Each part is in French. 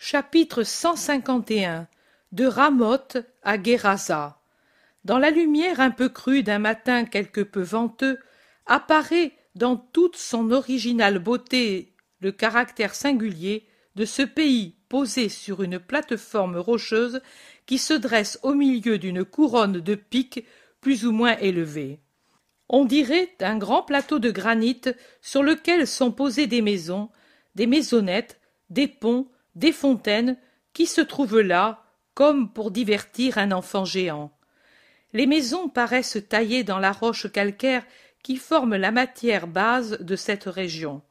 Chapitre 151 De Ramoth à Gerasa Dans la lumière un peu crue d'un matin quelque peu venteux, apparaît dans toute son originale beauté le caractère singulier de ce pays posé sur une plateforme rocheuse qui se dresse au milieu d'une couronne de pics plus ou moins élevés. On dirait un grand plateau de granit sur lequel sont posées des maisons, des maisonnettes, des ponts, des fontaines qui se trouvent là comme pour divertir un enfant géant. Les maisons paraissent taillées dans la roche calcaire qui forme la matière base de cette région,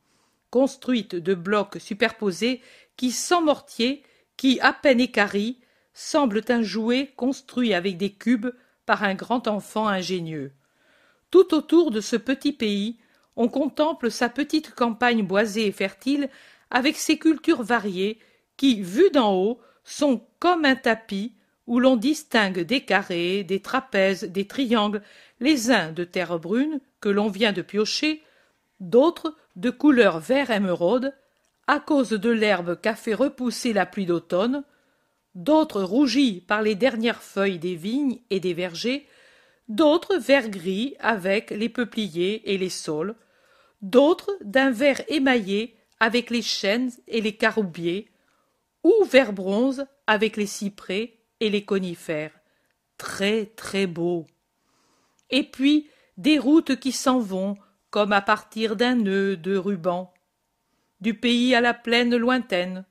Construites de blocs superposés qui, sans mortier, qui, à peine équarris, semblent un jouet construit avec des cubes par un grand enfant ingénieux. Tout autour de ce petit pays, on contemple sa petite campagne boisée et fertile avec ses cultures variées qui, vus d'en haut, sont comme un tapis où l'on distingue des carrés, des trapèzes, des triangles, les uns de terre brune que l'on vient de piocher, d'autres de couleur vert émeraude, à cause de l'herbe qu'a fait repousser la pluie d'automne, d'autres rougis par les dernières feuilles des vignes et des vergers, d'autres vert gris avec les peupliers et les saules, d'autres d'un vert émaillé avec les chênes et les caroubiers, ou vert bronze avec les cyprès et les conifères. Très, très beau. Et puis des routes qui s'en vont, comme à partir d'un nœud de ruban, du pays à la plaine lointaine,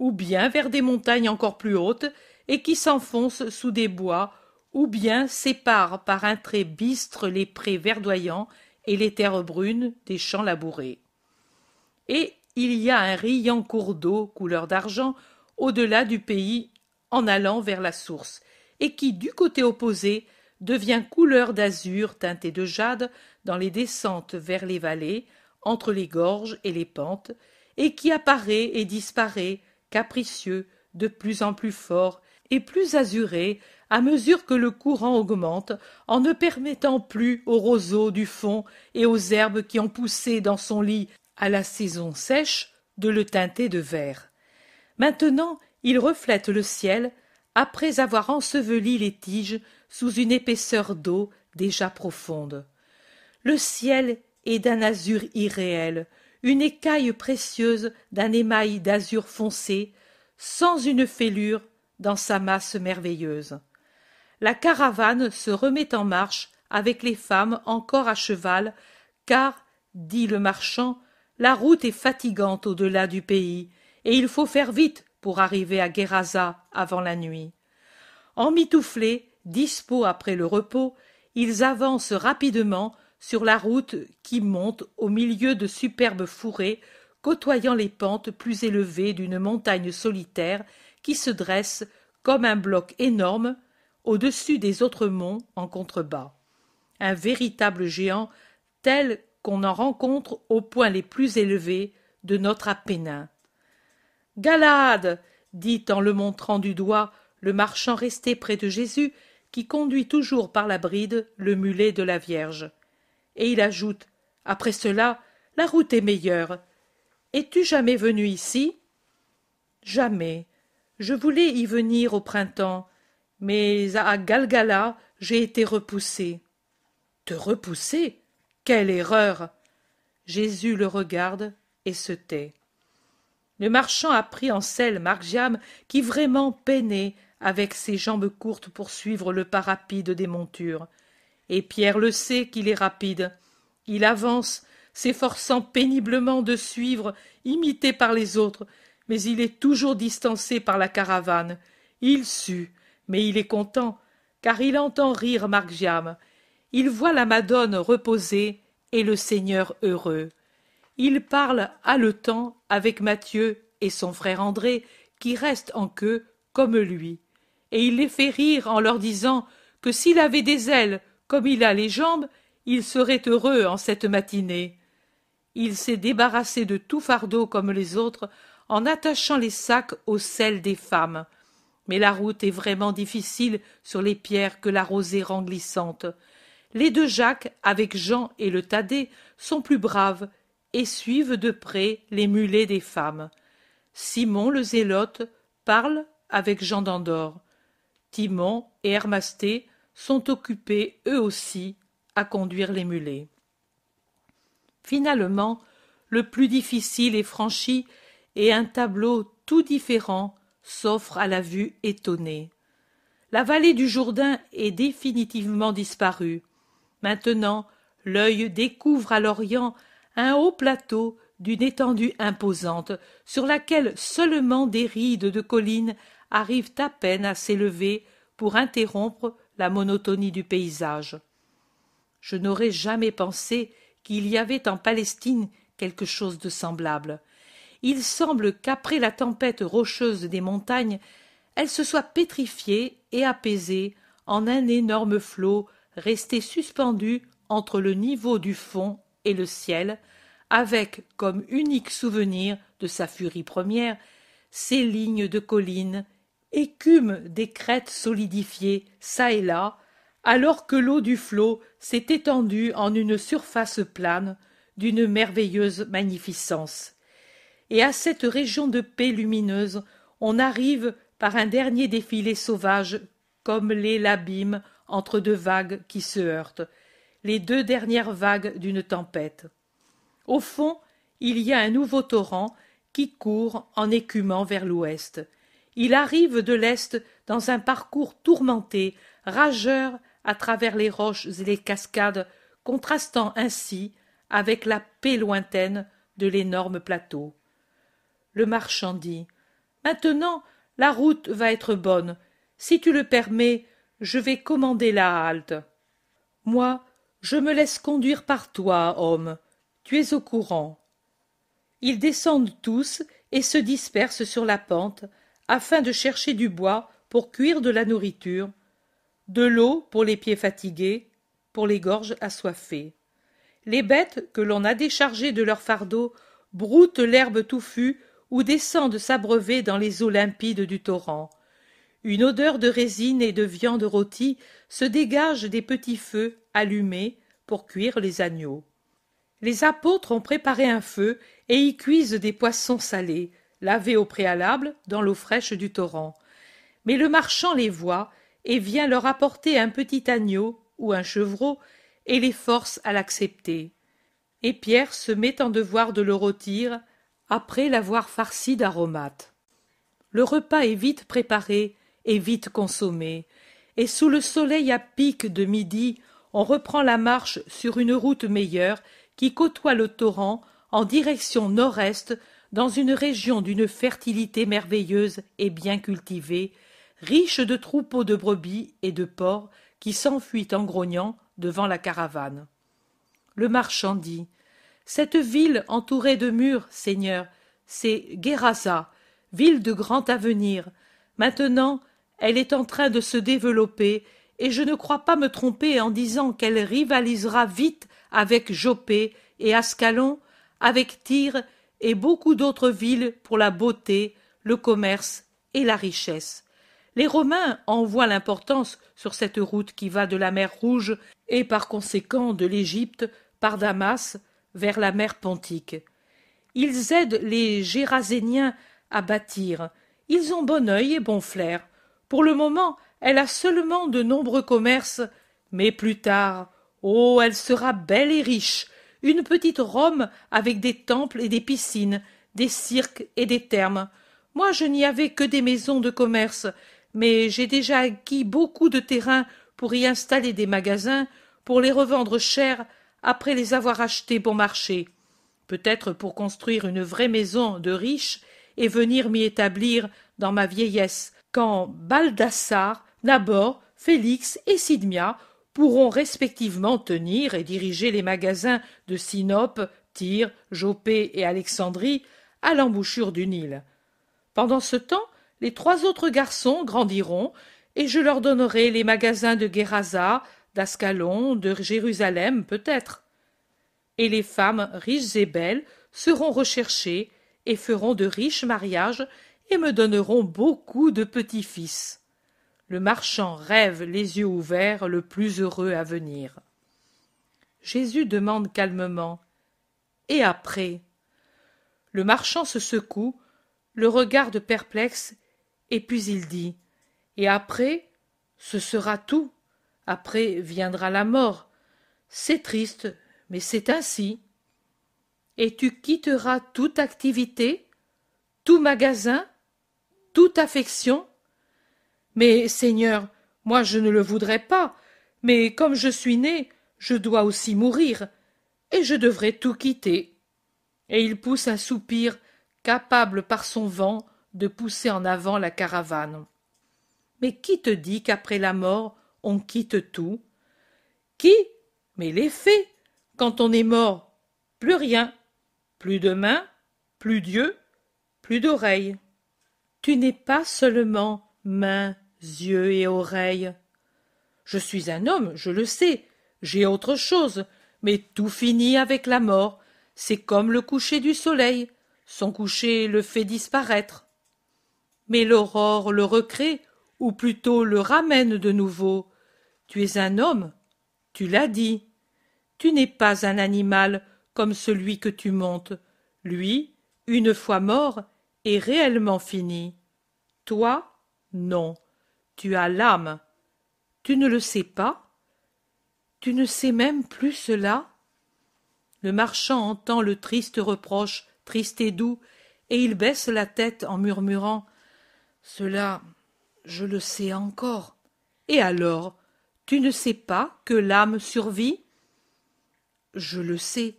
ou bien vers des montagnes encore plus hautes et qui s'enfoncent sous des bois, ou bien séparent par un trait bistre les prés verdoyants et les terres brunes des champs labourés. Et il y a un riant cours d'eau couleur d'argent au-delà du pays en allant vers la source, et qui, du côté opposé, devient couleur d'azur teintée de jade dans les descentes vers les vallées, entre les gorges et les pentes, et qui apparaît et disparaît, capricieux, de plus en plus fort et plus azuré à mesure que le courant augmente, en ne permettant plus aux roseaux du fond et aux herbes qui ont poussé dans son lit à la saison sèche de le teinter de vert maintenant il reflète le ciel après avoir enseveli les tiges sous une épaisseur d'eau déjà profonde le ciel est d'un azur irréel une écaille précieuse d'un émail d'azur foncé sans une fêlure dans sa masse merveilleuse la caravane se remet en marche avec les femmes encore à cheval, car, dit le marchand, la route est fatigante au delà du pays, et il faut faire vite pour arriver à Guéraza avant la nuit. Emmitouflés, dispos après le repos, ils avancent rapidement sur la route qui monte au milieu de superbes fourrés, côtoyant les pentes plus élevées d'une montagne solitaire qui se dresse comme un bloc énorme au-dessus des autres monts en contrebas. Un véritable géant tel qu'on en rencontre aux points les plus élevés de notre Apennin galade dit en le montrant du doigt le marchand resté près de jésus qui conduit toujours par la bride le mulet de la vierge et il ajoute après cela la route est meilleure es-tu jamais venu ici jamais je voulais y venir au printemps mais à galgala j'ai été repoussé te repousser quelle erreur jésus le regarde et se tait le marchand a pris en selle Margiam qui vraiment peinait avec ses jambes courtes pour suivre le pas rapide des montures. Et Pierre le sait qu'il est rapide. Il avance, s'efforçant péniblement de suivre, imité par les autres, mais il est toujours distancé par la caravane. Il sue, mais il est content, car il entend rire Margiam. Il voit la Madone reposée et le Seigneur heureux il parle haletant avec Mathieu et son frère André, qui restent en queue comme lui, et il les fait rire en leur disant que s'il avait des ailes comme il a les jambes, il serait heureux en cette matinée. Il s'est débarrassé de tout fardeau comme les autres en attachant les sacs aux selles des femmes. Mais la route est vraiment difficile sur les pierres que la rosée rend glissantes. Les deux Jacques, avec Jean et le Thaddée, sont plus braves et suivent de près les mulets des femmes. Simon le zélote parle avec Jean d'Andorre. Timon et Hermasté sont occupés eux aussi à conduire les mulets. Finalement, le plus difficile est franchi et un tableau tout différent s'offre à la vue étonnée. La vallée du Jourdain est définitivement disparue. Maintenant, l'œil découvre à l'Orient un haut plateau d'une étendue imposante, sur laquelle seulement des rides de collines arrivent à peine à s'élever pour interrompre la monotonie du paysage. Je n'aurais jamais pensé qu'il y avait en Palestine quelque chose de semblable. Il semble qu'après la tempête rocheuse des montagnes, elle se soit pétrifiée et apaisée en un énorme flot resté suspendu entre le niveau du fond et le ciel, avec comme unique souvenir de sa furie première ces lignes de collines, écume des crêtes solidifiées çà et là, alors que l'eau du flot s'est étendue en une surface plane d'une merveilleuse magnificence. Et à cette région de paix lumineuse, on arrive par un dernier défilé sauvage, comme l'est l'abîme entre deux vagues qui se heurtent, les deux dernières vagues d'une tempête. Au fond, il y a un nouveau torrent qui court en écumant vers l'ouest. Il arrive de l'est dans un parcours tourmenté, rageur à travers les roches et les cascades, contrastant ainsi avec la paix lointaine de l'énorme plateau. Le marchand dit Maintenant, la route va être bonne. Si tu le permets, je vais commander la halte. Moi, je me laisse conduire par toi, homme. Tu es au courant. Ils descendent tous et se dispersent sur la pente afin de chercher du bois pour cuire de la nourriture, de l'eau pour les pieds fatigués, pour les gorges assoiffées. Les bêtes que l'on a déchargées de leur fardeau broutent l'herbe touffue ou descendent s'abreuver dans les eaux limpides du torrent, une odeur de résine et de viande rôtie se dégage des petits feux allumés pour cuire les agneaux. Les apôtres ont préparé un feu et y cuisent des poissons salés, lavés au préalable dans l'eau fraîche du torrent. Mais le marchand les voit et vient leur apporter un petit agneau ou un chevreau et les force à l'accepter. Et Pierre se met en devoir de le rôtir après l'avoir farci d'aromates. Le repas est vite préparé vite consommée, et sous le soleil à pic de midi, on reprend la marche sur une route meilleure qui côtoie le torrent en direction nord-est dans une région d'une fertilité merveilleuse et bien cultivée, riche de troupeaux de brebis et de porcs qui s'enfuient en grognant devant la caravane. Le marchand dit Cette ville entourée de murs, Seigneur, c'est Gerasa, ville de grand avenir. Maintenant, elle est en train de se développer et je ne crois pas me tromper en disant qu'elle rivalisera vite avec Jopé et Ascalon, avec Tyr et beaucoup d'autres villes pour la beauté, le commerce et la richesse. Les Romains en voient l'importance sur cette route qui va de la mer Rouge et par conséquent de l'Égypte par Damas vers la mer Pontique. Ils aident les Géraséniens à bâtir. Ils ont bon œil et bon flair. Pour le moment, elle a seulement de nombreux commerces, mais plus tard, oh, elle sera belle et riche, une petite Rome avec des temples et des piscines, des cirques et des thermes. Moi, je n'y avais que des maisons de commerce, mais j'ai déjà acquis beaucoup de terrain pour y installer des magasins, pour les revendre cher après les avoir achetés bon marché. Peut-être pour construire une vraie maison de riche et venir m'y établir dans ma vieillesse, quand Baldassar, Nabor, Félix et Sidmia pourront respectivement tenir et diriger les magasins de Sinope, Tyr, Jopé et Alexandrie à l'embouchure du Nil. Pendant ce temps, les trois autres garçons grandiront, et je leur donnerai les magasins de Gerasa, d'Ascalon, de Jérusalem peut-être. Et les femmes riches et belles seront recherchées et feront de riches mariages et me donneront beaucoup de petits-fils. Le marchand rêve les yeux ouverts le plus heureux à venir. Jésus demande calmement Et après Le marchand se secoue, le regarde perplexe, et puis il dit Et après Ce sera tout. Après viendra la mort. C'est triste, mais c'est ainsi. Et tu quitteras toute activité, tout magasin, toute affection Mais, Seigneur, moi je ne le voudrais pas, mais comme je suis né, je dois aussi mourir, et je devrais tout quitter. Et il pousse un soupir, capable par son vent de pousser en avant la caravane. Mais qui te dit qu'après la mort on quitte tout? Qui? Mais les fées Quand on est mort, plus rien, plus de mains, plus d'yeux, plus d'oreilles tu n'es pas seulement mains, yeux et oreilles. Je suis un homme, je le sais, j'ai autre chose, mais tout finit avec la mort, c'est comme le coucher du soleil, son coucher le fait disparaître. Mais l'aurore le recrée, ou plutôt le ramène de nouveau. Tu es un homme, tu l'as dit. Tu n'es pas un animal comme celui que tu montes. Lui, une fois mort, est réellement fini. Toi, non, tu as l'âme. Tu ne le sais pas Tu ne sais même plus cela Le marchand entend le triste reproche, triste et doux, et il baisse la tête en murmurant Cela, je le sais encore. Et alors, tu ne sais pas que l'âme survit Je le sais.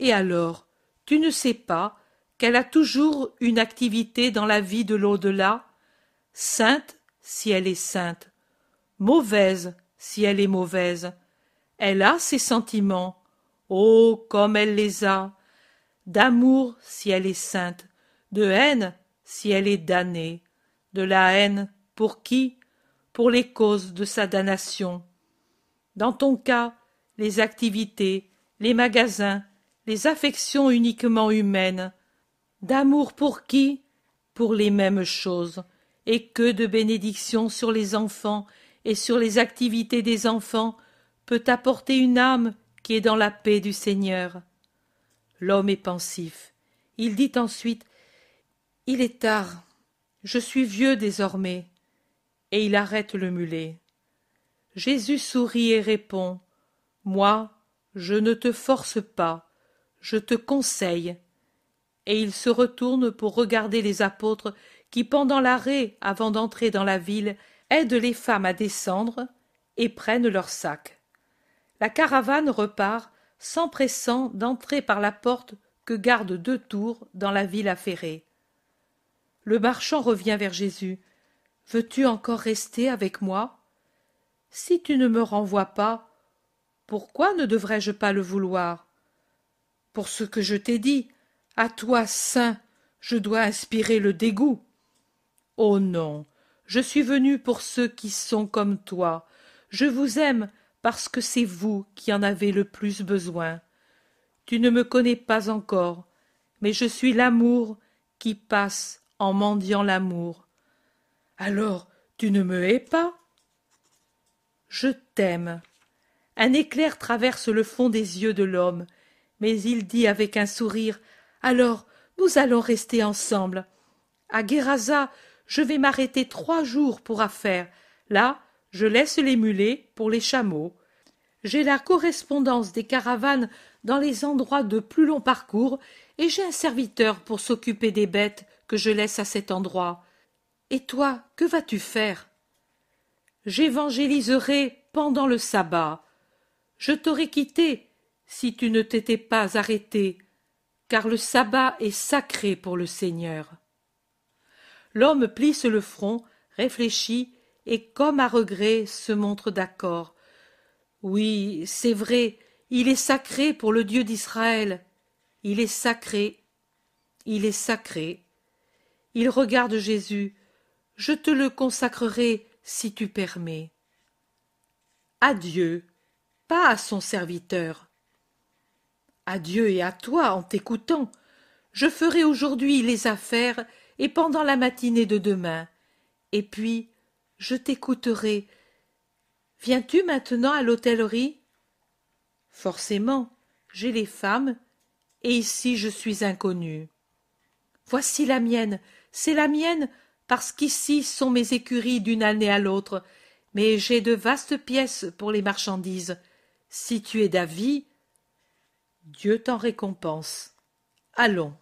Et alors, tu ne sais pas qu'elle a toujours une activité dans la vie de l'au-delà, sainte si elle est sainte, mauvaise si elle est mauvaise. Elle a ses sentiments, oh comme elle les a, d'amour si elle est sainte, de haine si elle est damnée, de la haine pour qui Pour les causes de sa damnation. Dans ton cas, les activités, les magasins, les affections uniquement humaines, D'amour pour qui Pour les mêmes choses. Et que de bénédictions sur les enfants et sur les activités des enfants peut apporter une âme qui est dans la paix du Seigneur. L'homme est pensif. Il dit ensuite Il est tard, je suis vieux désormais. Et il arrête le mulet. Jésus sourit et répond Moi, je ne te force pas, je te conseille et il se retourne pour regarder les apôtres qui, pendant l'arrêt avant d'entrer dans la ville, aident les femmes à descendre et prennent leurs sacs. La caravane repart, s'empressant d'entrer par la porte que gardent deux tours dans la ville affairée. Le marchand revient vers Jésus. Veux-tu encore rester avec moi Si tu ne me renvoies pas, pourquoi ne devrais-je pas le vouloir Pour ce que je t'ai dit, à toi saint je dois inspirer le dégoût oh non je suis venu pour ceux qui sont comme toi je vous aime parce que c'est vous qui en avez le plus besoin tu ne me connais pas encore mais je suis l'amour qui passe en mendiant l'amour alors tu ne me hais pas je t'aime un éclair traverse le fond des yeux de l'homme mais il dit avec un sourire alors nous allons rester ensemble À gueraza je vais m'arrêter trois jours pour affaires là je laisse les mulets pour les chameaux j'ai la correspondance des caravanes dans les endroits de plus long parcours et j'ai un serviteur pour s'occuper des bêtes que je laisse à cet endroit et toi que vas-tu faire j'évangéliserai pendant le sabbat je t'aurais quitté si tu ne t'étais pas arrêté car le sabbat est sacré pour le Seigneur. L'homme plisse le front, réfléchit, et comme à regret se montre d'accord. Oui, c'est vrai, il est sacré pour le Dieu d'Israël. Il est sacré, il est sacré. Il regarde Jésus. Je te le consacrerai si tu permets. Adieu, pas à son serviteur à Dieu et à toi en t'écoutant. Je ferai aujourd'hui les affaires et pendant la matinée de demain. Et puis, je t'écouterai. Viens-tu maintenant à l'hôtellerie Forcément, j'ai les femmes, et ici je suis inconnue. Voici la mienne, c'est la mienne, parce qu'ici sont mes écuries d'une année à l'autre, mais j'ai de vastes pièces pour les marchandises. Si tu es d'avis, Dieu t'en récompense. Allons.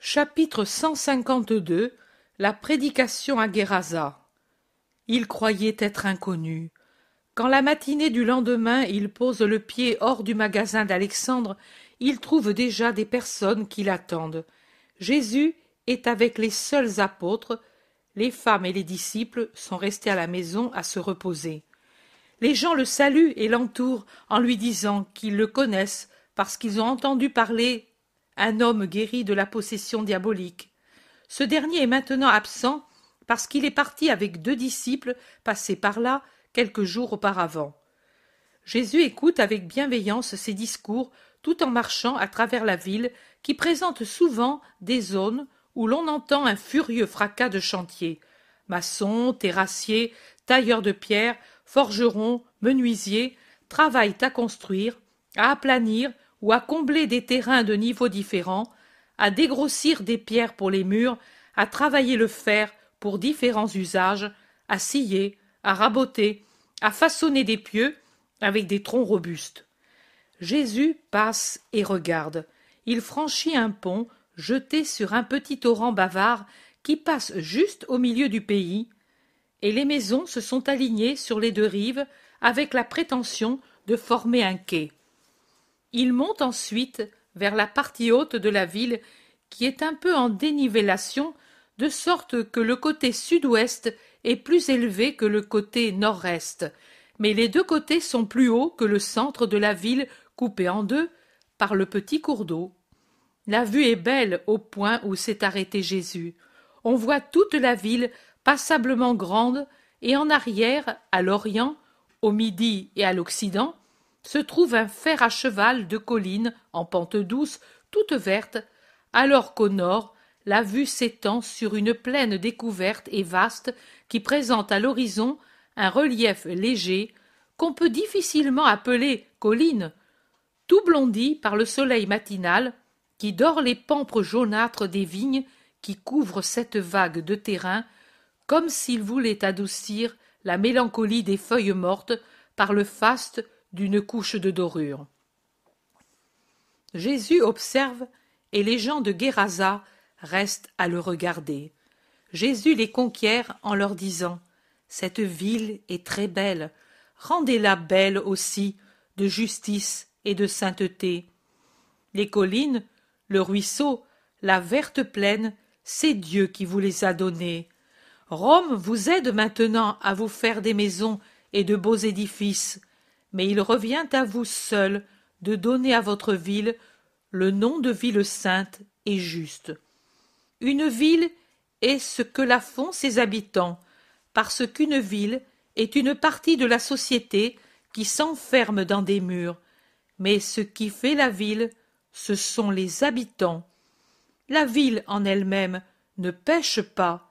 Chapitre 152 La prédication à Guéraza. Il croyait être inconnu. Quand la matinée du lendemain il pose le pied hors du magasin d'Alexandre, il trouve déjà des personnes qui l'attendent. Jésus est avec les seuls apôtres, les femmes et les disciples sont restés à la maison à se reposer. Les gens le saluent et l'entourent en lui disant qu'ils le connaissent parce qu'ils ont entendu parler un homme guéri de la possession diabolique. Ce dernier est maintenant absent parce qu'il est parti avec deux disciples passés par là quelques jours auparavant. Jésus écoute avec bienveillance ces discours tout en marchant à travers la ville qui présente souvent des zones où l'on entend un furieux fracas de chantiers, Maçons, terrassiers, tailleurs de pierre forgerons, menuisiers, travaillent à construire, à aplanir ou à combler des terrains de niveaux différents, à dégrossir des pierres pour les murs, à travailler le fer pour différents usages, à scier, à raboter, à façonner des pieux avec des troncs robustes. Jésus passe et regarde. Il franchit un pont jeté sur un petit torrent bavard qui passe juste au milieu du pays, et les maisons se sont alignées sur les deux rives avec la prétention de former un quai. Il monte ensuite vers la partie haute de la ville qui est un peu en dénivellation de sorte que le côté sud-ouest est plus élevé que le côté nord-est, mais les deux côtés sont plus hauts que le centre de la ville coupé en deux par le petit cours d'eau. La vue est belle au point où s'est arrêté Jésus. On voit toute la ville passablement grande, et en arrière, à l'orient, au midi et à l'occident, se trouve un fer à cheval de collines en pente douce, toute verte, alors qu'au nord, la vue s'étend sur une plaine découverte et vaste qui présente à l'horizon un relief léger qu'on peut difficilement appeler colline, tout blondi par le soleil matinal qui dort les pampres jaunâtres des vignes qui couvrent cette vague de terrain comme s'il voulait adoucir la mélancolie des feuilles mortes par le faste d'une couche de dorure. Jésus observe et les gens de Gérasa restent à le regarder. Jésus les conquiert en leur disant Cette ville est très belle, rendez-la belle aussi, de justice et de sainteté. Les collines, le ruisseau, la verte plaine, c'est Dieu qui vous les a données. Rome vous aide maintenant à vous faire des maisons et de beaux édifices, mais il revient à vous seul de donner à votre ville le nom de ville sainte et juste. Une ville est ce que la font ses habitants, parce qu'une ville est une partie de la société qui s'enferme dans des murs, mais ce qui fait la ville, ce sont les habitants. La ville en elle-même ne pêche pas,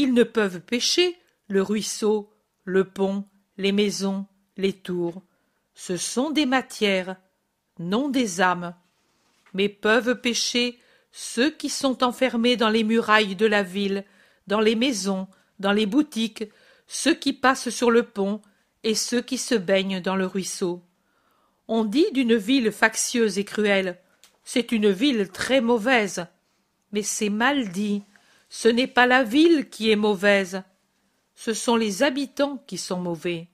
ils ne peuvent pêcher le ruisseau, le pont, les maisons, les tours. Ce sont des matières, non des âmes. Mais peuvent pêcher ceux qui sont enfermés dans les murailles de la ville, dans les maisons, dans les boutiques, ceux qui passent sur le pont et ceux qui se baignent dans le ruisseau. On dit d'une ville factieuse et cruelle. C'est une ville très mauvaise. Mais c'est mal dit. Ce n'est pas la ville qui est mauvaise, ce sont les habitants qui sont mauvais.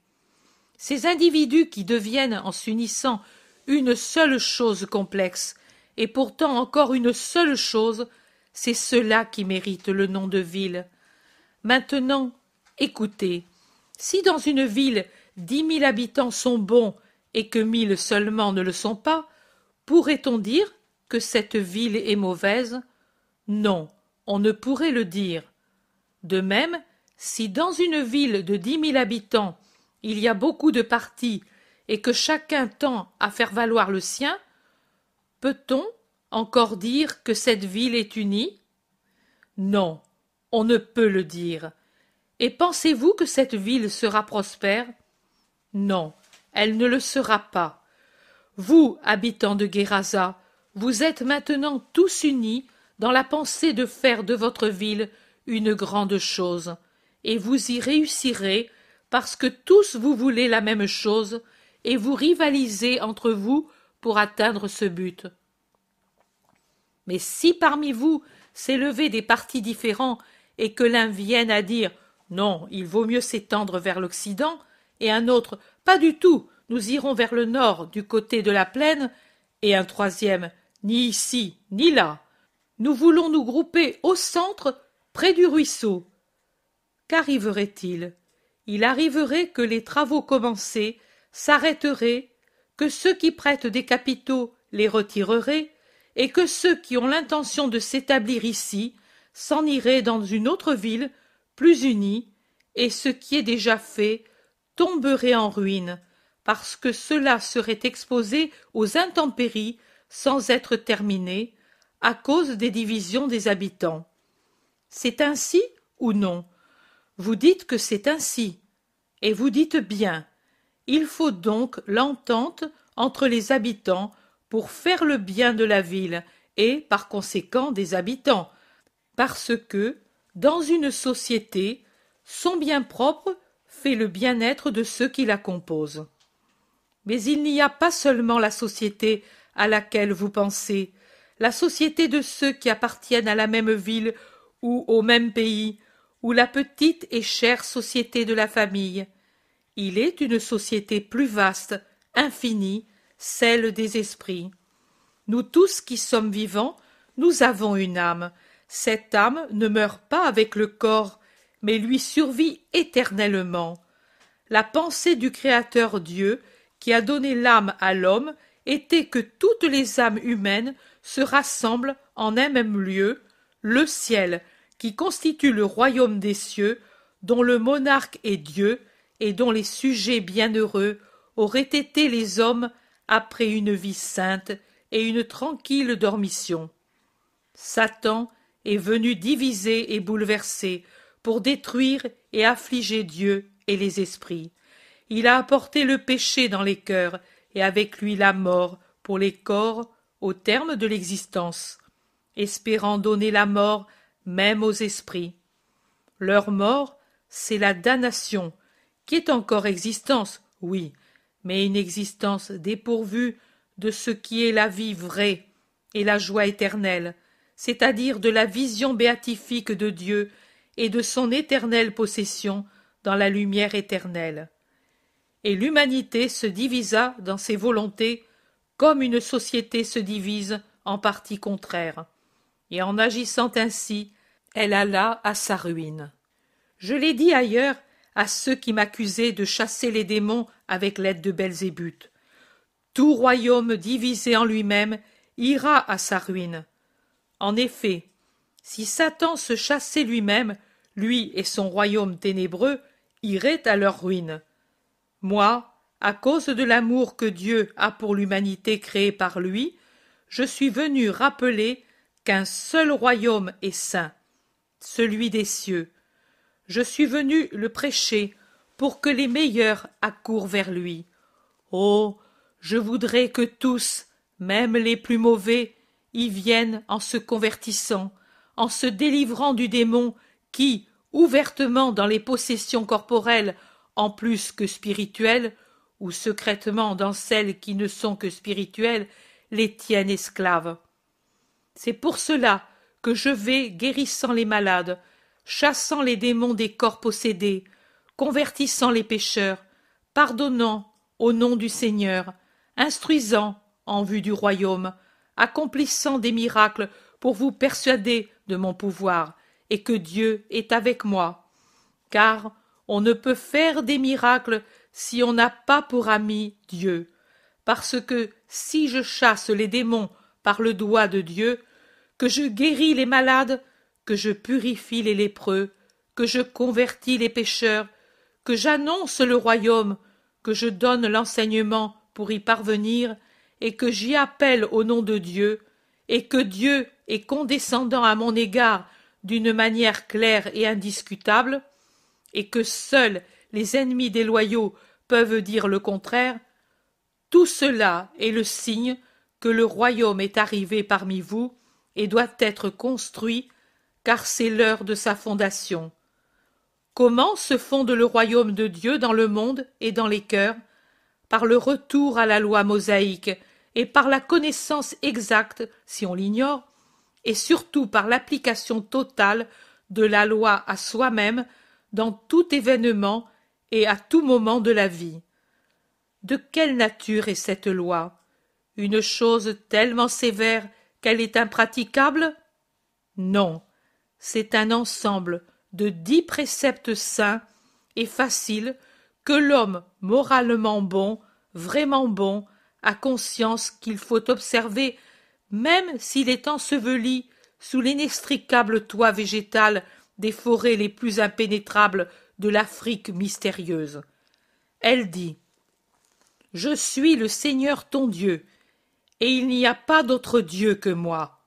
Ces individus qui deviennent, en s'unissant, une seule chose complexe, et pourtant encore une seule chose, c'est cela qui mérite le nom de ville. Maintenant, écoutez. Si dans une ville dix mille habitants sont bons et que mille seulement ne le sont pas, pourrait-on dire que cette ville est mauvaise Non, on ne pourrait le dire. De même, si dans une ville de dix mille habitants il y a beaucoup de partis et que chacun tend à faire valoir le sien, peut-on encore dire que cette ville est unie Non, on ne peut le dire. Et pensez-vous que cette ville sera prospère Non, elle ne le sera pas. Vous, habitants de Guéraza, vous êtes maintenant tous unis dans la pensée de faire de votre ville une grande chose, et vous y réussirez parce que tous vous voulez la même chose et vous rivalisez entre vous pour atteindre ce but. Mais si parmi vous s'élevaient des partis différents et que l'un vienne à dire non, il vaut mieux s'étendre vers l'Occident, et un autre pas du tout, nous irons vers le nord du côté de la plaine, et un troisième ni ici ni là, nous voulons nous grouper au centre, près du ruisseau. Qu'arriverait-il Il arriverait que les travaux commencés s'arrêteraient, que ceux qui prêtent des capitaux les retireraient, et que ceux qui ont l'intention de s'établir ici s'en iraient dans une autre ville, plus unie, et ce qui est déjà fait tomberait en ruine, parce que cela serait exposé aux intempéries sans être terminé, à cause des divisions des habitants. C'est ainsi ou non Vous dites que c'est ainsi. Et vous dites bien. Il faut donc l'entente entre les habitants pour faire le bien de la ville et par conséquent des habitants, parce que, dans une société, son bien propre fait le bien-être de ceux qui la composent. Mais il n'y a pas seulement la société à laquelle vous pensez, la société de ceux qui appartiennent à la même ville ou au même pays, ou la petite et chère société de la famille. Il est une société plus vaste, infinie, celle des esprits. Nous tous qui sommes vivants, nous avons une âme. Cette âme ne meurt pas avec le corps, mais lui survit éternellement. La pensée du Créateur Dieu, qui a donné l'âme à l'homme, était que toutes les âmes humaines se rassemble en un même lieu, le ciel, qui constitue le royaume des cieux, dont le monarque est Dieu, et dont les sujets bienheureux auraient été les hommes après une vie sainte et une tranquille dormition. Satan est venu diviser et bouleverser, pour détruire et affliger Dieu et les esprits. Il a apporté le péché dans les cœurs, et avec lui la mort pour les corps au terme de l'existence, espérant donner la mort même aux esprits. Leur mort, c'est la damnation, qui est encore existence, oui, mais une existence dépourvue de ce qui est la vie vraie et la joie éternelle, c'est-à-dire de la vision béatifique de Dieu et de son éternelle possession dans la lumière éternelle. Et l'humanité se divisa dans ses volontés comme une société se divise en parties contraires. Et en agissant ainsi, elle alla à sa ruine. Je l'ai dit ailleurs à ceux qui m'accusaient de chasser les démons avec l'aide de Belzébuth. Tout royaume divisé en lui-même ira à sa ruine. En effet, si Satan se chassait lui-même, lui et son royaume ténébreux iraient à leur ruine. Moi, à cause de l'amour que Dieu a pour l'humanité créée par lui, je suis venu rappeler qu'un seul royaume est saint, celui des cieux. Je suis venu le prêcher pour que les meilleurs accourent vers lui. Oh, je voudrais que tous, même les plus mauvais, y viennent en se convertissant, en se délivrant du démon qui, ouvertement dans les possessions corporelles en plus que spirituelles, ou secrètement dans celles qui ne sont que spirituelles, les tiennent esclaves. C'est pour cela que je vais guérissant les malades, chassant les démons des corps possédés, convertissant les pécheurs, pardonnant au nom du Seigneur, instruisant en vue du royaume, accomplissant des miracles pour vous persuader de mon pouvoir et que Dieu est avec moi. Car on ne peut faire des miracles si on n'a pas pour ami Dieu, parce que si je chasse les démons par le doigt de Dieu, que je guéris les malades, que je purifie les lépreux, que je convertis les pécheurs, que j'annonce le royaume, que je donne l'enseignement pour y parvenir, et que j'y appelle au nom de Dieu, et que Dieu est condescendant à mon égard d'une manière claire et indiscutable, et que seul les ennemis des loyaux peuvent dire le contraire, tout cela est le signe que le royaume est arrivé parmi vous et doit être construit, car c'est l'heure de sa fondation. Comment se fonde le royaume de Dieu dans le monde et dans les cœurs Par le retour à la loi mosaïque et par la connaissance exacte, si on l'ignore, et surtout par l'application totale de la loi à soi-même dans tout événement et à tout moment de la vie. De quelle nature est cette loi Une chose tellement sévère qu'elle est impraticable Non, c'est un ensemble de dix préceptes saints et faciles que l'homme moralement bon, vraiment bon, a conscience qu'il faut observer même s'il est enseveli sous l'inextricable toit végétal des forêts les plus impénétrables de l'Afrique mystérieuse. Elle dit Je suis le Seigneur ton Dieu, et il n'y a pas d'autre Dieu que moi.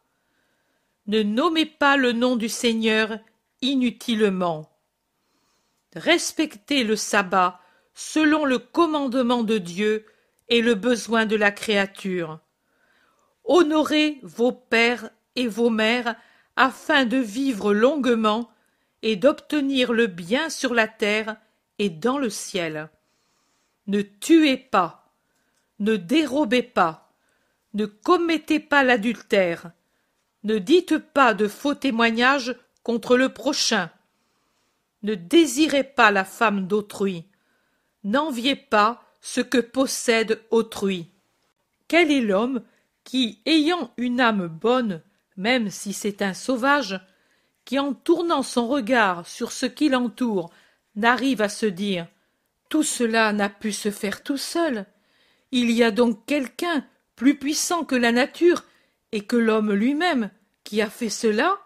Ne nommez pas le nom du Seigneur inutilement. Respectez le sabbat selon le commandement de Dieu et le besoin de la créature. Honorez vos pères et vos mères afin de vivre longuement et d'obtenir le bien sur la terre et dans le ciel. Ne tuez pas, ne dérobez pas, ne commettez pas l'adultère, ne dites pas de faux témoignages contre le prochain, ne désirez pas la femme d'autrui, n'enviez pas ce que possède autrui. Quel est l'homme qui, ayant une âme bonne, même si c'est un sauvage, qui, en tournant son regard sur ce qui l'entoure, n'arrive à se dire Tout cela n'a pu se faire tout seul. Il y a donc quelqu'un plus puissant que la nature et que l'homme lui-même qui a fait cela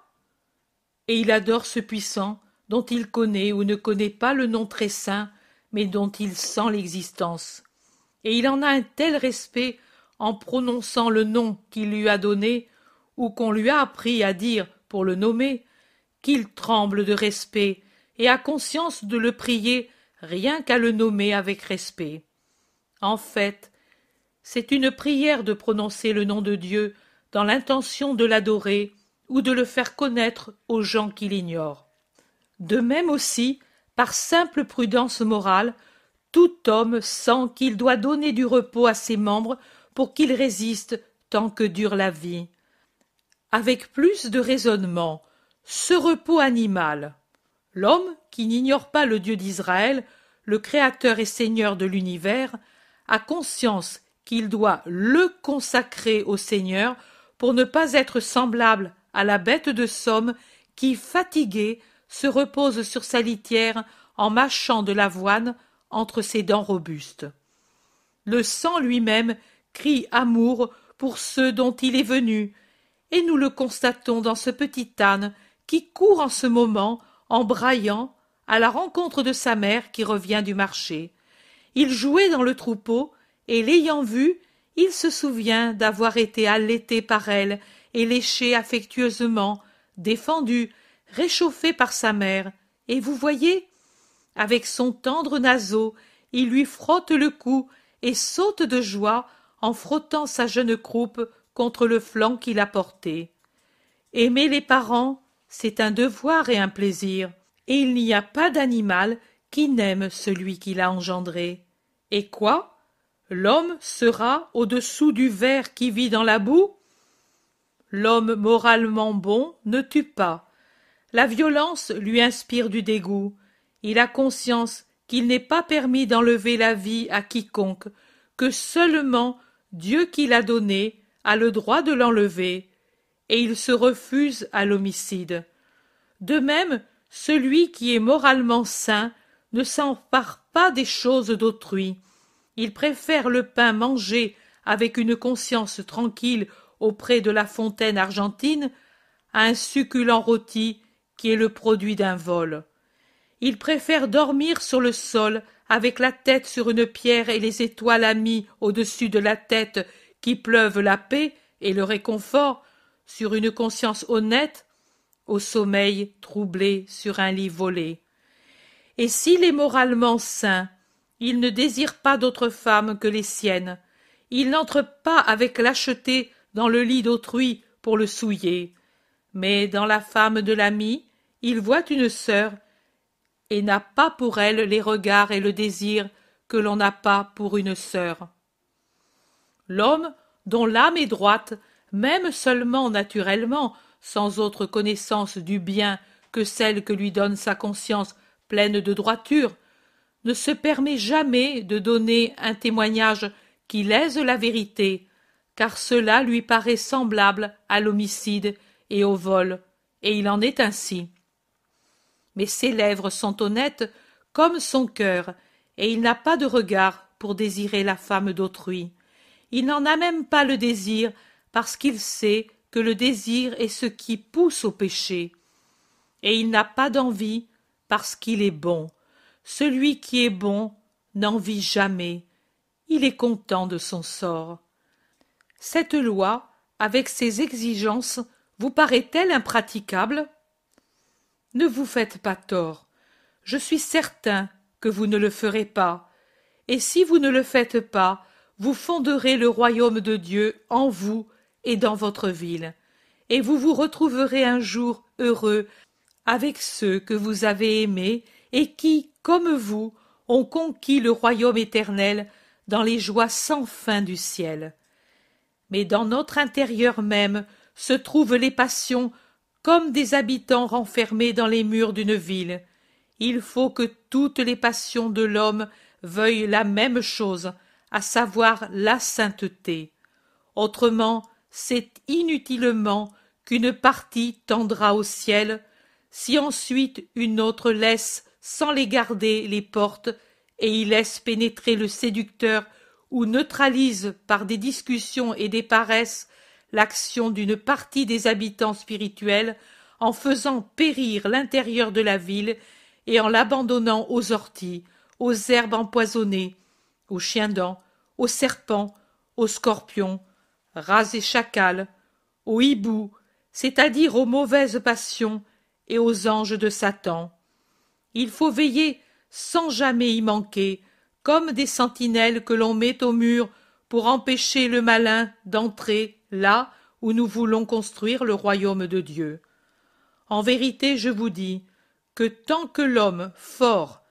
Et il adore ce puissant dont il connaît ou ne connaît pas le nom très saint, mais dont il sent l'existence. Et il en a un tel respect en prononçant le nom qu'il lui a donné ou qu'on lui a appris à dire pour le nommer, qu'il tremble de respect et a conscience de le prier rien qu'à le nommer avec respect. En fait, c'est une prière de prononcer le nom de Dieu dans l'intention de l'adorer ou de le faire connaître aux gens qui l'ignorent. De même aussi, par simple prudence morale, tout homme sent qu'il doit donner du repos à ses membres pour qu'ils résistent tant que dure la vie. Avec plus de raisonnement, ce repos animal. L'homme, qui n'ignore pas le Dieu d'Israël, le Créateur et Seigneur de l'univers, a conscience qu'il doit le consacrer au Seigneur pour ne pas être semblable à la bête de somme qui, fatiguée, se repose sur sa litière en mâchant de l'avoine entre ses dents robustes. Le sang lui-même crie amour pour ceux dont il est venu, et nous le constatons dans ce petit âne qui court en ce moment en braillant à la rencontre de sa mère qui revient du marché. Il jouait dans le troupeau, et l'ayant vue, il se souvient d'avoir été allaité par elle et léché affectueusement, défendu, réchauffé par sa mère. Et vous voyez Avec son tendre naseau, il lui frotte le cou et saute de joie en frottant sa jeune croupe contre le flanc qu'il a porté. Aimer les parents, c'est un devoir et un plaisir, et il n'y a pas d'animal qui n'aime celui qui l'a engendré. Et quoi L'homme sera au-dessous du ver qui vit dans la boue L'homme moralement bon ne tue pas. La violence lui inspire du dégoût. Il a conscience qu'il n'est pas permis d'enlever la vie à quiconque, que seulement Dieu qui l'a donnée a le droit de l'enlever et il se refuse à l'homicide. De même, celui qui est moralement sain ne s'empare pas des choses d'autrui. Il préfère le pain mangé avec une conscience tranquille auprès de la fontaine argentine à un succulent rôti qui est le produit d'un vol. Il préfère dormir sur le sol avec la tête sur une pierre et les étoiles amies au-dessus de la tête qui pleuvent la paix et le réconfort sur une conscience honnête, au sommeil troublé sur un lit volé. Et s'il est moralement sain, il ne désire pas d'autres femmes que les siennes, il n'entre pas avec lâcheté dans le lit d'autrui pour le souiller, mais dans la femme de l'ami, il voit une sœur et n'a pas pour elle les regards et le désir que l'on n'a pas pour une sœur. L'homme dont l'âme est droite même seulement naturellement, sans autre connaissance du bien que celle que lui donne sa conscience pleine de droiture, ne se permet jamais de donner un témoignage qui lèse la vérité, car cela lui paraît semblable à l'homicide et au vol, et il en est ainsi. Mais ses lèvres sont honnêtes comme son cœur, et il n'a pas de regard pour désirer la femme d'autrui. Il n'en a même pas le désir parce qu'il sait que le désir est ce qui pousse au péché. Et il n'a pas d'envie parce qu'il est bon. Celui qui est bon n'envie jamais. Il est content de son sort. Cette loi, avec ses exigences, vous paraît-elle impraticable Ne vous faites pas tort. Je suis certain que vous ne le ferez pas. Et si vous ne le faites pas, vous fonderez le royaume de Dieu en vous et dans votre ville, et vous vous retrouverez un jour heureux avec ceux que vous avez aimés et qui, comme vous, ont conquis le royaume éternel dans les joies sans fin du ciel. Mais dans notre intérieur même se trouvent les passions comme des habitants renfermés dans les murs d'une ville. Il faut que toutes les passions de l'homme veuillent la même chose, à savoir la sainteté. Autrement, c'est inutilement qu'une partie tendra au ciel, si ensuite une autre laisse sans les garder les portes et y laisse pénétrer le séducteur ou neutralise par des discussions et des paresses l'action d'une partie des habitants spirituels en faisant périr l'intérieur de la ville et en l'abandonnant aux orties, aux herbes empoisonnées, aux chiens dents, aux serpents, aux scorpions, Rasé et aux hiboux, c'est-à-dire aux mauvaises passions et aux anges de Satan. Il faut veiller sans jamais y manquer, comme des sentinelles que l'on met au mur pour empêcher le malin d'entrer là où nous voulons construire le royaume de Dieu. En vérité, je vous dis que tant que l'homme fort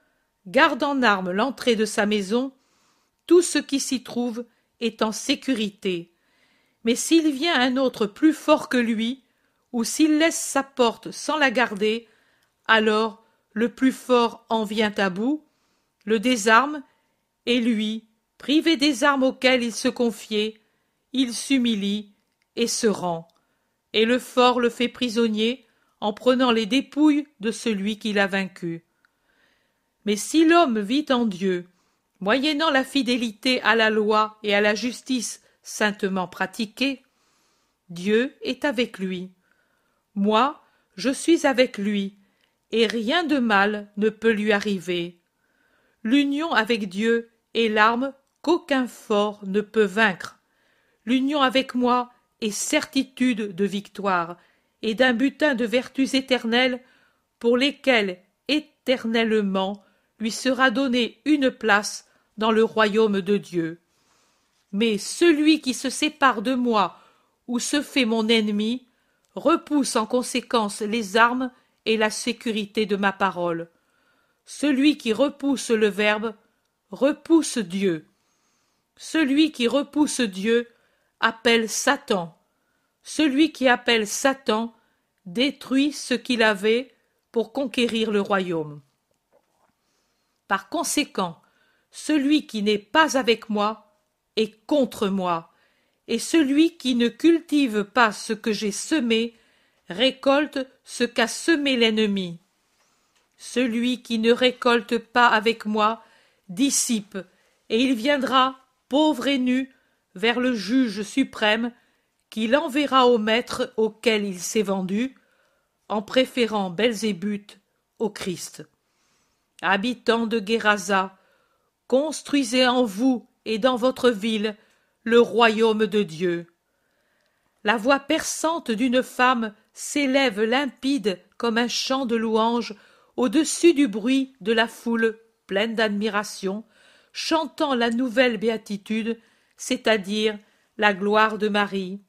garde en armes l'entrée de sa maison, tout ce qui s'y trouve est en sécurité mais s'il vient un autre plus fort que lui, ou s'il laisse sa porte sans la garder, alors le plus fort en vient à bout, le désarme, et lui, privé des armes auxquelles il se confiait, il s'humilie et se rend, et le fort le fait prisonnier en prenant les dépouilles de celui qui a vaincu. Mais si l'homme vit en Dieu, moyennant la fidélité à la loi et à la justice saintement pratiqué, Dieu est avec lui. Moi, je suis avec lui, et rien de mal ne peut lui arriver. L'union avec Dieu est l'arme qu'aucun fort ne peut vaincre. L'union avec moi est certitude de victoire et d'un butin de vertus éternelles pour lesquelles éternellement lui sera donnée une place dans le royaume de Dieu. Mais celui qui se sépare de moi ou se fait mon ennemi repousse en conséquence les armes et la sécurité de ma parole. Celui qui repousse le Verbe repousse Dieu. Celui qui repousse Dieu appelle Satan. Celui qui appelle Satan détruit ce qu'il avait pour conquérir le royaume. Par conséquent, celui qui n'est pas avec moi et contre moi, et celui qui ne cultive pas ce que j'ai semé récolte ce qu'a semé l'ennemi. Celui qui ne récolte pas avec moi dissipe, et il viendra, pauvre et nu, vers le juge suprême, qu'il enverra au maître auquel il s'est vendu, en préférant Belzébuth au Christ. Habitants de Guérasa, construisez en vous et dans votre ville le royaume de Dieu. La voix perçante d'une femme s'élève limpide comme un chant de louange au-dessus du bruit de la foule pleine d'admiration, chantant la nouvelle béatitude, c'est-à-dire la gloire de Marie.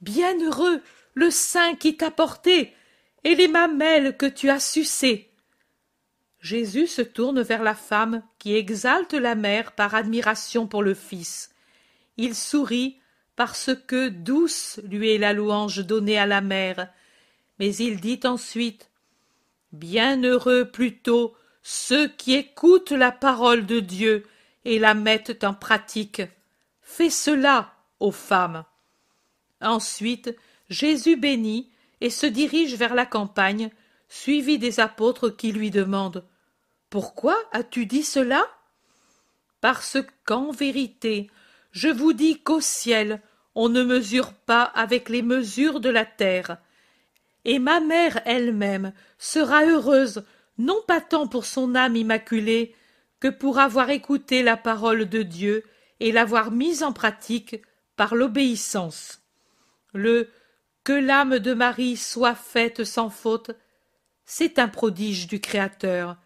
Bienheureux le Saint qui t'a porté et les mamelles que tu as sucées. Jésus se tourne vers la femme qui exalte la mère par admiration pour le Fils. Il sourit parce que douce lui est la louange donnée à la mère. Mais il dit ensuite Bienheureux plutôt ceux qui écoutent la parole de Dieu et la mettent en pratique. Fais cela aux femmes. Ensuite, Jésus bénit et se dirige vers la campagne, suivi des apôtres qui lui demandent pourquoi as-tu dit cela Parce qu'en vérité, je vous dis qu'au ciel, on ne mesure pas avec les mesures de la terre. Et ma mère elle-même sera heureuse, non pas tant pour son âme immaculée, que pour avoir écouté la parole de Dieu et l'avoir mise en pratique par l'obéissance. Le que l'âme de Marie soit faite sans faute, c'est un prodige du Créateur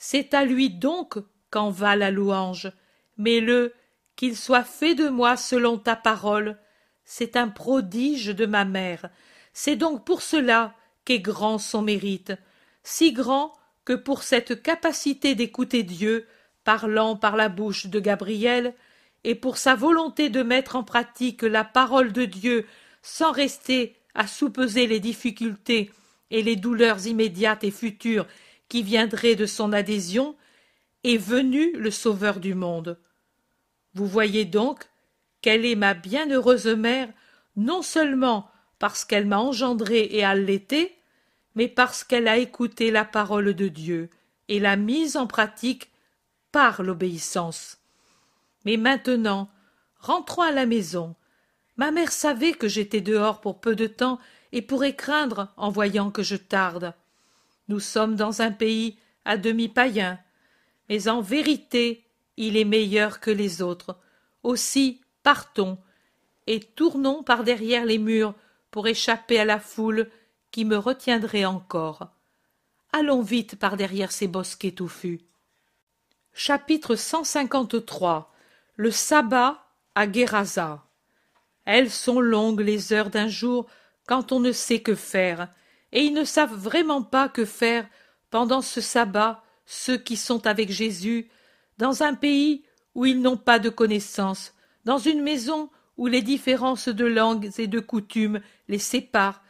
c'est à lui donc qu'en va la louange. Mais le qu'il soit fait de moi selon ta parole, c'est un prodige de ma mère. C'est donc pour cela qu'est grand son mérite, si grand que pour cette capacité d'écouter Dieu, parlant par la bouche de Gabriel, et pour sa volonté de mettre en pratique la parole de Dieu sans rester à soupeser les difficultés et les douleurs immédiates et futures qui viendrait de son adhésion, est venu le Sauveur du monde. Vous voyez donc qu'elle est ma bienheureuse mère non seulement parce qu'elle m'a engendré et allaité, mais parce qu'elle a écouté la parole de Dieu et l'a mise en pratique par l'obéissance. Mais maintenant, rentrons à la maison. Ma mère savait que j'étais dehors pour peu de temps et pourrait craindre en voyant que je tarde. Nous sommes dans un pays à demi païen, mais en vérité il est meilleur que les autres. Aussi partons et tournons par derrière les murs pour échapper à la foule qui me retiendrait encore. Allons vite par derrière ces bosquets touffus. Chapitre 153 Le sabbat à Gerasa. Elles sont longues les heures d'un jour quand on ne sait que faire, et ils ne savent vraiment pas que faire pendant ce sabbat ceux qui sont avec Jésus, dans un pays où ils n'ont pas de connaissances, dans une maison où les différences de langues et de coutumes les séparent,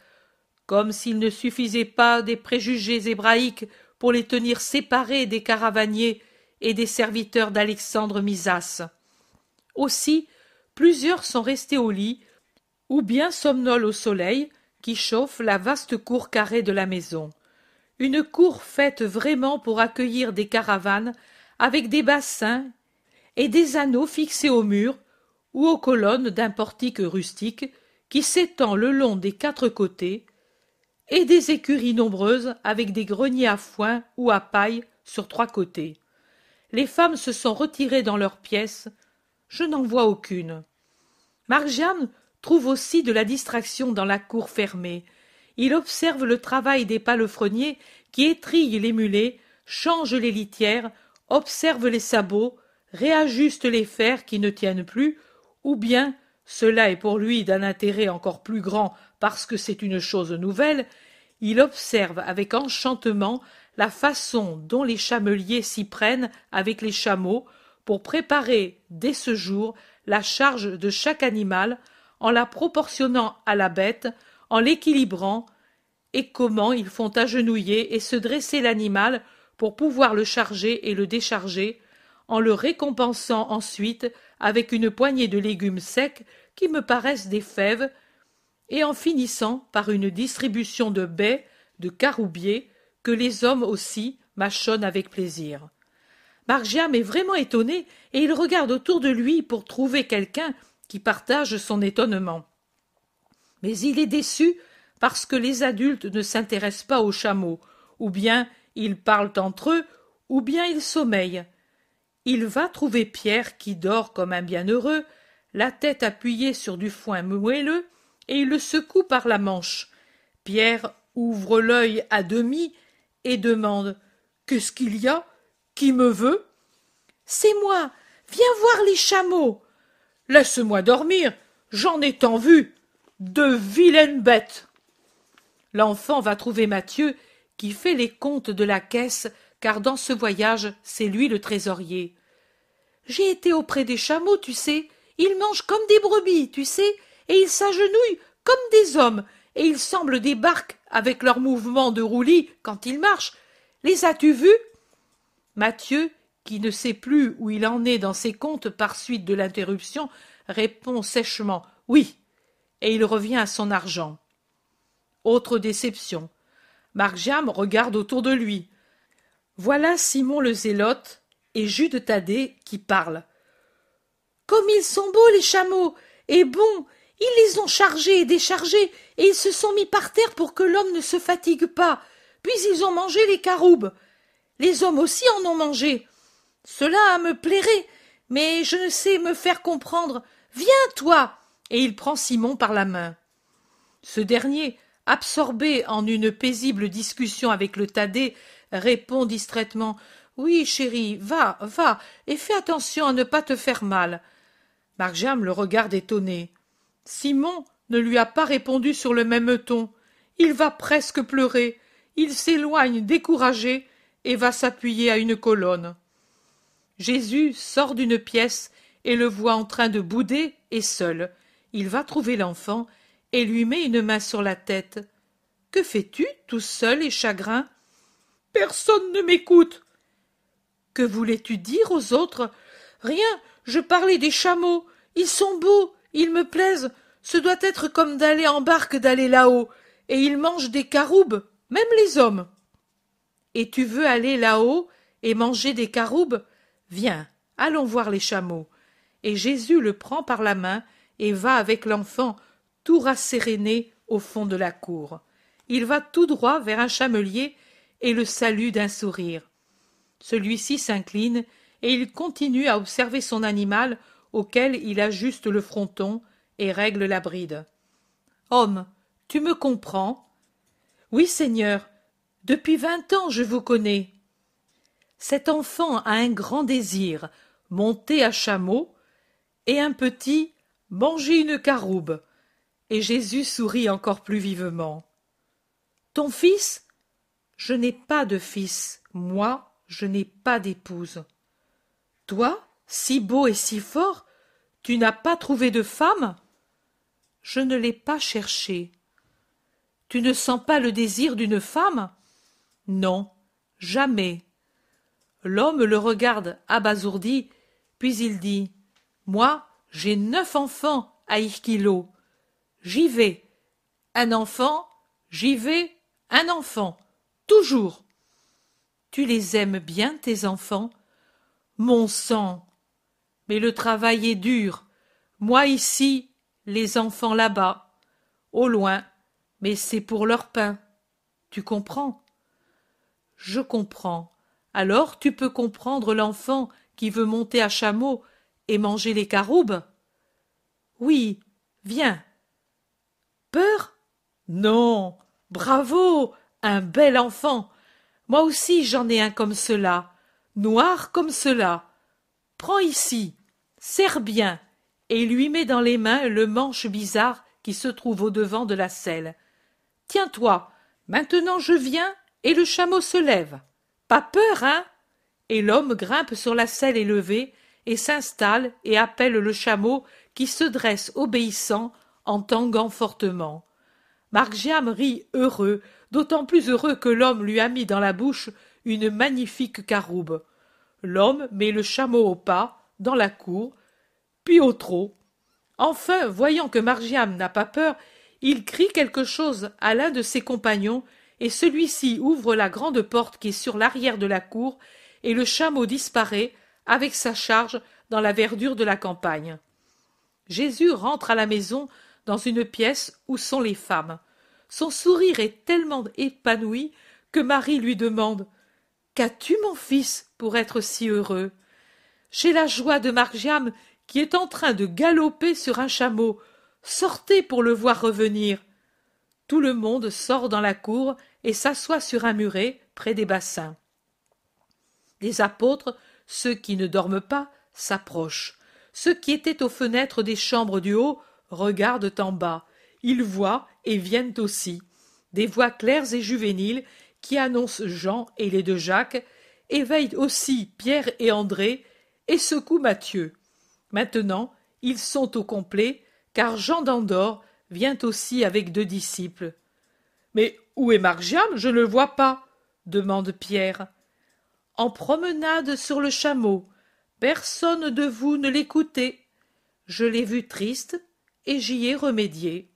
comme s'il ne suffisait pas des préjugés hébraïques pour les tenir séparés des caravaniers et des serviteurs d'Alexandre Misas. Aussi, plusieurs sont restés au lit, ou bien somnolent au soleil, qui chauffe la vaste cour carrée de la maison. Une cour faite vraiment pour accueillir des caravanes, avec des bassins et des anneaux fixés aux murs ou aux colonnes d'un portique rustique qui s'étend le long des quatre côtés, et des écuries nombreuses avec des greniers à foin ou à paille sur trois côtés. Les femmes se sont retirées dans leurs pièces, je n'en vois aucune trouve aussi de la distraction dans la cour fermée. Il observe le travail des palefreniers qui étrillent les mulets, changent les litières, observent les sabots, réajustent les fers qui ne tiennent plus, ou bien, cela est pour lui d'un intérêt encore plus grand parce que c'est une chose nouvelle, il observe avec enchantement la façon dont les chameliers s'y prennent avec les chameaux pour préparer dès ce jour la charge de chaque animal en la proportionnant à la bête, en l'équilibrant, et comment ils font agenouiller et se dresser l'animal pour pouvoir le charger et le décharger, en le récompensant ensuite avec une poignée de légumes secs qui me paraissent des fèves, et en finissant par une distribution de baies, de caroubiers, que les hommes aussi mâchonnent avec plaisir. Margiam est vraiment étonné et il regarde autour de lui pour trouver quelqu'un qui partage son étonnement. Mais il est déçu parce que les adultes ne s'intéressent pas aux chameaux, ou bien ils parlent entre eux, ou bien ils sommeillent. Il va trouver Pierre qui dort comme un bienheureux, la tête appuyée sur du foin moelleux, et il le secoue par la manche. Pierre ouvre l'œil à demi et demande Qu'est-ce qu'il y a Qui me veut C'est moi Viens voir les chameaux Laisse-moi dormir. J'en ai tant vu. De vilaines bêtes. L'enfant va trouver Mathieu, qui fait les comptes de la caisse, car dans ce voyage, c'est lui le trésorier. J'ai été auprès des chameaux, tu sais. Ils mangent comme des brebis, tu sais, et ils s'agenouillent comme des hommes, et ils semblent des barques avec leurs mouvements de roulis quand ils marchent. Les as-tu vus Mathieu, ne sait plus où il en est dans ses comptes par suite de l'interruption, répond sèchement Oui, et il revient à son argent. Autre déception. Marc regarde autour de lui. Voilà Simon le Zélote et Jude Thaddée qui parlent. Comme ils sont beaux, les chameaux Et bons Ils les ont chargés et déchargés, et ils se sont mis par terre pour que l'homme ne se fatigue pas. Puis ils ont mangé les caroubes. Les hommes aussi en ont mangé. Cela me plairait, mais je ne sais me faire comprendre. Viens, toi. Et il prend Simon par la main. Ce dernier, absorbé en une paisible discussion avec le Thaddée, répond distraitement. Oui, chérie, va, va, et fais attention à ne pas te faire mal. Marjam le regarde étonné. Simon ne lui a pas répondu sur le même ton. Il va presque pleurer. Il s'éloigne découragé et va s'appuyer à une colonne. Jésus sort d'une pièce et le voit en train de bouder et seul. Il va trouver l'enfant et lui met une main sur la tête. Que fais-tu, tout seul et chagrin Personne ne m'écoute. Que voulais-tu dire aux autres Rien, je parlais des chameaux. Ils sont beaux, ils me plaisent. Ce doit être comme d'aller en barque d'aller là-haut. Et ils mangent des caroubes, même les hommes. Et tu veux aller là-haut et manger des caroubes viens allons voir les chameaux et jésus le prend par la main et va avec l'enfant tout rasséréné au fond de la cour il va tout droit vers un chamelier et le salue d'un sourire celui-ci s'incline et il continue à observer son animal auquel il ajuste le fronton et règle la bride homme tu me comprends oui seigneur depuis vingt ans je vous connais cet enfant a un grand désir, monter à chameau, et un petit, manger une caroube. Et Jésus sourit encore plus vivement. Ton fils Je n'ai pas de fils, moi, je n'ai pas d'épouse. Toi, si beau et si fort, tu n'as pas trouvé de femme Je ne l'ai pas cherché. Tu ne sens pas le désir d'une femme Non, jamais. L'homme le regarde abasourdi, puis il dit Moi, j'ai neuf enfants à Ichkilo. J'y vais. Un enfant, j'y vais, un enfant, toujours. Tu les aimes bien, tes enfants Mon sang Mais le travail est dur. Moi ici, les enfants là-bas, au loin, mais c'est pour leur pain. Tu comprends Je comprends. Alors tu peux comprendre l'enfant qui veut monter à chameau et manger les caroubes Oui, viens. Peur Non. Bravo. Un bel enfant. Moi aussi j'en ai un comme cela, noir comme cela. Prends ici, serre bien, et lui mets dans les mains le manche bizarre qui se trouve au devant de la selle. Tiens toi, maintenant je viens, et le chameau se lève. Pas peur, hein Et l'homme grimpe sur la selle élevée et s'installe et appelle le chameau qui se dresse obéissant en tanguant fortement. Margiam rit heureux, d'autant plus heureux que l'homme lui a mis dans la bouche une magnifique caroube. L'homme met le chameau au pas, dans la cour, puis au trot. Enfin, voyant que Margiam n'a pas peur, il crie quelque chose à l'un de ses compagnons et celui-ci ouvre la grande porte qui est sur l'arrière de la cour, et le chameau disparaît, avec sa charge, dans la verdure de la campagne. Jésus rentre à la maison dans une pièce où sont les femmes. Son sourire est tellement épanoui que Marie lui demande Qu'as-tu, mon fils, pour être si heureux J'ai la joie de Margiam qui est en train de galoper sur un chameau. Sortez pour le voir revenir. Tout le monde sort dans la cour et s'assoit sur un muret près des bassins. Les apôtres, ceux qui ne dorment pas, s'approchent. Ceux qui étaient aux fenêtres des chambres du haut regardent en bas. Ils voient et viennent aussi. Des voix claires et juvéniles qui annoncent Jean et les deux Jacques, éveillent aussi Pierre et André, et secouent Matthieu. Maintenant, ils sont au complet, car Jean d'Andorre vient aussi avec deux disciples. Mais où est Margiam Je ne le vois pas, demande Pierre. En promenade sur le chameau. Personne de vous ne l'écoutait. Je l'ai vu triste et j'y ai remédié.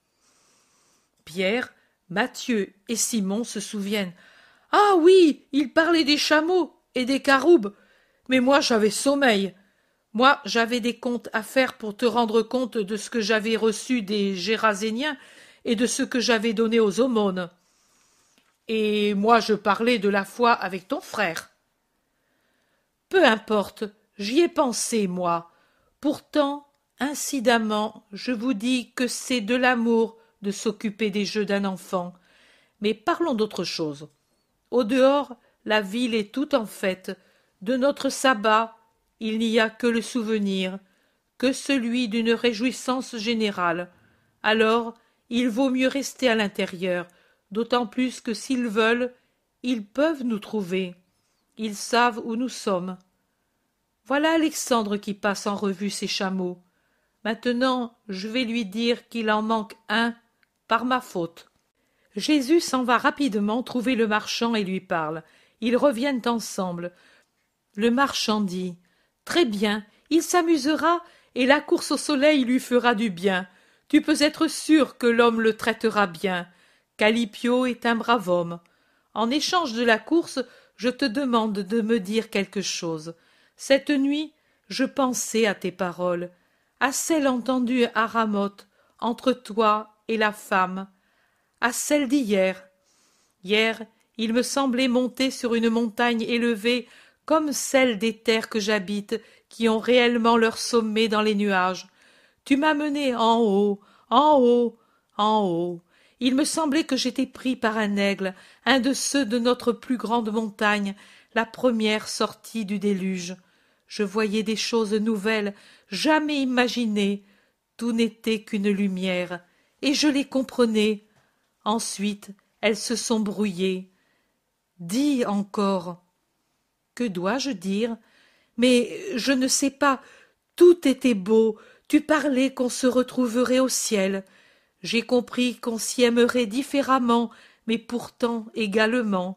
Pierre, Mathieu et Simon se souviennent. Ah oui, il parlait des chameaux et des caroubes. Mais moi j'avais sommeil. Moi j'avais des comptes à faire pour te rendre compte de ce que j'avais reçu des Géraséniens et de ce que j'avais donné aux aumônes. Et moi je parlais de la foi avec ton frère. Peu importe, j'y ai pensé, moi. Pourtant, incidemment, je vous dis que c'est de l'amour de s'occuper des jeux d'un enfant. Mais parlons d'autre chose. Au dehors, la ville est toute en fête. De notre sabbat, il n'y a que le souvenir, que celui d'une réjouissance générale. Alors, il vaut mieux rester à l'intérieur, d'autant plus que s'ils veulent, ils peuvent nous trouver. Ils savent où nous sommes. Voilà Alexandre qui passe en revue ses chameaux. Maintenant, je vais lui dire qu'il en manque un par ma faute. Jésus s'en va rapidement trouver le marchand et lui parle. Ils reviennent ensemble. Le marchand dit Très bien, il s'amusera et la course au soleil lui fera du bien. Tu peux être sûr que l'homme le traitera bien. Calipio est un brave homme. En échange de la course, je te demande de me dire quelque chose. Cette nuit, je pensais à tes paroles, à celles entendues à Ramoth, entre toi et la femme, à celles d'hier. Hier, il me semblait monter sur une montagne élevée comme celle des terres que j'habite, qui ont réellement leur sommet dans les nuages. Tu m'as mené en haut, en haut, en haut. Il me semblait que j'étais pris par un aigle, un de ceux de notre plus grande montagne, la première sortie du déluge. Je voyais des choses nouvelles, jamais imaginées. Tout n'était qu'une lumière, et je les comprenais. Ensuite, elles se sont brouillées. Dis encore. Que dois-je dire Mais je ne sais pas. Tout était beau. Tu parlais qu'on se retrouverait au ciel. J'ai compris qu'on s'y aimerait différemment, mais pourtant également.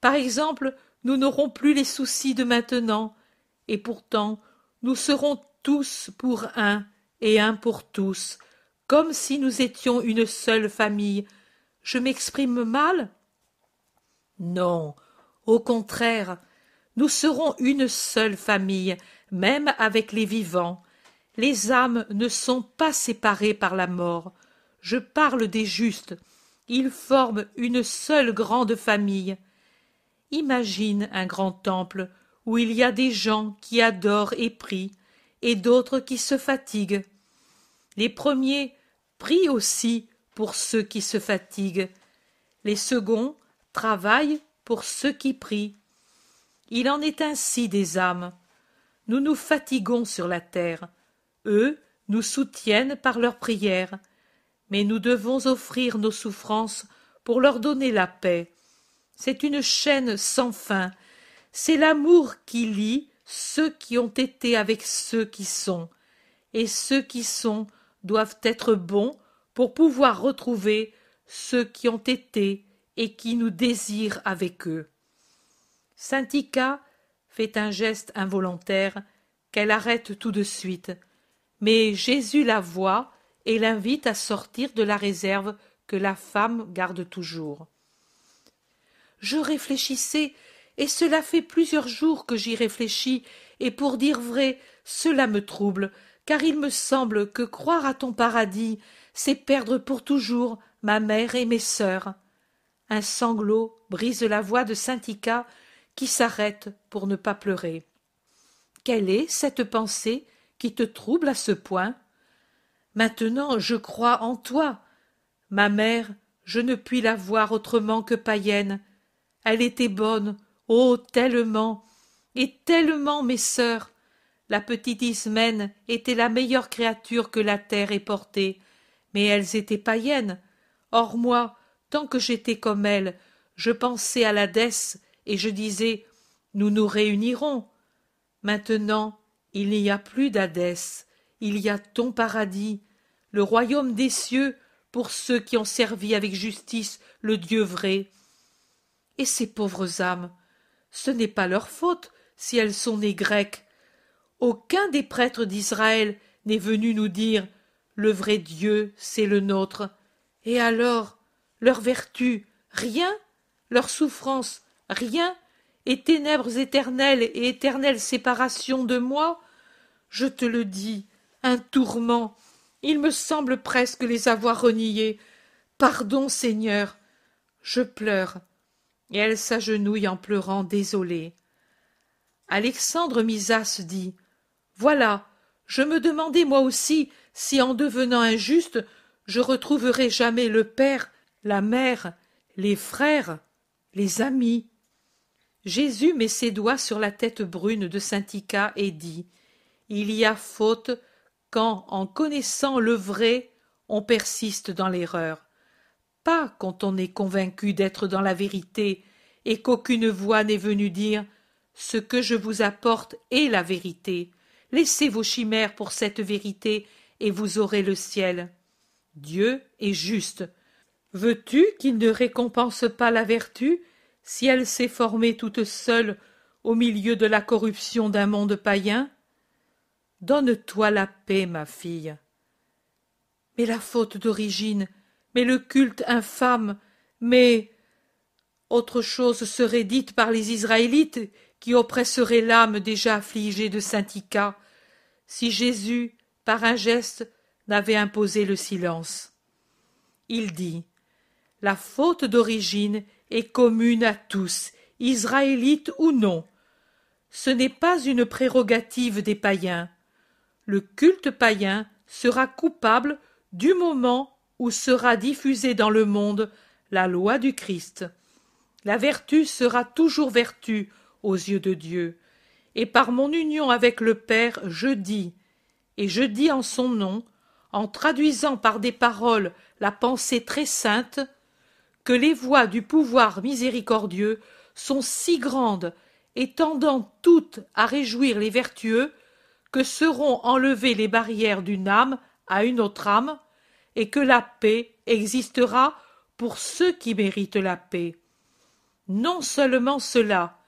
Par exemple, nous n'aurons plus les soucis de maintenant, et pourtant nous serons tous pour un et un pour tous, comme si nous étions une seule famille. Je m'exprime mal Non, au contraire, nous serons une seule famille, même avec les vivants. Les âmes ne sont pas séparées par la mort je parle des justes. Ils forment une seule grande famille. Imagine un grand temple où il y a des gens qui adorent et prient, et d'autres qui se fatiguent. Les premiers prient aussi pour ceux qui se fatiguent. Les seconds travaillent pour ceux qui prient. Il en est ainsi des âmes. Nous nous fatiguons sur la terre. Eux nous soutiennent par leurs prières mais nous devons offrir nos souffrances pour leur donner la paix. C'est une chaîne sans fin, c'est l'amour qui lie ceux qui ont été avec ceux qui sont, et ceux qui sont doivent être bons pour pouvoir retrouver ceux qui ont été et qui nous désirent avec eux. Syntica fait un geste involontaire qu'elle arrête tout de suite, mais Jésus la voit et l'invite à sortir de la réserve que la femme garde toujours. Je réfléchissais, et cela fait plusieurs jours que j'y réfléchis, et pour dire vrai, cela me trouble, car il me semble que croire à ton paradis, c'est perdre pour toujours ma mère et mes sœurs. Un sanglot brise la voix de Syntica qui s'arrête pour ne pas pleurer. Quelle est cette pensée qui te trouble à ce point? Maintenant je crois en toi. Ma mère, je ne puis la voir autrement que païenne. Elle était bonne, oh tellement, et tellement mes sœurs. La petite Ismène était la meilleure créature que la terre ait portée, mais elles étaient païennes. Or moi, tant que j'étais comme elles, je pensais à la et je disais Nous nous réunirons. Maintenant, il n'y a plus d'Hadès, il y a ton paradis, le royaume des cieux pour ceux qui ont servi avec justice le Dieu vrai. Et ces pauvres âmes, ce n'est pas leur faute si elles sont nées grecques. Aucun des prêtres d'Israël n'est venu nous dire le vrai Dieu, c'est le nôtre. Et alors, leur vertu, rien, leur souffrance, rien, et ténèbres éternelles et éternelle séparation de moi, je te le dis, un tourment, il me semble presque les avoir reniés. Pardon, Seigneur. Je pleure. Et elle s'agenouille en pleurant désolée. Alexandre Misas dit. Voilà. Je me demandais moi aussi si en devenant injuste je retrouverais jamais le père, la mère, les frères, les amis. Jésus met ses doigts sur la tête brune de Saint et dit. Il y a faute, quand, en connaissant le vrai, on persiste dans l'erreur, pas quand on est convaincu d'être dans la vérité et qu'aucune voix n'est venue dire ce que je vous apporte est la vérité. Laissez vos chimères pour cette vérité et vous aurez le ciel. Dieu est juste. Veux-tu qu'il ne récompense pas la vertu si elle s'est formée toute seule au milieu de la corruption d'un monde païen donne-toi la paix, ma fille. Mais la faute d'origine, mais le culte infâme, mais autre chose serait dite par les Israélites qui oppresseraient l'âme déjà affligée de Saint-Ika, si Jésus, par un geste, n'avait imposé le silence. Il dit La faute d'origine est commune à tous, israélites ou non. Ce n'est pas une prérogative des païens le culte païen sera coupable du moment où sera diffusée dans le monde la loi du Christ. La vertu sera toujours vertu aux yeux de Dieu. Et par mon union avec le Père, je dis, et je dis en son nom, en traduisant par des paroles la pensée très sainte, que les voies du pouvoir miséricordieux sont si grandes et tendant toutes à réjouir les vertueux que seront enlevées les barrières d'une âme à une autre âme, et que la paix existera pour ceux qui méritent la paix. Non seulement cela,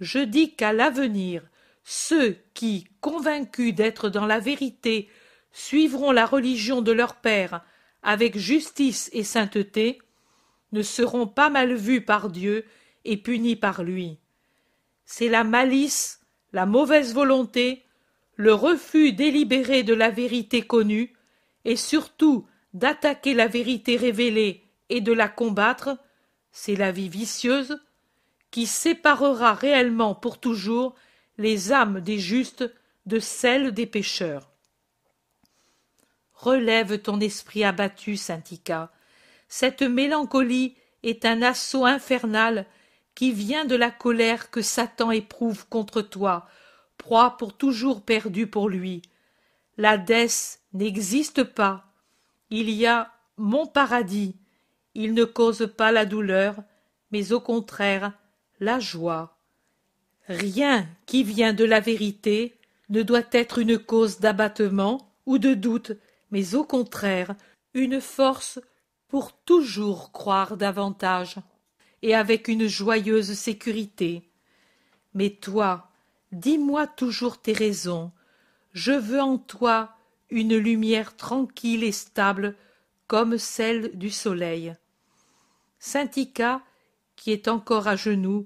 je dis qu'à l'avenir, ceux qui, convaincus d'être dans la vérité, suivront la religion de leur père avec justice et sainteté, ne seront pas mal vus par Dieu et punis par lui. C'est la malice, la mauvaise volonté le refus délibéré de la vérité connue, et surtout d'attaquer la vérité révélée et de la combattre, c'est la vie vicieuse qui séparera réellement pour toujours les âmes des justes de celles des pécheurs. Relève ton esprit abattu, Syndicat. Cette mélancolie est un assaut infernal qui vient de la colère que Satan éprouve contre toi pour toujours perdu pour lui. L'Hadès n'existe pas. Il y a mon paradis. Il ne cause pas la douleur, mais au contraire la joie. Rien qui vient de la vérité ne doit être une cause d'abattement ou de doute, mais au contraire une force pour toujours croire davantage, et avec une joyeuse sécurité. Mais toi, dis-moi toujours tes raisons. Je veux en toi une lumière tranquille et stable comme celle du soleil. Syntica, qui est encore à genoux,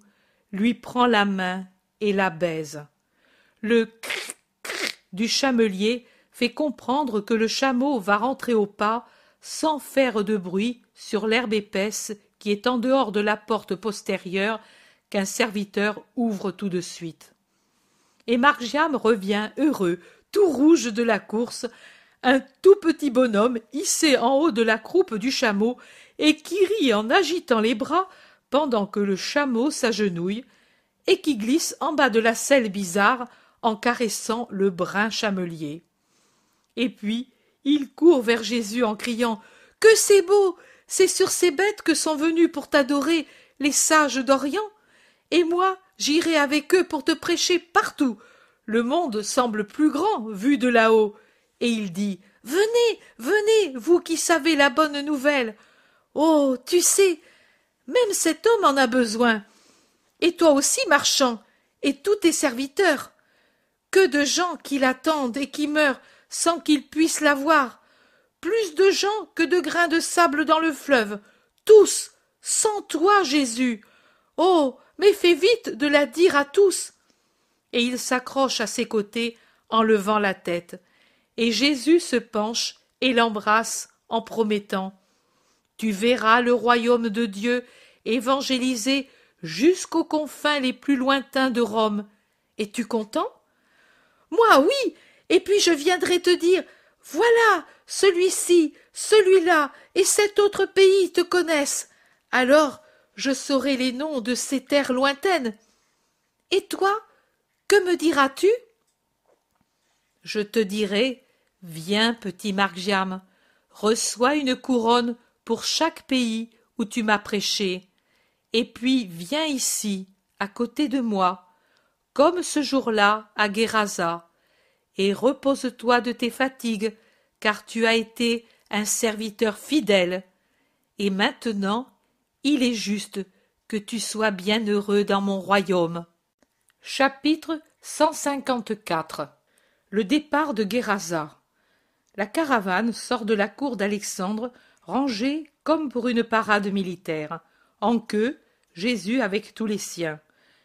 lui prend la main et la baise. Le crrrr » du chamelier fait comprendre que le chameau va rentrer au pas sans faire de bruit sur l'herbe épaisse qui est en dehors de la porte postérieure qu'un serviteur ouvre tout de suite et Margiam revient heureux, tout rouge de la course, un tout petit bonhomme hissé en haut de la croupe du chameau et qui rit en agitant les bras pendant que le chameau s'agenouille et qui glisse en bas de la selle bizarre en caressant le brun chamelier. Et puis il court vers Jésus en criant Que c'est beau C'est sur ces bêtes que sont venus pour t'adorer les sages d'Orient. Et moi, J'irai avec eux pour te prêcher partout. Le monde semble plus grand, vu de là-haut. Et il dit Venez, venez, vous qui savez la bonne nouvelle. Oh, tu sais, même cet homme en a besoin. Et toi aussi, marchand, et tous tes serviteurs. Que de gens qui l'attendent et qui meurent sans qu'ils puissent l'avoir. Plus de gens que de grains de sable dans le fleuve. Tous, sans toi, Jésus. Oh, mais fais vite de la dire à tous. Et il s'accroche à ses côtés en levant la tête. Et Jésus se penche et l'embrasse en promettant Tu verras le royaume de Dieu évangélisé jusqu'aux confins les plus lointains de Rome. Es-tu content Moi, oui Et puis je viendrai te dire Voilà celui-ci, celui-là et cet autre pays te connaissent. Alors je saurai les noms de ces terres lointaines. Et toi, que me diras-tu Je te dirai Viens, petit Margiam, reçois une couronne pour chaque pays où tu m'as prêché, et puis viens ici, à côté de moi, comme ce jour-là à Gerasa, et repose-toi de tes fatigues, car tu as été un serviteur fidèle. Et maintenant, il est juste que tu sois bien heureux dans mon royaume. Chapitre 154 Le départ de Gerasa La caravane sort de la cour d'Alexandre, rangée comme pour une parade militaire. En queue, Jésus avec tous les siens.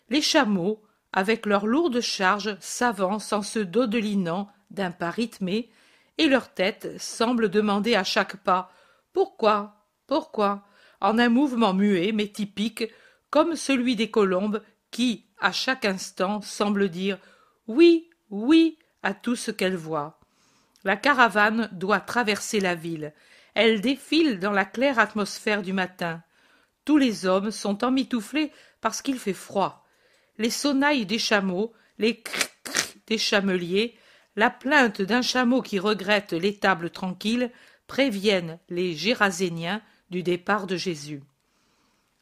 Les chameaux, avec leurs lourdes charges, s'avancent en se dodelinant d'un pas rythmé, et leurs têtes semblent demander à chaque pas Pourquoi Pourquoi en un mouvement muet mais typique, comme celui des colombes qui, à chaque instant, semblent dire oui, oui à tout ce qu'elles voient. La caravane doit traverser la ville. Elle défile dans la claire atmosphère du matin. Tous les hommes sont emmitouflés parce qu'il fait froid. Les sonnailles des chameaux, les cris des chameliers, la plainte d'un chameau qui regrette l'étable tranquille préviennent les Géraséniens du départ de Jésus.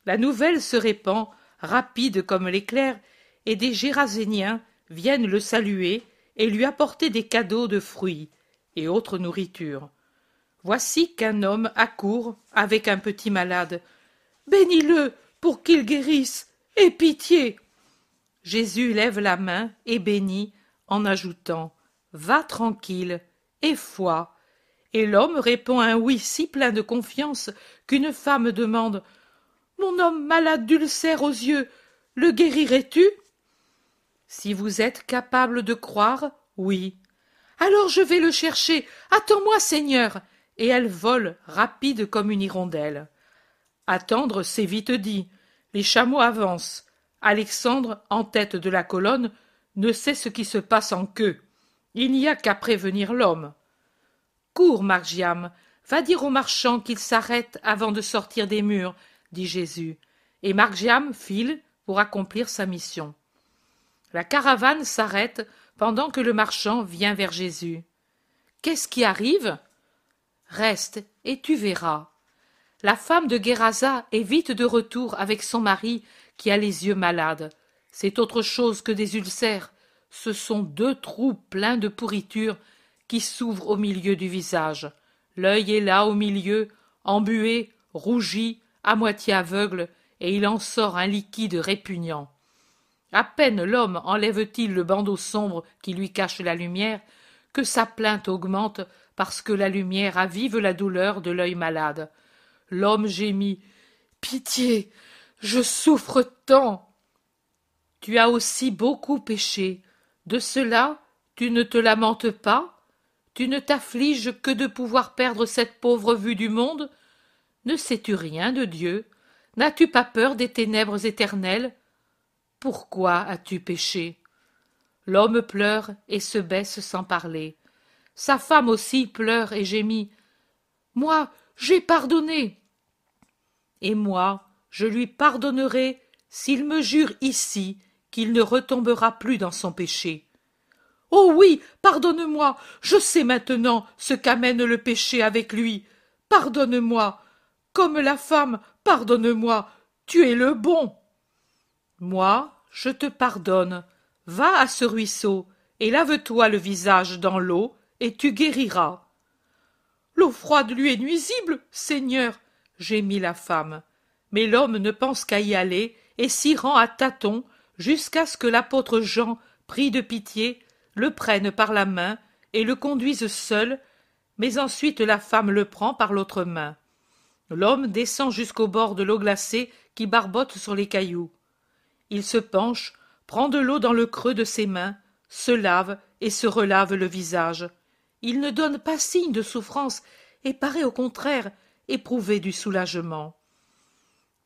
La nouvelle se répand, rapide comme l'éclair, et des Géraséniens viennent le saluer et lui apporter des cadeaux de fruits et autres nourritures. Voici qu'un homme accourt avec un petit malade. Bénis-le pour qu'il guérisse, et pitié. Jésus lève la main et bénit en ajoutant Va tranquille et foi et l'homme répond un oui si plein de confiance qu'une femme demande Mon homme malade d'ulcère aux yeux, le guérirais-tu Si vous êtes capable de croire, oui. Alors je vais le chercher. Attends-moi, Seigneur. Et elle vole, rapide comme une hirondelle. Attendre, c'est vite dit. Les chameaux avancent. Alexandre, en tête de la colonne, ne sait ce qui se passe en queue. Il n'y a qu'à prévenir l'homme. Cours, Margiam, va dire aux marchands qu'il s'arrête avant de sortir des murs, dit Jésus. Et Margiam file pour accomplir sa mission. La caravane s'arrête pendant que le marchand vient vers Jésus. Qu'est-ce qui arrive Reste et tu verras. La femme de Gérasa est vite de retour avec son mari qui a les yeux malades. C'est autre chose que des ulcères. Ce sont deux trous pleins de pourriture qui s'ouvre au milieu du visage. L'œil est là au milieu, embué, rougi, à moitié aveugle, et il en sort un liquide répugnant. À peine l'homme enlève-t-il le bandeau sombre qui lui cache la lumière, que sa plainte augmente parce que la lumière avive la douleur de l'œil malade. L'homme gémit. Pitié. Je souffre tant. Tu as aussi beaucoup péché. De cela tu ne te lamentes pas? Tu ne t'affliges que de pouvoir perdre cette pauvre vue du monde Ne sais-tu rien de Dieu N'as-tu pas peur des ténèbres éternelles Pourquoi as-tu péché L'homme pleure et se baisse sans parler. Sa femme aussi pleure et gémit. Moi, j'ai pardonné. Et moi, je lui pardonnerai s'il me jure ici qu'il ne retombera plus dans son péché. Oh oui, pardonne-moi, je sais maintenant ce qu'amène le péché avec lui. Pardonne-moi, comme la femme, pardonne-moi, tu es le bon. Moi, je te pardonne. Va à ce ruisseau et lave-toi le visage dans l'eau et tu guériras. L'eau froide lui est nuisible, Seigneur, gémit la femme. Mais l'homme ne pense qu'à y aller et s'y rend à tâtons jusqu'à ce que l'apôtre Jean, pris de pitié, le prennent par la main et le conduisent seul, mais ensuite la femme le prend par l'autre main. L'homme descend jusqu'au bord de l'eau glacée qui barbote sur les cailloux. Il se penche, prend de l'eau dans le creux de ses mains, se lave et se relave le visage. Il ne donne pas signe de souffrance et paraît au contraire éprouvé du soulagement.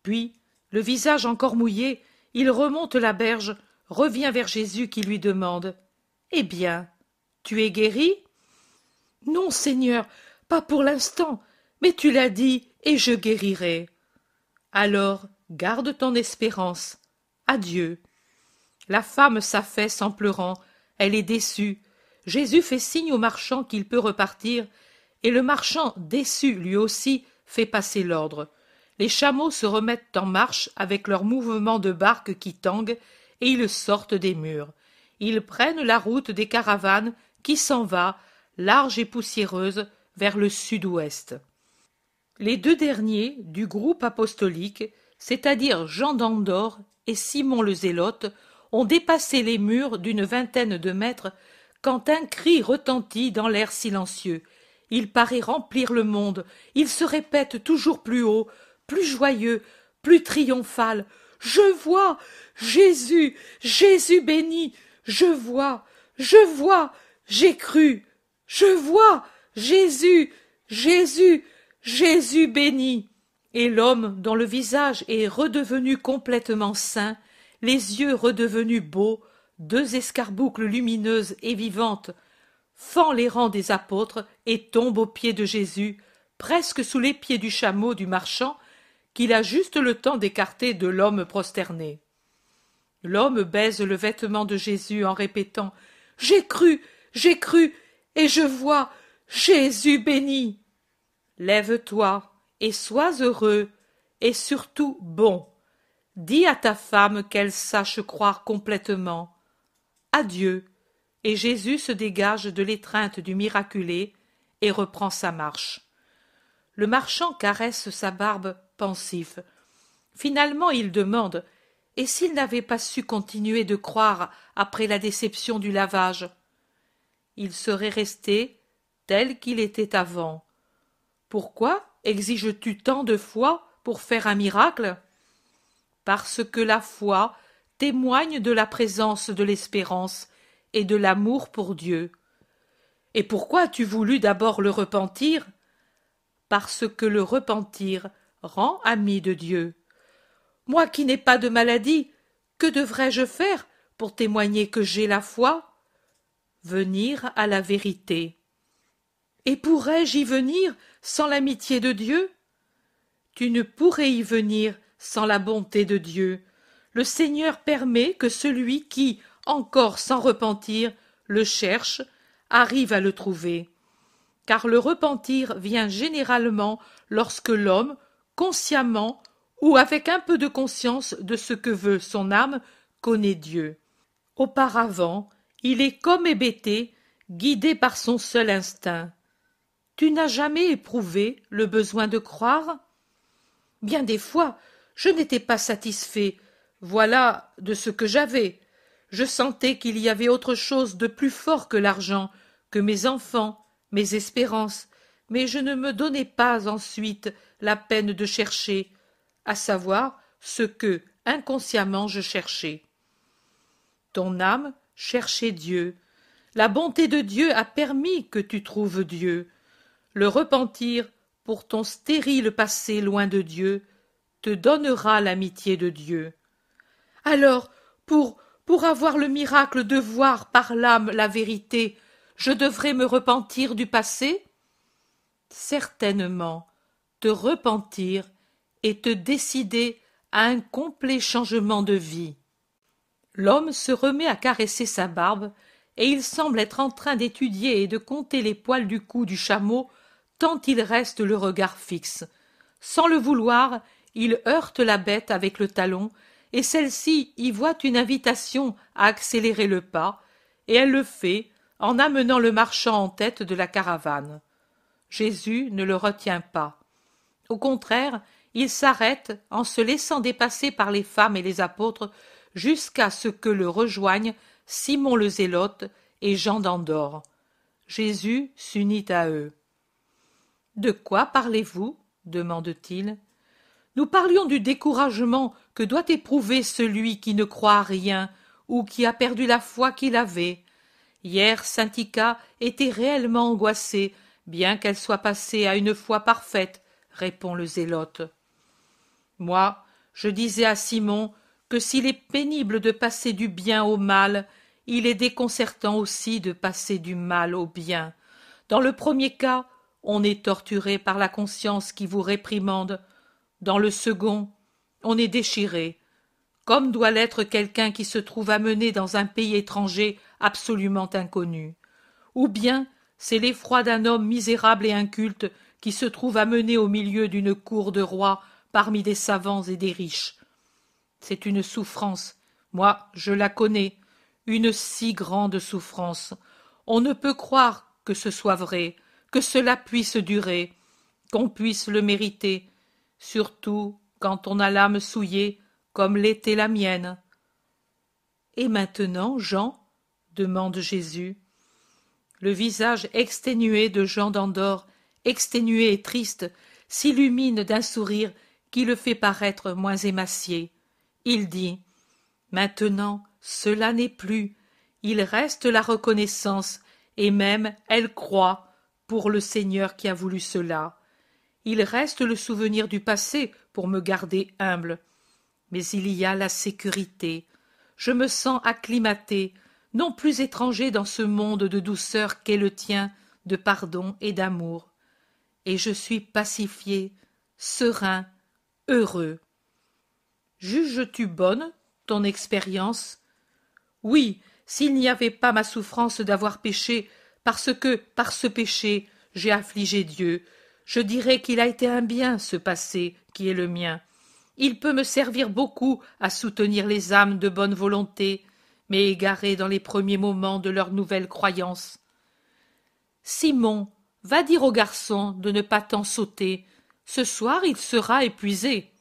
Puis, le visage encore mouillé, il remonte la berge, revient vers Jésus qui lui demande eh bien, tu es guéri Non, Seigneur, pas pour l'instant, mais tu l'as dit, et je guérirai. Alors, garde ton espérance. Adieu. La femme s'affaisse en pleurant, elle est déçue. Jésus fait signe au marchand qu'il peut repartir, et le marchand, déçu lui aussi, fait passer l'ordre. Les chameaux se remettent en marche avec leur mouvement de barque qui tangue, et ils sortent des murs ils prennent la route des caravanes qui s'en va, large et poussiéreuse, vers le sud-ouest. Les deux derniers du groupe apostolique, c'est-à-dire Jean d'Andorre et Simon le Zélote, ont dépassé les murs d'une vingtaine de mètres quand un cri retentit dans l'air silencieux. Il paraît remplir le monde, il se répète toujours plus haut, plus joyeux, plus triomphal. Je vois. Jésus. Jésus béni je vois je vois j'ai cru je vois jésus jésus jésus béni et l'homme dont le visage est redevenu complètement sain les yeux redevenus beaux deux escarboucles lumineuses et vivantes fend les rangs des apôtres et tombe aux pieds de jésus presque sous les pieds du chameau du marchand qu'il a juste le temps d'écarter de l'homme prosterné L'homme baise le vêtement de Jésus en répétant J'ai cru, j'ai cru, et je vois Jésus béni. Lève-toi et sois heureux, et surtout bon. Dis à ta femme qu'elle sache croire complètement. Adieu. Et Jésus se dégage de l'étreinte du miraculé et reprend sa marche. Le marchand caresse sa barbe pensif. Finalement, il demande et s'il n'avait pas su continuer de croire après la déception du lavage Il serait resté tel qu'il était avant. Pourquoi exiges-tu tant de foi pour faire un miracle Parce que la foi témoigne de la présence de l'espérance et de l'amour pour Dieu. Et pourquoi as-tu voulu d'abord le repentir Parce que le repentir rend ami de Dieu moi qui n'ai pas de maladie, que devrais-je faire pour témoigner que j'ai la foi Venir à la vérité. Et pourrais-je y venir sans l'amitié de Dieu Tu ne pourrais y venir sans la bonté de Dieu. Le Seigneur permet que celui qui, encore sans repentir, le cherche, arrive à le trouver. Car le repentir vient généralement lorsque l'homme, consciemment, ou avec un peu de conscience de ce que veut son âme, connaît Dieu. Auparavant, il est comme hébété, guidé par son seul instinct. Tu n'as jamais éprouvé le besoin de croire Bien des fois, je n'étais pas satisfait. Voilà de ce que j'avais. Je sentais qu'il y avait autre chose de plus fort que l'argent, que mes enfants, mes espérances, mais je ne me donnais pas ensuite la peine de chercher à savoir ce que inconsciemment je cherchais. Ton âme cherchait Dieu. La bonté de Dieu a permis que tu trouves Dieu. Le repentir pour ton stérile passé loin de Dieu te donnera l'amitié de Dieu. Alors, pour pour avoir le miracle de voir par l'âme la vérité, je devrais me repentir du passé Certainement, te repentir et te décider à un complet changement de vie. L'homme se remet à caresser sa barbe, et il semble être en train d'étudier et de compter les poils du cou du chameau tant il reste le regard fixe. Sans le vouloir, il heurte la bête avec le talon, et celle-ci y voit une invitation à accélérer le pas, et elle le fait en amenant le marchand en tête de la caravane. Jésus ne le retient pas. Au contraire, il s'arrête en se laissant dépasser par les femmes et les apôtres jusqu'à ce que le rejoignent Simon le Zélote et Jean d'Andorre. Jésus s'unit à eux. De quoi parlez-vous demande-t-il. Nous parlions du découragement que doit éprouver celui qui ne croit à rien ou qui a perdu la foi qu'il avait. Hier, Syntica était réellement angoissée, bien qu'elle soit passée à une foi parfaite, répond le zélote moi je disais à simon que s'il est pénible de passer du bien au mal il est déconcertant aussi de passer du mal au bien dans le premier cas on est torturé par la conscience qui vous réprimande dans le second on est déchiré comme doit l'être quelqu'un qui se trouve amené dans un pays étranger absolument inconnu ou bien c'est l'effroi d'un homme misérable et inculte qui se trouve amené au milieu d'une cour de roi parmi des savants et des riches. C'est une souffrance, moi je la connais, une si grande souffrance. On ne peut croire que ce soit vrai, que cela puisse durer, qu'on puisse le mériter, surtout quand on a l'âme souillée comme l'était la mienne. Et maintenant, Jean demande Jésus. Le visage exténué de Jean d'Andorre, exténué et triste, s'illumine d'un sourire qui le fait paraître moins émacié. Il dit Maintenant, cela n'est plus. Il reste la reconnaissance, et même elle croit pour le Seigneur qui a voulu cela. Il reste le souvenir du passé pour me garder humble. Mais il y a la sécurité. Je me sens acclimaté, non plus étranger dans ce monde de douceur qu'est le tien, de pardon et d'amour. Et je suis pacifié, serein, heureux juges-tu bonne ton expérience oui s'il n'y avait pas ma souffrance d'avoir péché parce que par ce péché j'ai affligé dieu je dirais qu'il a été un bien ce passé qui est le mien il peut me servir beaucoup à soutenir les âmes de bonne volonté mais égarées dans les premiers moments de leur nouvelle croyance simon va dire au garçon de ne pas t'en sauter ce soir il sera épuisé.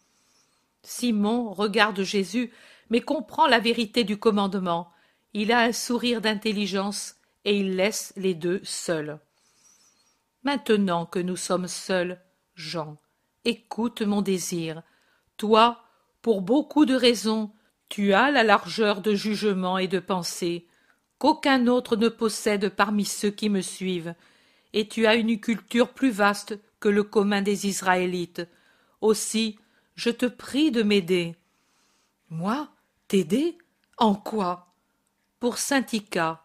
Simon regarde Jésus, mais comprend la vérité du commandement. Il a un sourire d'intelligence, et il laisse les deux seuls. Maintenant que nous sommes seuls, Jean, écoute mon désir. Toi, pour beaucoup de raisons, tu as la largeur de jugement et de pensée qu'aucun autre ne possède parmi ceux qui me suivent, et tu as une culture plus vaste que le commun des Israélites. Aussi, je te prie de m'aider. Moi T'aider En quoi Pour Saintica.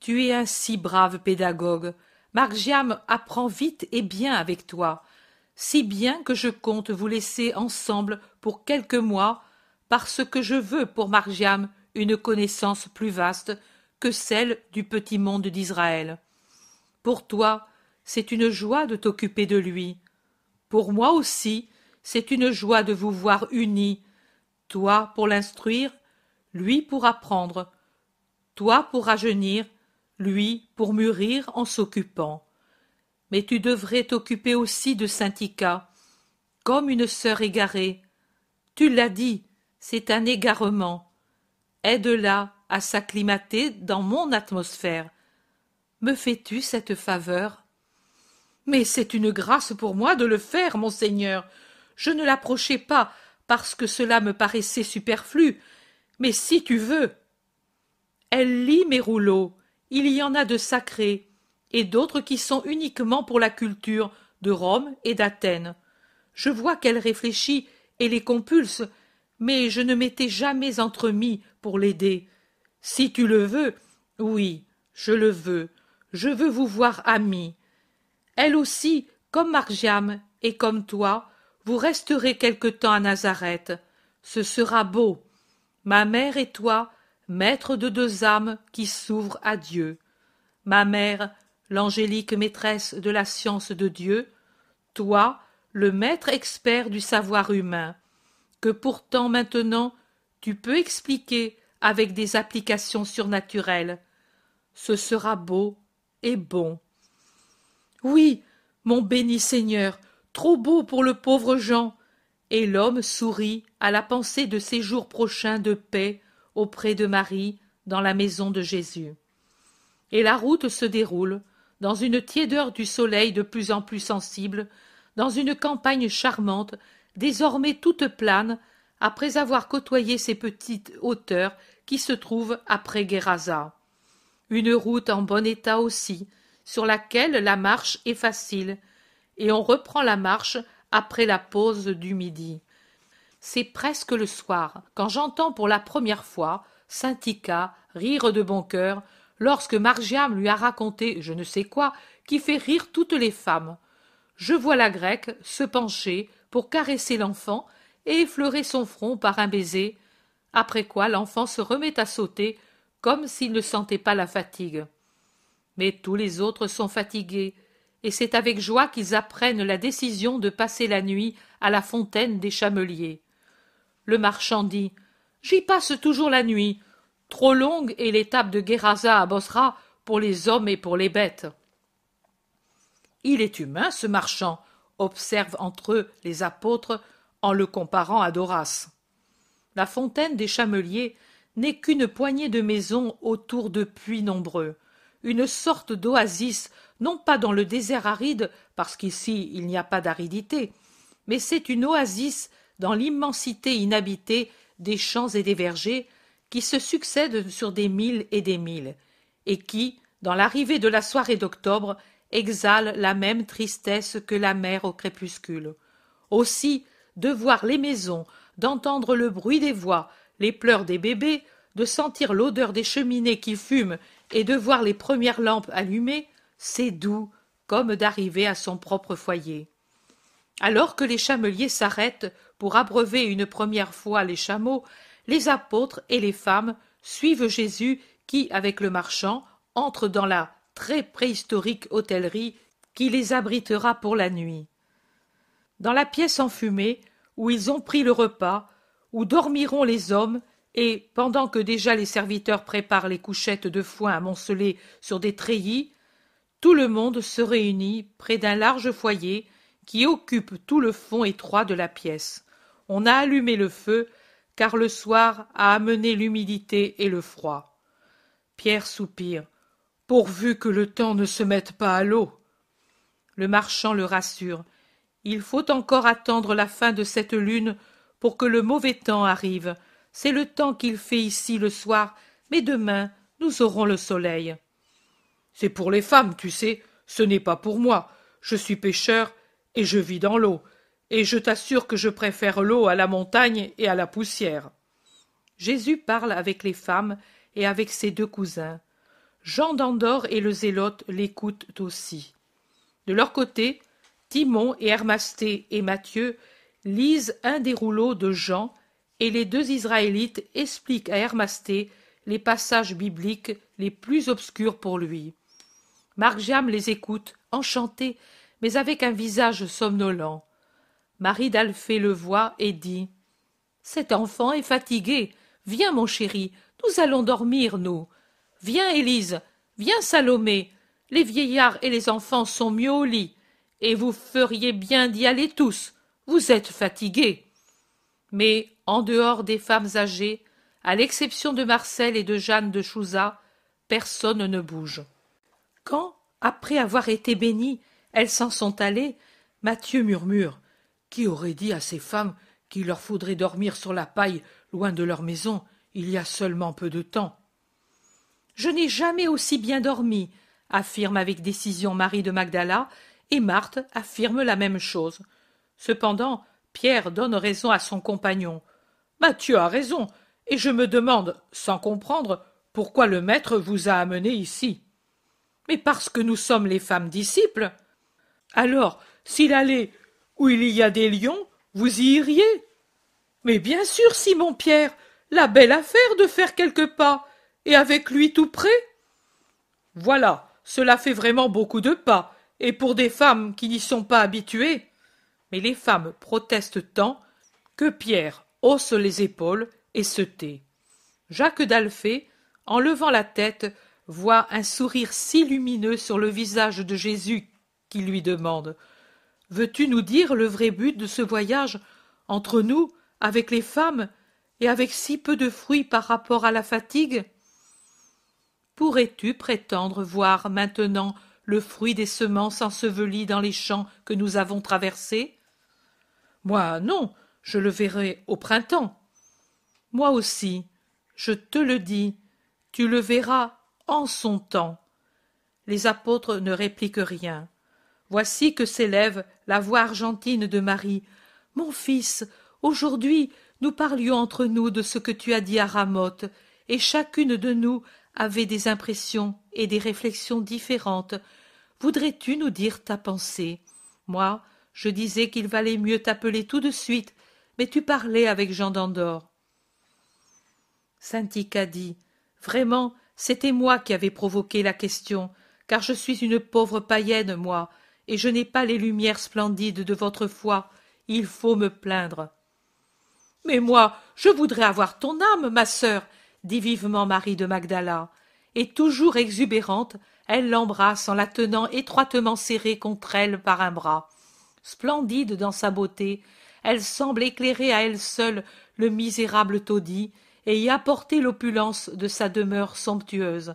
Tu es un si brave pédagogue. Margiam apprend vite et bien avec toi, si bien que je compte vous laisser ensemble pour quelques mois, parce que je veux pour Margiam une connaissance plus vaste que celle du petit monde d'Israël. Pour toi, c'est une joie de t'occuper de lui. Pour moi aussi, c'est une joie de vous voir unis, toi pour l'instruire, lui pour apprendre, toi pour rajeunir, lui pour mûrir en s'occupant. Mais tu devrais t'occuper aussi de Syntica, comme une sœur égarée. Tu l'as dit, c'est un égarement. Aide-la à s'acclimater dans mon atmosphère. Me fais-tu cette faveur mais c'est une grâce pour moi de le faire, monseigneur. Je ne l'approchais pas parce que cela me paraissait superflu. Mais si tu veux. Elle lit mes rouleaux. Il y en a de sacrés et d'autres qui sont uniquement pour la culture de Rome et d'Athènes. Je vois qu'elle réfléchit et les compulse, mais je ne m'étais jamais entremis pour l'aider. Si tu le veux, oui, je le veux. Je veux vous voir amis. Elle aussi, comme Margiam et comme toi, vous resterez quelque temps à Nazareth. Ce sera beau. Ma mère et toi, maîtres de deux âmes qui s'ouvrent à Dieu. Ma mère, l'angélique maîtresse de la science de Dieu, toi, le maître expert du savoir humain, que pourtant maintenant tu peux expliquer avec des applications surnaturelles. Ce sera beau et bon oui mon béni seigneur trop beau pour le pauvre jean et l'homme sourit à la pensée de ses jours prochains de paix auprès de marie dans la maison de jésus et la route se déroule dans une tiédeur du soleil de plus en plus sensible dans une campagne charmante désormais toute plane après avoir côtoyé ces petites hauteurs qui se trouvent après Guérasa. Une route en bon état aussi, sur laquelle la marche est facile, et on reprend la marche après la pause du midi. C'est presque le soir quand j'entends pour la première fois Syntica rire de bon cœur lorsque Margiam lui a raconté je ne sais quoi qui fait rire toutes les femmes. Je vois la grecque se pencher pour caresser l'enfant et effleurer son front par un baiser, après quoi l'enfant se remet à sauter comme s'il ne sentait pas la fatigue mais tous les autres sont fatigués, et c'est avec joie qu'ils apprennent la décision de passer la nuit à la fontaine des Chameliers. Le marchand dit J'y passe toujours la nuit. Trop longue est l'étape de Guéraza à Bosra pour les hommes et pour les bêtes. Il est humain, ce marchand, observent entre eux les apôtres en le comparant à Doras. La fontaine des Chameliers n'est qu'une poignée de maisons autour de puits nombreux une sorte d'oasis, non pas dans le désert aride, parce qu'ici il n'y a pas d'aridité, mais c'est une oasis dans l'immensité inhabitée des champs et des vergers qui se succèdent sur des milles et des milles, et qui, dans l'arrivée de la soirée d'octobre, exhale la même tristesse que la mer au crépuscule. Aussi, de voir les maisons, d'entendre le bruit des voix, les pleurs des bébés, de sentir l'odeur des cheminées qui fument et de voir les premières lampes allumées, c'est doux comme d'arriver à son propre foyer. Alors que les chameliers s'arrêtent pour abreuver une première fois les chameaux, les apôtres et les femmes suivent Jésus qui, avec le marchand, entre dans la très préhistorique hôtellerie qui les abritera pour la nuit. Dans la pièce enfumée, où ils ont pris le repas, où dormiront les hommes et, pendant que déjà les serviteurs préparent les couchettes de foin amoncelées sur des treillis, tout le monde se réunit près d'un large foyer qui occupe tout le fond étroit de la pièce. On a allumé le feu, car le soir a amené l'humidité et le froid. Pierre soupire. Pourvu que le temps ne se mette pas à l'eau. Le marchand le rassure. Il faut encore attendre la fin de cette lune pour que le mauvais temps arrive, c'est le temps qu'il fait ici le soir, mais demain nous aurons le soleil. C'est pour les femmes, tu sais, ce n'est pas pour moi. Je suis pêcheur et je vis dans l'eau, et je t'assure que je préfère l'eau à la montagne et à la poussière. Jésus parle avec les femmes et avec ses deux cousins. Jean d'Andorre et le zélote l'écoutent aussi. De leur côté, Timon et Hermasté et Matthieu lisent un des rouleaux de Jean et les deux Israélites expliquent à Hermasté les passages bibliques les plus obscurs pour lui. Marjam les écoute, enchanté, mais avec un visage somnolent. Marie d'Alphée le voit et dit Cet enfant est fatigué. Viens, mon chéri, nous allons dormir, nous. Viens, Élise, viens, Salomé. Les vieillards et les enfants sont mieux au lit, et vous feriez bien d'y aller tous. Vous êtes fatigués. Mais en dehors des femmes âgées, à l'exception de Marcel et de Jeanne de Chouza, personne ne bouge. Quand, après avoir été bénies, elles s'en sont allées, Mathieu murmure. Qui aurait dit à ces femmes qu'il leur faudrait dormir sur la paille loin de leur maison il y a seulement peu de temps? Je n'ai jamais aussi bien dormi, affirme avec décision Marie de Magdala, et Marthe affirme la même chose. Cependant, Pierre donne raison à son compagnon. Mathieu bah, a raison, et je me demande, sans comprendre, pourquoi le maître vous a amené ici. Mais parce que nous sommes les femmes disciples. Alors, s'il allait où il y a des lions, vous y iriez. Mais bien sûr, Simon Pierre, la belle affaire de faire quelques pas, et avec lui tout près. Voilà, cela fait vraiment beaucoup de pas, et pour des femmes qui n'y sont pas habituées. Mais les femmes protestent tant que Pierre, hausse les épaules et se tait. Jacques d'Alphée, en levant la tête, voit un sourire si lumineux sur le visage de Jésus qui lui demande Veux-tu nous dire le vrai but de ce voyage entre nous, avec les femmes, et avec si peu de fruits par rapport à la fatigue Pourrais-tu prétendre voir maintenant le fruit des semences ensevelies dans les champs que nous avons traversés Moi, non, je le verrai au printemps. Moi aussi, je te le dis, tu le verras en son temps. Les apôtres ne répliquent rien. Voici que s'élève la voix argentine de Marie. Mon fils, aujourd'hui nous parlions entre nous de ce que tu as dit à Ramoth, et chacune de nous avait des impressions et des réflexions différentes. Voudrais-tu nous dire ta pensée Moi, je disais qu'il valait mieux t'appeler tout de suite mais tu parlais avec Jean d'Andorre. Saintica dit Vraiment, c'était moi qui avais provoqué la question, car je suis une pauvre païenne, moi, et je n'ai pas les lumières splendides de votre foi. Il faut me plaindre. Mais moi, je voudrais avoir ton âme, ma sœur, dit vivement Marie de Magdala. Et toujours exubérante, elle l'embrasse en la tenant étroitement serrée contre elle par un bras. Splendide dans sa beauté, elle semble éclairer à elle seule le misérable taudis et y apporter l'opulence de sa demeure somptueuse.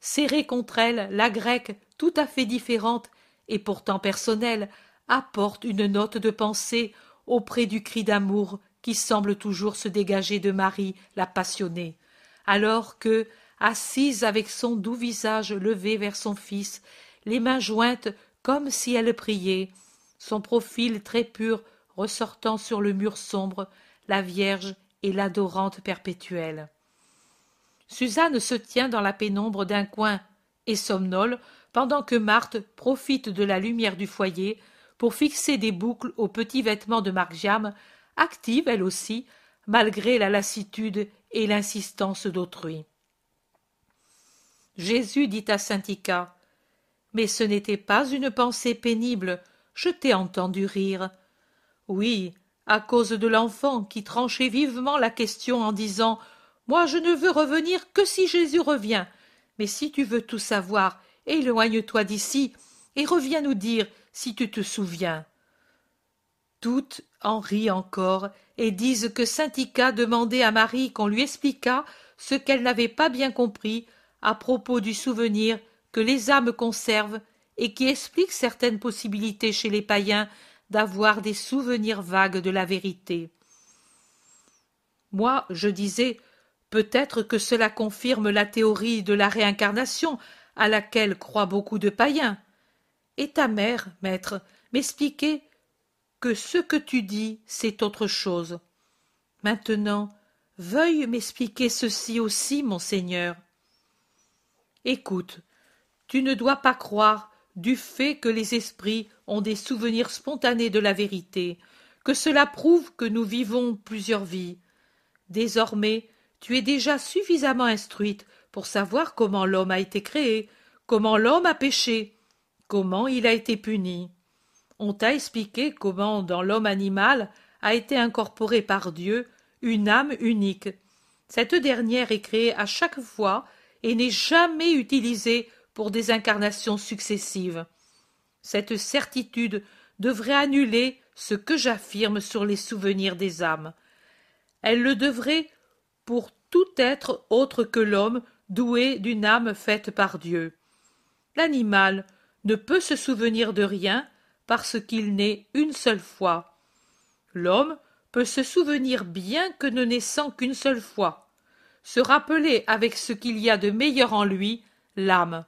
Serrée contre elle, la grecque, tout à fait différente et pourtant personnelle, apporte une note de pensée auprès du cri d'amour qui semble toujours se dégager de Marie, la passionnée, alors que, assise avec son doux visage levé vers son fils, les mains jointes comme si elle priait, son profil très pur ressortant sur le mur sombre la Vierge et l'adorante perpétuelle. Suzanne se tient dans la pénombre d'un coin et somnole pendant que Marthe profite de la lumière du foyer pour fixer des boucles aux petits vêtements de Marc active elle aussi, malgré la lassitude et l'insistance d'autrui. Jésus dit à saint Mais ce n'était pas une pensée pénible, je t'ai entendu rire oui à cause de l'enfant qui tranchait vivement la question en disant moi je ne veux revenir que si jésus revient mais si tu veux tout savoir éloigne toi d'ici et reviens nous dire si tu te souviens toutes en rient encore et disent que saint demandait à marie qu'on lui expliquât ce qu'elle n'avait pas bien compris à propos du souvenir que les âmes conservent et qui explique certaines possibilités chez les païens d'avoir des souvenirs vagues de la vérité. Moi, je disais, peut-être que cela confirme la théorie de la réincarnation à laquelle croient beaucoup de païens. Et ta mère, maître, m'expliquait que ce que tu dis, c'est autre chose. Maintenant, veuille m'expliquer ceci aussi, monseigneur. Écoute, tu ne dois pas croire du fait que les esprits ont des souvenirs spontanés de la vérité, que cela prouve que nous vivons plusieurs vies. Désormais, tu es déjà suffisamment instruite pour savoir comment l'homme a été créé, comment l'homme a péché, comment il a été puni. On t'a expliqué comment dans l'homme animal a été incorporée par Dieu une âme unique. Cette dernière est créée à chaque fois et n'est jamais utilisée pour des incarnations successives. Cette certitude devrait annuler ce que j'affirme sur les souvenirs des âmes. Elle le devrait pour tout être autre que l'homme doué d'une âme faite par Dieu. L'animal ne peut se souvenir de rien parce qu'il naît une seule fois. L'homme peut se souvenir bien que ne naissant qu'une seule fois, se rappeler avec ce qu'il y a de meilleur en lui l'âme.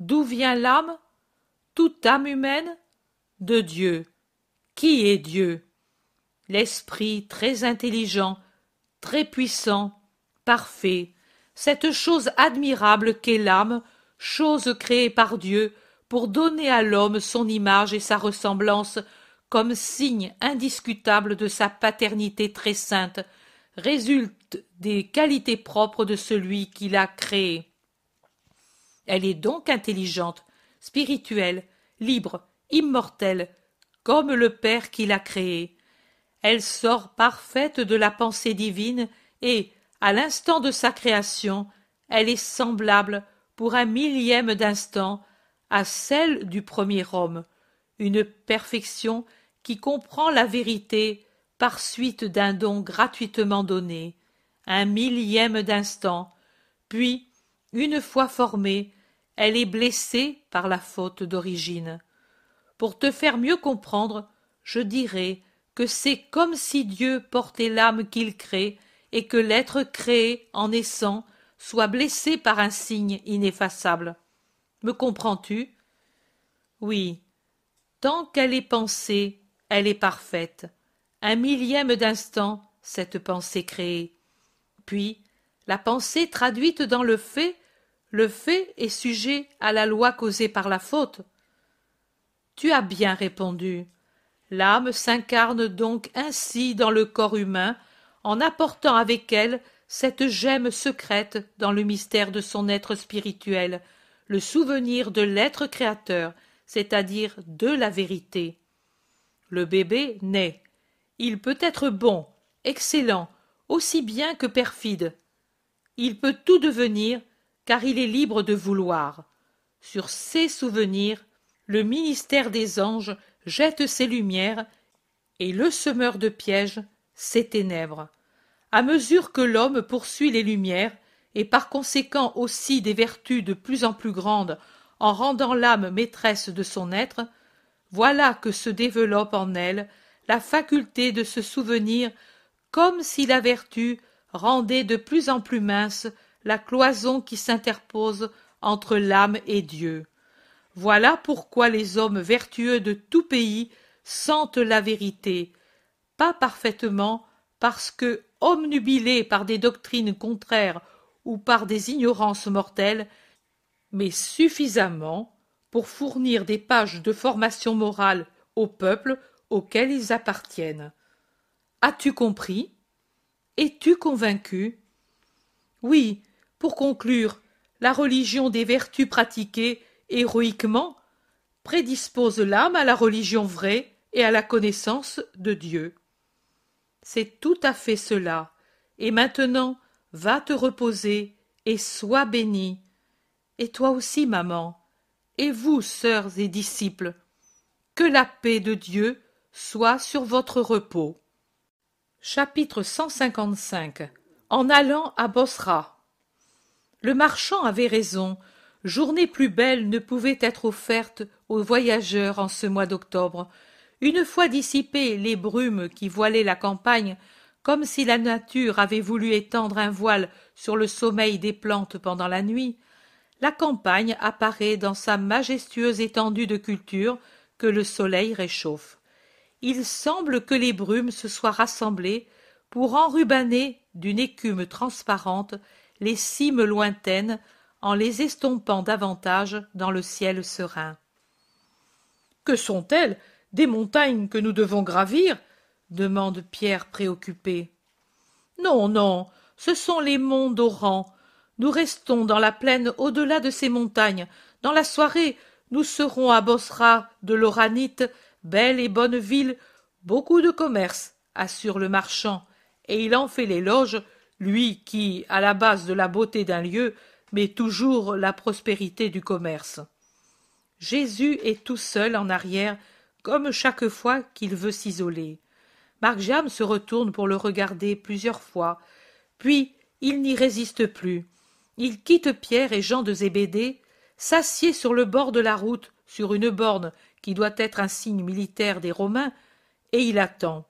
D'où vient l'âme Toute âme humaine De Dieu. Qui est Dieu L'esprit très intelligent, très puissant, parfait, cette chose admirable qu'est l'âme, chose créée par Dieu pour donner à l'homme son image et sa ressemblance comme signe indiscutable de sa paternité très sainte, résulte des qualités propres de celui qui l'a créée. Elle est donc intelligente, spirituelle, libre, immortelle, comme le Père qui l'a créée. Elle sort parfaite de la pensée divine et, à l'instant de sa création, elle est semblable, pour un millième d'instant, à celle du premier homme, une perfection qui comprend la vérité par suite d'un don gratuitement donné, un millième d'instant, puis, une fois formée, elle est blessée par la faute d'origine. Pour te faire mieux comprendre, je dirais que c'est comme si Dieu portait l'âme qu'il crée et que l'être créé en naissant soit blessé par un signe ineffaçable. Me comprends-tu Oui. Tant qu'elle est pensée, elle est parfaite. Un millième d'instant, cette pensée créée. Puis, la pensée traduite dans le fait le fait est sujet à la loi causée par la faute. Tu as bien répondu. L'âme s'incarne donc ainsi dans le corps humain, en apportant avec elle cette gemme secrète dans le mystère de son être spirituel, le souvenir de l'être créateur, c'est-à-dire de la vérité. Le bébé naît. Il peut être bon, excellent, aussi bien que perfide. Il peut tout devenir car il est libre de vouloir. Sur ces souvenirs, le ministère des anges jette ses lumières et le semeur de pièges ses ténèbres. À mesure que l'homme poursuit les lumières, et par conséquent aussi des vertus de plus en plus grandes en rendant l'âme maîtresse de son être, voilà que se développe en elle la faculté de se souvenir comme si la vertu rendait de plus en plus mince la cloison qui s'interpose entre l'âme et Dieu. Voilà pourquoi les hommes vertueux de tout pays sentent la vérité, pas parfaitement, parce que, omnubilés par des doctrines contraires ou par des ignorances mortelles, mais suffisamment pour fournir des pages de formation morale au peuple auquel ils appartiennent. As-tu compris Es-tu convaincu Oui, pour conclure, la religion des vertus pratiquées héroïquement prédispose l'âme à la religion vraie et à la connaissance de Dieu. C'est tout à fait cela. Et maintenant, va te reposer et sois béni. Et toi aussi, maman, et vous, sœurs et disciples, que la paix de Dieu soit sur votre repos. Chapitre 155 En allant à Bosra le marchand avait raison. Journée plus belle ne pouvait être offerte aux voyageurs en ce mois d'octobre. Une fois dissipées les brumes qui voilaient la campagne, comme si la nature avait voulu étendre un voile sur le sommeil des plantes pendant la nuit, la campagne apparaît dans sa majestueuse étendue de culture que le soleil réchauffe. Il semble que les brumes se soient rassemblées pour enrubanner d'une écume transparente les cimes lointaines en les estompant davantage dans le ciel serein. Que sont-elles Des montagnes que nous devons gravir demande Pierre préoccupé. Non, non, ce sont les monts d'Oran. Nous restons dans la plaine au-delà de ces montagnes. Dans la soirée, nous serons à Bosra de l'Oranite, belle et bonne ville, beaucoup de commerce, assure le marchand, et il en fait l'éloge lui qui, à la base de la beauté d'un lieu, met toujours la prospérité du commerce. Jésus est tout seul en arrière, comme chaque fois qu'il veut s'isoler. Marc Jam se retourne pour le regarder plusieurs fois, puis il n'y résiste plus. Il quitte Pierre et Jean de Zébédée, s'assied sur le bord de la route, sur une borne qui doit être un signe militaire des Romains, et il attend.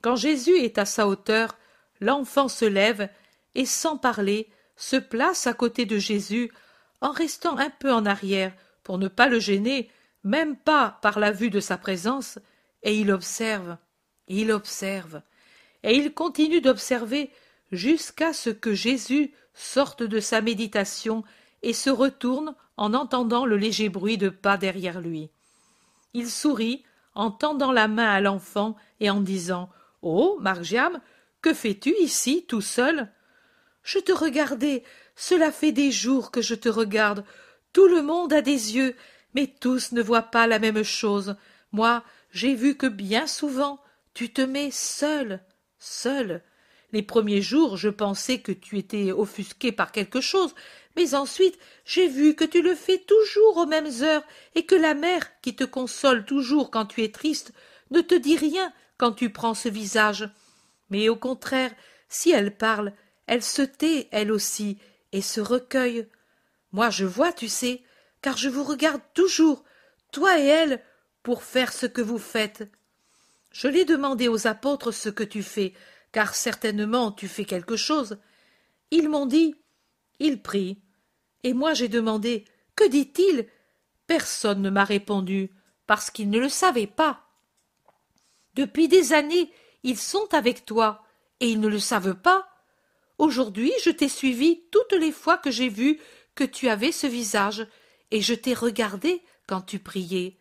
Quand Jésus est à sa hauteur, l'enfant se lève et sans parler se place à côté de Jésus en restant un peu en arrière pour ne pas le gêner, même pas par la vue de sa présence, et il observe, il observe, et il continue d'observer jusqu'à ce que Jésus sorte de sa méditation et se retourne en entendant le léger bruit de pas derrière lui. Il sourit en tendant la main à l'enfant et en disant Oh, Margiam, que fais-tu ici tout seul je te regardais cela fait des jours que je te regarde tout le monde a des yeux mais tous ne voient pas la même chose moi j'ai vu que bien souvent tu te mets seul seul les premiers jours je pensais que tu étais offusqué par quelque chose mais ensuite j'ai vu que tu le fais toujours aux mêmes heures et que la mère qui te console toujours quand tu es triste ne te dit rien quand tu prends ce visage mais au contraire, si elle parle, elle se tait, elle aussi, et se recueille. Moi je vois, tu sais, car je vous regarde toujours, toi et elle, pour faire ce que vous faites. Je l'ai demandé aux apôtres ce que tu fais, car certainement tu fais quelque chose. Ils m'ont dit Ils prient. Et moi j'ai demandé Que dit-il Personne ne m'a répondu, parce qu'ils ne le savaient pas. Depuis des années, ils sont avec toi, et ils ne le savent pas. Aujourd'hui, je t'ai suivi toutes les fois que j'ai vu que tu avais ce visage, et je t'ai regardé quand tu priais.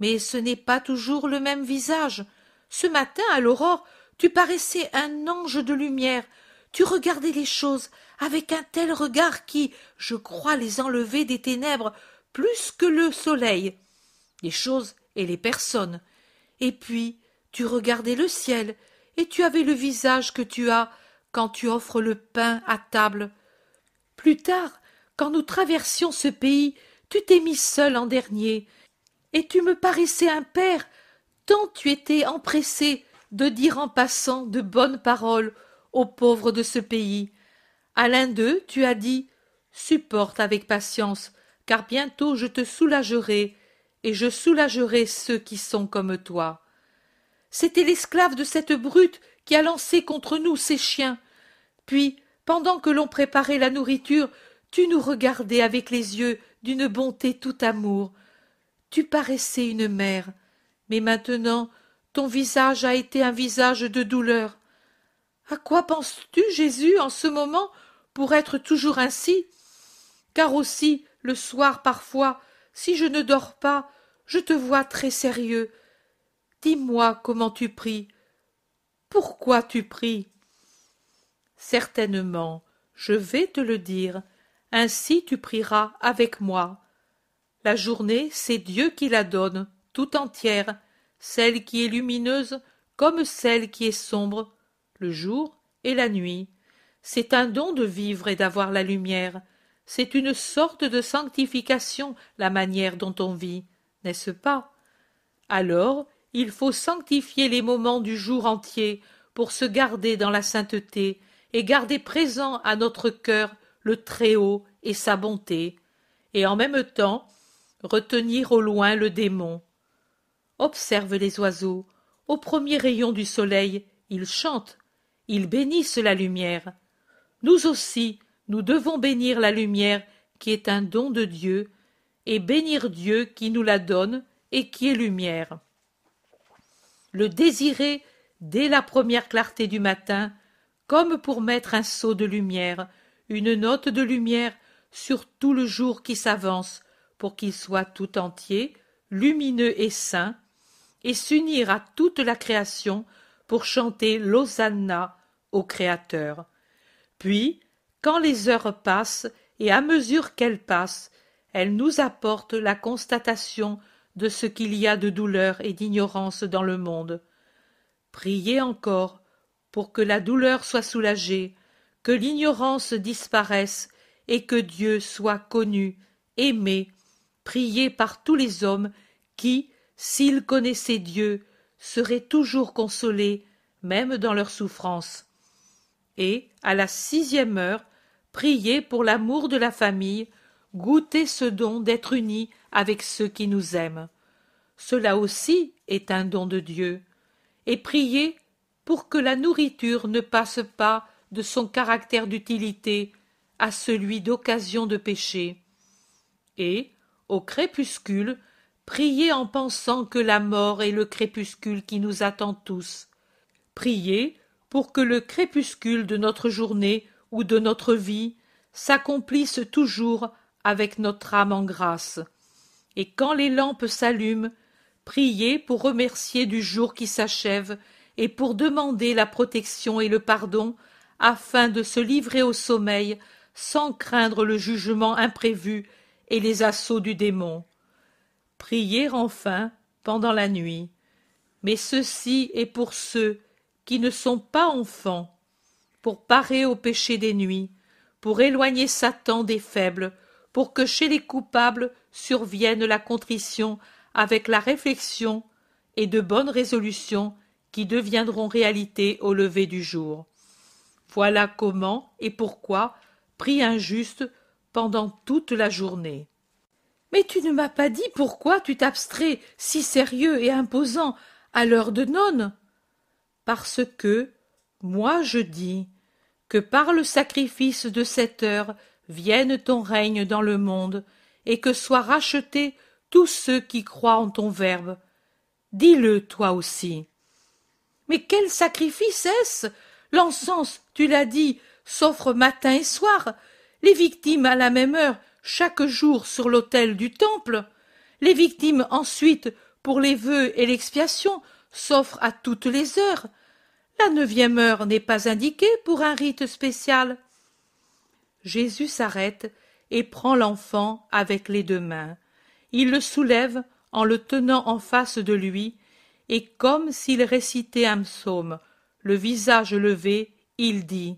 Mais ce n'est pas toujours le même visage. Ce matin, à l'aurore, tu paraissais un ange de lumière. Tu regardais les choses avec un tel regard qui, je crois, les enlevait des ténèbres plus que le soleil, les choses et les personnes. Et puis, tu regardais le ciel, et tu avais le visage que tu as quand tu offres le pain à table. Plus tard, quand nous traversions ce pays, tu t'es mis seul en dernier, et tu me paraissais un père tant tu étais empressé de dire en passant de bonnes paroles aux pauvres de ce pays. À l'un d'eux, tu as dit Supporte avec patience, car bientôt je te soulagerai, et je soulagerai ceux qui sont comme toi. C'était l'esclave de cette brute qui a lancé contre nous ses chiens. Puis, pendant que l'on préparait la nourriture, tu nous regardais avec les yeux d'une bonté tout amour. Tu paraissais une mère, mais maintenant ton visage a été un visage de douleur. À quoi penses-tu, Jésus, en ce moment, pour être toujours ainsi Car aussi, le soir parfois, si je ne dors pas, je te vois très sérieux, Dis-moi comment tu pries. Pourquoi tu pries Certainement, je vais te le dire. Ainsi tu prieras avec moi. La journée, c'est Dieu qui la donne, tout entière, celle qui est lumineuse comme celle qui est sombre, le jour et la nuit. C'est un don de vivre et d'avoir la lumière. C'est une sorte de sanctification la manière dont on vit, n'est-ce pas Alors, il faut sanctifier les moments du jour entier pour se garder dans la sainteté et garder présent à notre cœur le Très-Haut et sa bonté, et en même temps retenir au loin le démon. Observe les oiseaux. Au premier rayon du soleil, ils chantent, ils bénissent la lumière. Nous aussi, nous devons bénir la lumière qui est un don de Dieu, et bénir Dieu qui nous la donne et qui est lumière le désirer dès la première clarté du matin, comme pour mettre un seau de lumière, une note de lumière sur tout le jour qui s'avance, pour qu'il soit tout entier, lumineux et saint, et s'unir à toute la création pour chanter l'Hosanna au Créateur. Puis, quand les heures passent, et à mesure qu'elles passent, elles nous apportent la constatation de ce qu'il y a de douleur et d'ignorance dans le monde. Priez encore pour que la douleur soit soulagée, que l'ignorance disparaisse et que Dieu soit connu, aimé, prié par tous les hommes qui, s'ils connaissaient Dieu, seraient toujours consolés, même dans leur souffrances. Et, à la sixième heure, priez pour l'amour de la famille, goûtez ce don d'être unis avec ceux qui nous aiment. Cela aussi est un don de Dieu. Et priez pour que la nourriture ne passe pas de son caractère d'utilité à celui d'occasion de péché. Et, au crépuscule, priez en pensant que la mort est le crépuscule qui nous attend tous. Priez pour que le crépuscule de notre journée ou de notre vie s'accomplisse toujours avec notre âme en grâce, et quand les lampes s'allument, priez pour remercier du jour qui s'achève et pour demander la protection et le pardon afin de se livrer au sommeil sans craindre le jugement imprévu et les assauts du démon. Priez enfin pendant la nuit. Mais ceci est pour ceux qui ne sont pas enfants, pour parer au péché des nuits, pour éloigner Satan des faibles, pour que chez les coupables surviennent la contrition avec la réflexion et de bonnes résolutions qui deviendront réalité au lever du jour. Voilà comment et pourquoi pris injuste pendant toute la journée. Mais tu ne m'as pas dit pourquoi tu t'abstrais si sérieux et imposant à l'heure de nonne. Parce que, moi je dis, que par le sacrifice de cette heure vienne ton règne dans le monde, et que soient rachetés tous ceux qui croient en ton Verbe. Dis-le toi aussi. Mais quel sacrifice est-ce L'encens, tu l'as dit, s'offre matin et soir, les victimes à la même heure, chaque jour sur l'autel du temple, les victimes ensuite pour les vœux et l'expiation s'offrent à toutes les heures. La neuvième heure n'est pas indiquée pour un rite spécial. Jésus s'arrête et prend l'enfant avec les deux mains. Il le soulève en le tenant en face de lui, et comme s'il récitait un psaume, le visage levé, il dit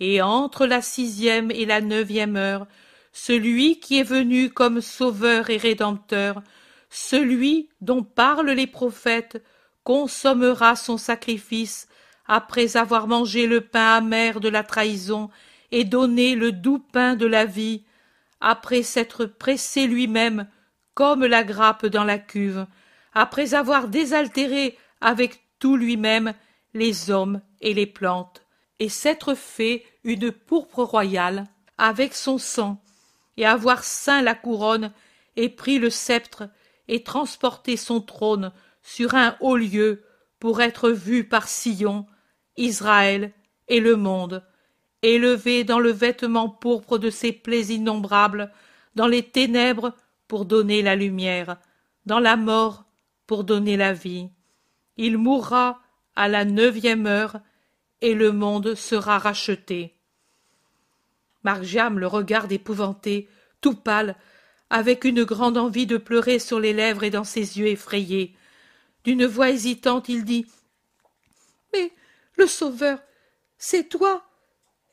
Et entre la sixième et la neuvième heure, celui qui est venu comme sauveur et rédempteur, celui dont parlent les prophètes, consommera son sacrifice après avoir mangé le pain amer de la trahison et donner le doux pain de la vie, après s'être pressé lui-même comme la grappe dans la cuve, après avoir désaltéré avec tout lui-même les hommes et les plantes, et s'être fait une pourpre royale avec son sang, et avoir ceint la couronne et pris le sceptre et transporté son trône sur un haut lieu pour être vu par Sion, Israël et le monde, élevé dans le vêtement pourpre de ses plaies innombrables, dans les ténèbres pour donner la lumière, dans la mort pour donner la vie. Il mourra à la neuvième heure, et le monde sera racheté. Margiam le regarde épouvanté, tout pâle, avec une grande envie de pleurer sur les lèvres et dans ses yeux effrayés. D'une voix hésitante, il dit Mais le Sauveur, c'est toi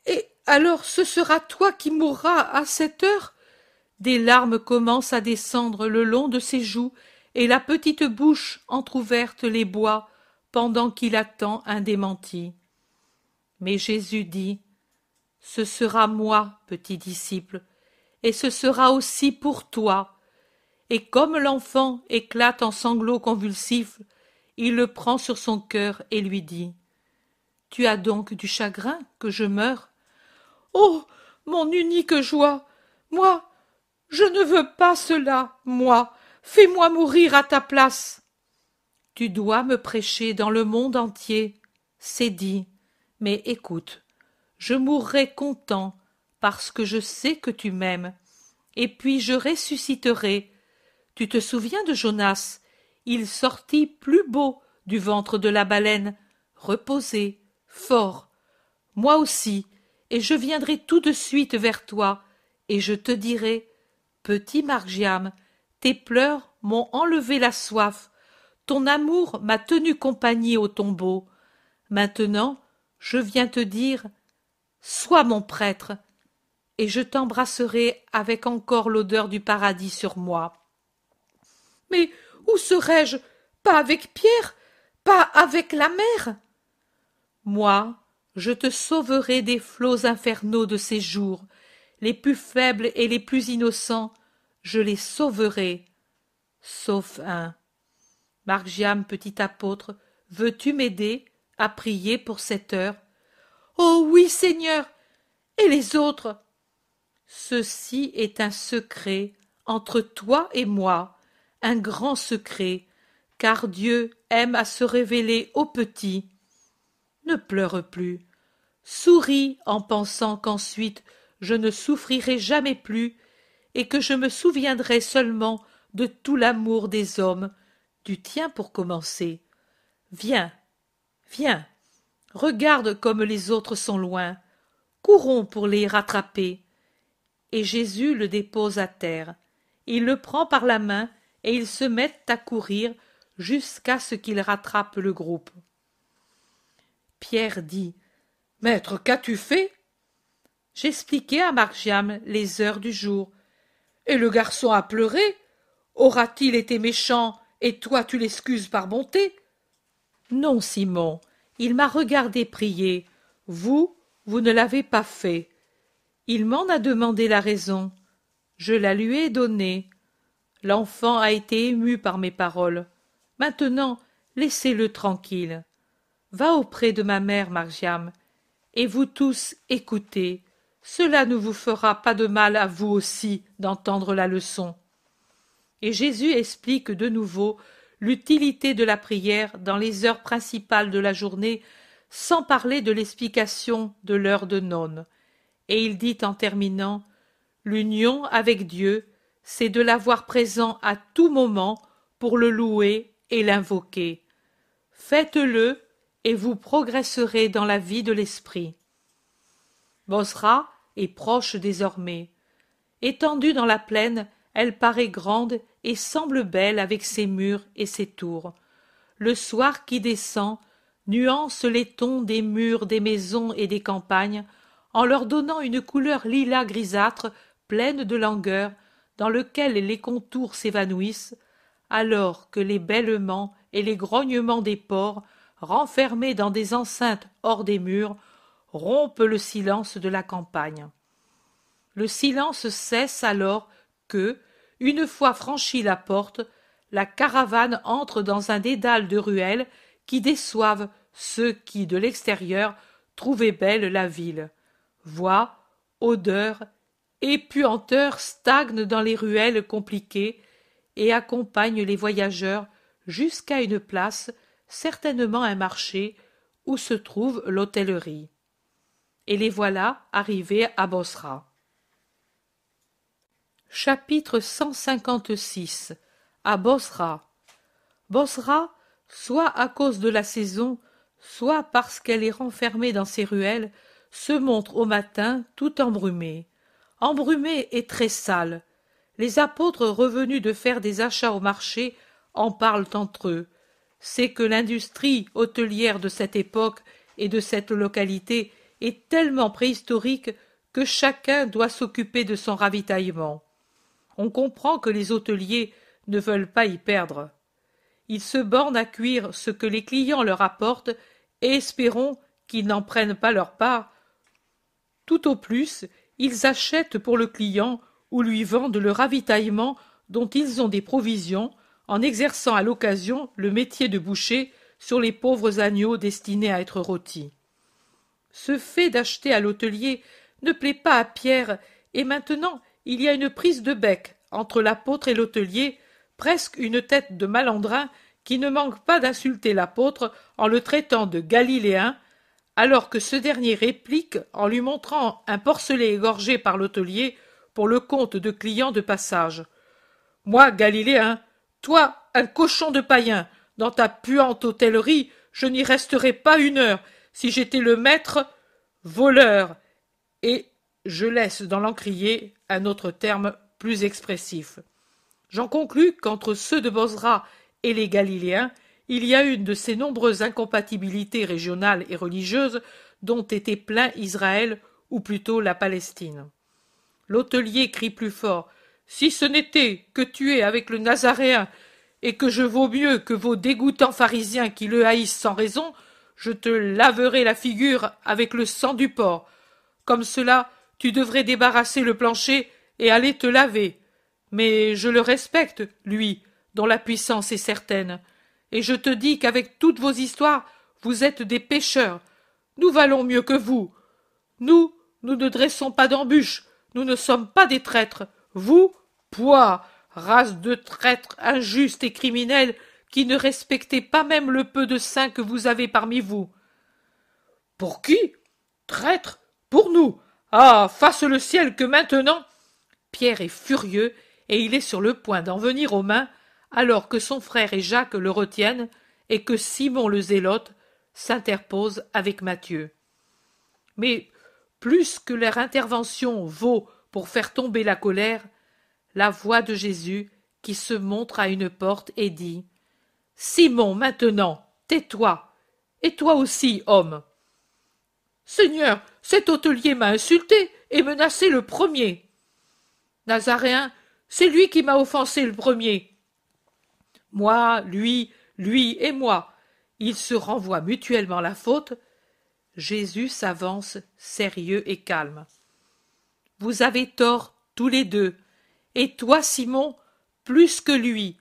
et alors ce sera toi qui mourras à cette heure. Des larmes commencent à descendre le long de ses joues, et la petite bouche entr'ouverte les bois pendant qu'il attend un démenti. Mais Jésus dit. Ce sera moi, petit disciple, et ce sera aussi pour toi. Et comme l'enfant éclate en sanglots convulsifs, il le prend sur son cœur et lui dit. Tu as donc du chagrin que je meure Oh mon unique joie moi je ne veux pas cela moi fais-moi mourir à ta place tu dois me prêcher dans le monde entier c'est dit mais écoute je mourrai content parce que je sais que tu m'aimes et puis je ressusciterai tu te souviens de jonas il sortit plus beau du ventre de la baleine reposé fort moi aussi et je viendrai tout de suite vers toi, et je te dirai Petit Margiam, tes pleurs m'ont enlevé la soif, ton amour m'a tenu compagnie au tombeau. Maintenant, je viens te dire Sois mon prêtre, et je t'embrasserai avec encore l'odeur du paradis sur moi. Mais où serais-je Pas avec Pierre, pas avec la mère. Moi, je te sauverai des flots infernaux de ces jours. Les plus faibles et les plus innocents, je les sauverai. Sauf un. Margiam, petit apôtre, veux-tu m'aider à prier pour cette heure Oh oui, Seigneur Et les autres Ceci est un secret entre toi et moi, un grand secret, car Dieu aime à se révéler aux petits ne pleure plus souris en pensant qu'ensuite je ne souffrirai jamais plus et que je me souviendrai seulement de tout l'amour des hommes du tien pour commencer viens viens regarde comme les autres sont loin courons pour les rattraper et jésus le dépose à terre il le prend par la main et ils se mettent à courir jusqu'à ce qu'ils rattrapent le groupe Pierre dit Maître, qu'as-tu fait J'expliquai à Margiam les heures du jour. Et le garçon a pleuré. Aura-t-il été méchant et toi tu l'excuses par bonté Non, Simon, il m'a regardé prier. Vous, vous ne l'avez pas fait. Il m'en a demandé la raison. Je la lui ai donnée. L'enfant a été ému par mes paroles. Maintenant, laissez-le tranquille va auprès de ma mère, Margiam, et vous tous écoutez. Cela ne vous fera pas de mal à vous aussi d'entendre la leçon. Et Jésus explique de nouveau l'utilité de la prière dans les heures principales de la journée, sans parler de l'explication de l'heure de nonne. Et il dit en terminant L'union avec Dieu, c'est de l'avoir présent à tout moment pour le louer et l'invoquer. Faites-le et vous progresserez dans la vie de l'esprit. Bosra est proche désormais. Étendue dans la plaine, elle paraît grande et semble belle avec ses murs et ses tours. Le soir qui descend nuance les tons des murs des maisons et des campagnes en leur donnant une couleur lilas grisâtre pleine de langueur dans lequel les contours s'évanouissent alors que les bêlements et les grognements des porcs renfermés dans des enceintes hors des murs, rompent le silence de la campagne. Le silence cesse alors que, une fois franchie la porte, la caravane entre dans un dédale de ruelles qui déçoivent ceux qui, de l'extérieur, trouvaient belle la ville. Voix, odeurs épuanteurs stagnent dans les ruelles compliquées et accompagnent les voyageurs jusqu'à une place certainement un marché où se trouve l'hôtellerie. Et les voilà arrivés à Bosra. Chapitre 156 À Bosra. Bosra, soit à cause de la saison, soit parce qu'elle est renfermée dans ses ruelles, se montre au matin tout embrumée. Embrumée et très sale. Les apôtres revenus de faire des achats au marché en parlent entre eux c'est que l'industrie hôtelière de cette époque et de cette localité est tellement préhistorique que chacun doit s'occuper de son ravitaillement. On comprend que les hôteliers ne veulent pas y perdre. Ils se bornent à cuire ce que les clients leur apportent et espérons qu'ils n'en prennent pas leur part. Tout au plus, ils achètent pour le client ou lui vendent le ravitaillement dont ils ont des provisions en exerçant à l'occasion le métier de boucher sur les pauvres agneaux destinés à être rôtis. Ce fait d'acheter à l'hôtelier ne plaît pas à Pierre, et maintenant il y a une prise de bec entre l'apôtre et l'hôtelier, presque une tête de malandrin qui ne manque pas d'insulter l'apôtre en le traitant de galiléen, alors que ce dernier réplique en lui montrant un porcelet égorgé par l'hôtelier pour le compte de clients de passage. Moi, galiléen, toi, un cochon de païen, dans ta puante hôtellerie, je n'y resterai pas une heure si j'étais le maître voleur. Et je laisse dans l'encrier un autre terme plus expressif. J'en conclus qu'entre ceux de Bosra et les Galiléens, il y a une de ces nombreuses incompatibilités régionales et religieuses dont était plein Israël, ou plutôt la Palestine. L'hôtelier crie plus fort si ce n'était que tu es avec le Nazaréen, et que je vaux mieux que vos dégoûtants pharisiens qui le haïssent sans raison, je te laverai la figure avec le sang du porc. Comme cela, tu devrais débarrasser le plancher et aller te laver. Mais je le respecte, lui, dont la puissance est certaine. Et je te dis qu'avec toutes vos histoires, vous êtes des pêcheurs. Nous valons mieux que vous. Nous, nous ne dressons pas d'embûches, nous ne sommes pas des traîtres, vous, poids, race de traîtres injustes et criminels qui ne respectez pas même le peu de saints que vous avez parmi vous. Pour qui Traîtres Pour nous Ah, fasse le ciel que maintenant Pierre est furieux et il est sur le point d'en venir aux mains alors que son frère et Jacques le retiennent et que Simon le zélote s'interpose avec Mathieu. Mais plus que leur intervention vaut pour faire tomber la colère, la voix de Jésus qui se montre à une porte et dit Simon, maintenant, tais-toi, et toi aussi, homme. Seigneur, cet hôtelier m'a insulté et menacé le premier. Nazaréen, c'est lui qui m'a offensé le premier. Moi, lui, lui et moi. Ils se renvoient mutuellement la faute. Jésus s'avance sérieux et calme vous avez tort tous les deux, et toi, Simon, plus que lui,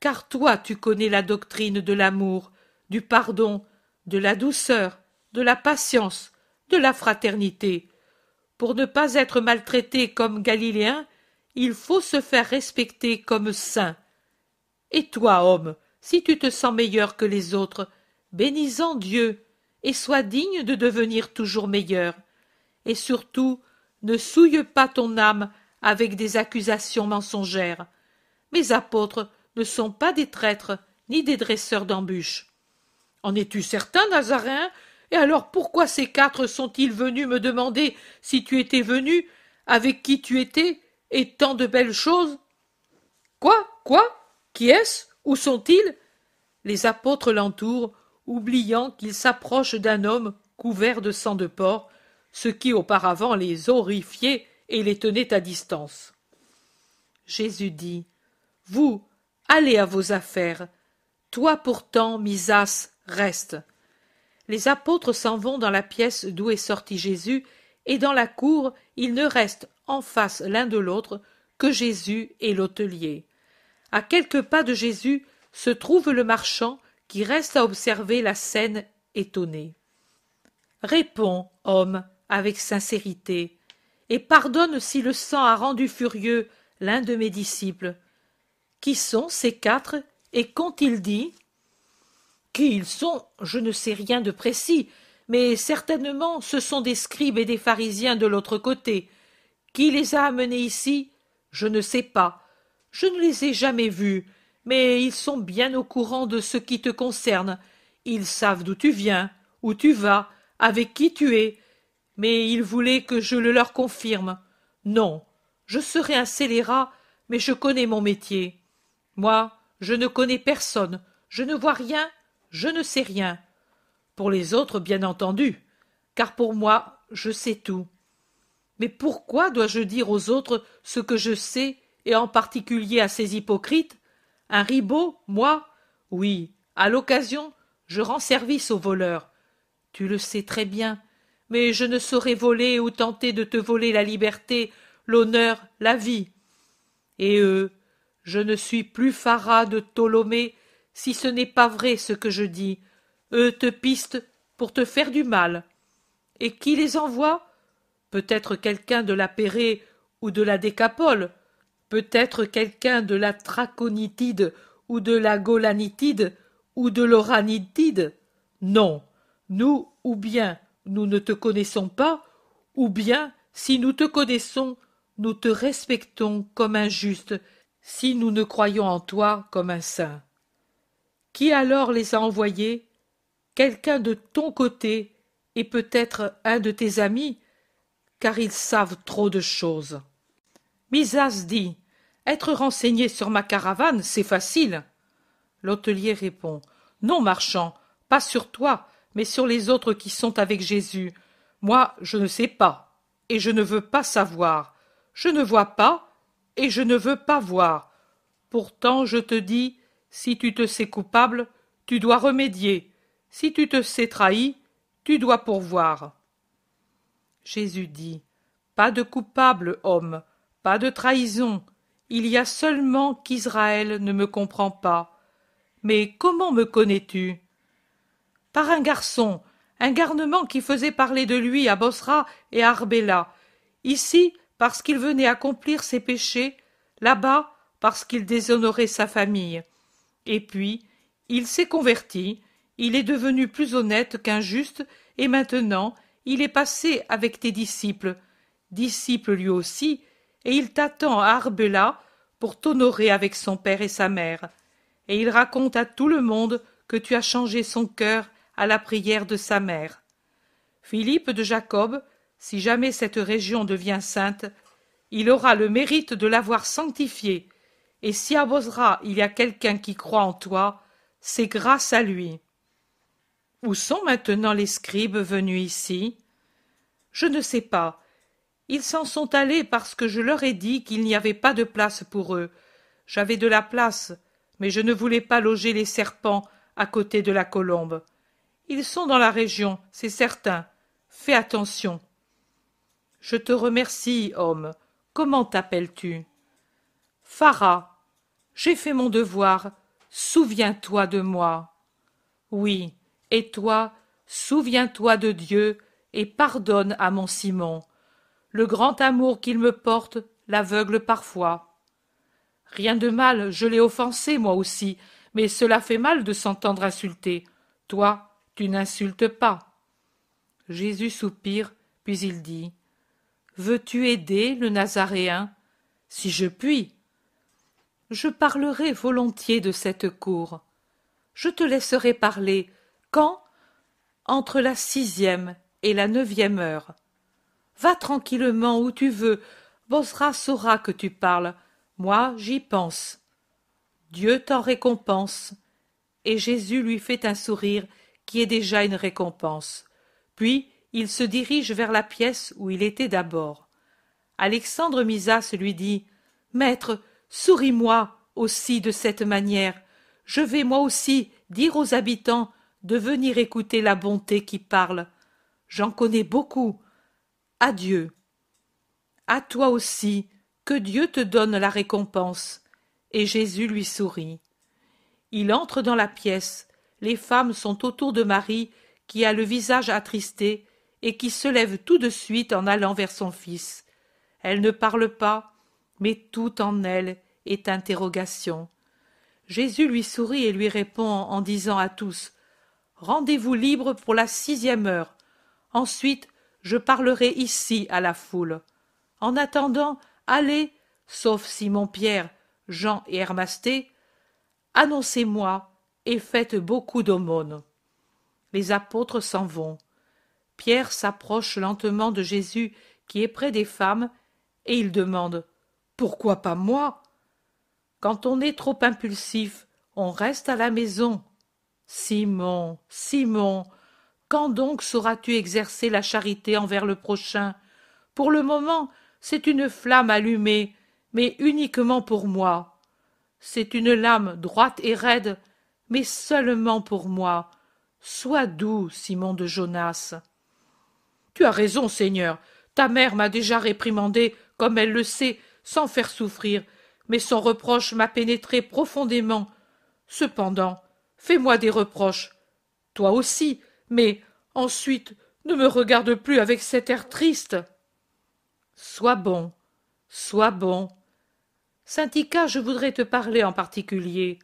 car toi tu connais la doctrine de l'amour, du pardon, de la douceur, de la patience, de la fraternité. Pour ne pas être maltraité comme Galiléen, il faut se faire respecter comme saint. Et toi, homme, si tu te sens meilleur que les autres, bénis en Dieu, et sois digne de devenir toujours meilleur. Et surtout, ne souille pas ton âme avec des accusations mensongères. Mes apôtres ne sont pas des traîtres ni des dresseurs d'embûches. En es-tu certain, Nazaréen Et alors pourquoi ces quatre sont-ils venus me demander si tu étais venu, avec qui tu étais, et tant de belles choses Quoi Quoi Qui est-ce Où sont-ils Les apôtres l'entourent, oubliant qu'ils s'approchent d'un homme couvert de sang de porc, ce qui auparavant les horrifiait et les tenait à distance. Jésus dit Vous, allez à vos affaires. Toi pourtant, Misas, reste. Les apôtres s'en vont dans la pièce d'où est sorti Jésus, et dans la cour, ils ne restent en face l'un de l'autre que Jésus et l'hôtelier. À quelques pas de Jésus se trouve le marchand qui reste à observer la scène étonné. Réponds, homme, avec sincérité, et pardonne si le sang a rendu furieux l'un de mes disciples. Qui sont ces quatre et qu'ont-ils dit Qui ils sont, je ne sais rien de précis, mais certainement ce sont des scribes et des pharisiens de l'autre côté. Qui les a amenés ici Je ne sais pas. Je ne les ai jamais vus, mais ils sont bien au courant de ce qui te concerne. Ils savent d'où tu viens, où tu vas, avec qui tu es, mais ils voulaient que je le leur confirme. Non, je serai un scélérat, mais je connais mon métier. Moi, je ne connais personne, je ne vois rien, je ne sais rien. Pour les autres, bien entendu, car pour moi, je sais tout. Mais pourquoi dois-je dire aux autres ce que je sais, et en particulier à ces hypocrites Un ribaud, moi Oui, à l'occasion, je rends service aux voleurs. Tu le sais très bien, mais je ne saurais voler ou tenter de te voler la liberté, l'honneur, la vie. Et eux, je ne suis plus Phara de Ptolomée si ce n'est pas vrai ce que je dis. Eux te pistent pour te faire du mal. Et qui les envoie Peut-être quelqu'un de la Pérée ou de la Décapole, peut-être quelqu'un de la Traconitide ou de la Golanitide ou de l'Oranitide. Non, nous ou bien nous ne te connaissons pas, ou bien, si nous te connaissons, nous te respectons comme un juste, si nous ne croyons en toi comme un saint. Qui alors les a envoyés Quelqu'un de ton côté, et peut-être un de tes amis, car ils savent trop de choses. Misas dit Être renseigné sur ma caravane, c'est facile. L'hôtelier répond Non, marchand, pas sur toi, mais sur les autres qui sont avec Jésus. Moi, je ne sais pas, et je ne veux pas savoir. Je ne vois pas, et je ne veux pas voir. Pourtant, je te dis, si tu te sais coupable, tu dois remédier. Si tu te sais trahi, tu dois pourvoir. Jésus dit, Pas de coupable, homme, pas de trahison. Il y a seulement qu'Israël ne me comprend pas. Mais comment me connais-tu par un garçon, un garnement qui faisait parler de lui à Bosra et à Arbella, ici parce qu'il venait accomplir ses péchés, là-bas parce qu'il déshonorait sa famille. Et puis, il s'est converti, il est devenu plus honnête qu'injuste, et maintenant il est passé avec tes disciples, disciples lui aussi, et il t'attend à Arbela pour t'honorer avec son père et sa mère. Et il raconte à tout le monde que tu as changé son cœur à la prière de sa mère. Philippe de Jacob, si jamais cette région devient sainte, il aura le mérite de l'avoir sanctifiée, et si à Bozra il y a quelqu'un qui croit en toi, c'est grâce à lui. Où sont maintenant les scribes venus ici Je ne sais pas. Ils s'en sont allés parce que je leur ai dit qu'il n'y avait pas de place pour eux. J'avais de la place, mais je ne voulais pas loger les serpents à côté de la colombe. Ils sont dans la région, c'est certain. Fais attention. Je te remercie, homme. Comment t'appelles-tu Farah. J'ai fait mon devoir. Souviens-toi de moi. Oui, et toi, souviens-toi de Dieu et pardonne à mon Simon. Le grand amour qu'il me porte l'aveugle parfois. Rien de mal, je l'ai offensé moi aussi, mais cela fait mal de s'entendre insulter. Toi, tu n'insultes pas. Jésus soupire, puis il dit Veux-tu aider le Nazaréen Si je puis. Je parlerai volontiers de cette cour. Je te laisserai parler quand Entre la sixième et la neuvième heure. Va tranquillement où tu veux. Bosra saura que tu parles. Moi, j'y pense. Dieu t'en récompense. Et Jésus lui fait un sourire qui est déjà une récompense. Puis il se dirige vers la pièce où il était d'abord. Alexandre Misas lui dit Maître, souris-moi aussi de cette manière. Je vais moi aussi dire aux habitants de venir écouter la bonté qui parle. J'en connais beaucoup. Adieu. À toi aussi, que Dieu te donne la récompense. Et Jésus lui sourit. Il entre dans la pièce les femmes sont autour de Marie, qui a le visage attristé, et qui se lève tout de suite en allant vers son fils. Elle ne parle pas, mais tout en elle est interrogation. Jésus lui sourit et lui répond en disant à tous Rendez-vous libre pour la sixième heure. Ensuite, je parlerai ici à la foule. En attendant, allez, sauf Simon-Pierre, Jean et Hermasté, annoncez-moi et faites beaucoup d'aumônes. Les apôtres s'en vont. Pierre s'approche lentement de Jésus qui est près des femmes, et il demande Pourquoi pas moi Quand on est trop impulsif, on reste à la maison. Simon, Simon, quand donc sauras-tu exercer la charité envers le prochain Pour le moment, c'est une flamme allumée, mais uniquement pour moi. C'est une lame droite et raide mais seulement pour moi. Sois doux, Simon de Jonas. Tu as raison, Seigneur. Ta mère m'a déjà réprimandé, comme elle le sait, sans faire souffrir, mais son reproche m'a pénétré profondément. Cependant, fais-moi des reproches. Toi aussi, mais ensuite, ne me regarde plus avec cet air triste. Sois bon, sois bon. Syndicat, je voudrais te parler en particulier.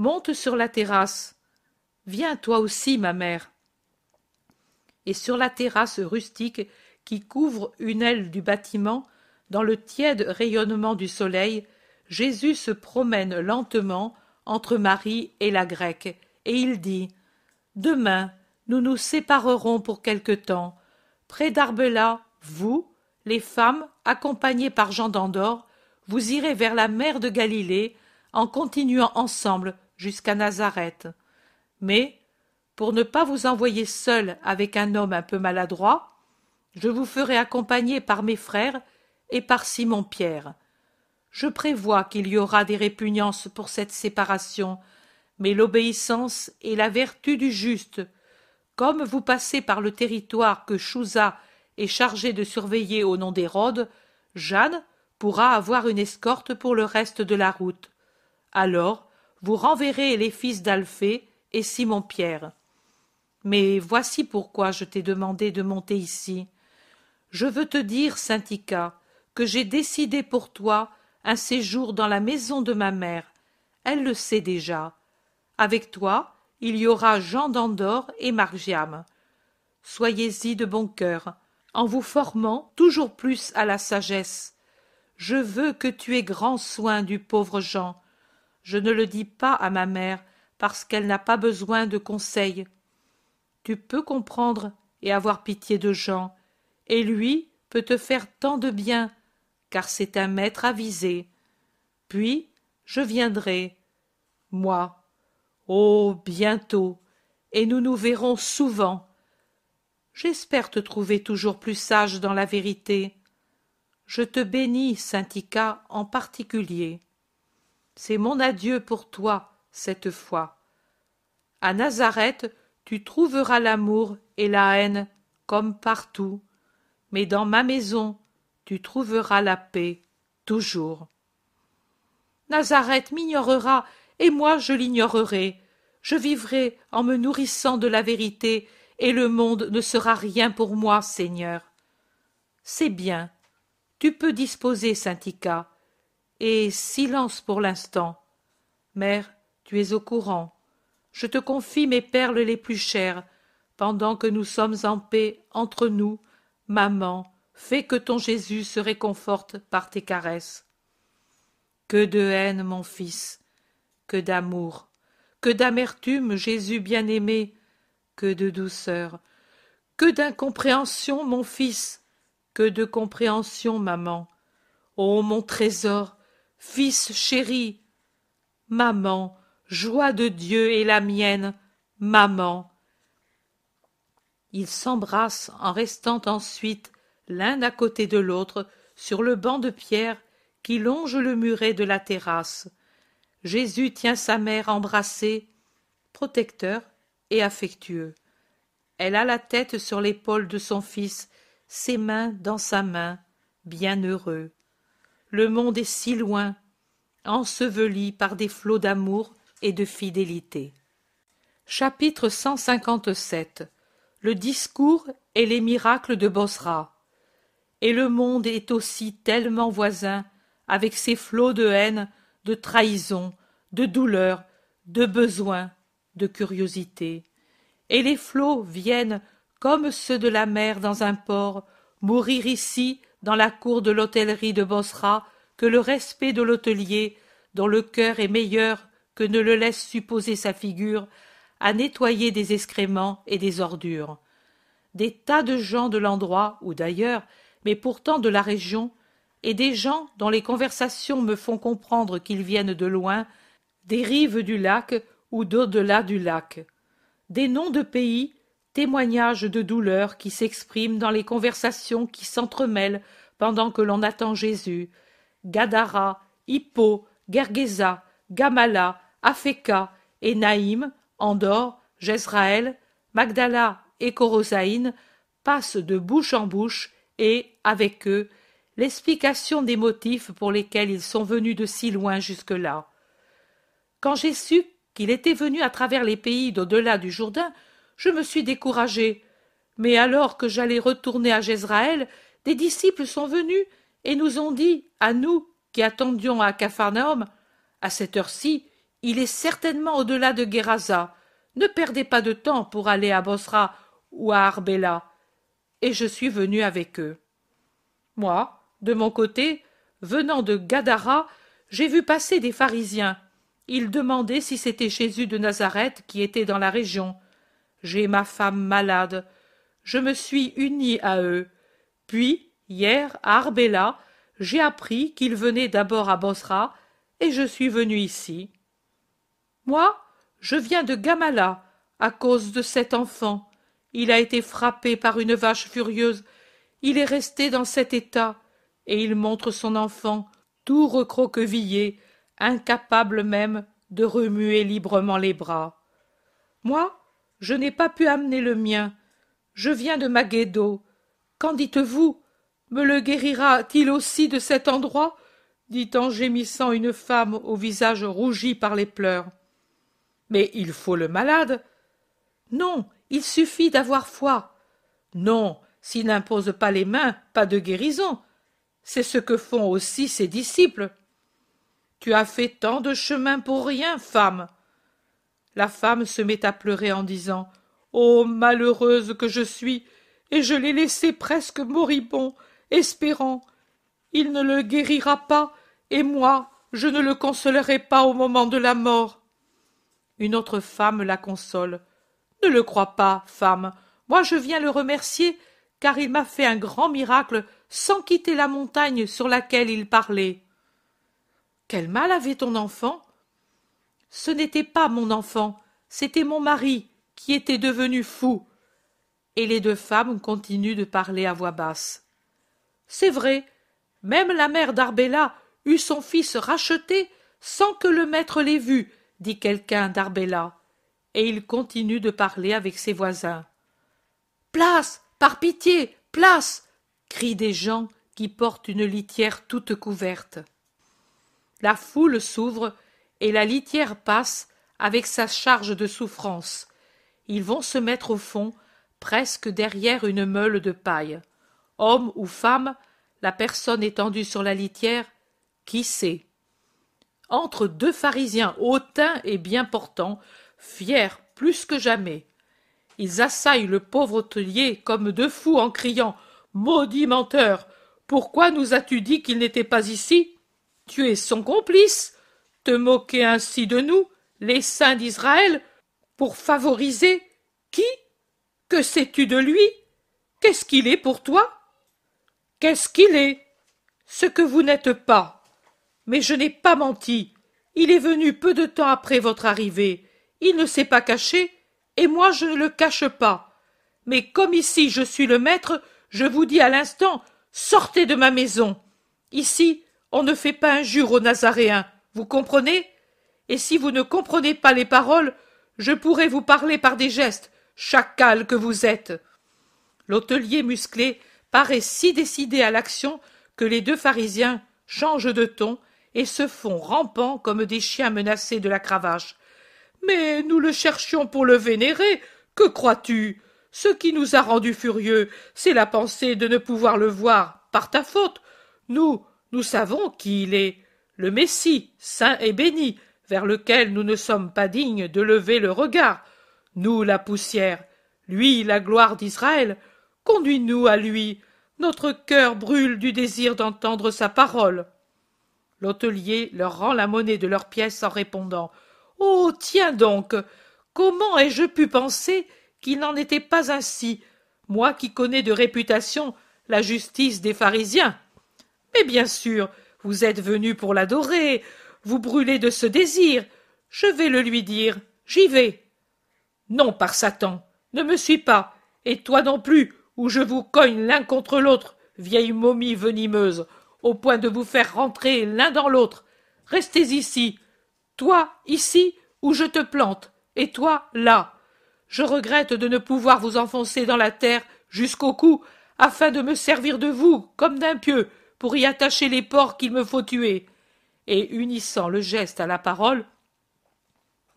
Monte sur la terrasse. Viens toi aussi, ma mère. Et sur la terrasse rustique qui couvre une aile du bâtiment, dans le tiède rayonnement du soleil, Jésus se promène lentement entre Marie et la grecque, et il dit Demain, nous nous séparerons pour quelque temps. Près d'Arbela, vous, les femmes, accompagnées par Jean d'Andorre, vous irez vers la mer de Galilée en continuant ensemble jusqu'à Nazareth. Mais, pour ne pas vous envoyer seul avec un homme un peu maladroit, je vous ferai accompagner par mes frères et par Simon Pierre. Je prévois qu'il y aura des répugnances pour cette séparation, mais l'obéissance est la vertu du juste. Comme vous passez par le territoire que Chouza est chargé de surveiller au nom d'Hérode, Jeanne pourra avoir une escorte pour le reste de la route. Alors, vous renverrez les fils d'Alphée et Simon-Pierre. Mais voici pourquoi je t'ai demandé de monter ici. Je veux te dire, Syntica, que j'ai décidé pour toi un séjour dans la maison de ma mère. Elle le sait déjà. Avec toi, il y aura Jean d'Andorre et Margiam. Soyez-y de bon cœur, en vous formant toujours plus à la sagesse. Je veux que tu aies grand soin du pauvre Jean, je ne le dis pas à ma mère, parce qu'elle n'a pas besoin de conseils. Tu peux comprendre et avoir pitié de Jean, et lui peut te faire tant de bien, car c'est un maître avisé. Puis je viendrai, moi, oh bientôt, et nous nous verrons souvent. J'espère te trouver toujours plus sage dans la vérité. Je te bénis, Syntica, en particulier. C'est mon adieu pour toi, cette fois. À Nazareth, tu trouveras l'amour et la haine, comme partout. Mais dans ma maison, tu trouveras la paix, toujours. Nazareth m'ignorera, et moi je l'ignorerai. Je vivrai en me nourrissant de la vérité, et le monde ne sera rien pour moi, Seigneur. C'est bien. Tu peux disposer, et silence pour l'instant. Mère, tu es au courant. Je te confie mes perles les plus chères, pendant que nous sommes en paix entre nous, maman, fais que ton Jésus se réconforte par tes caresses. Que de haine, mon fils, que d'amour, que d'amertume, Jésus bien-aimé, que de douceur, que d'incompréhension, mon fils, que de compréhension, maman. Ô mon trésor, fils chéri maman joie de dieu et la mienne maman ils s'embrassent en restant ensuite l'un à côté de l'autre sur le banc de pierre qui longe le muret de la terrasse jésus tient sa mère embrassée protecteur et affectueux elle a la tête sur l'épaule de son fils ses mains dans sa main bienheureux le monde est si loin, enseveli par des flots d'amour et de fidélité. Chapitre 157 Le discours et les miracles de Bosra. Et le monde est aussi tellement voisin avec ses flots de haine, de trahison, de douleur, de besoin, de curiosité. Et les flots viennent, comme ceux de la mer dans un port, mourir ici dans la cour de l'hôtellerie de Bosra que le respect de l'hôtelier, dont le cœur est meilleur que ne le laisse supposer sa figure, a nettoyé des excréments et des ordures. Des tas de gens de l'endroit, ou d'ailleurs, mais pourtant de la région, et des gens dont les conversations me font comprendre qu'ils viennent de loin, des rives du lac ou d'au-delà du lac. Des noms de pays témoignages de douleur qui s'expriment dans les conversations qui s'entremêlent pendant que l'on attend Jésus, Gadara, Hippo, Gergesa, Gamala, Afeka et Naïm, Andor, Jezraël, Magdala et Corosaïne passent de bouche en bouche et, avec eux, l'explication des motifs pour lesquels ils sont venus de si loin jusque-là. Quand j'ai su qu'il était venu à travers les pays d'au-delà du Jourdain, je me suis découragé. Mais alors que j'allais retourner à Jézraël, des disciples sont venus et nous ont dit, à nous qui attendions à Capharnaüm, à cette heure-ci, il est certainement au-delà de Gerasa. Ne perdez pas de temps pour aller à Bosra ou à Arbela. Et je suis venu avec eux. Moi, de mon côté, venant de Gadara, j'ai vu passer des pharisiens. Ils demandaient si c'était Jésus de Nazareth qui était dans la région j'ai ma femme malade. Je me suis unie à eux. Puis, hier, à Arbella, j'ai appris qu'ils venaient d'abord à Bosra, et je suis venu ici. Moi, je viens de Gamala, à cause de cet enfant. Il a été frappé par une vache furieuse. Il est resté dans cet état, et il montre son enfant, tout recroquevillé, incapable même de remuer librement les bras. Moi, je n'ai pas pu amener le mien. Je viens de Magédo. Qu'en dites-vous Me le guérira-t-il aussi de cet endroit dit en gémissant une femme au visage rougi par les pleurs. Mais il faut le malade. Non, il suffit d'avoir foi. Non, s'il n'impose pas les mains, pas de guérison. C'est ce que font aussi ses disciples. Tu as fait tant de chemin pour rien, femme. La femme se met à pleurer en disant Ô oh, malheureuse que je suis Et je l'ai laissé presque moribond, espérant. Il ne le guérira pas, et moi, je ne le consolerai pas au moment de la mort. Une autre femme la console. Ne le crois pas, femme. Moi, je viens le remercier, car il m'a fait un grand miracle sans quitter la montagne sur laquelle il parlait. Quel mal avait ton enfant ce n'était pas mon enfant, c'était mon mari, qui était devenu fou. Et les deux femmes continuent de parler à voix basse. C'est vrai, même la mère d'Arbella eut son fils racheté sans que le maître l'ait vu, dit quelqu'un d'Arbella. Et il continue de parler avec ses voisins. Place, par pitié, place crient des gens qui portent une litière toute couverte. La foule s'ouvre et la litière passe avec sa charge de souffrance. Ils vont se mettre au fond, presque derrière une meule de paille. Homme ou femme, la personne étendue sur la litière, qui sait Entre deux pharisiens hautains et bien portants, fiers plus que jamais. Ils assaillent le pauvre hôtelier comme deux fous en criant Maudit menteur Pourquoi nous as-tu dit qu'il n'était pas ici Tu es son complice te moquer ainsi de nous, les saints d'Israël, pour favoriser qui Que sais-tu de lui Qu'est-ce qu'il est pour toi Qu'est-ce qu'il est Ce que vous n'êtes pas. Mais je n'ai pas menti. Il est venu peu de temps après votre arrivée. Il ne s'est pas caché, et moi je ne le cache pas. Mais comme ici je suis le maître, je vous dis à l'instant, sortez de ma maison. Ici, on ne fait pas injure aux Nazaréens. Vous comprenez Et si vous ne comprenez pas les paroles, je pourrai vous parler par des gestes, chacal que vous êtes. L'hôtelier musclé paraît si décidé à l'action que les deux pharisiens changent de ton et se font rampants comme des chiens menacés de la cravache. Mais nous le cherchions pour le vénérer. Que crois-tu Ce qui nous a rendus furieux, c'est la pensée de ne pouvoir le voir par ta faute. Nous, nous savons qui il est le Messie, saint et béni, vers lequel nous ne sommes pas dignes de lever le regard, nous la poussière, lui la gloire d'Israël, conduis-nous à lui, notre cœur brûle du désir d'entendre sa parole. L'hôtelier leur rend la monnaie de leurs pièce en répondant Oh, tiens donc Comment ai-je pu penser qu'il n'en était pas ainsi, moi qui connais de réputation la justice des pharisiens Mais bien sûr, vous êtes venu pour l'adorer. Vous brûlez de ce désir. Je vais le lui dire. J'y vais. Non, par Satan. Ne me suis pas. Et toi non plus, ou je vous cogne l'un contre l'autre, vieille momie venimeuse, au point de vous faire rentrer l'un dans l'autre. Restez ici. Toi, ici, où je te plante, et toi, là. Je regrette de ne pouvoir vous enfoncer dans la terre jusqu'au cou, afin de me servir de vous comme d'un pieu, pour y attacher les porcs qu'il me faut tuer. Et unissant le geste à la parole,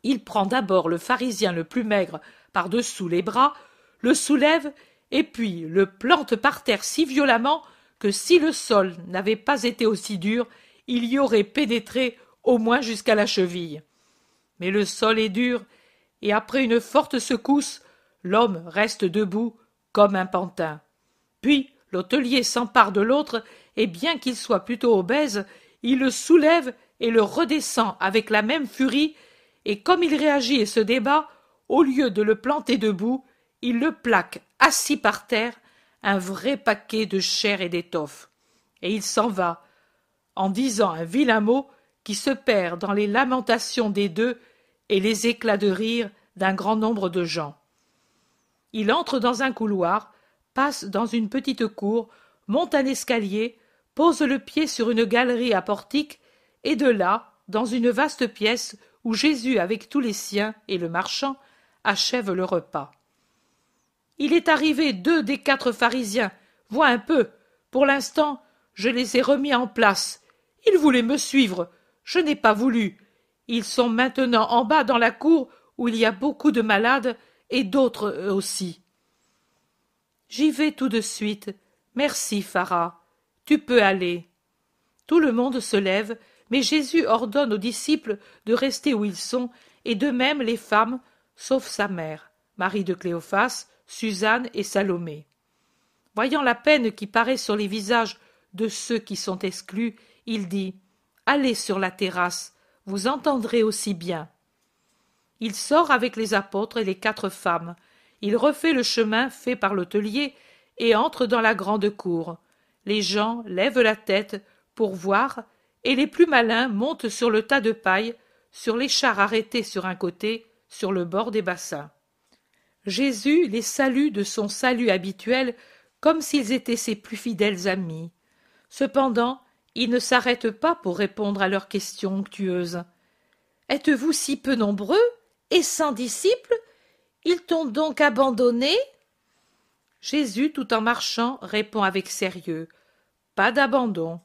il prend d'abord le pharisien le plus maigre par-dessous les bras, le soulève, et puis le plante par terre si violemment que si le sol n'avait pas été aussi dur, il y aurait pénétré au moins jusqu'à la cheville. Mais le sol est dur, et après une forte secousse, l'homme reste debout comme un pantin. Puis L'hôtelier s'empare de l'autre, et bien qu'il soit plutôt obèse, il le soulève et le redescend avec la même furie, et comme il réagit et se débat, au lieu de le planter debout, il le plaque assis par terre, un vrai paquet de chair et d'étoffe. Et il s'en va, en disant un vilain mot qui se perd dans les lamentations des deux et les éclats de rire d'un grand nombre de gens. Il entre dans un couloir, passe dans une petite cour, monte un escalier, pose le pied sur une galerie à portique, et de là, dans une vaste pièce où Jésus avec tous les siens et le marchand achève le repas. Il est arrivé deux des quatre pharisiens. Vois un peu. Pour l'instant, je les ai remis en place. Ils voulaient me suivre. Je n'ai pas voulu. Ils sont maintenant en bas dans la cour où il y a beaucoup de malades et d'autres aussi. J'y vais tout de suite. Merci, Phara. Tu peux aller. Tout le monde se lève, mais Jésus ordonne aux disciples de rester où ils sont, et de même les femmes, sauf sa mère, Marie de Cléophas, Suzanne et Salomé. Voyant la peine qui paraît sur les visages de ceux qui sont exclus, il dit Allez sur la terrasse, vous entendrez aussi bien. Il sort avec les apôtres et les quatre femmes, il refait le chemin fait par l'hôtelier et entre dans la grande cour. Les gens lèvent la tête pour voir, et les plus malins montent sur le tas de paille, sur les chars arrêtés sur un côté, sur le bord des bassins. Jésus les salue de son salut habituel comme s'ils étaient ses plus fidèles amis. Cependant, il ne s'arrête pas pour répondre à leurs questions onctueuses. Êtes-vous si peu nombreux et sans disciples ils t'ont donc abandonné Jésus, tout en marchant, répond avec sérieux. Pas d'abandon.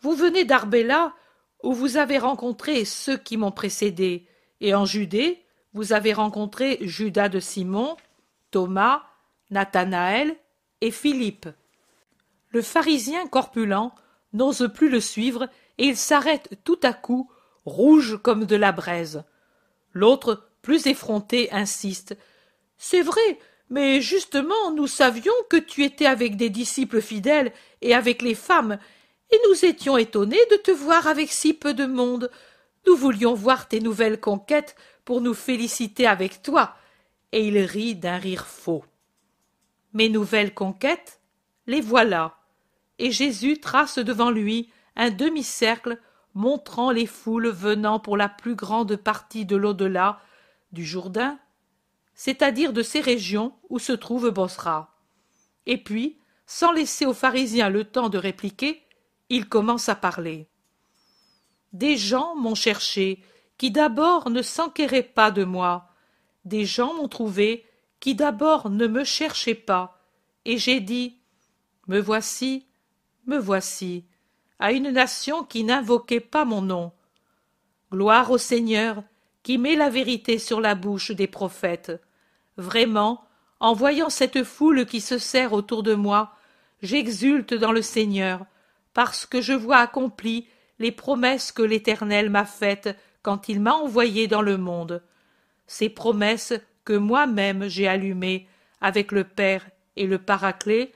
Vous venez d'Arbella, où vous avez rencontré ceux qui m'ont précédé, et en Judée, vous avez rencontré Judas de Simon, Thomas, Nathanaël et Philippe. Le pharisien corpulent n'ose plus le suivre et il s'arrête tout à coup, rouge comme de la braise. L'autre plus effronté, insiste. C'est vrai, mais justement, nous savions que tu étais avec des disciples fidèles et avec les femmes, et nous étions étonnés de te voir avec si peu de monde. Nous voulions voir tes nouvelles conquêtes pour nous féliciter avec toi. Et il rit d'un rire faux. Mes nouvelles conquêtes, les voilà. Et Jésus trace devant lui un demi-cercle montrant les foules venant pour la plus grande partie de l'au-delà du Jourdain, c'est-à-dire de ces régions où se trouve Bosra. Et puis, sans laisser aux pharisiens le temps de répliquer, il commence à parler. Des gens m'ont cherché, qui d'abord ne s'enquéraient pas de moi. Des gens m'ont trouvé, qui d'abord ne me cherchaient pas. Et j'ai dit Me voici, me voici, à une nation qui n'invoquait pas mon nom. Gloire au Seigneur, qui met la vérité sur la bouche des prophètes. Vraiment, en voyant cette foule qui se serre autour de moi, j'exulte dans le Seigneur, parce que je vois accomplies les promesses que l'Éternel m'a faites quand il m'a envoyé dans le monde, ces promesses que moi-même j'ai allumées avec le Père et le Paraclet,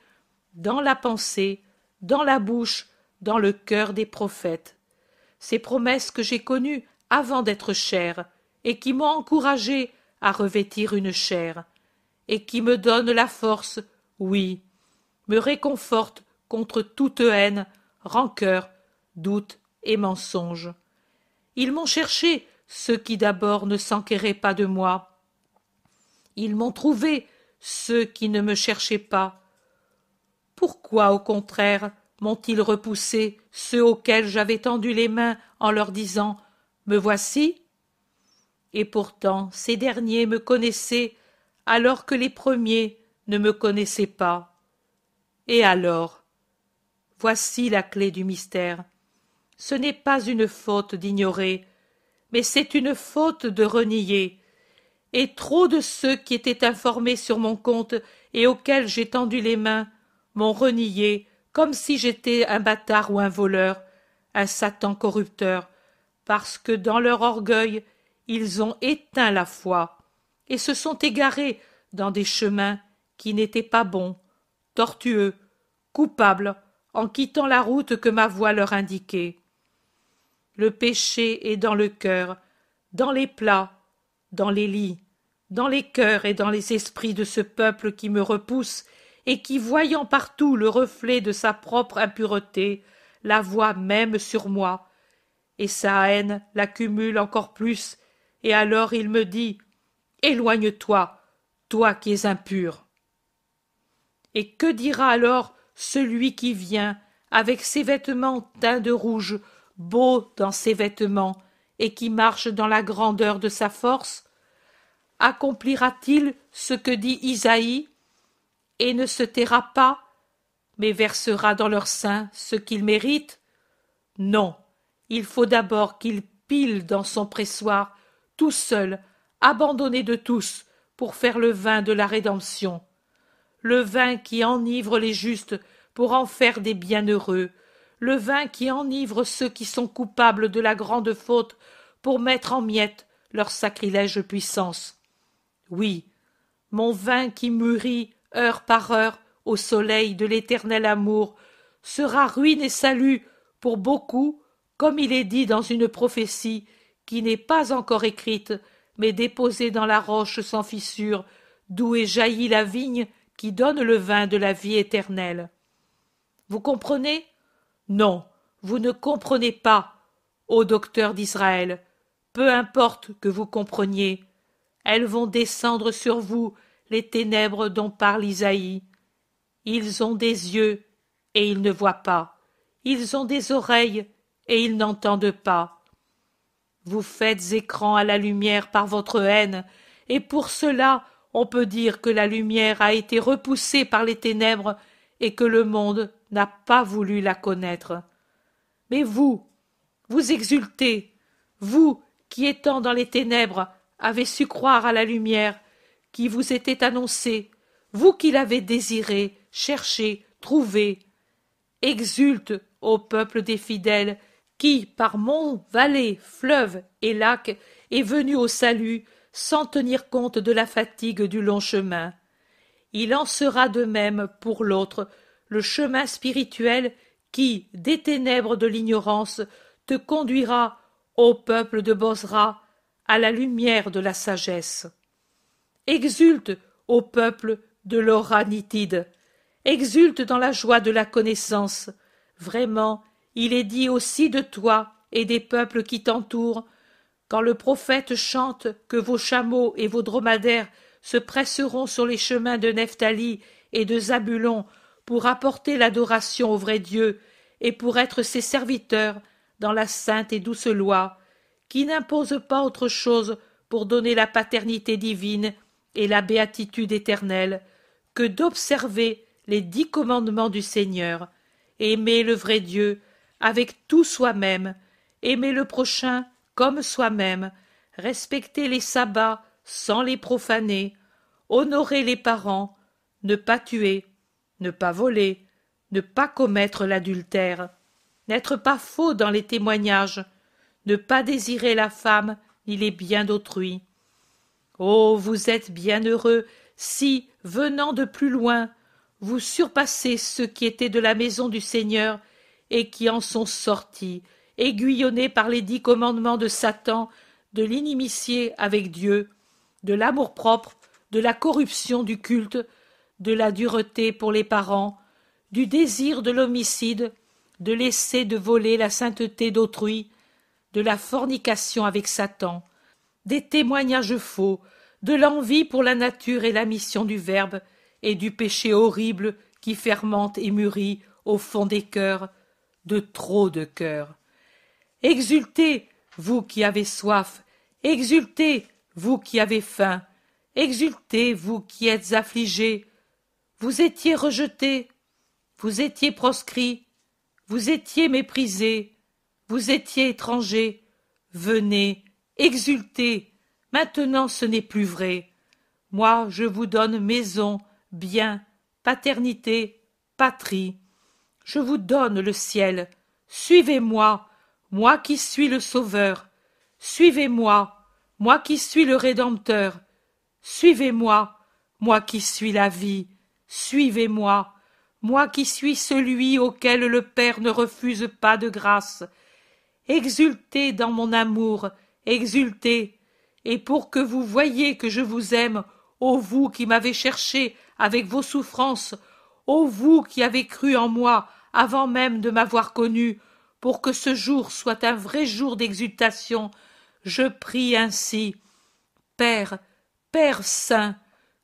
dans la pensée, dans la bouche, dans le cœur des prophètes, ces promesses que j'ai connues avant d'être chères, et qui m'ont encouragé à revêtir une chair, et qui me donnent la force, oui, me réconfortent contre toute haine, rancœur, doute et mensonge. Ils m'ont cherché, ceux qui d'abord ne s'enquéraient pas de moi. Ils m'ont trouvé, ceux qui ne me cherchaient pas. Pourquoi, au contraire, m'ont-ils repoussé, ceux auxquels j'avais tendu les mains en leur disant Me voici et pourtant ces derniers me connaissaient alors que les premiers ne me connaissaient pas. Et alors Voici la clé du mystère. Ce n'est pas une faute d'ignorer, mais c'est une faute de renier. Et trop de ceux qui étaient informés sur mon compte et auxquels j'ai tendu les mains m'ont renié comme si j'étais un bâtard ou un voleur, un Satan corrupteur, parce que dans leur orgueil ils ont éteint la foi et se sont égarés dans des chemins qui n'étaient pas bons, tortueux, coupables, en quittant la route que ma voix leur indiquait. Le péché est dans le cœur, dans les plats, dans les lits, dans les cœurs et dans les esprits de ce peuple qui me repousse et qui, voyant partout le reflet de sa propre impureté, la voit même sur moi, et sa haine l'accumule encore plus et alors il me dit Éloigne-toi, toi qui es impur. Et que dira alors celui qui vient avec ses vêtements teints de rouge, beau dans ses vêtements, et qui marche dans la grandeur de sa force Accomplira-t-il ce que dit Isaïe et ne se taira pas, mais versera dans leur sein ce qu'il mérite Non, il faut d'abord qu'il pile dans son pressoir tout seul, abandonné de tous, pour faire le vin de la rédemption, le vin qui enivre les justes pour en faire des bienheureux, le vin qui enivre ceux qui sont coupables de la grande faute pour mettre en miettes leur sacrilège puissance. Oui, mon vin qui mûrit heure par heure au soleil de l'éternel amour sera ruine et salut pour beaucoup, comme il est dit dans une prophétie qui n'est pas encore écrite, mais déposée dans la roche sans fissure, d'où est jaillie la vigne qui donne le vin de la vie éternelle. Vous comprenez Non, vous ne comprenez pas, ô docteur d'Israël. Peu importe que vous compreniez, elles vont descendre sur vous les ténèbres dont parle Isaïe. Ils ont des yeux et ils ne voient pas. Ils ont des oreilles et ils n'entendent pas. Vous faites écran à la lumière par votre haine, et pour cela on peut dire que la lumière a été repoussée par les ténèbres et que le monde n'a pas voulu la connaître. Mais vous, vous exultez, vous qui étant dans les ténèbres avez su croire à la lumière qui vous était annoncée, vous qui l'avez désirée, cherchée, trouvée. Exulte, ô peuple des fidèles, qui, par monts, vallées, fleuves et lacs, est venu au salut, sans tenir compte de la fatigue du long chemin. Il en sera de même pour l'autre, le chemin spirituel qui, des ténèbres de l'ignorance, te conduira, ô peuple de Bosra, à la lumière de la sagesse. Exulte, ô peuple de l'oranitide, exulte dans la joie de la connaissance. Vraiment, il est dit aussi de toi et des peuples qui t'entourent, quand le prophète chante que vos chameaux et vos dromadaires se presseront sur les chemins de Nephtali et de Zabulon pour apporter l'adoration au vrai Dieu et pour être ses serviteurs dans la sainte et douce loi, qui n'impose pas autre chose pour donner la paternité divine et la béatitude éternelle que d'observer les dix commandements du Seigneur, aimer le vrai Dieu avec tout soi-même, aimer le prochain comme soi-même, respecter les sabbats sans les profaner, honorer les parents, ne pas tuer, ne pas voler, ne pas commettre l'adultère, n'être pas faux dans les témoignages, ne pas désirer la femme ni les biens d'autrui. Oh, vous êtes bien heureux si, venant de plus loin, vous surpassez ceux qui étaient de la maison du Seigneur et qui en sont sortis, aiguillonnés par les dix commandements de Satan, de l'inimitié avec Dieu, de l'amour-propre, de la corruption du culte, de la dureté pour les parents, du désir de l'homicide, de l'essai de voler la sainteté d'autrui, de la fornication avec Satan, des témoignages faux, de l'envie pour la nature et la mission du Verbe, et du péché horrible qui fermente et mûrit au fond des cœurs, de trop de cœur. Exultez, vous qui avez soif, exultez, vous qui avez faim, exultez, vous qui êtes affligés. Vous étiez rejetés, vous étiez proscrits, vous étiez méprisés, vous étiez étrangers. Venez, exultez, maintenant ce n'est plus vrai. Moi, je vous donne maison, bien, paternité, patrie je vous donne le ciel. Suivez-moi, moi qui suis le Sauveur. Suivez-moi, moi qui suis le Rédempteur. Suivez-moi, moi qui suis la vie. Suivez-moi, moi qui suis celui auquel le Père ne refuse pas de grâce. Exultez dans mon amour, exultez, et pour que vous voyiez que je vous aime, ô vous qui m'avez cherché avec vos souffrances, ô vous qui avez cru en moi avant même de m'avoir connu, pour que ce jour soit un vrai jour d'exultation, je prie ainsi. Père, Père Saint,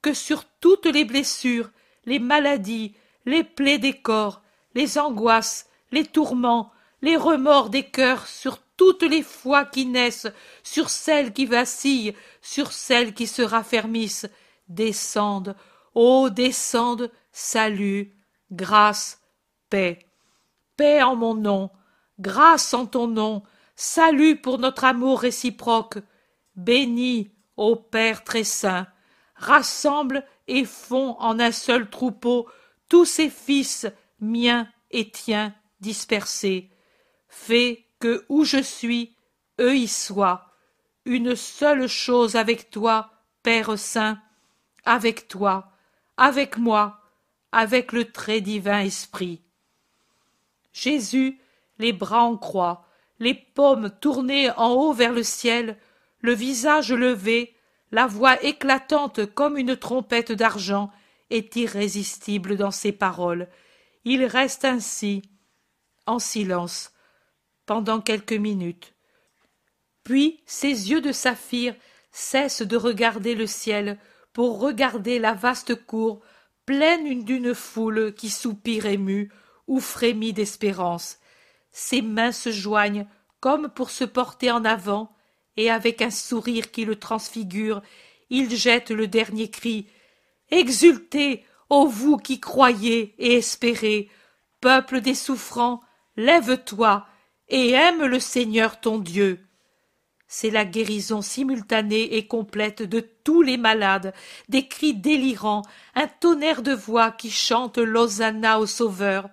que sur toutes les blessures, les maladies, les plaies des corps, les angoisses, les tourments, les remords des cœurs, sur toutes les fois qui naissent, sur celles qui vacillent, sur celles qui se raffermissent, descendent, ô oh, descendent, salut, grâce, paix. Paix en mon nom, grâce en ton nom, salut pour notre amour réciproque. bénis, ô Père très saint, rassemble et fond en un seul troupeau tous ces fils miens et tiens dispersés. Fais que où je suis, eux y soient. Une seule chose avec toi, Père Saint, avec toi, avec moi, avec le très divin Esprit. Jésus, les bras en croix, les paumes tournées en haut vers le ciel, le visage levé, la voix éclatante comme une trompette d'argent est irrésistible dans ses paroles. Il reste ainsi, en silence, pendant quelques minutes. Puis ses yeux de saphir cessent de regarder le ciel pour regarder la vaste cour pleine d'une foule qui soupire émue, ou frémit d'espérance. Ses mains se joignent comme pour se porter en avant, et avec un sourire qui le transfigure, il jette le dernier cri. Exultez, ô vous qui croyez et espérez, peuple des souffrants, lève-toi et aime le Seigneur ton Dieu. C'est la guérison simultanée et complète de tous les malades, des cris délirants, un tonnerre de voix qui chante l'hosanna au Sauveur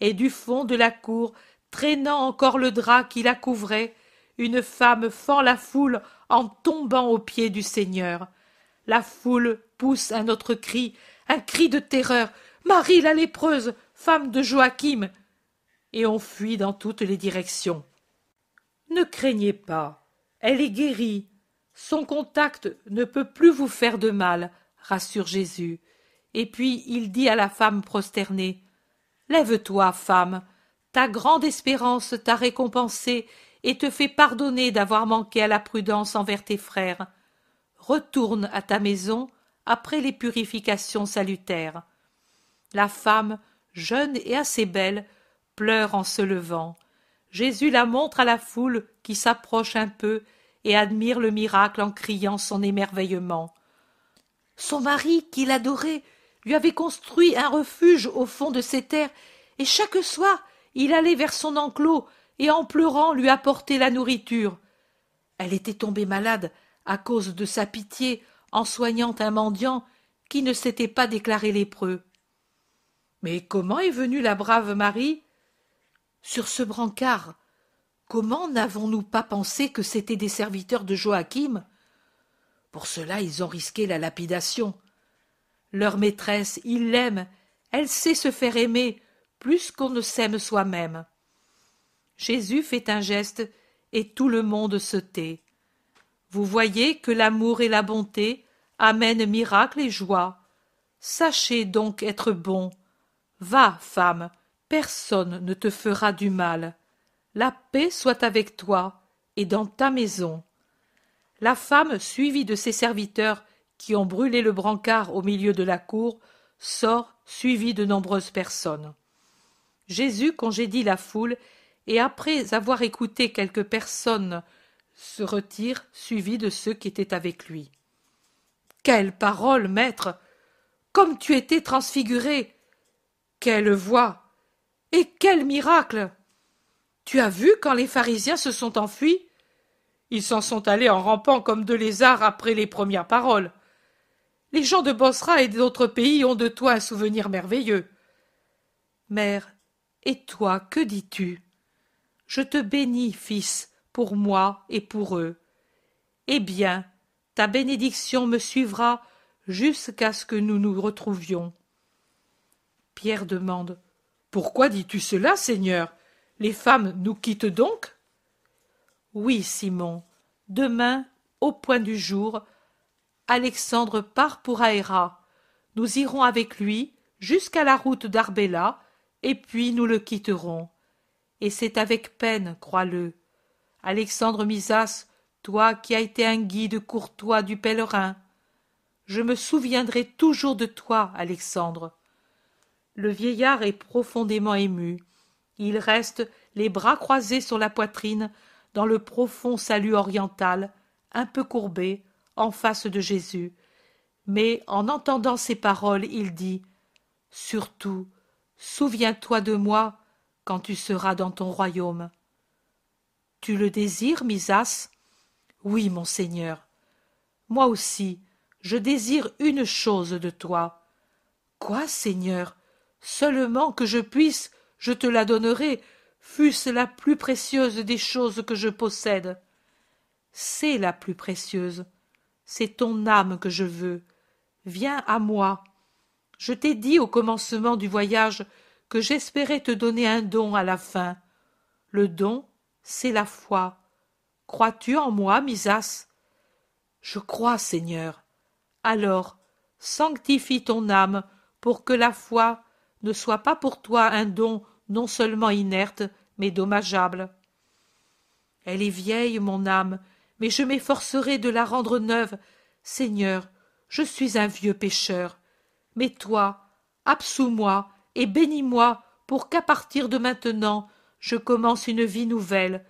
et du fond de la cour, traînant encore le drap qui la couvrait, une femme fend la foule en tombant aux pieds du Seigneur. La foule pousse un autre cri, un cri de terreur. Marie la lépreuse, femme de Joachim. Et on fuit dans toutes les directions. Ne craignez pas, elle est guérie. Son contact ne peut plus vous faire de mal, rassure Jésus. Et puis il dit à la femme prosternée. Lève-toi, femme. Ta grande espérance t'a récompensée et te fait pardonner d'avoir manqué à la prudence envers tes frères. Retourne à ta maison après les purifications salutaires. La femme, jeune et assez belle, pleure en se levant. Jésus la montre à la foule qui s'approche un peu et admire le miracle en criant son émerveillement. Son mari, qui l'adorait, lui avait construit un refuge au fond de ses terres, et chaque soir il allait vers son enclos et en pleurant lui apportait la nourriture. Elle était tombée malade à cause de sa pitié en soignant un mendiant qui ne s'était pas déclaré lépreux. Mais comment est venue la brave Marie Sur ce brancard. Comment n'avons-nous pas pensé que c'étaient des serviteurs de Joachim Pour cela, ils ont risqué la lapidation leur maîtresse, il l'aime, elle sait se faire aimer plus qu'on ne s'aime soi-même. Jésus fait un geste et tout le monde se tait. Vous voyez que l'amour et la bonté amènent miracle et joie. Sachez donc être bon. Va, femme, personne ne te fera du mal. La paix soit avec toi et dans ta maison. La femme, suivie de ses serviteurs qui ont brûlé le brancard au milieu de la cour, sort suivi de nombreuses personnes. Jésus congédie la foule et après avoir écouté quelques personnes se retire suivi de ceux qui étaient avec lui. Quelle parole, maître Comme tu étais transfiguré Quelle voix Et quel miracle Tu as vu quand les pharisiens se sont enfuis Ils s'en sont allés en rampant comme de lézards après les premières paroles. Les gens de Bosra et d'autres pays ont de toi un souvenir merveilleux. Mère, et toi, que dis-tu Je te bénis, fils, pour moi et pour eux. Eh bien, ta bénédiction me suivra jusqu'à ce que nous nous retrouvions. Pierre demande Pourquoi dis-tu cela, Seigneur Les femmes nous quittent donc Oui, Simon. Demain, au point du jour, Alexandre part pour Aéra. Nous irons avec lui jusqu'à la route d'Arbella, et puis nous le quitterons. Et c'est avec peine, crois-le. Alexandre Misas, toi qui as été un guide courtois du pèlerin, je me souviendrai toujours de toi, Alexandre. Le vieillard est profondément ému. Il reste les bras croisés sur la poitrine, dans le profond salut oriental, un peu courbé, en face de Jésus. Mais en entendant ces paroles, il dit Surtout, souviens-toi de moi quand tu seras dans ton royaume. Tu le désires, Misas Oui, mon Seigneur. Moi aussi, je désire une chose de toi. Quoi, Seigneur Seulement que je puisse, je te la donnerai, fût-ce la plus précieuse des choses que je possède. C'est la plus précieuse c'est ton âme que je veux. Viens à moi. Je t'ai dit au commencement du voyage que j'espérais te donner un don à la fin. Le don, c'est la foi. Crois-tu en moi, Misas Je crois, Seigneur. Alors, sanctifie ton âme pour que la foi ne soit pas pour toi un don non seulement inerte, mais dommageable. Elle est vieille, mon âme, mais je m'efforcerai de la rendre neuve. Seigneur, je suis un vieux pécheur. Mais toi, absous-moi et bénis-moi pour qu'à partir de maintenant, je commence une vie nouvelle.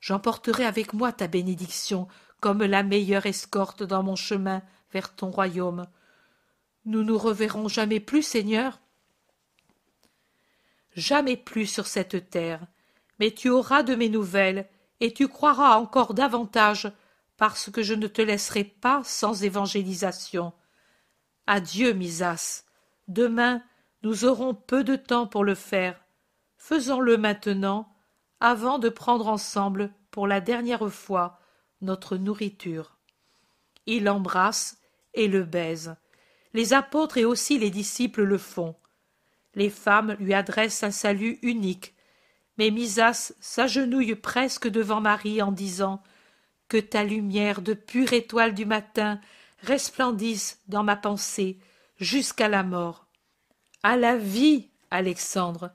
J'emporterai avec moi ta bénédiction comme la meilleure escorte dans mon chemin vers ton royaume. Nous nous reverrons jamais plus, Seigneur. Jamais plus sur cette terre, mais tu auras de mes nouvelles et tu croiras encore davantage, parce que je ne te laisserai pas sans évangélisation. Adieu, Misas. Demain, nous aurons peu de temps pour le faire. Faisons-le maintenant, avant de prendre ensemble, pour la dernière fois, notre nourriture. Il l'embrasse et le baise. Les apôtres et aussi les disciples le font. Les femmes lui adressent un salut unique, mais Misas s'agenouille presque devant Marie en disant Que ta lumière de pure étoile du matin resplendisse dans ma pensée jusqu'à la mort. À la vie, Alexandre,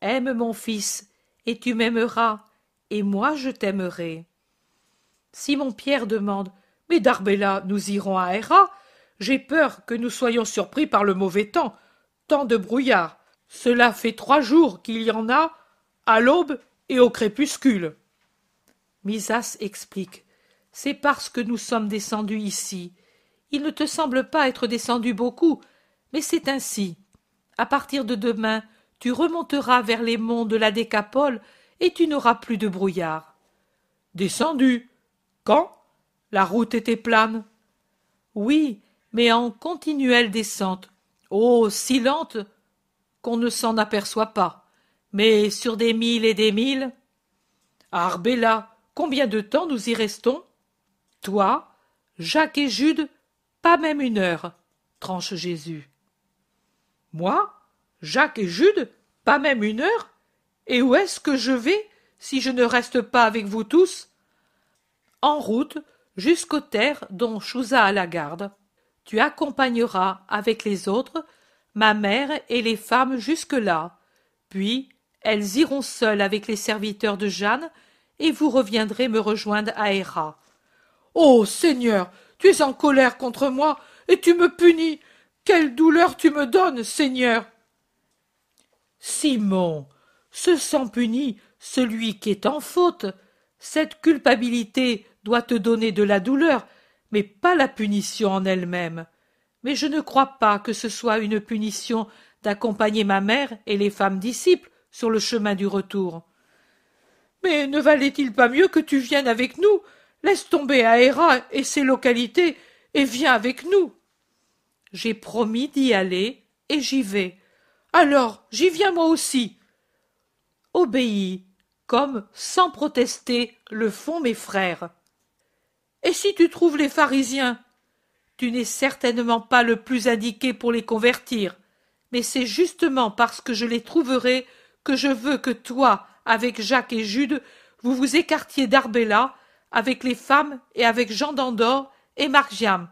aime mon fils, et tu m'aimeras, et moi je t'aimerai. Simon-Pierre demande Mais d'Arbella, nous irons à Héra J'ai peur que nous soyons surpris par le mauvais temps, tant de brouillard. Cela fait trois jours qu'il y en a à l'aube et au crépuscule. Misas explique. C'est parce que nous sommes descendus ici. Il ne te semble pas être descendu beaucoup, mais c'est ainsi. À partir de demain, tu remonteras vers les monts de la Décapole et tu n'auras plus de brouillard. Descendu Quand La route était plane. Oui, mais en continuelle descente. Oh, si lente qu'on ne s'en aperçoit pas mais sur des milles et des milles. Arbella, combien de temps nous y restons Toi, Jacques et Jude, pas même une heure, tranche Jésus. Moi, Jacques et Jude, pas même une heure Et où est-ce que je vais si je ne reste pas avec vous tous En route jusqu'aux terres dont Chouza a la garde. Tu accompagneras avec les autres ma mère et les femmes jusque-là, puis elles iront seules avec les serviteurs de Jeanne, et vous reviendrez me rejoindre à Héra. Oh Seigneur, tu es en colère contre moi, et tu me punis. Quelle douleur tu me donnes, Seigneur. Simon, ce sang puni celui qui est en faute. Cette culpabilité doit te donner de la douleur, mais pas la punition en elle même. Mais je ne crois pas que ce soit une punition d'accompagner ma mère et les femmes disciples sur le chemin du retour. Mais ne valait-il pas mieux que tu viennes avec nous Laisse tomber Aéra et ses localités et viens avec nous. J'ai promis d'y aller et j'y vais. Alors, j'y viens moi aussi. Obéis, comme, sans protester, le font mes frères. Et si tu trouves les pharisiens Tu n'es certainement pas le plus indiqué pour les convertir, mais c'est justement parce que je les trouverai que je veux que toi, avec Jacques et Jude, vous vous écartiez d'Arbella, avec les femmes et avec Jean d'Andorre et Margiam.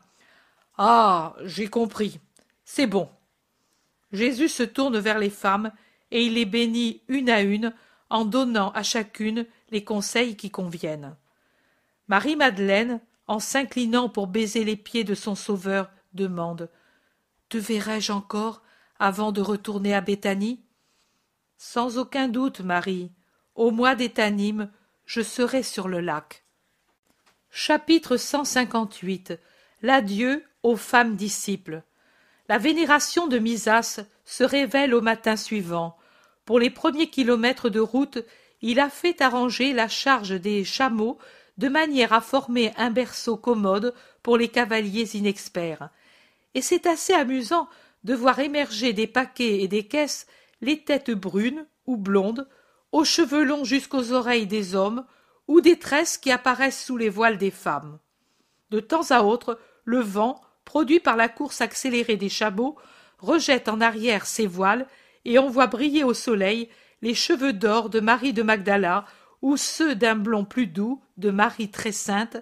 Ah, j'ai compris. C'est bon. Jésus se tourne vers les femmes et il les bénit une à une en donnant à chacune les conseils qui conviennent. Marie-Madeleine, en s'inclinant pour baiser les pieds de son sauveur, demande Te verrai-je encore avant de retourner à Béthanie sans aucun doute, Marie, au mois d'étanime, je serai sur le lac. Chapitre 158 L'adieu aux femmes disciples. La vénération de Misas se révèle au matin suivant. Pour les premiers kilomètres de route, il a fait arranger la charge des chameaux de manière à former un berceau commode pour les cavaliers inexperts. Et c'est assez amusant de voir émerger des paquets et des caisses les têtes brunes ou blondes, aux cheveux longs jusqu'aux oreilles des hommes, ou des tresses qui apparaissent sous les voiles des femmes. De temps à autre, le vent, produit par la course accélérée des chameaux, rejette en arrière ses voiles et on voit briller au soleil les cheveux d'or de Marie de Magdala ou ceux d'un blond plus doux de Marie très sainte,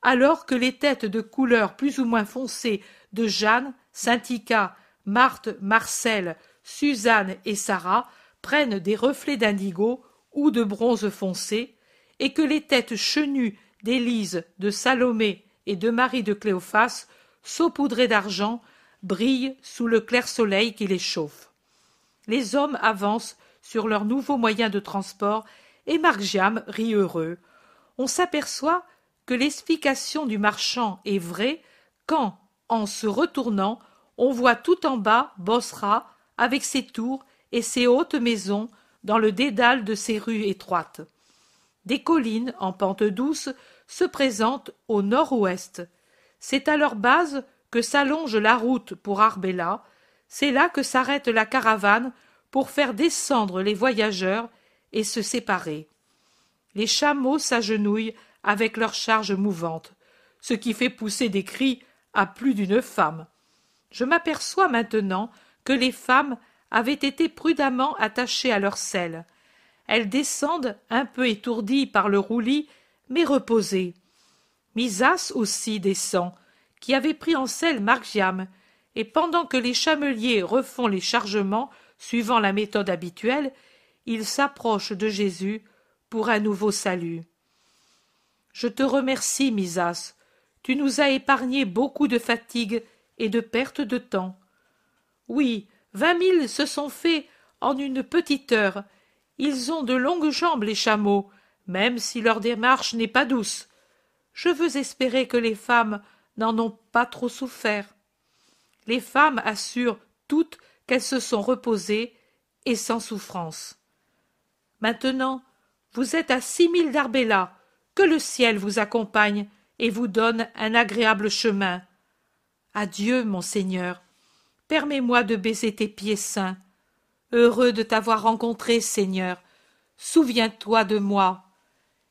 alors que les têtes de couleur plus ou moins foncée de Jeanne, sintica Marthe, Marcel, Suzanne et Sarah prennent des reflets d'indigo ou de bronze foncé, et que les têtes chenues d'Élise, de Salomé et de Marie de Cléophas, saupoudrées d'argent, brillent sous le clair soleil qui les chauffe. Les hommes avancent sur leurs nouveaux moyens de transport et Marc rit heureux. On s'aperçoit que l'explication du marchand est vraie quand, en se retournant, on voit tout en bas Bosra avec ses tours et ses hautes maisons dans le dédale de ses rues étroites. Des collines en pente douce se présentent au nord-ouest. C'est à leur base que s'allonge la route pour Arbella, c'est là que s'arrête la caravane pour faire descendre les voyageurs et se séparer. Les chameaux s'agenouillent avec leurs charges mouvantes, ce qui fait pousser des cris à plus d'une femme. Je m'aperçois maintenant que les femmes avaient été prudemment attachées à leur selle. Elles descendent, un peu étourdies par le roulis, mais reposées. Misas aussi descend, qui avait pris en selle Margiam, et pendant que les chameliers refont les chargements, suivant la méthode habituelle, ils s'approchent de Jésus pour un nouveau salut. Je te remercie, Misas, tu nous as épargné beaucoup de fatigue et de perte de temps oui vingt mille se sont faits en une petite heure ils ont de longues jambes les chameaux même si leur démarche n'est pas douce je veux espérer que les femmes n'en ont pas trop souffert les femmes assurent toutes qu'elles se sont reposées et sans souffrance maintenant vous êtes à six milles d'arbella que le ciel vous accompagne et vous donne un agréable chemin adieu monseigneur Permets-moi de baiser tes pieds saints. Heureux de t'avoir rencontré, Seigneur. Souviens-toi de moi.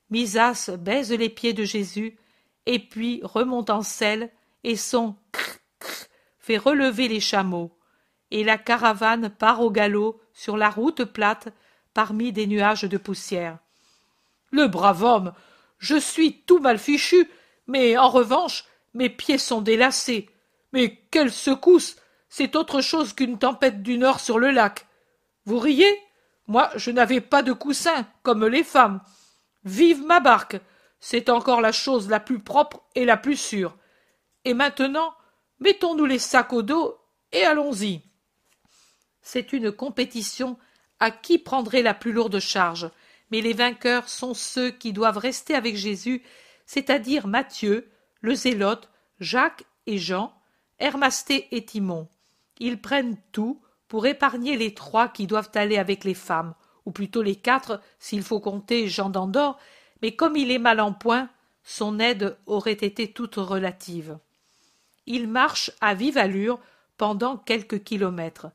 Misas baise les pieds de Jésus, et puis remonte en selle, et son cr cr fait relever les chameaux, et la caravane part au galop sur la route plate parmi des nuages de poussière. Le brave homme. Je suis tout mal fichu, mais en revanche, mes pieds sont délacés. Mais quelle secousse c'est autre chose qu'une tempête du Nord sur le lac. Vous riez Moi, je n'avais pas de coussin, comme les femmes. Vive ma barque C'est encore la chose la plus propre et la plus sûre. Et maintenant, mettons-nous les sacs au dos et allons-y. C'est une compétition à qui prendrait la plus lourde charge, mais les vainqueurs sont ceux qui doivent rester avec Jésus, c'est-à-dire Matthieu, le Zélote, Jacques et Jean, Hermasté et Timon ils prennent tout pour épargner les trois qui doivent aller avec les femmes, ou plutôt les quatre s'il faut compter Jean d'Andorre, mais comme il est mal en point, son aide aurait été toute relative. Ils marchent à vive allure pendant quelques kilomètres.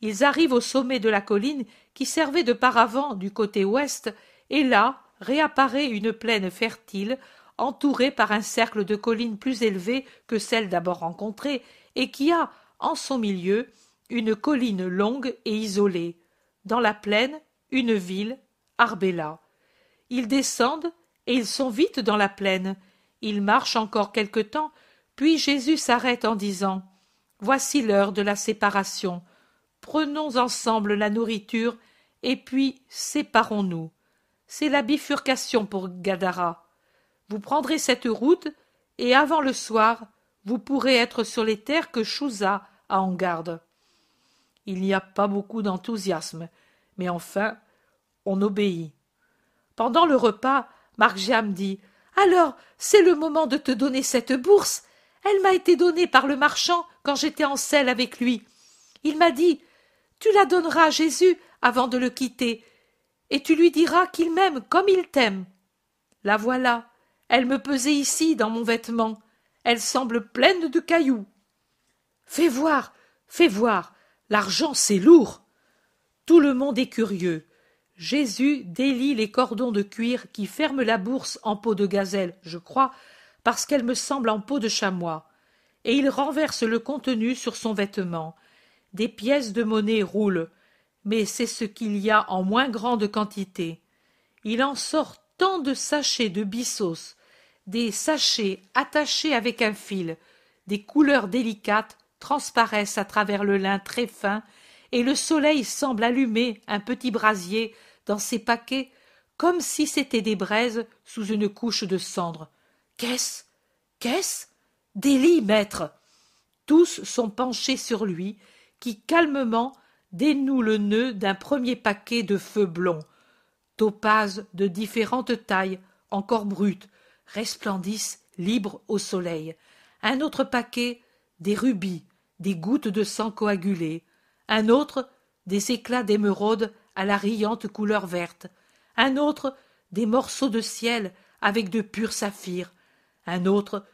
Ils arrivent au sommet de la colline qui servait de paravent du côté ouest, et là réapparaît une plaine fertile, entourée par un cercle de collines plus élevées que celles d'abord rencontrées, et qui a, en son milieu une colline longue et isolée dans la plaine une ville arbella ils descendent et ils sont vite dans la plaine ils marchent encore quelque temps puis jésus s'arrête en disant voici l'heure de la séparation prenons ensemble la nourriture et puis séparons nous c'est la bifurcation pour gadara vous prendrez cette route et avant le soir vous pourrez être sur les terres que chouza à en garde. Il n'y a pas beaucoup d'enthousiasme, mais enfin, on obéit. Pendant le repas, Marjam dit Alors, c'est le moment de te donner cette bourse. Elle m'a été donnée par le marchand quand j'étais en selle avec lui. Il m'a dit Tu la donneras à Jésus avant de le quitter, et tu lui diras qu'il m'aime comme il t'aime. La voilà. Elle me pesait ici dans mon vêtement. Elle semble pleine de cailloux. Fais voir. Fais voir. L'argent c'est lourd. Tout le monde est curieux. Jésus délie les cordons de cuir qui ferment la bourse en peau de gazelle, je crois, parce qu'elle me semble en peau de chamois, et il renverse le contenu sur son vêtement. Des pièces de monnaie roulent, mais c'est ce qu'il y a en moins grande quantité. Il en sort tant de sachets de bissos, des sachets attachés avec un fil, des couleurs délicates, transparaissent à travers le lin très fin, et le soleil semble allumer un petit brasier dans ces paquets comme si c'était des braises sous une couche de cendre. Qu'est-ce Qu'est-ce Des lits, maître Tous sont penchés sur lui, qui calmement dénoue le nœud d'un premier paquet de feu blonds. topazes de différentes tailles, encore brutes, resplendissent libres au soleil. Un autre paquet, des rubis, des gouttes de sang coagulées, un autre des éclats d'émeraude à la riante couleur verte, un autre des morceaux de ciel avec de purs saphirs, un autre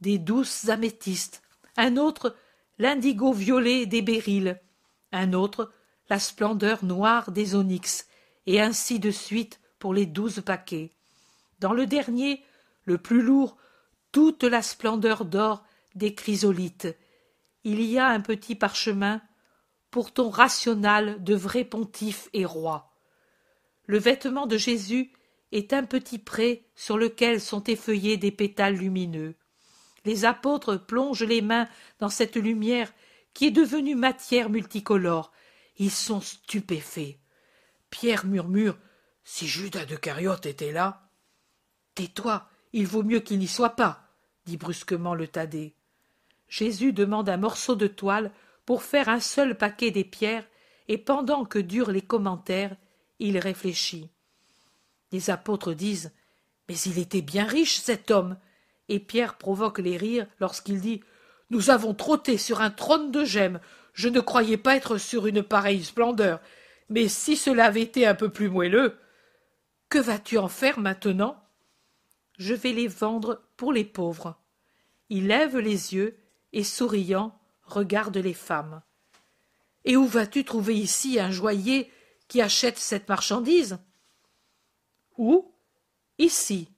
des douces améthystes, un autre l'indigo violet des béryls, un autre la splendeur noire des onyx, et ainsi de suite pour les douze paquets. Dans le dernier, le plus lourd, toute la splendeur d'or des chrysolites, il y a un petit parchemin pour ton rational de vrai pontife et roi. Le vêtement de Jésus est un petit pré sur lequel sont effeuillés des pétales lumineux. Les apôtres plongent les mains dans cette lumière qui est devenue matière multicolore. Ils sont stupéfaits. Pierre murmure Si Judas de Cariote était là. Tais-toi, il vaut mieux qu'il n'y soit pas, dit brusquement le Thaddée jésus demande un morceau de toile pour faire un seul paquet des pierres et pendant que durent les commentaires il réfléchit les apôtres disent mais il était bien riche cet homme et pierre provoque les rires lorsqu'il dit nous avons trotté sur un trône de gemmes je ne croyais pas être sur une pareille splendeur mais si cela avait été un peu plus moelleux que vas-tu en faire maintenant je vais les vendre pour les pauvres. Il lève les yeux et souriant regarde les femmes. Et où vas-tu trouver ici un joaillier qui achète cette marchandise Où Ici.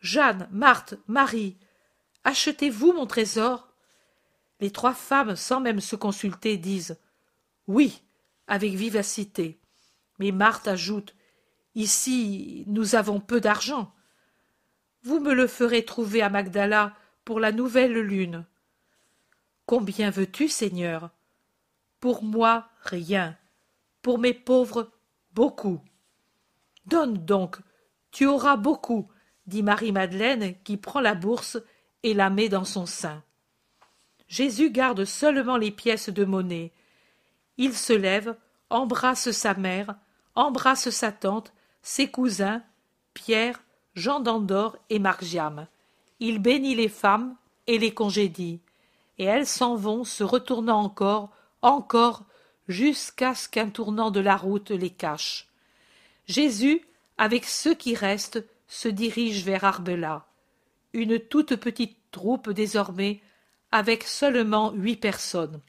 Jeanne, Marthe, Marie, achetez-vous mon trésor Les trois femmes, sans même se consulter, disent Oui, avec vivacité. Mais Marthe ajoute Ici, nous avons peu d'argent. Vous me le ferez trouver à Magdala pour la nouvelle lune. Combien veux-tu, Seigneur Pour moi, rien. Pour mes pauvres, beaucoup. Donne donc, tu auras beaucoup, dit Marie-Madeleine qui prend la bourse et la met dans son sein. Jésus garde seulement les pièces de monnaie. Il se lève, embrasse sa mère, embrasse sa tante, ses cousins, Pierre, Jean d'Andorre et Margiam. Il bénit les femmes et les congédie et elles s'en vont, se retournant encore, encore, jusqu'à ce qu'un tournant de la route les cache. Jésus, avec ceux qui restent, se dirige vers Arbela. Une toute petite troupe désormais, avec seulement huit personnes.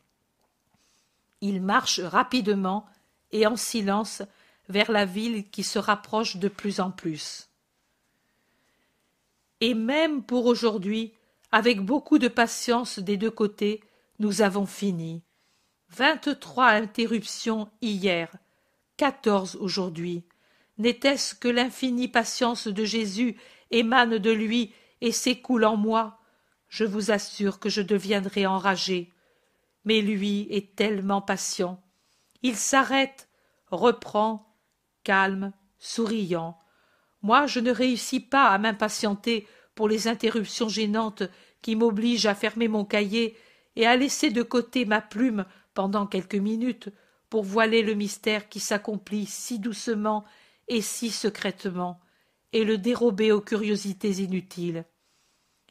Il marchent rapidement et en silence vers la ville qui se rapproche de plus en plus. Et même pour aujourd'hui, avec beaucoup de patience des deux côtés, nous avons fini. Vingt-trois interruptions hier, quatorze aujourd'hui. N'était-ce que l'infinie patience de Jésus émane de lui et s'écoule en moi Je vous assure que je deviendrai enragé. Mais lui est tellement patient. Il s'arrête, reprend, calme, souriant. Moi, je ne réussis pas à m'impatienter pour les interruptions gênantes qui m'obligent à fermer mon cahier et à laisser de côté ma plume pendant quelques minutes pour voiler le mystère qui s'accomplit si doucement et si secrètement, et le dérober aux curiosités inutiles.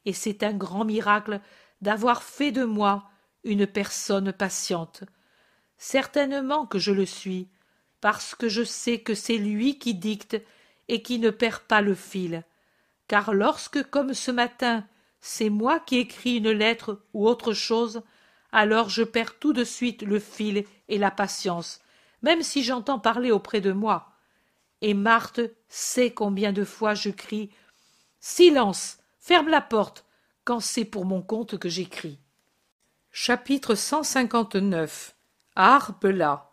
Et c'est un grand miracle d'avoir fait de moi une personne patiente. Certainement que je le suis, parce que je sais que c'est lui qui dicte et qui ne perd pas le fil car lorsque, comme ce matin, c'est moi qui écris une lettre ou autre chose, alors je perds tout de suite le fil et la patience, même si j'entends parler auprès de moi. Et Marthe sait combien de fois je crie Silence, ferme la porte, quand c'est pour mon compte que j'écris. Chapitre 159 Arpela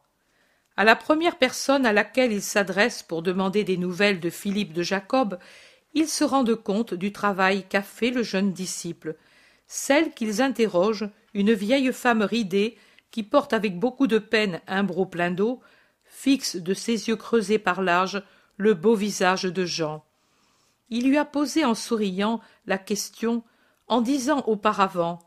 À la première personne à laquelle il s'adresse pour demander des nouvelles de Philippe de Jacob, ils se rendent compte du travail qu'a fait le jeune disciple. Celle qu'ils interrogent, une vieille femme ridée, qui porte avec beaucoup de peine un broc plein d'eau, fixe de ses yeux creusés par l'âge le beau visage de Jean. Il lui a posé en souriant la question, en disant auparavant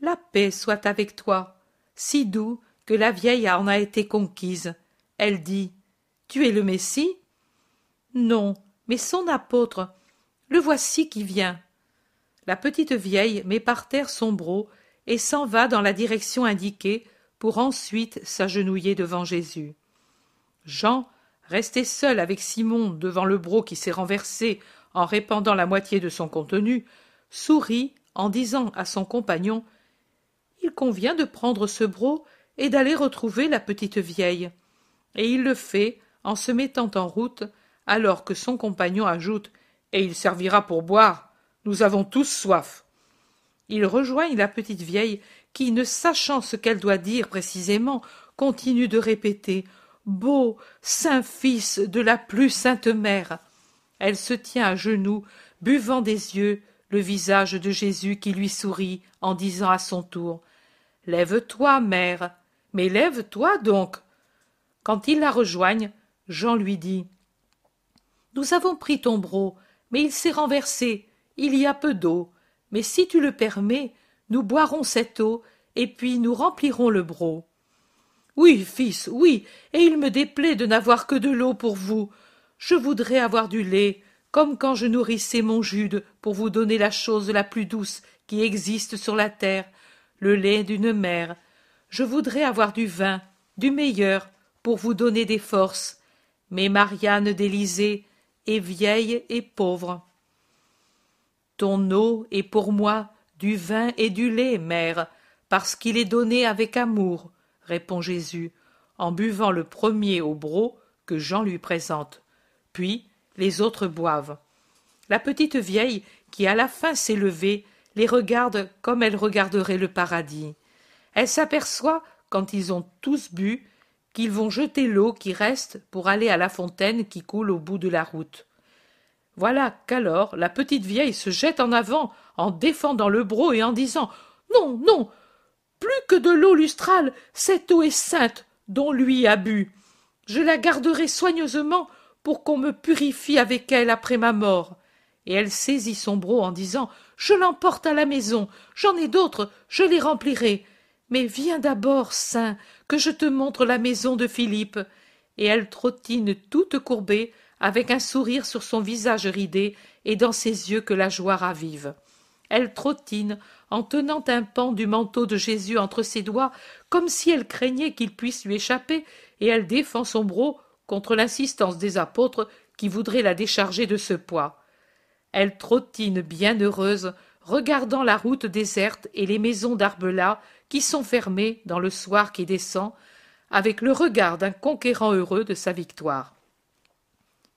La paix soit avec toi, si doux que la vieille en a été conquise. Elle dit Tu es le Messie Non, mais son apôtre. Le voici qui vient. La petite vieille met par terre son broc et s'en va dans la direction indiquée pour ensuite s'agenouiller devant Jésus. Jean, resté seul avec Simon devant le broc qui s'est renversé en répandant la moitié de son contenu, sourit en disant à son compagnon Il convient de prendre ce bro et d'aller retrouver la petite vieille. Et il le fait en se mettant en route alors que son compagnon ajoute Et il servira pour boire. Nous avons tous soif. Ils rejoignent la petite vieille qui, ne sachant ce qu'elle doit dire précisément, continue de répéter Beau Saint Fils de la plus sainte Mère. Elle se tient à genoux, buvant des yeux le visage de Jésus qui lui sourit en disant à son tour Lève-toi, Mère, mais lève-toi donc. Quand ils la rejoignent, Jean lui dit nous avons pris ton bro, mais il s'est renversé il y a peu d'eau mais si tu le permets nous boirons cette eau et puis nous remplirons le broc oui fils oui et il me déplaît de n'avoir que de l'eau pour vous je voudrais avoir du lait comme quand je nourrissais mon jude pour vous donner la chose la plus douce qui existe sur la terre le lait d'une mère je voudrais avoir du vin du meilleur pour vous donner des forces mais marianne d'élysée et vieille et pauvre. Ton eau est pour moi du vin et du lait, mère, parce qu'il est donné avec amour, répond Jésus, en buvant le premier au broc que Jean lui présente. Puis les autres boivent. La petite vieille, qui à la fin s'est levée, les regarde comme elle regarderait le paradis. Elle s'aperçoit, quand ils ont tous bu, qu'ils vont jeter l'eau qui reste pour aller à la fontaine qui coule au bout de la route. Voilà qu'alors la petite vieille se jette en avant en défendant le broc et en disant Non, non, plus que de l'eau lustrale, cette eau est sainte dont lui a bu. Je la garderai soigneusement pour qu'on me purifie avec elle après ma mort. Et elle saisit son broc en disant Je l'emporte à la maison, j'en ai d'autres, je les remplirai. Mais viens d'abord, saint, que je te montre la maison de Philippe. Et elle trottine toute courbée, avec un sourire sur son visage ridé et dans ses yeux que la joie ravive. Elle trottine en tenant un pan du manteau de Jésus entre ses doigts, comme si elle craignait qu'il puisse lui échapper, et elle défend son bras contre l'insistance des apôtres qui voudraient la décharger de ce poids. Elle trottine bien heureuse, regardant la route déserte et les maisons d'Arbelas qui sont fermés dans le soir qui descend, avec le regard d'un conquérant heureux de sa victoire.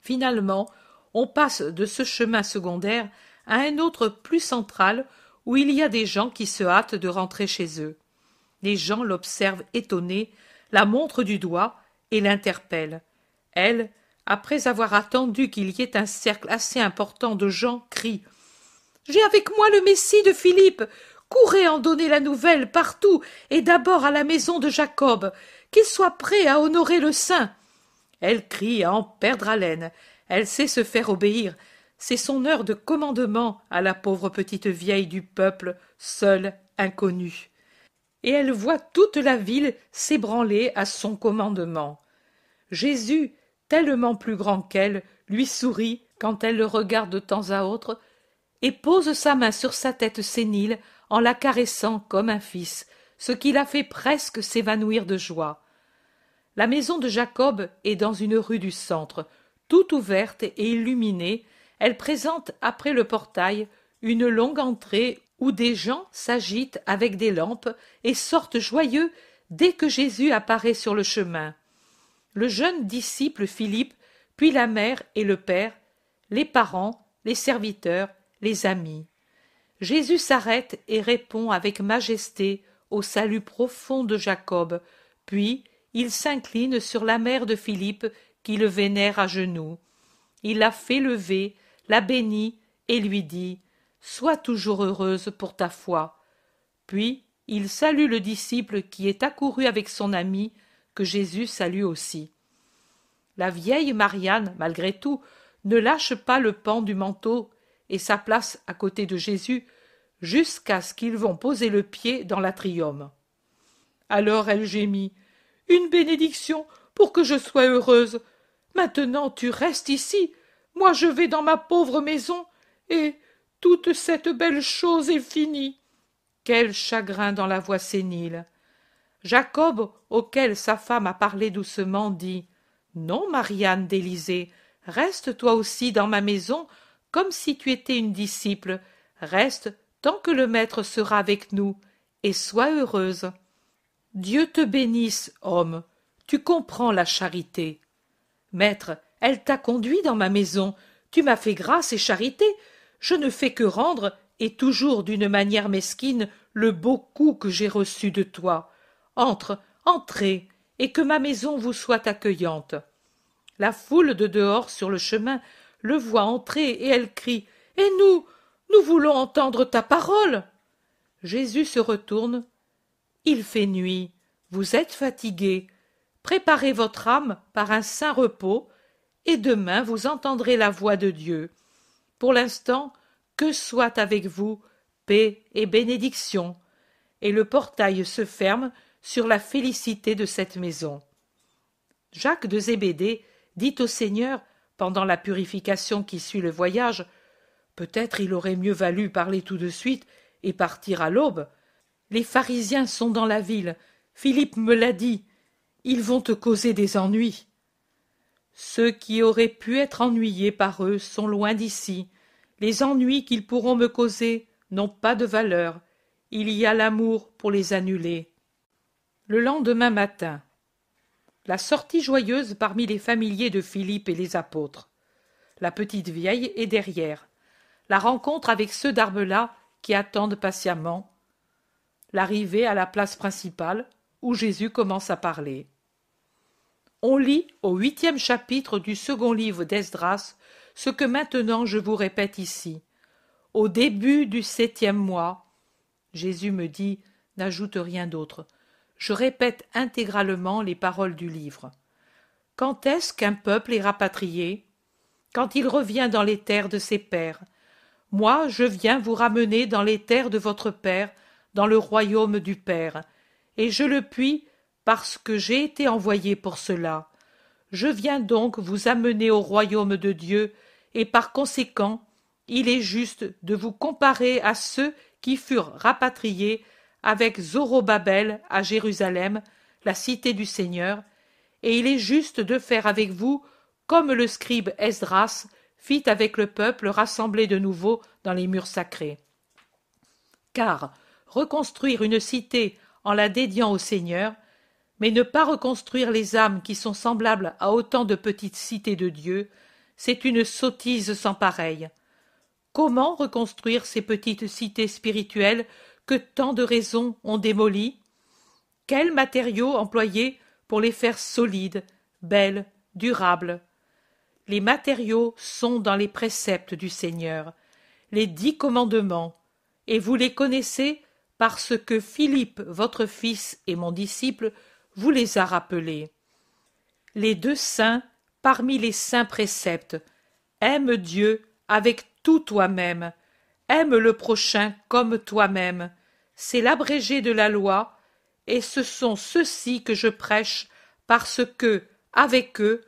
Finalement, on passe de ce chemin secondaire à un autre plus central où il y a des gens qui se hâtent de rentrer chez eux. Les gens l'observent étonnés, la montrent du doigt et l'interpellent. Elle, après avoir attendu qu'il y ait un cercle assez important de gens, crie J'ai avec moi le Messie de Philippe courez en donner la nouvelle partout, et d'abord à la maison de Jacob, qu'il soit prêt à honorer le saint. Elle crie à en perdre haleine, elle sait se faire obéir, c'est son heure de commandement à la pauvre petite vieille du peuple, seule, inconnue. Et elle voit toute la ville s'ébranler à son commandement. Jésus, tellement plus grand qu'elle, lui sourit quand elle le regarde de temps à autre, et pose sa main sur sa tête sénile en la caressant comme un fils, ce qui la fait presque s'évanouir de joie. La maison de Jacob est dans une rue du centre, toute ouverte et illuminée, elle présente après le portail une longue entrée où des gens s'agitent avec des lampes et sortent joyeux dès que Jésus apparaît sur le chemin. Le jeune disciple Philippe, puis la mère et le père, les parents, les serviteurs, les amis. Jésus s'arrête et répond avec majesté au salut profond de Jacob, puis il s'incline sur la mère de Philippe qui le vénère à genoux. Il la fait lever, la bénit et lui dit Sois toujours heureuse pour ta foi. Puis il salue le disciple qui est accouru avec son ami, que Jésus salue aussi. La vieille Marianne, malgré tout, ne lâche pas le pan du manteau et sa place à côté de Jésus jusqu'à ce qu'ils vont poser le pied dans l'atrium. Alors elle gémit. Une bénédiction pour que je sois heureuse. Maintenant tu restes ici, moi je vais dans ma pauvre maison, et toute cette belle chose est finie. Quel chagrin dans la voix sénile. Jacob, auquel sa femme a parlé doucement, dit. Non, Marianne d'Élysée, reste toi aussi dans ma maison comme si tu étais une disciple. Reste tant que le Maître sera avec nous, et sois heureuse. Dieu te bénisse, homme. Tu comprends la charité. Maître, elle t'a conduit dans ma maison. Tu m'as fait grâce et charité. Je ne fais que rendre, et toujours d'une manière mesquine, le beau coup que j'ai reçu de toi. Entre, entrez, et que ma maison vous soit accueillante. La foule de dehors sur le chemin le voit entrer et elle crie Et nous Nous voulons entendre ta parole Jésus se retourne. Il fait nuit, vous êtes fatigué Préparez votre âme par un saint repos, et demain vous entendrez la voix de Dieu. Pour l'instant, que soit avec vous paix et bénédiction. Et le portail se ferme sur la félicité de cette maison. Jacques de Zébédée dit au Seigneur pendant la purification qui suit le voyage, peut-être il aurait mieux valu parler tout de suite et partir à l'aube. Les pharisiens sont dans la ville, Philippe me l'a dit, ils vont te causer des ennuis. Ceux qui auraient pu être ennuyés par eux sont loin d'ici. Les ennuis qu'ils pourront me causer n'ont pas de valeur. Il y a l'amour pour les annuler. Le lendemain matin, la sortie joyeuse parmi les familiers de Philippe et les apôtres. La petite vieille est derrière. La rencontre avec ceux là qui attendent patiemment. L'arrivée à la place principale où Jésus commence à parler. On lit au huitième chapitre du second livre d'Esdras ce que maintenant je vous répète ici. Au début du septième mois, Jésus me dit N'ajoute rien d'autre. Je répète intégralement les paroles du livre. Quand est-ce qu'un peuple est rapatrié Quand il revient dans les terres de ses pères. Moi, je viens vous ramener dans les terres de votre père, dans le royaume du Père, et je le puis parce que j'ai été envoyé pour cela. Je viens donc vous amener au royaume de Dieu, et par conséquent, il est juste de vous comparer à ceux qui furent rapatriés avec Zorobabel à Jérusalem, la cité du Seigneur, et il est juste de faire avec vous comme le scribe Esdras fit avec le peuple rassemblé de nouveau dans les murs sacrés. Car reconstruire une cité en la dédiant au Seigneur, mais ne pas reconstruire les âmes qui sont semblables à autant de petites cités de Dieu, c'est une sottise sans pareille. Comment reconstruire ces petites cités spirituelles que tant de raisons ont démolies Quels matériaux employer pour les faire solides, belles, durables Les matériaux sont dans les préceptes du Seigneur, les dix commandements, et vous les connaissez parce que Philippe, votre fils et mon disciple, vous les a rappelés. Les deux saints, parmi les saints préceptes, aime Dieu avec tout toi-même, aime le prochain comme toi-même, c'est l'abrégé de la loi, et ce sont ceux-ci que je prêche, parce que, avec eux,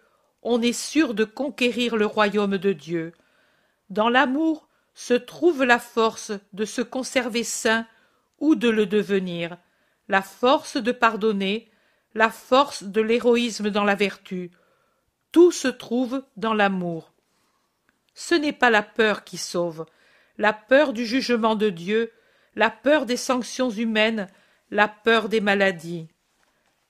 on est sûr de conquérir le royaume de Dieu. Dans l'amour se trouve la force de se conserver saint ou de le devenir, la force de pardonner, la force de l'héroïsme dans la vertu. Tout se trouve dans l'amour. Ce n'est pas la peur qui sauve. La peur du jugement de Dieu la peur des sanctions humaines, la peur des maladies.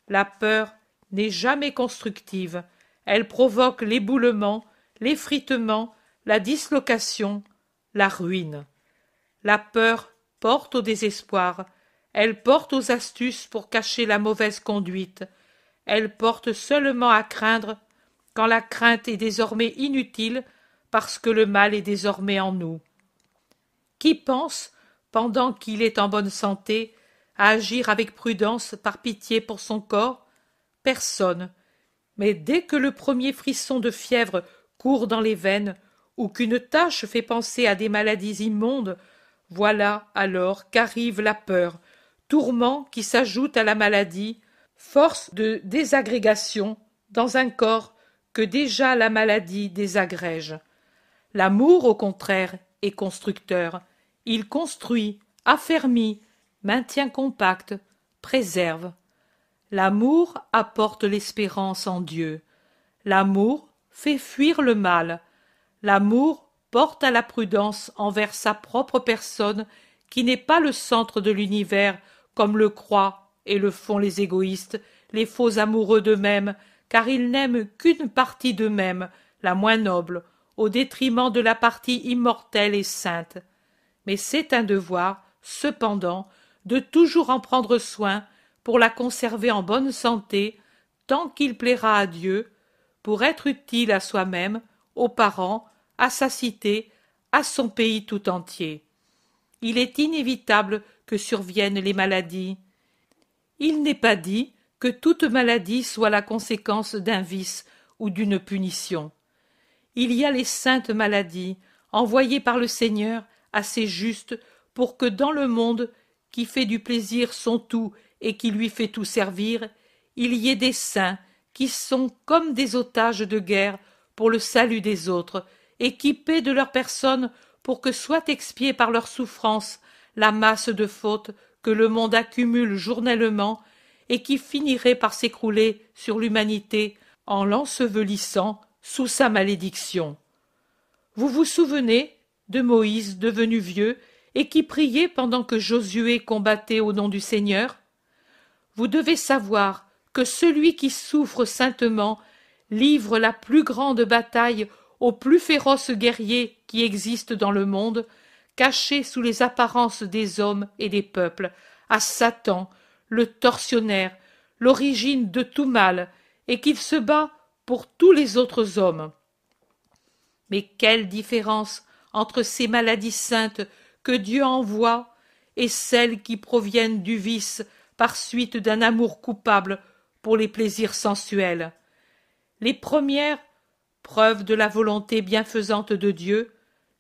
La peur n'est jamais constructive, elle provoque l'éboulement, l'effritement, la dislocation, la ruine. La peur porte au désespoir, elle porte aux astuces pour cacher la mauvaise conduite, elle porte seulement à craindre quand la crainte est désormais inutile parce que le mal est désormais en nous. Qui pense pendant qu'il est en bonne santé, à agir avec prudence par pitié pour son corps Personne. Mais dès que le premier frisson de fièvre court dans les veines, ou qu'une tache fait penser à des maladies immondes, voilà alors qu'arrive la peur, tourment qui s'ajoute à la maladie, force de désagrégation dans un corps que déjà la maladie désagrège. L'amour, au contraire, est constructeur. Il construit, affermit, maintient compact, préserve. L'amour apporte l'espérance en Dieu. L'amour fait fuir le mal. L'amour porte à la prudence envers sa propre personne qui n'est pas le centre de l'univers comme le croient et le font les égoïstes, les faux amoureux d'eux-mêmes, car ils n'aiment qu'une partie d'eux-mêmes, la moins noble, au détriment de la partie immortelle et sainte mais c'est un devoir, cependant, de toujours en prendre soin pour la conserver en bonne santé tant qu'il plaira à Dieu, pour être utile à soi-même, aux parents, à sa cité, à son pays tout entier. Il est inévitable que surviennent les maladies. Il n'est pas dit que toute maladie soit la conséquence d'un vice ou d'une punition. Il y a les saintes maladies, envoyées par le Seigneur assez juste pour que dans le monde, qui fait du plaisir son tout et qui lui fait tout servir, il y ait des saints qui sont comme des otages de guerre pour le salut des autres, et qui paient de leur personne pour que soit expiée par leur souffrances la masse de fautes que le monde accumule journellement et qui finirait par s'écrouler sur l'humanité en l'ensevelissant sous sa malédiction. Vous vous souvenez, de Moïse devenu vieux, et qui priait pendant que Josué combattait au nom du Seigneur Vous devez savoir que celui qui souffre saintement livre la plus grande bataille au plus féroce guerrier qui existent dans le monde, caché sous les apparences des hommes et des peuples, à Satan, le torsionnaire, l'origine de tout mal, et qu'il se bat pour tous les autres hommes. Mais quelle différence entre ces maladies saintes que Dieu envoie et celles qui proviennent du vice par suite d'un amour coupable pour les plaisirs sensuels. Les premières, preuve de la volonté bienfaisante de Dieu,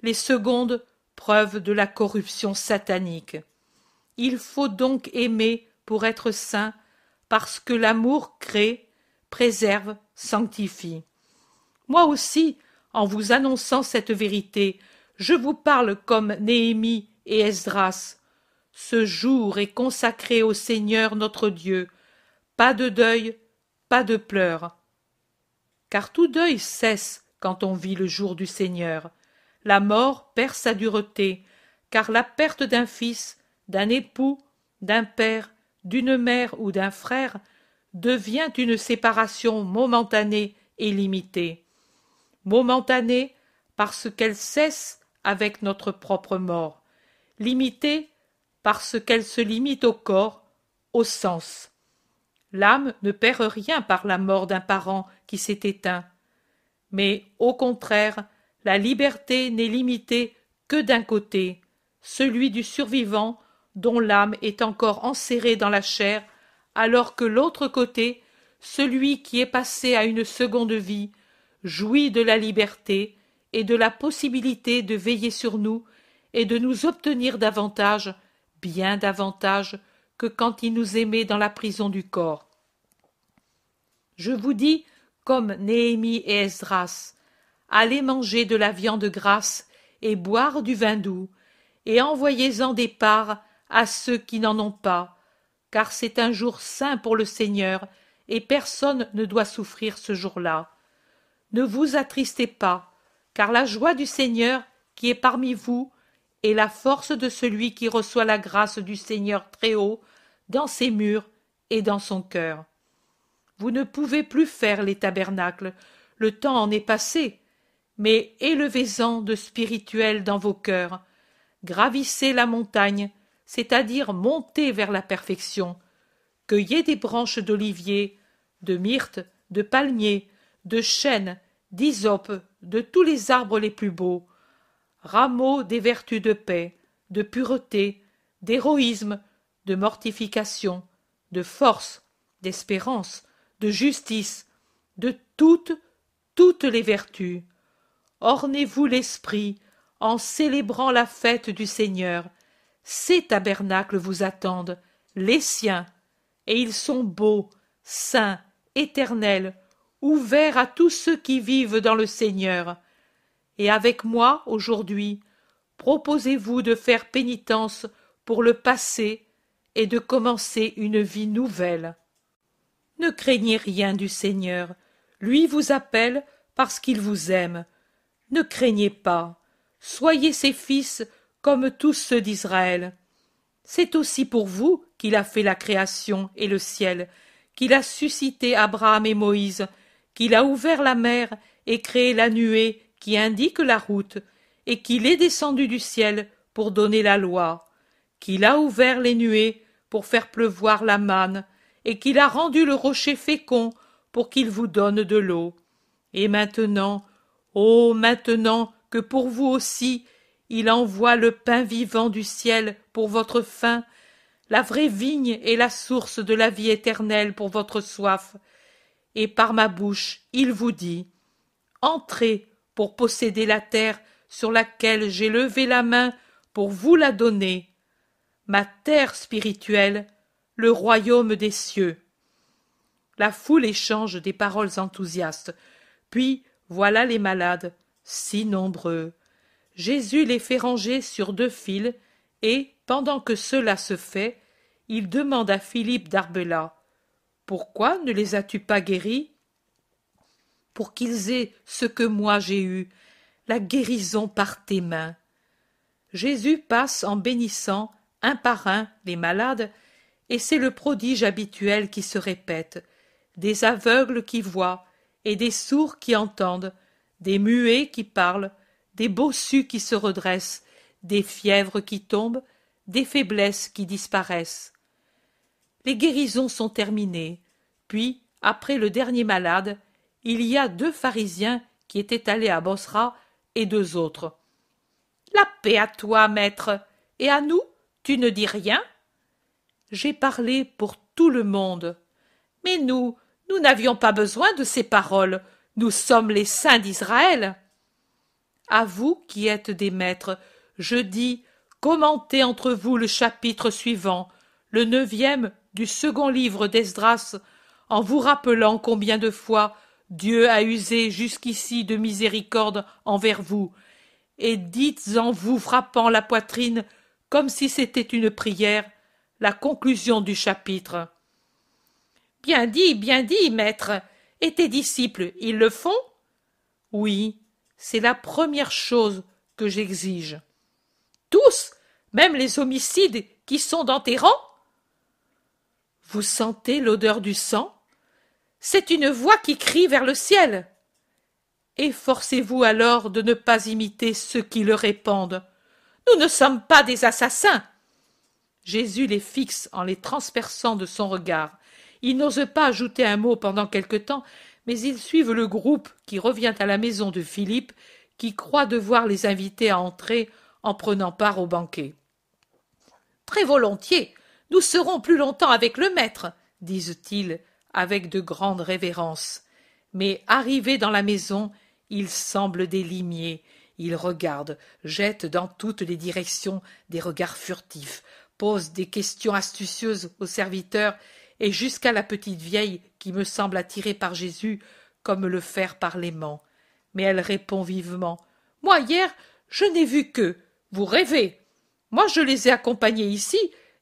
les secondes, preuve de la corruption satanique. Il faut donc aimer pour être saint, parce que l'amour crée, préserve, sanctifie. Moi aussi, en vous annonçant cette vérité, je vous parle comme Néhémie et Esdras. Ce jour est consacré au Seigneur notre Dieu. Pas de deuil, pas de pleurs. Car tout deuil cesse quand on vit le jour du Seigneur. La mort perd sa dureté, car la perte d'un fils, d'un époux, d'un père, d'une mère ou d'un frère devient une séparation momentanée et limitée. Momentanée parce qu'elle cesse avec notre propre mort, limitée parce qu'elle se limite au corps, au sens. L'âme ne perd rien par la mort d'un parent qui s'est éteint, mais au contraire, la liberté n'est limitée que d'un côté, celui du survivant dont l'âme est encore enserrée dans la chair, alors que l'autre côté, celui qui est passé à une seconde vie, jouit de la liberté, et de la possibilité de veiller sur nous et de nous obtenir davantage, bien davantage, que quand il nous aimait dans la prison du corps. Je vous dis, comme Néhémie et Esdras, allez manger de la viande grasse et boire du vin doux, et envoyez-en des parts à ceux qui n'en ont pas, car c'est un jour saint pour le Seigneur, et personne ne doit souffrir ce jour-là. Ne vous attristez pas, car la joie du Seigneur qui est parmi vous est la force de celui qui reçoit la grâce du Seigneur très haut dans ses murs et dans son cœur. Vous ne pouvez plus faire les tabernacles, le temps en est passé, mais élevez-en de spirituel dans vos cœurs, gravissez la montagne, c'est-à-dire montez vers la perfection, cueillez des branches d'olivier, de myrte, de palmier, de chêne d'hysope, de tous les arbres les plus beaux, rameaux des vertus de paix, de pureté, d'héroïsme, de mortification, de force, d'espérance, de justice, de toutes, toutes les vertus. Ornez-vous l'esprit en célébrant la fête du Seigneur. Ces tabernacles vous attendent, les siens, et ils sont beaux, saints, éternels, ouvert à tous ceux qui vivent dans le Seigneur. Et avec moi, aujourd'hui, proposez-vous de faire pénitence pour le passé et de commencer une vie nouvelle. Ne craignez rien du Seigneur. Lui vous appelle parce qu'il vous aime. Ne craignez pas. Soyez ses fils comme tous ceux d'Israël. C'est aussi pour vous qu'il a fait la création et le ciel, qu'il a suscité Abraham et Moïse, qu'il a ouvert la mer et créé la nuée qui indique la route, et qu'il est descendu du ciel pour donner la loi, qu'il a ouvert les nuées pour faire pleuvoir la manne, et qu'il a rendu le rocher fécond pour qu'il vous donne de l'eau. Et maintenant, ô oh, maintenant que pour vous aussi il envoie le pain vivant du ciel pour votre faim, la vraie vigne et la source de la vie éternelle pour votre soif, et par ma bouche il vous dit Entrez pour posséder la terre sur laquelle j'ai levé la main pour vous la donner, ma terre spirituelle, le royaume des cieux. La foule échange des paroles enthousiastes, puis voilà les malades, si nombreux. Jésus les fait ranger sur deux fils, et, pendant que cela se fait, il demande à Philippe d'Arbela pourquoi ne les as-tu pas guéris Pour qu'ils aient ce que moi j'ai eu, la guérison par tes mains. Jésus passe en bénissant un par un les malades, et c'est le prodige habituel qui se répète des aveugles qui voient, et des sourds qui entendent, des muets qui parlent, des bossus qui se redressent, des fièvres qui tombent, des faiblesses qui disparaissent les guérisons sont terminées. Puis, après le dernier malade, il y a deux pharisiens qui étaient allés à Bosra et deux autres. La paix à toi, maître. Et à nous, tu ne dis rien? J'ai parlé pour tout le monde. Mais nous, nous n'avions pas besoin de ces paroles. Nous sommes les saints d'Israël. À vous qui êtes des maîtres, je dis, commentez entre vous le chapitre suivant, le neuvième du second livre d'Esdras en vous rappelant combien de fois Dieu a usé jusqu'ici de miséricorde envers vous, et dites en vous frappant la poitrine comme si c'était une prière, la conclusion du chapitre. Bien dit, bien dit, maître. Et tes disciples, ils le font? Oui, c'est la première chose que j'exige. Tous, même les homicides qui sont dans tes rangs? Vous sentez l'odeur du sang C'est une voix qui crie vers le ciel. Efforcez-vous alors de ne pas imiter ceux qui le répandent. Nous ne sommes pas des assassins. Jésus les fixe en les transperçant de son regard. Ils n'osent pas ajouter un mot pendant quelque temps, mais ils suivent le groupe qui revient à la maison de Philippe, qui croit devoir les inviter à entrer en prenant part au banquet. Très volontiers, nous serons plus longtemps avec le maître, disent-ils avec de grandes révérences. Mais arrivés dans la maison, ils semblent des limiers. Ils regardent, jettent dans toutes les directions des regards furtifs, posent des questions astucieuses aux serviteurs et jusqu'à la petite vieille qui me semble attirée par Jésus comme le fer par l'aimant. Mais elle répond vivement Moi, hier, je n'ai vu que. Vous rêvez. Moi, je les ai accompagnés ici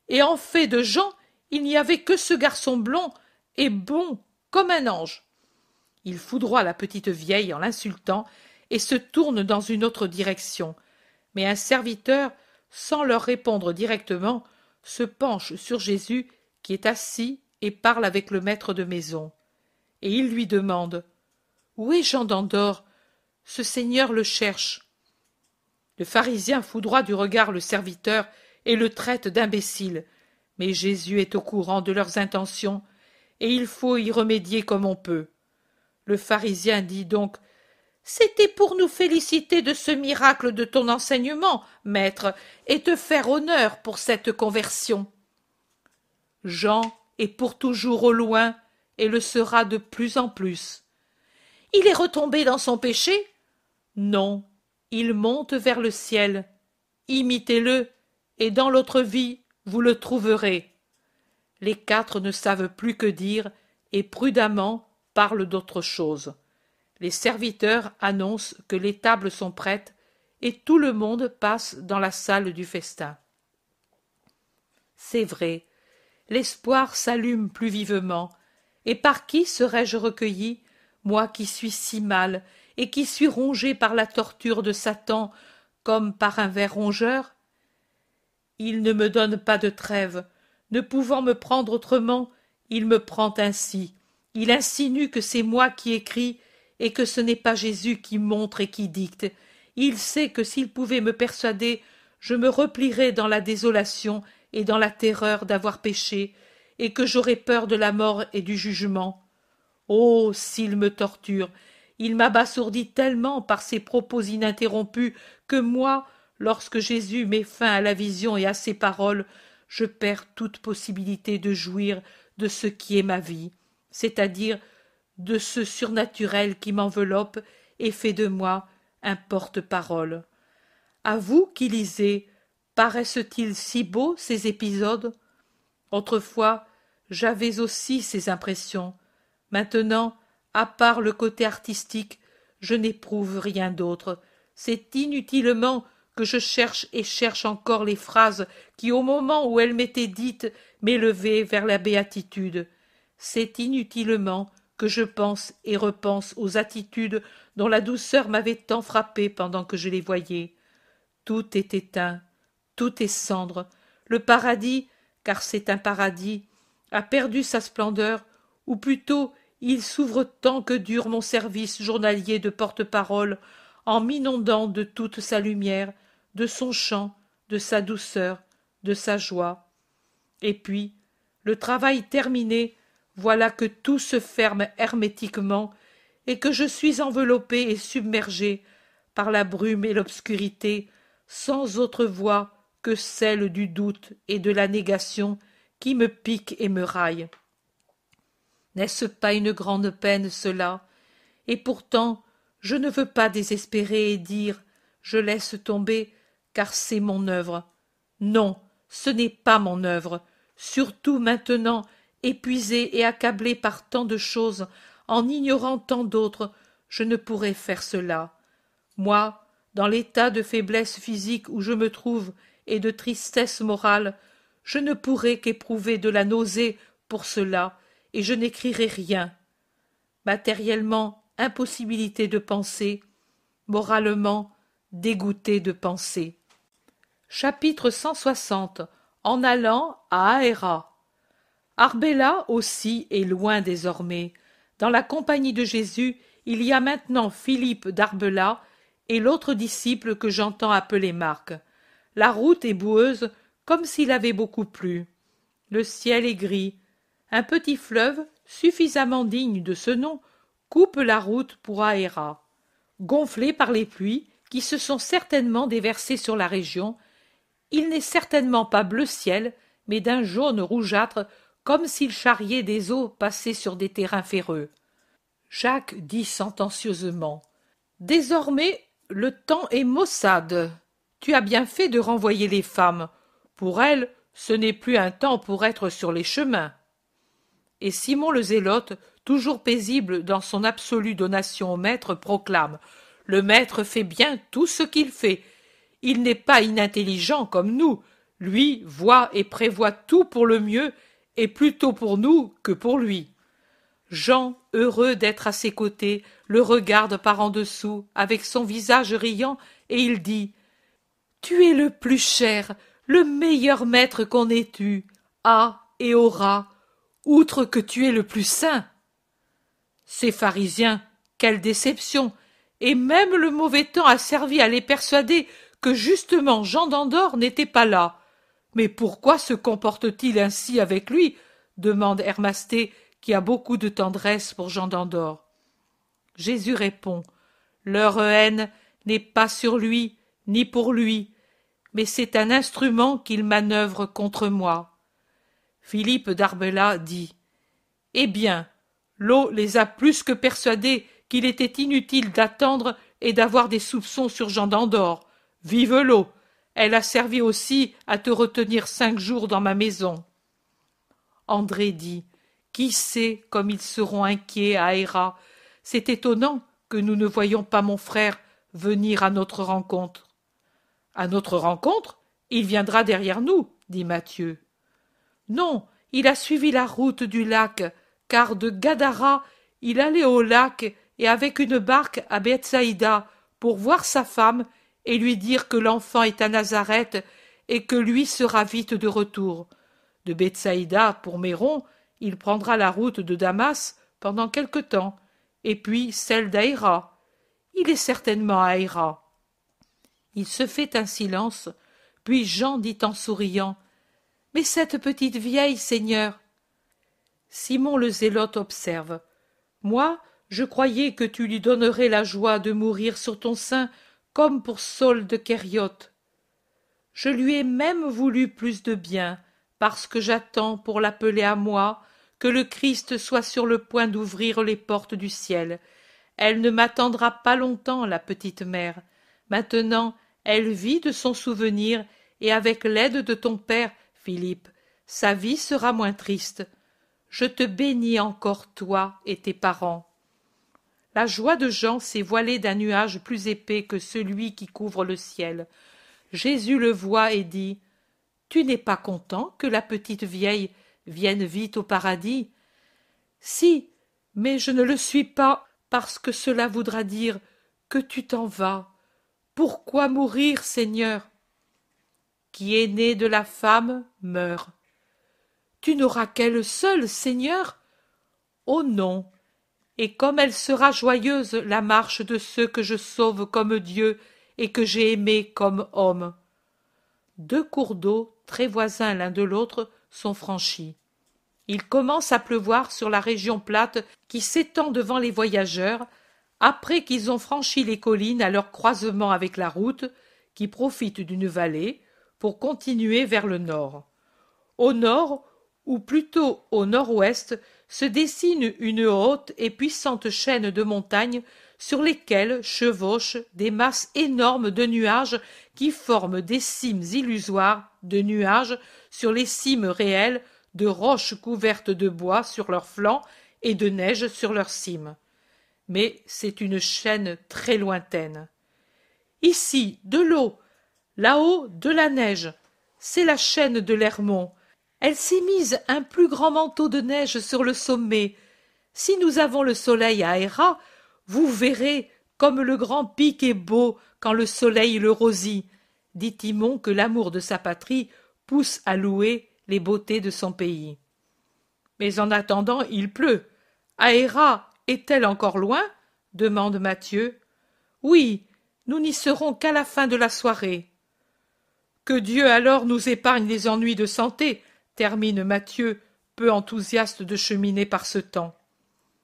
et en fait de Jean, il n'y avait que ce garçon blond et bon comme un ange. Il foudroie la petite vieille en l'insultant et se tourne dans une autre direction. Mais un serviteur, sans leur répondre directement, se penche sur Jésus qui est assis et parle avec le maître de maison. Et il lui demande Où est Jean d'Andorre Ce Seigneur le cherche. Le pharisien foudroie du regard le serviteur et le traite d'imbécile. Mais Jésus est au courant de leurs intentions, et il faut y remédier comme on peut. Le pharisien dit donc C'était pour nous féliciter de ce miracle de ton enseignement, maître, et te faire honneur pour cette conversion. Jean est pour toujours au loin, et le sera de plus en plus. Il est retombé dans son péché Non, il monte vers le ciel. Imitez-le et dans l'autre vie vous le trouverez. Les quatre ne savent plus que dire et prudemment parlent d'autre chose. Les serviteurs annoncent que les tables sont prêtes et tout le monde passe dans la salle du festin. C'est vrai, l'espoir s'allume plus vivement, et par qui serais-je recueilli, moi qui suis si mal et qui suis rongé par la torture de Satan comme par un ver rongeur il ne me donne pas de trêve. Ne pouvant me prendre autrement, il me prend ainsi. Il insinue que c'est moi qui écris et que ce n'est pas Jésus qui montre et qui dicte. Il sait que s'il pouvait me persuader, je me replierais dans la désolation et dans la terreur d'avoir péché, et que j'aurais peur de la mort et du jugement. Oh. S'il me torture. Il m'abasourdit tellement par ses propos ininterrompus que moi Lorsque Jésus met fin à la vision et à ses paroles, je perds toute possibilité de jouir de ce qui est ma vie, c'est-à-dire de ce surnaturel qui m'enveloppe et fait de moi un porte-parole. À vous qui lisez, paraissent-ils si beaux ces épisodes Autrefois, j'avais aussi ces impressions. Maintenant, à part le côté artistique, je n'éprouve rien d'autre. C'est inutilement que je cherche et cherche encore les phrases qui, au moment où elles m'étaient dites, m'élevaient vers la béatitude. C'est inutilement que je pense et repense aux attitudes dont la douceur m'avait tant frappé pendant que je les voyais. Tout est éteint, tout est cendre. Le paradis, car c'est un paradis, a perdu sa splendeur, ou plutôt il s'ouvre tant que dure mon service journalier de porte-parole, en m'inondant de toute sa lumière, de son chant, de sa douceur, de sa joie. Et puis, le travail terminé, voilà que tout se ferme hermétiquement et que je suis enveloppé et submergé par la brume et l'obscurité, sans autre voie que celle du doute et de la négation qui me pique et me raille. N'est-ce pas une grande peine cela Et pourtant, je ne veux pas désespérer et dire je laisse tomber car c'est mon œuvre. Non, ce n'est pas mon œuvre, surtout maintenant, épuisé et accablé par tant de choses, en ignorant tant d'autres, je ne pourrais faire cela. Moi, dans l'état de faiblesse physique où je me trouve et de tristesse morale, je ne pourrais qu'éprouver de la nausée pour cela, et je n'écrirai rien. Matériellement, impossibilité de penser, moralement, dégoûté de penser. Chapitre 160 En allant à Aéra. Arbella aussi est loin désormais. Dans la compagnie de Jésus, il y a maintenant Philippe d'Arbela et l'autre disciple que j'entends appeler Marc. La route est boueuse comme s'il avait beaucoup plu. Le ciel est gris. Un petit fleuve, suffisamment digne de ce nom, coupe la route pour Aéra. Gonflé par les pluies qui se sont certainement déversées sur la région, il n'est certainement pas bleu ciel, mais d'un jaune rougeâtre, comme s'il charriait des eaux passées sur des terrains ferreux. Jacques dit sentencieusement. Désormais le temps est maussade. Tu as bien fait de renvoyer les femmes. Pour elles, ce n'est plus un temps pour être sur les chemins. Et Simon le Zélote, toujours paisible dans son absolue donation au maître, proclame. Le maître fait bien tout ce qu'il fait, il n'est pas inintelligent comme nous, lui voit et prévoit tout pour le mieux, et plutôt pour nous que pour lui. Jean, heureux d'être à ses côtés, le regarde par en dessous, avec son visage riant, et il dit. Tu es le plus cher, le meilleur maître qu'on ait eu, ah et aura, outre que tu es le plus saint. Ces pharisiens, quelle déception. Et même le mauvais temps a servi à les persuader que justement Jean d'Andorre n'était pas là. Mais pourquoi se comporte-t-il ainsi avec lui demande Hermasté, qui a beaucoup de tendresse pour Jean d'Andorre. Jésus répond Leur haine n'est pas sur lui, ni pour lui, mais c'est un instrument qu'il manœuvre contre moi. Philippe d'Arbela dit Eh bien, l'eau les a plus que persuadés qu'il était inutile d'attendre et d'avoir des soupçons sur Jean d'Andorre vive l'eau elle a servi aussi à te retenir cinq jours dans ma maison. André dit. Qui sait comme ils seront inquiets à Héra. C'est étonnant que nous ne voyions pas mon frère venir à notre rencontre. À notre rencontre? Il viendra derrière nous, dit Mathieu. Non, il a suivi la route du lac, car de Gadara il allait au lac et avec une barque à Bethsaïda pour voir sa femme et lui dire que l'enfant est à Nazareth et que lui sera vite de retour. De Bethsaïda pour Méron, il prendra la route de Damas pendant quelque temps, et puis celle d'Aïra. Il est certainement à Aïra. Il se fait un silence, puis Jean dit en souriant Mais cette petite vieille, Seigneur Simon le zélote observe. Moi, je croyais que tu lui donnerais la joie de mourir sur ton sein comme pour Saul de Kériot. je lui ai même voulu plus de bien parce que j'attends pour l'appeler à moi que le christ soit sur le point d'ouvrir les portes du ciel elle ne m'attendra pas longtemps la petite mère maintenant elle vit de son souvenir et avec l'aide de ton père philippe sa vie sera moins triste je te bénis encore toi et tes parents la joie de Jean s'est voilée d'un nuage plus épais que celui qui couvre le ciel. Jésus le voit et dit Tu n'es pas content que la petite vieille vienne vite au paradis Si, mais je ne le suis pas parce que cela voudra dire que tu t'en vas. Pourquoi mourir, Seigneur Qui est né de la femme meurt. Tu n'auras qu'elle seule, Seigneur Oh non et comme elle sera joyeuse la marche de ceux que je sauve comme Dieu et que j'ai aimés comme homme. Deux cours d'eau, très voisins l'un de l'autre, sont franchis. Il commence à pleuvoir sur la région plate qui s'étend devant les voyageurs, après qu'ils ont franchi les collines à leur croisement avec la route, qui profite d'une vallée, pour continuer vers le nord. Au nord, ou plutôt au nord-ouest, se dessine une haute et puissante chaîne de montagnes sur lesquelles chevauchent des masses énormes de nuages qui forment des cimes illusoires de nuages sur les cimes réelles de roches couvertes de bois sur leurs flancs et de neige sur leurs cimes. Mais c'est une chaîne très lointaine. Ici, de l'eau, là-haut, de la neige. C'est la chaîne de l'Hermont, elle s'est mise un plus grand manteau de neige sur le sommet. Si nous avons le soleil à Héra, vous verrez comme le grand pic est beau quand le soleil le rosit. Dit Timon que l'amour de sa patrie pousse à louer les beautés de son pays. Mais en attendant, il pleut. Aéra est-elle encore loin demande Mathieu. Oui, nous n'y serons qu'à la fin de la soirée. Que Dieu alors nous épargne les ennuis de santé, termine Mathieu, peu enthousiaste de cheminer par ce temps.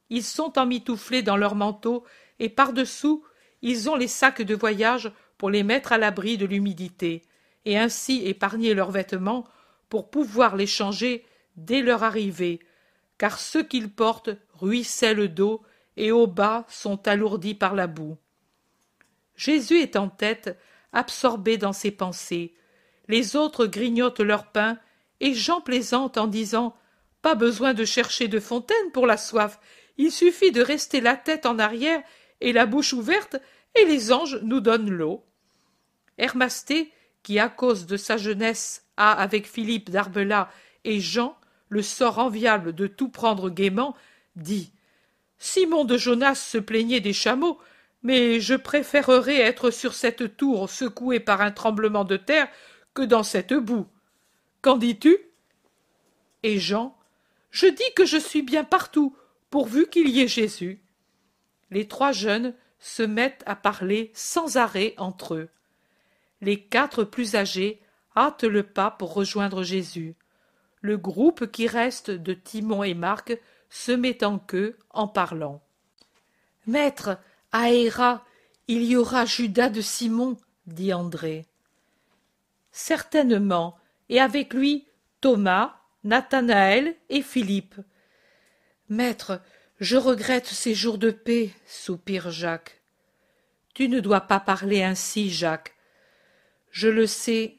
Ils sont emmitouflés dans leurs manteaux et par-dessous, ils ont les sacs de voyage pour les mettre à l'abri de l'humidité et ainsi épargner leurs vêtements pour pouvoir les changer dès leur arrivée, car ceux qu'ils portent ruissellent d'eau et au bas sont alourdis par la boue. Jésus est en tête, absorbé dans ses pensées. Les autres grignotent leur pain et Jean plaisante en disant Pas besoin de chercher de fontaine pour la soif, il suffit de rester la tête en arrière et la bouche ouverte, et les anges nous donnent l'eau. Hermasté, qui à cause de sa jeunesse a avec Philippe d'Arbela et Jean le sort enviable de tout prendre gaiement, dit Simon de Jonas se plaignait des chameaux, mais je préférerais être sur cette tour secouée par un tremblement de terre que dans cette boue. Qu'en dis-tu Et Jean Je dis que je suis bien partout, pourvu qu'il y ait Jésus. Les trois jeunes se mettent à parler sans arrêt entre eux. Les quatre plus âgés hâtent le pas pour rejoindre Jésus. Le groupe qui reste de Timon et Marc se met en queue en parlant. Maître, à il y aura Judas de Simon, dit André. Certainement, et avec lui Thomas, Nathanaël et Philippe. Maître, je regrette ces jours de paix, soupire Jacques. Tu ne dois pas parler ainsi, Jacques. Je le sais,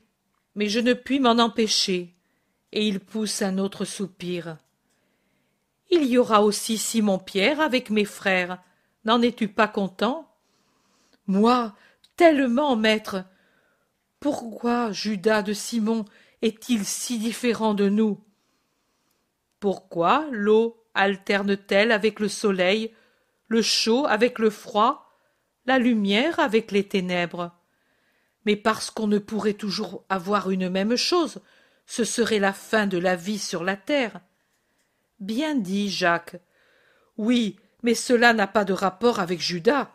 mais je ne puis m'en empêcher. Et il pousse un autre soupir. Il y aura aussi Simon Pierre avec mes frères. N'en es tu pas content? Moi, tellement, maître. Pourquoi Judas de Simon est-il si différent de nous Pourquoi l'eau alterne-t-elle avec le soleil, le chaud avec le froid, la lumière avec les ténèbres Mais parce qu'on ne pourrait toujours avoir une même chose, ce serait la fin de la vie sur la terre. Bien dit, Jacques. Oui, mais cela n'a pas de rapport avec Judas.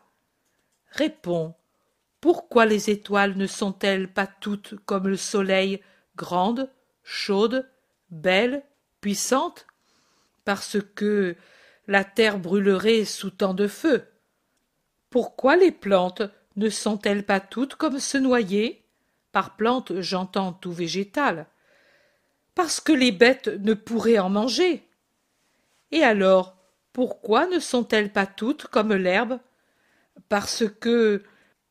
Réponds. Pourquoi les étoiles ne sont-elles pas toutes comme le soleil grande, chaude, belle, puissante, parce que la terre brûlerait sous tant de feu. Pourquoi les plantes ne sont-elles pas toutes comme ce noyer Par plantes, j'entends tout végétal. Parce que les bêtes ne pourraient en manger. Et alors, pourquoi ne sont-elles pas toutes comme l'herbe Parce que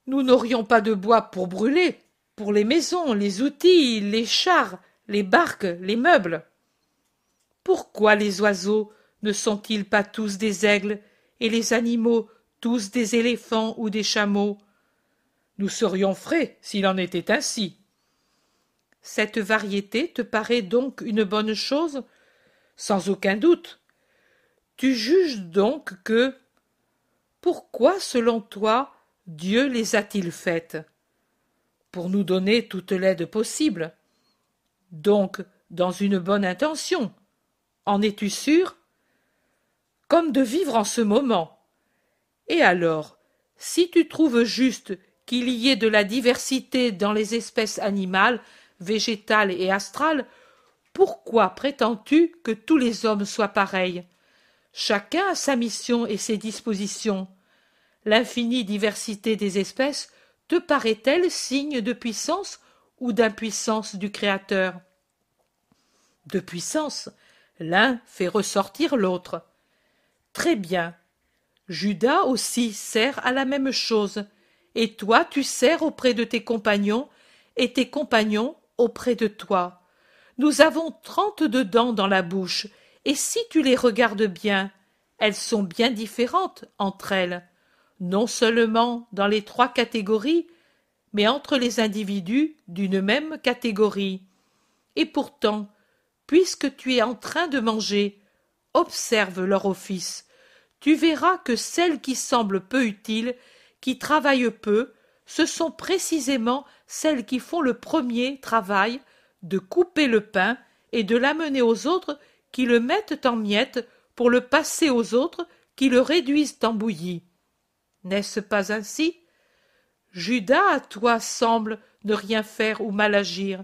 nous n'aurions pas de bois pour brûler pour les maisons, les outils, les chars, les barques, les meubles. Pourquoi les oiseaux ne sont-ils pas tous des aigles et les animaux tous des éléphants ou des chameaux Nous serions frais s'il en était ainsi. Cette variété te paraît donc une bonne chose Sans aucun doute. Tu juges donc que. Pourquoi, selon toi, Dieu les a-t-il faites pour nous donner toute l'aide possible. Donc, dans une bonne intention. En es-tu sûr Comme de vivre en ce moment. Et alors, si tu trouves juste qu'il y ait de la diversité dans les espèces animales, végétales et astrales, pourquoi prétends-tu que tous les hommes soient pareils Chacun a sa mission et ses dispositions. L'infinie diversité des espèces te paraît-elle signe de puissance ou d'impuissance du Créateur De puissance, l'un fait ressortir l'autre. Très bien. Judas aussi sert à la même chose, et toi tu sers auprès de tes compagnons, et tes compagnons auprès de toi. Nous avons trente-deux dents dans la bouche, et si tu les regardes bien, elles sont bien différentes entre elles non seulement dans les trois catégories, mais entre les individus d'une même catégorie. Et pourtant, puisque tu es en train de manger, observe leur office. Tu verras que celles qui semblent peu utiles, qui travaillent peu, ce sont précisément celles qui font le premier travail de couper le pain et de l'amener aux autres qui le mettent en miettes pour le passer aux autres qui le réduisent en bouillie n'est-ce pas ainsi judas à toi semble ne rien faire ou mal agir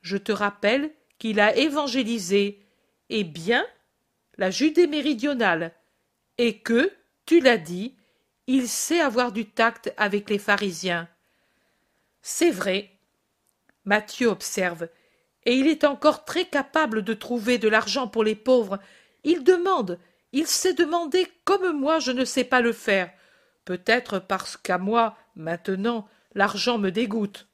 je te rappelle qu'il a évangélisé eh bien la judée méridionale et que tu l'as dit il sait avoir du tact avec les pharisiens c'est vrai Matthieu observe et il est encore très capable de trouver de l'argent pour les pauvres il demande il sait demander comme moi je ne sais pas le faire peut-être parce qu'à moi, maintenant, l'argent me dégoûte.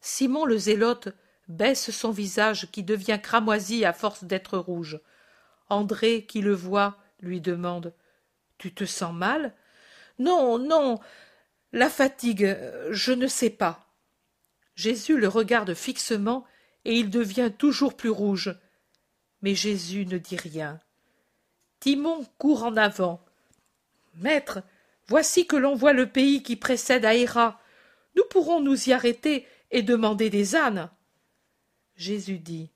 Simon le zélote baisse son visage qui devient cramoisi à force d'être rouge. André, qui le voit, lui demande Tu te sens mal Non, non, la fatigue, je ne sais pas. Jésus le regarde fixement et il devient toujours plus rouge. Mais Jésus ne dit rien. Timon court en avant, Maître, voici que l'on voit le pays qui précède à Nous pourrons nous y arrêter et demander des ânes. Jésus dit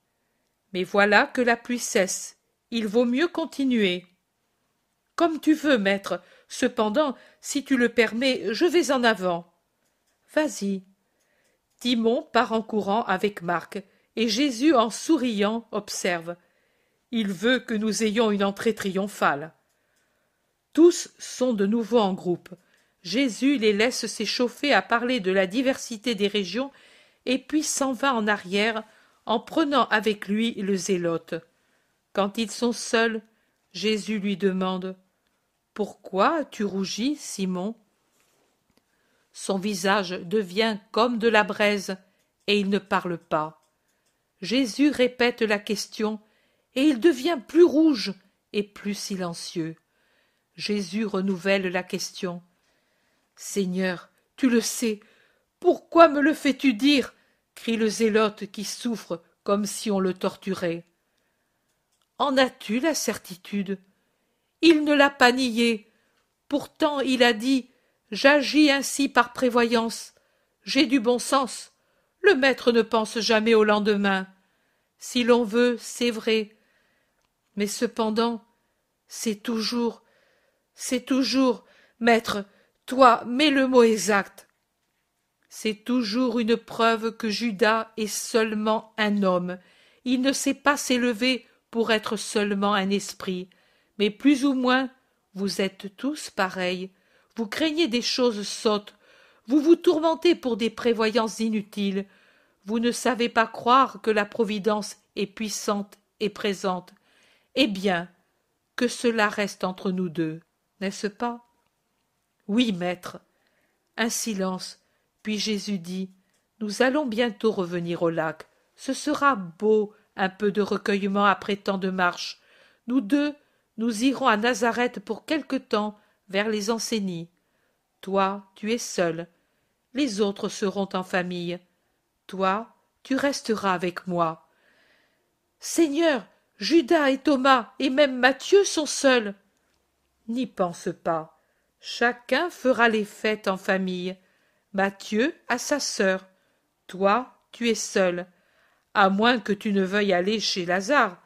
Mais voilà que la pluie cesse. Il vaut mieux continuer. Comme tu veux, maître. Cependant, si tu le permets, je vais en avant. Vas-y. Timon part en courant avec Marc, et Jésus, en souriant, observe. Il veut que nous ayons une entrée triomphale. Tous sont de nouveau en groupe. Jésus les laisse s'échauffer à parler de la diversité des régions, et puis s'en va en arrière en prenant avec lui le zélote. Quand ils sont seuls, Jésus lui demande Pourquoi as tu rougi, Simon Son visage devient comme de la braise, et il ne parle pas. Jésus répète la question, et il devient plus rouge et plus silencieux. Jésus renouvelle la question. Seigneur, tu le sais, pourquoi me le fais-tu dire crie le zélote qui souffre comme si on le torturait. En as-tu la certitude Il ne l'a pas nié. Pourtant, il a dit J'agis ainsi par prévoyance. J'ai du bon sens. Le maître ne pense jamais au lendemain. Si l'on veut, c'est vrai. Mais cependant, c'est toujours c'est toujours Maître, toi mets le mot exact. C'est toujours une preuve que Judas est seulement un homme. Il ne sait pas s'élever pour être seulement un esprit. Mais plus ou moins, vous êtes tous pareils. Vous craignez des choses sottes. Vous vous tourmentez pour des prévoyances inutiles. Vous ne savez pas croire que la Providence est puissante et présente. Eh bien, que cela reste entre nous deux n'est-ce pas Oui, maître. Un silence, puis Jésus dit Nous allons bientôt revenir au lac. Ce sera beau, un peu de recueillement après tant de marches. Nous deux, nous irons à Nazareth pour quelque temps, vers les enseignies. Toi, tu es seul. Les autres seront en famille. Toi, tu resteras avec moi. Seigneur, Judas et Thomas et même Matthieu sont seuls n'y pense pas chacun fera les fêtes en famille mathieu a sa sœur toi tu es seul à moins que tu ne veuilles aller chez lazare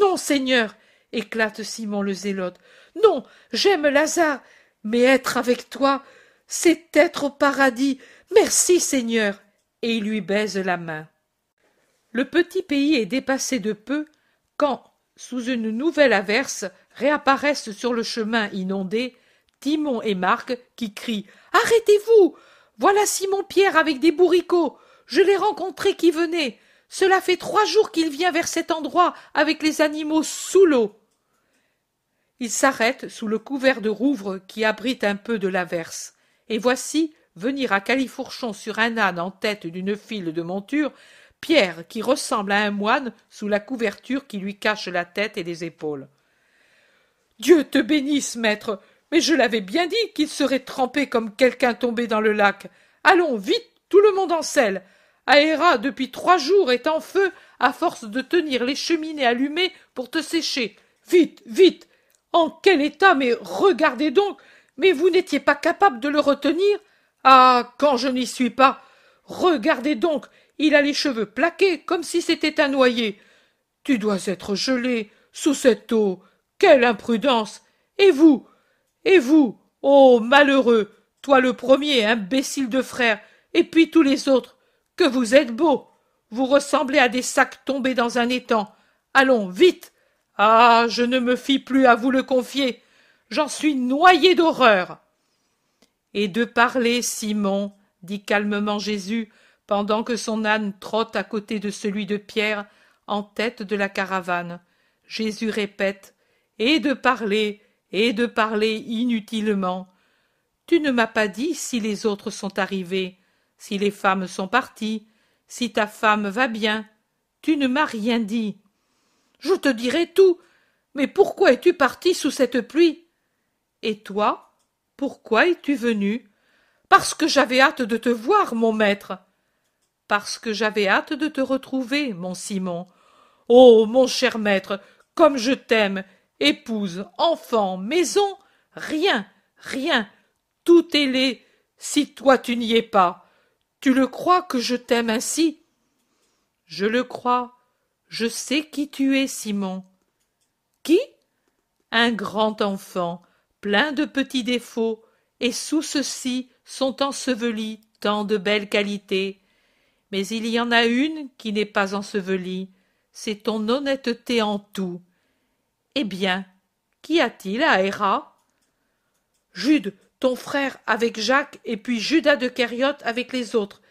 non seigneur éclate simon le zélote non j'aime lazare mais être avec toi c'est être au paradis merci seigneur et il lui baise la main le petit pays est dépassé de peu quand sous une nouvelle averse, réapparaissent sur le chemin inondé Timon et Marc qui crient Arrêtez-vous Voilà Simon-Pierre avec des bourricots Je l'ai rencontré qui venait Cela fait trois jours qu'il vient vers cet endroit avec les animaux sous l'eau Ils s'arrêtent sous le couvert de rouvre qui abrite un peu de l'averse. Et voici venir à Califourchon sur un âne en tête d'une file de monture Pierre, qui ressemble à un moine sous la couverture qui lui cache la tête et les épaules. Dieu te bénisse, maître. Mais je l'avais bien dit qu'il serait trempé comme quelqu'un tombé dans le lac. Allons, vite, tout le monde en selle. Aéra, depuis trois jours, est en feu à force de tenir les cheminées allumées pour te sécher. Vite, vite. En quel état. Mais regardez donc. Mais vous n'étiez pas capable de le retenir. Ah. Quand je n'y suis pas. Regardez donc il a les cheveux plaqués comme si c'était un noyer. Tu dois être gelé sous cette eau. Quelle imprudence. Et vous. Et vous. Ô oh malheureux. Toi le premier, imbécile de frère, et puis tous les autres. Que vous êtes beaux. Vous ressemblez à des sacs tombés dans un étang. Allons, vite. Ah. Je ne me fie plus à vous le confier. J'en suis noyé d'horreur. Et de parler, Simon, dit calmement Jésus, pendant que son âne trotte à côté de celui de Pierre en tête de la caravane. Jésus répète Et de parler, et de parler inutilement. Tu ne m'as pas dit si les autres sont arrivés, si les femmes sont parties, si ta femme va bien. Tu ne m'as rien dit. Je te dirai tout. Mais pourquoi es-tu parti sous cette pluie Et toi, pourquoi es-tu venu Parce que j'avais hâte de te voir, mon maître parce que j'avais hâte de te retrouver, mon Simon. Oh. Mon cher maître, comme je t'aime. Épouse, enfant, maison, rien, rien, tout est laid, si toi tu n'y es pas. Tu le crois que je t'aime ainsi? Je le crois. Je sais qui tu es, Simon. Qui? Un grand enfant, plein de petits défauts, et sous ceux-ci sont ensevelis tant de belles qualités mais il y en a une qui n'est pas ensevelie, c'est ton honnêteté en tout. Eh bien, qu'y a-t-il à Héra Jude, ton frère avec Jacques, et puis Judas de Kériot avec les autres.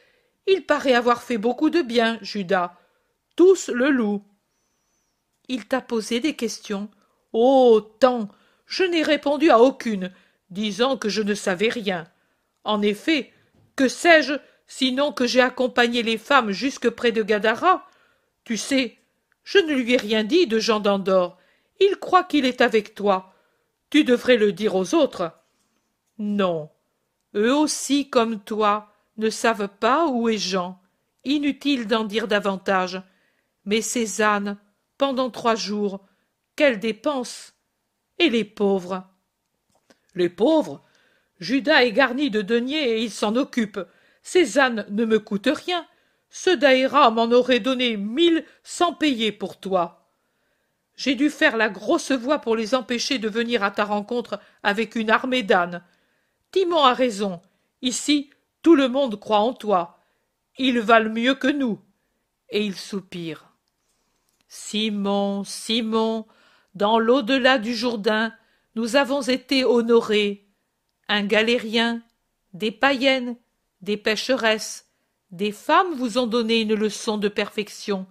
Il paraît avoir fait beaucoup de bien, Judas. Tous le loup. Il t'a posé des questions. Oh, tant Je n'ai répondu à aucune, disant que je ne savais rien. En effet, que sais-je sinon que j'ai accompagné les femmes jusque près de Gadara. Tu sais, je ne lui ai rien dit de Jean d'Andorre. Il croit qu'il est avec toi. Tu devrais le dire aux autres. Non. Eux aussi, comme toi, ne savent pas où est Jean. Inutile d'en dire davantage. Mais ces ânes, pendant trois jours, quelles dépenses Et les pauvres Les pauvres Judas est garni de deniers et il s'en occupe. Ces ânes ne me coûtent rien. Ce daïra m'en aurait donné mille sans payer pour toi. J'ai dû faire la grosse voix pour les empêcher de venir à ta rencontre avec une armée d'ânes. Timon a raison. Ici, tout le monde croit en toi. Ils valent mieux que nous. Et il soupire. Simon, Simon, dans l'au-delà du Jourdain, nous avons été honorés. Un galérien, des païennes, des pécheresses, des femmes vous ont donné une leçon de perfection.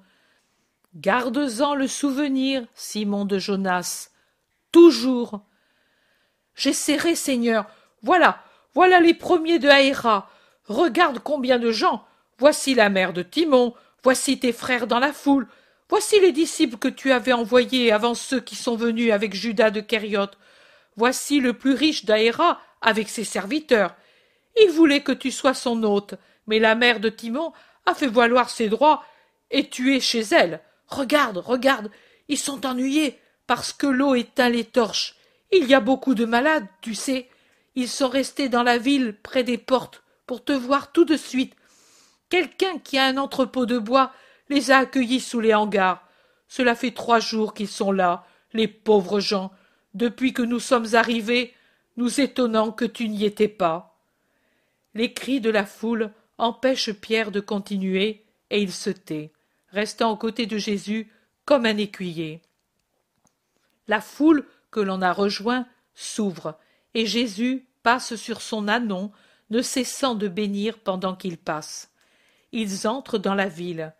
gardez en le souvenir, Simon de Jonas, toujours. J'essaierai, Seigneur, voilà, voilà les premiers de Haïra. Regarde combien de gens. Voici la mère de Timon, voici tes frères dans la foule, voici les disciples que tu avais envoyés avant ceux qui sont venus avec Judas de Kériote, voici le plus riche d'Aéra avec ses serviteurs, il voulait que tu sois son hôte, mais la mère de Timon a fait valoir ses droits et tu es chez elle. Regarde, regarde, ils sont ennuyés parce que l'eau éteint les torches. Il y a beaucoup de malades, tu sais. Ils sont restés dans la ville près des portes pour te voir tout de suite. Quelqu'un qui a un entrepôt de bois les a accueillis sous les hangars. Cela fait trois jours qu'ils sont là, les pauvres gens, depuis que nous sommes arrivés, nous étonnant que tu n'y étais pas les cris de la foule empêchent Pierre de continuer, et il se tait, restant aux côtés de Jésus comme un écuyer. La foule que l'on a rejoint s'ouvre, et Jésus passe sur son anon, ne cessant de bénir pendant qu'il passe. Ils entrent dans la ville.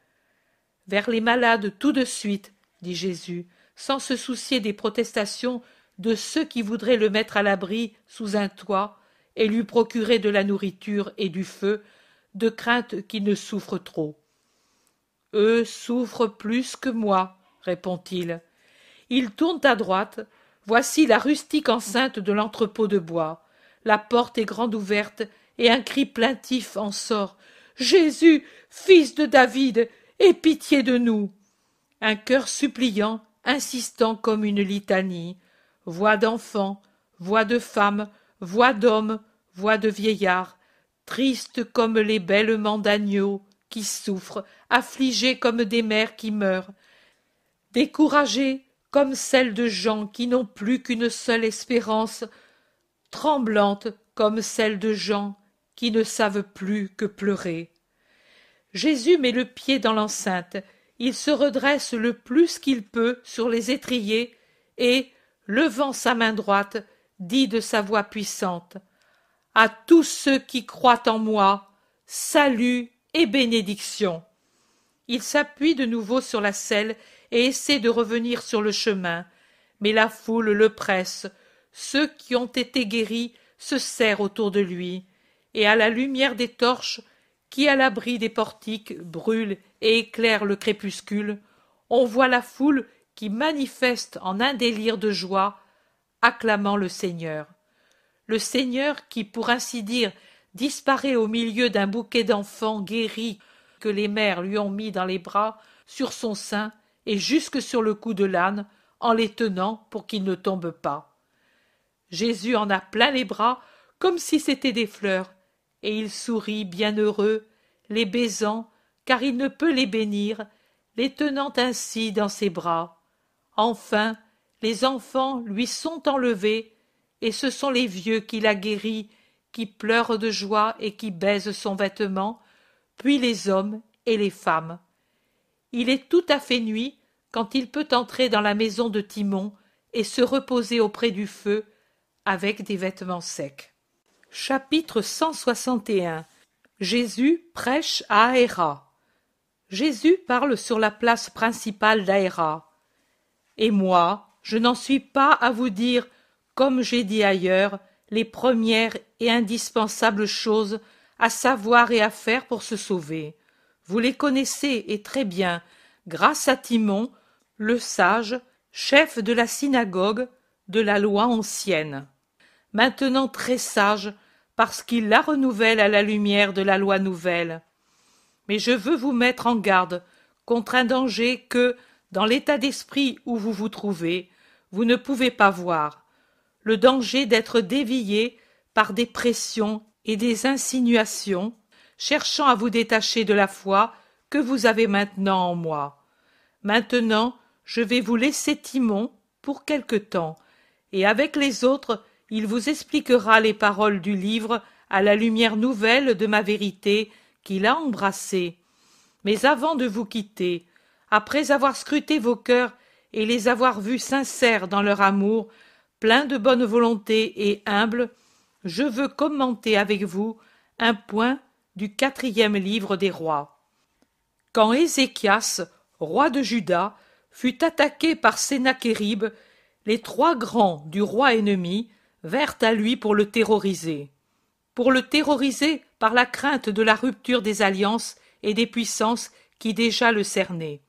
Vers les malades tout de suite, dit Jésus, sans se soucier des protestations de ceux qui voudraient le mettre à l'abri sous un toit et lui procurer de la nourriture et du feu, de crainte qu'il ne souffre trop. Eux souffrent plus que moi, répond-il. Ils tournent à droite. Voici la rustique enceinte de l'entrepôt de bois. La porte est grande ouverte et un cri plaintif en sort. Jésus, fils de David, aie pitié de nous. Un cœur suppliant, insistant comme une litanie. Voix d'enfant, voix de femme, voix d'homme, voix de vieillard, triste comme les bêlements d'agneaux qui souffrent, affligés comme des mères qui meurent, découragée comme celles de gens qui n'ont plus qu'une seule espérance, tremblante comme celle de gens qui ne savent plus que pleurer. Jésus met le pied dans l'enceinte, il se redresse le plus qu'il peut sur les étriers et, levant sa main droite, dit de sa voix puissante à tous ceux qui croient en moi, salut et bénédiction. Il s'appuie de nouveau sur la selle et essaie de revenir sur le chemin, mais la foule le presse, ceux qui ont été guéris se serrent autour de lui, et à la lumière des torches qui, à l'abri des portiques, brûlent et éclairent le crépuscule, on voit la foule qui manifeste en un délire de joie, acclamant le Seigneur le Seigneur qui, pour ainsi dire, disparaît au milieu d'un bouquet d'enfants guéris que les mères lui ont mis dans les bras, sur son sein et jusque sur le cou de l'âne, en les tenant pour qu'ils ne tombent pas. Jésus en a plein les bras comme si c'était des fleurs, et il sourit bienheureux, les baisant, car il ne peut les bénir, les tenant ainsi dans ses bras. Enfin, les enfants lui sont enlevés, et ce sont les vieux qui la guérit, qui pleurent de joie et qui baisent son vêtement, puis les hommes et les femmes. Il est tout à fait nuit quand il peut entrer dans la maison de Timon et se reposer auprès du feu avec des vêtements secs. Chapitre 161 Jésus prêche à Aéra. Jésus parle sur la place principale d'Aéra. Et moi, je n'en suis pas à vous dire comme j'ai dit ailleurs, les premières et indispensables choses à savoir et à faire pour se sauver. Vous les connaissez et très bien, grâce à Timon, le sage, chef de la synagogue, de la loi ancienne. Maintenant très sage, parce qu'il la renouvelle à la lumière de la loi nouvelle. Mais je veux vous mettre en garde contre un danger que, dans l'état d'esprit où vous vous trouvez, vous ne pouvez pas voir, le danger d'être dévié par des pressions et des insinuations, cherchant à vous détacher de la foi que vous avez maintenant en moi. Maintenant, je vais vous laisser Timon pour quelque temps, et avec les autres, il vous expliquera les paroles du livre à la lumière nouvelle de ma vérité qu'il a embrassée. Mais avant de vous quitter, après avoir scruté vos cœurs et les avoir vus sincères dans leur amour, plein de bonne volonté et humble, je veux commenter avec vous un point du quatrième livre des rois. Quand Ézéchias, roi de Juda, fut attaqué par Sénachérib, les trois grands du roi ennemi vinrent à lui pour le terroriser. Pour le terroriser par la crainte de la rupture des alliances et des puissances qui déjà le cernaient.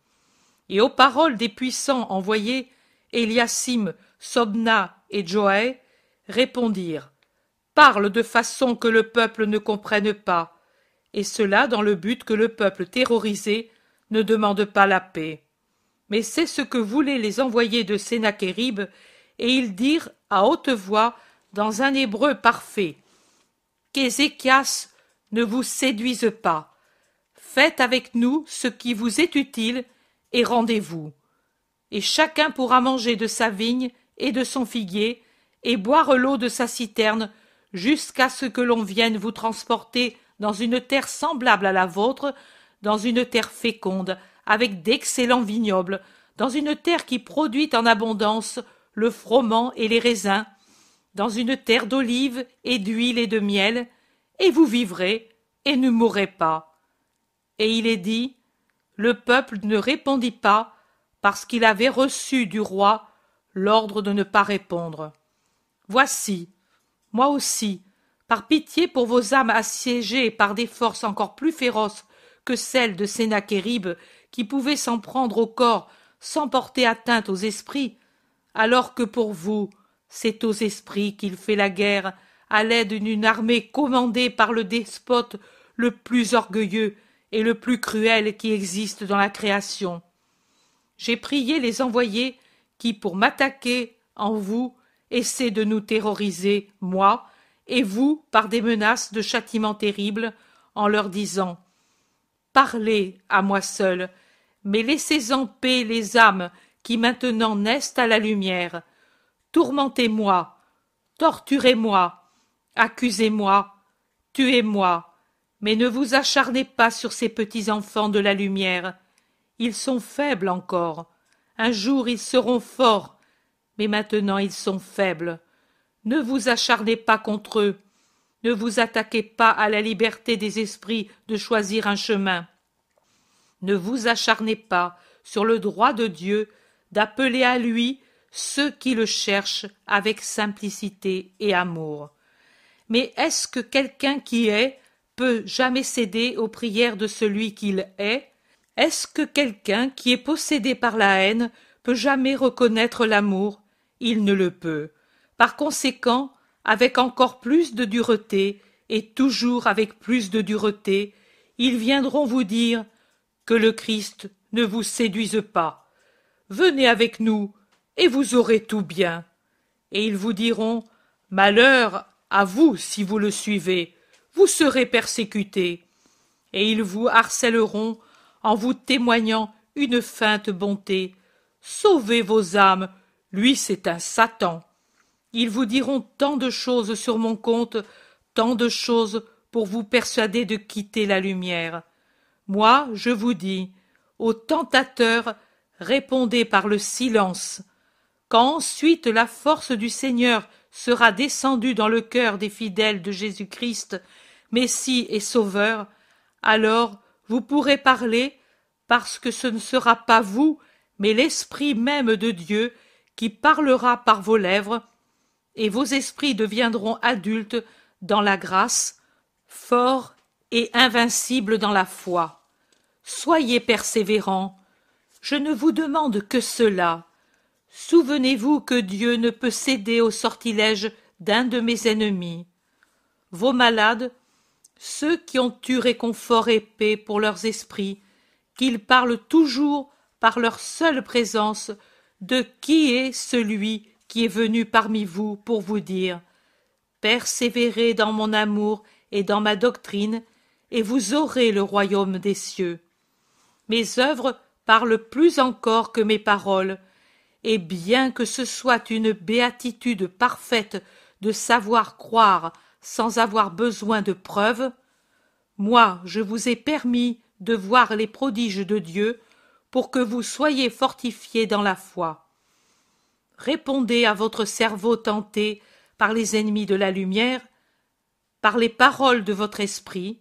Et aux paroles des puissants envoyés, Eliasim, Sobna et Joël répondirent Parle de façon que le peuple ne comprenne pas, et cela dans le but que le peuple terrorisé ne demande pas la paix. Mais c'est ce que voulaient les envoyés de Sénachérib, et ils dirent à haute voix dans un hébreu parfait Qu'Ézéchias ne vous séduise pas. Faites avec nous ce qui vous est utile et rendez-vous. Et chacun pourra manger de sa vigne et de son figuier, et boire l'eau de sa citerne, jusqu'à ce que l'on vienne vous transporter dans une terre semblable à la vôtre, dans une terre féconde, avec d'excellents vignobles, dans une terre qui produit en abondance le froment et les raisins, dans une terre d'olives et d'huile et de miel, et vous vivrez et ne mourrez pas. Et il est dit, le peuple ne répondit pas, parce qu'il avait reçu du roi l'ordre de ne pas répondre. Voici, moi aussi, par pitié pour vos âmes assiégées par des forces encore plus féroces que celles de Sénachérib qui pouvaient s'en prendre au corps sans porter atteinte aux esprits, alors que pour vous, c'est aux esprits qu'il fait la guerre à l'aide d'une armée commandée par le despote le plus orgueilleux et le plus cruel qui existe dans la création. J'ai prié les envoyés qui, pour m'attaquer en vous, essaie de nous terroriser, moi, et vous, par des menaces de châtiment terribles, en leur disant Parlez à moi seul, mais laissez en paix les âmes qui maintenant naissent à la lumière. Tourmentez-moi, torturez-moi, accusez-moi, tuez-moi, mais ne vous acharnez pas sur ces petits enfants de la lumière. Ils sont faibles encore. Un jour ils seront forts, mais maintenant ils sont faibles. Ne vous acharnez pas contre eux. Ne vous attaquez pas à la liberté des esprits de choisir un chemin. Ne vous acharnez pas sur le droit de Dieu d'appeler à lui ceux qui le cherchent avec simplicité et amour. Mais est-ce que quelqu'un qui est peut jamais céder aux prières de celui qu'il est est-ce que quelqu'un qui est possédé par la haine peut jamais reconnaître l'amour Il ne le peut. Par conséquent, avec encore plus de dureté, et toujours avec plus de dureté, ils viendront vous dire que le Christ ne vous séduise pas. Venez avec nous, et vous aurez tout bien. Et ils vous diront Malheur à vous si vous le suivez, vous serez persécutés. Et ils vous harcèleront en vous témoignant une feinte bonté. Sauvez vos âmes, lui c'est un Satan. Ils vous diront tant de choses sur mon compte, tant de choses pour vous persuader de quitter la lumière. Moi, je vous dis, ô tentateur, répondez par le silence. Quand ensuite la force du Seigneur sera descendue dans le cœur des fidèles de Jésus-Christ, Messie et Sauveur, alors vous pourrez parler, parce que ce ne sera pas vous, mais l'Esprit même de Dieu qui parlera par vos lèvres, et vos esprits deviendront adultes dans la grâce, forts et invincibles dans la foi. Soyez persévérants. Je ne vous demande que cela. Souvenez-vous que Dieu ne peut céder au sortilège d'un de mes ennemis. Vos malades ceux qui ont eu réconfort et paix pour leurs esprits, qu'ils parlent toujours par leur seule présence de qui est celui qui est venu parmi vous pour vous dire Persévérez dans mon amour et dans ma doctrine, et vous aurez le royaume des cieux. Mes œuvres parlent plus encore que mes paroles, et bien que ce soit une béatitude parfaite de savoir croire sans avoir besoin de preuves, moi je vous ai permis de voir les prodiges de Dieu pour que vous soyez fortifiés dans la foi. Répondez à votre cerveau tenté par les ennemis de la lumière, par les paroles de votre esprit.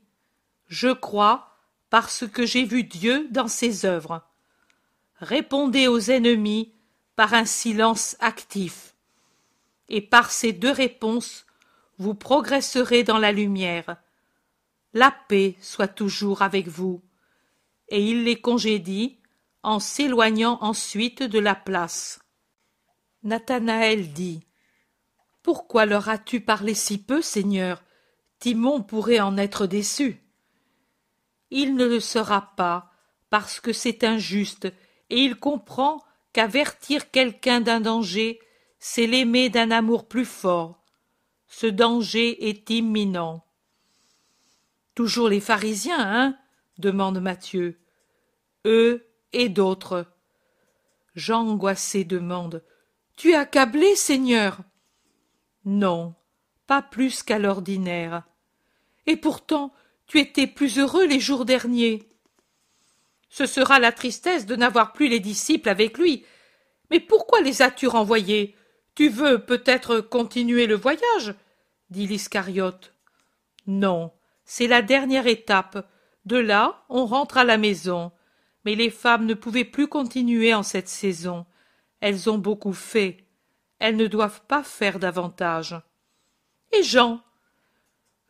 Je crois parce que j'ai vu Dieu dans ses œuvres. Répondez aux ennemis par un silence actif. Et par ces deux réponses, vous progresserez dans la lumière. La paix soit toujours avec vous. Et il les congédie en s'éloignant ensuite de la place. Nathanaël dit Pourquoi leur as-tu parlé si peu, Seigneur Timon pourrait en être déçu. Il ne le sera pas, parce que c'est injuste, et il comprend qu'avertir quelqu'un d'un danger, c'est l'aimer d'un amour plus fort, ce danger est imminent. Toujours les pharisiens, hein demande Matthieu. Eux et d'autres. Jean angoissé demande Tu as accablé, Seigneur Non, pas plus qu'à l'ordinaire. Et pourtant, tu étais plus heureux les jours derniers. Ce sera la tristesse de n'avoir plus les disciples avec lui. Mais pourquoi les as-tu renvoyés tu veux peut-être continuer le voyage dit l'Iscariote. Non, c'est la dernière étape. De là, on rentre à la maison. Mais les femmes ne pouvaient plus continuer en cette saison. Elles ont beaucoup fait. Elles ne doivent pas faire davantage. Et Jean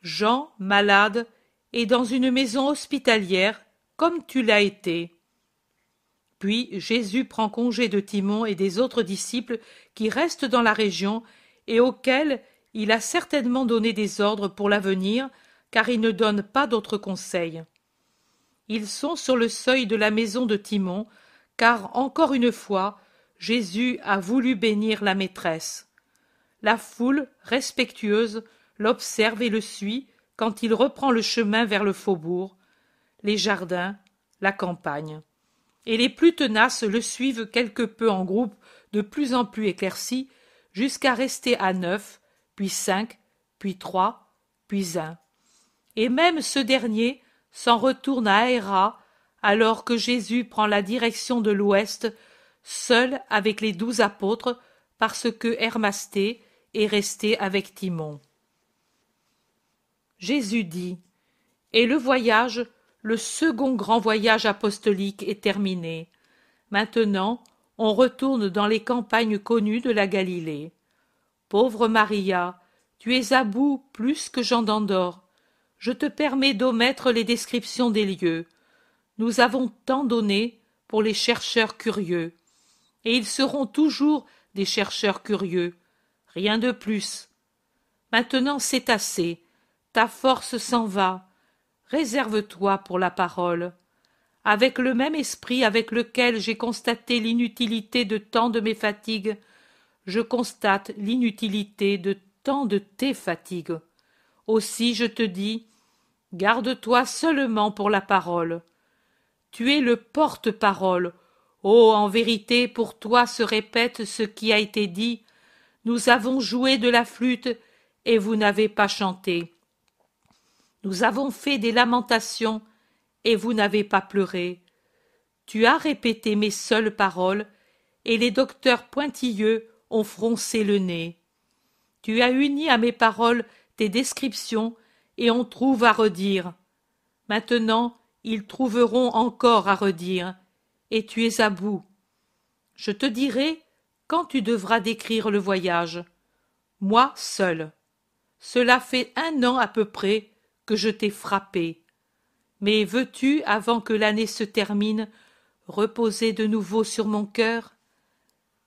Jean, malade, est dans une maison hospitalière, comme tu l'as été. Puis Jésus prend congé de Timon et des autres disciples qui restent dans la région et auxquels il a certainement donné des ordres pour l'avenir, car il ne donne pas d'autres conseils. Ils sont sur le seuil de la maison de Timon, car encore une fois, Jésus a voulu bénir la maîtresse. La foule, respectueuse, l'observe et le suit quand il reprend le chemin vers le faubourg, les jardins, la campagne et les plus tenaces le suivent quelque peu en groupe de plus en plus éclairci, jusqu'à rester à neuf, puis cinq, puis trois, puis un. Et même ce dernier s'en retourne à Héra, alors que Jésus prend la direction de l'ouest, seul avec les douze apôtres, parce que Hermasté est resté avec Timon. Jésus dit Et le voyage le second grand voyage apostolique est terminé. Maintenant, on retourne dans les campagnes connues de la Galilée. Pauvre Maria, tu es à bout plus que Jean d'Andorre. Je te permets d'omettre les descriptions des lieux. Nous avons tant donné pour les chercheurs curieux. Et ils seront toujours des chercheurs curieux. Rien de plus. Maintenant c'est assez. Ta force s'en va réserve-toi pour la parole. Avec le même esprit avec lequel j'ai constaté l'inutilité de tant de mes fatigues, je constate l'inutilité de tant de tes fatigues. Aussi je te dis, garde-toi seulement pour la parole. Tu es le porte-parole. Oh, en vérité, pour toi se répète ce qui a été dit. Nous avons joué de la flûte et vous n'avez pas chanté. Nous avons fait des lamentations, et vous n'avez pas pleuré. Tu as répété mes seules paroles, et les docteurs pointilleux ont froncé le nez. Tu as uni à mes paroles tes descriptions, et on trouve à redire. Maintenant, ils trouveront encore à redire, et tu es à bout. Je te dirai quand tu devras décrire le voyage. Moi seul. Cela fait un an à peu près que je t'ai frappé. Mais veux-tu, avant que l'année se termine, reposer de nouveau sur mon cœur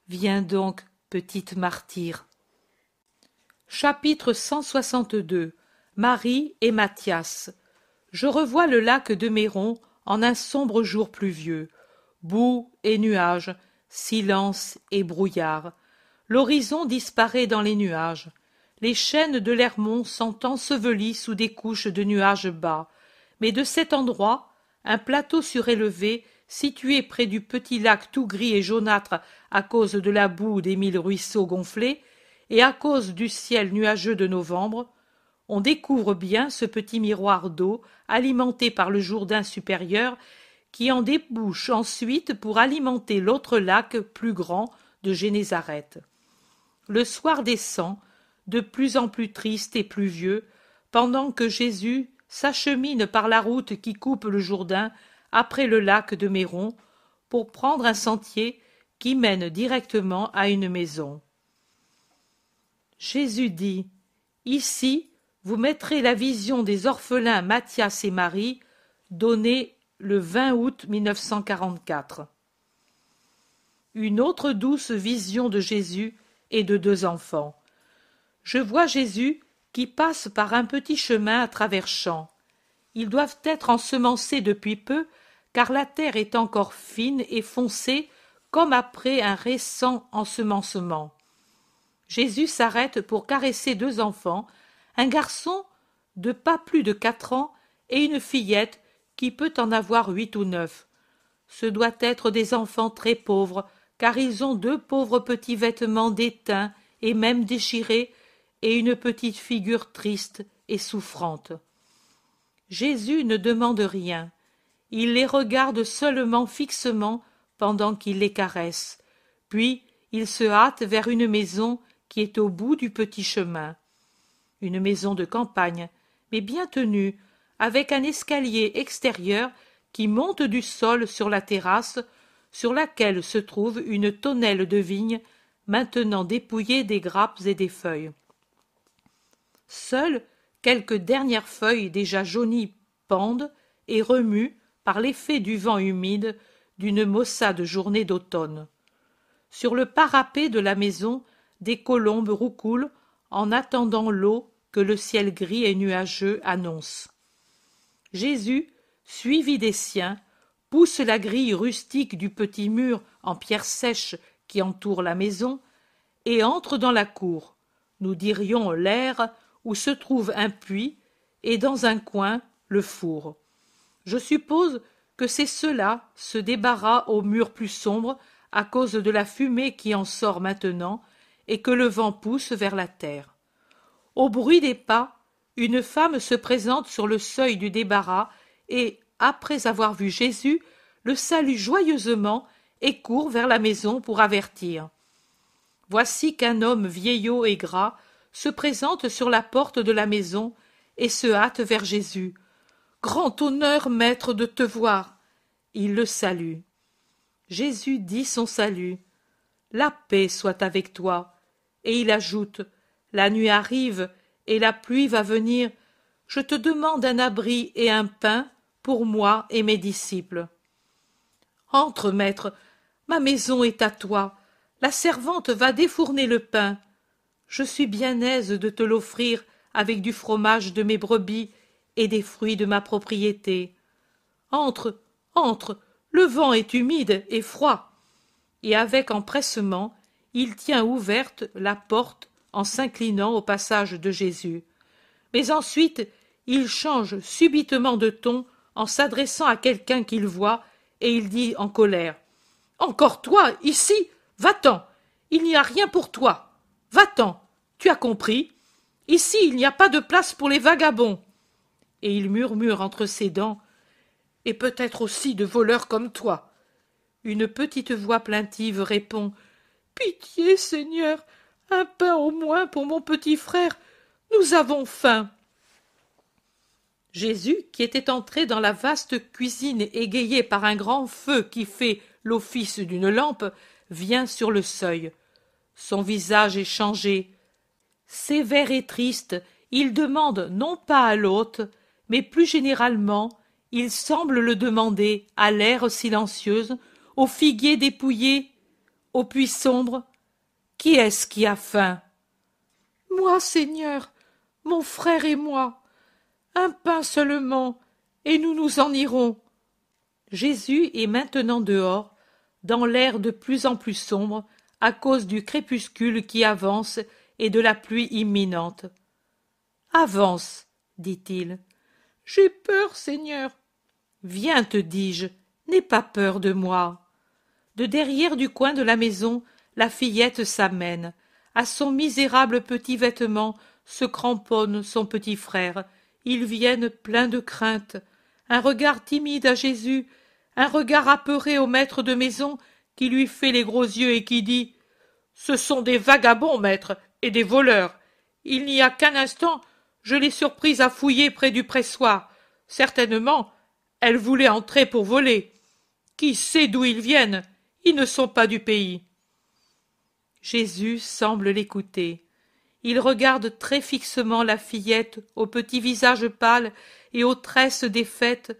Viens donc, petite martyre. Chapitre 162 Marie et Mathias. Je revois le lac de Méron en un sombre jour pluvieux. Boue et nuages, silence et brouillard. L'horizon disparaît dans les nuages les chaînes de l'Hermont sont ensevelies sous des couches de nuages bas, mais de cet endroit, un plateau surélevé, situé près du petit lac tout gris et jaunâtre à cause de la boue des mille ruisseaux gonflés, et à cause du ciel nuageux de novembre, on découvre bien ce petit miroir d'eau alimenté par le Jourdain supérieur qui en débouche ensuite pour alimenter l'autre lac plus grand de Génézareth. Le soir descend, de plus en plus triste et pluvieux, pendant que Jésus s'achemine par la route qui coupe le Jourdain après le lac de Méron pour prendre un sentier qui mène directement à une maison. Jésus dit Ici, vous mettrez la vision des orphelins Mathias et Marie, donnée le 20 août 1944. Une autre douce vision de Jésus et de deux enfants. Je vois Jésus qui passe par un petit chemin à travers champs. Ils doivent être ensemencés depuis peu, car la terre est encore fine et foncée comme après un récent ensemencement. Jésus s'arrête pour caresser deux enfants, un garçon de pas plus de quatre ans et une fillette qui peut en avoir huit ou neuf. Ce doit être des enfants très pauvres, car ils ont deux pauvres petits vêtements déteints et même déchirés et une petite figure triste et souffrante. Jésus ne demande rien. Il les regarde seulement fixement pendant qu'il les caresse. Puis il se hâte vers une maison qui est au bout du petit chemin. Une maison de campagne, mais bien tenue, avec un escalier extérieur qui monte du sol sur la terrasse sur laquelle se trouve une tonnelle de vigne maintenant dépouillée des grappes et des feuilles seules quelques dernières feuilles déjà jaunies pendent et remuent par l'effet du vent humide d'une maussade journée d'automne sur le parapet de la maison des colombes roucoulent en attendant l'eau que le ciel gris et nuageux annonce jésus suivi des siens pousse la grille rustique du petit mur en pierre sèche qui entoure la maison et entre dans la cour nous dirions l'air où se trouve un puits et dans un coin le four. Je suppose que c'est cela ce débarras au mur plus sombre à cause de la fumée qui en sort maintenant et que le vent pousse vers la terre. Au bruit des pas, une femme se présente sur le seuil du débarras et, après avoir vu Jésus, le salue joyeusement et court vers la maison pour avertir. Voici qu'un homme vieillot et gras se présente sur la porte de la maison et se hâte vers Jésus. Grand honneur, maître, de te voir. Il le salue. Jésus dit son salut. La paix soit avec toi. Et il ajoute La nuit arrive et la pluie va venir. Je te demande un abri et un pain pour moi et mes disciples. Entre, maître, ma maison est à toi. La servante va défourner le pain je suis bien aise de te l'offrir avec du fromage de mes brebis et des fruits de ma propriété. Entre, entre, le vent est humide et froid. Et avec empressement, il tient ouverte la porte en s'inclinant au passage de Jésus. Mais ensuite, il change subitement de ton en s'adressant à quelqu'un qu'il voit, et il dit en colère. Encore toi, ici, va-t'en, il n'y a rien pour toi. Va-t'en, tu as compris. Ici, il n'y a pas de place pour les vagabonds. Et il murmure entre ses dents Et peut-être aussi de voleurs comme toi. Une petite voix plaintive répond Pitié, Seigneur, un pain au moins pour mon petit frère. Nous avons faim. Jésus, qui était entré dans la vaste cuisine égayée par un grand feu qui fait l'office d'une lampe, vient sur le seuil. Son visage est changé. Sévère et triste, il demande non pas à l'hôte, mais plus généralement, il semble le demander à l'air silencieuse, au figuier dépouillé, au puits sombre. Qui est-ce qui a faim Moi, Seigneur, mon frère et moi. Un pain seulement, et nous nous en irons. Jésus est maintenant dehors, dans l'air de plus en plus sombre, à cause du crépuscule qui avance et de la pluie imminente. Avance, dit-il. J'ai peur, Seigneur. Viens, te dis-je, n'aie pas peur de moi. De derrière du coin de la maison, la fillette s'amène. À son misérable petit vêtement se cramponne son petit frère. Ils viennent pleins de crainte. Un regard timide à Jésus, un regard apeuré au maître de maison qui lui fait les gros yeux et qui dit Ce sont des vagabonds, maître, et des voleurs. Il n'y a qu'un instant, je l'ai surprise à fouiller près du pressoir. Certainement, elle voulait entrer pour voler. Qui sait d'où ils viennent Ils ne sont pas du pays. Jésus semble l'écouter. Il regarde très fixement la fillette au petit visage pâle et aux tresses défaites,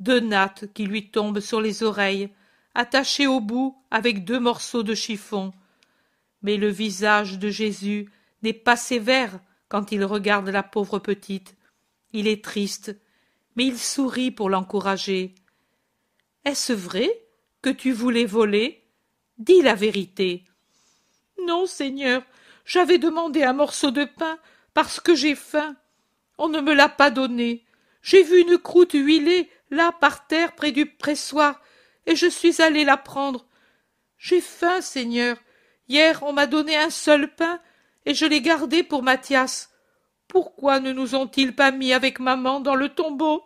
de nattes qui lui tombent sur les oreilles, attaché au bout avec deux morceaux de chiffon. Mais le visage de Jésus n'est pas sévère quand il regarde la pauvre petite. Il est triste, mais il sourit pour l'encourager. Est-ce vrai que tu voulais voler Dis la vérité. Non, Seigneur, j'avais demandé un morceau de pain parce que j'ai faim. On ne me l'a pas donné. J'ai vu une croûte huilée là par terre près du pressoir et je suis allé la prendre. J'ai faim, Seigneur. Hier on m'a donné un seul pain, et je l'ai gardé pour Mathias. Pourquoi ne nous ont ils pas mis avec maman dans le tombeau?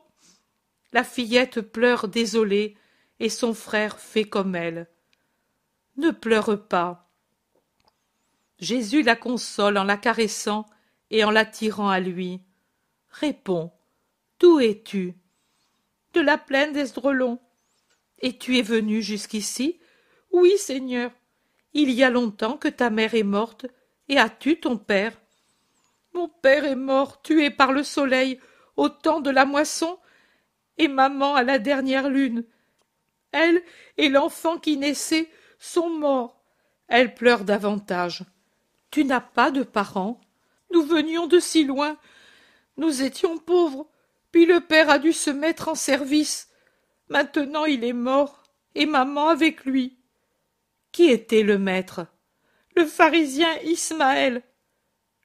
La fillette pleure désolée, et son frère fait comme elle. Ne pleure pas. Jésus la console en la caressant et en l'attirant à lui. Réponds. D'où es tu? De la plaine d'Esdrelon. Et tu es venu jusqu'ici? Oui, Seigneur. Il y a longtemps que ta mère est morte, et as-tu ton père? Mon père est mort, tué par le soleil, au temps de la moisson, et maman à la dernière lune. Elle et l'enfant qui naissait sont morts. Elle pleure davantage. Tu n'as pas de parents. Nous venions de si loin. Nous étions pauvres. Puis le père a dû se mettre en service maintenant il est mort et maman avec lui qui était le maître le pharisien ismaël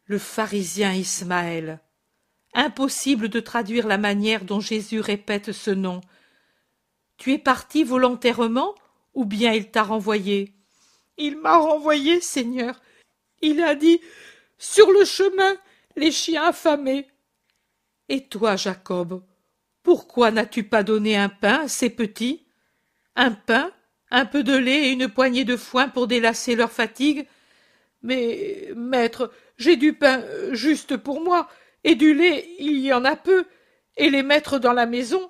le pharisien ismaël impossible de traduire la manière dont jésus répète ce nom tu es parti volontairement ou bien il t'a renvoyé il m'a renvoyé seigneur il a dit sur le chemin les chiens affamés et toi jacob pourquoi n'as-tu pas donné un pain à ces petits Un pain, un peu de lait et une poignée de foin pour délasser leur fatigue Mais, maître, j'ai du pain juste pour moi, et du lait, il y en a peu, et les maîtres dans la maison,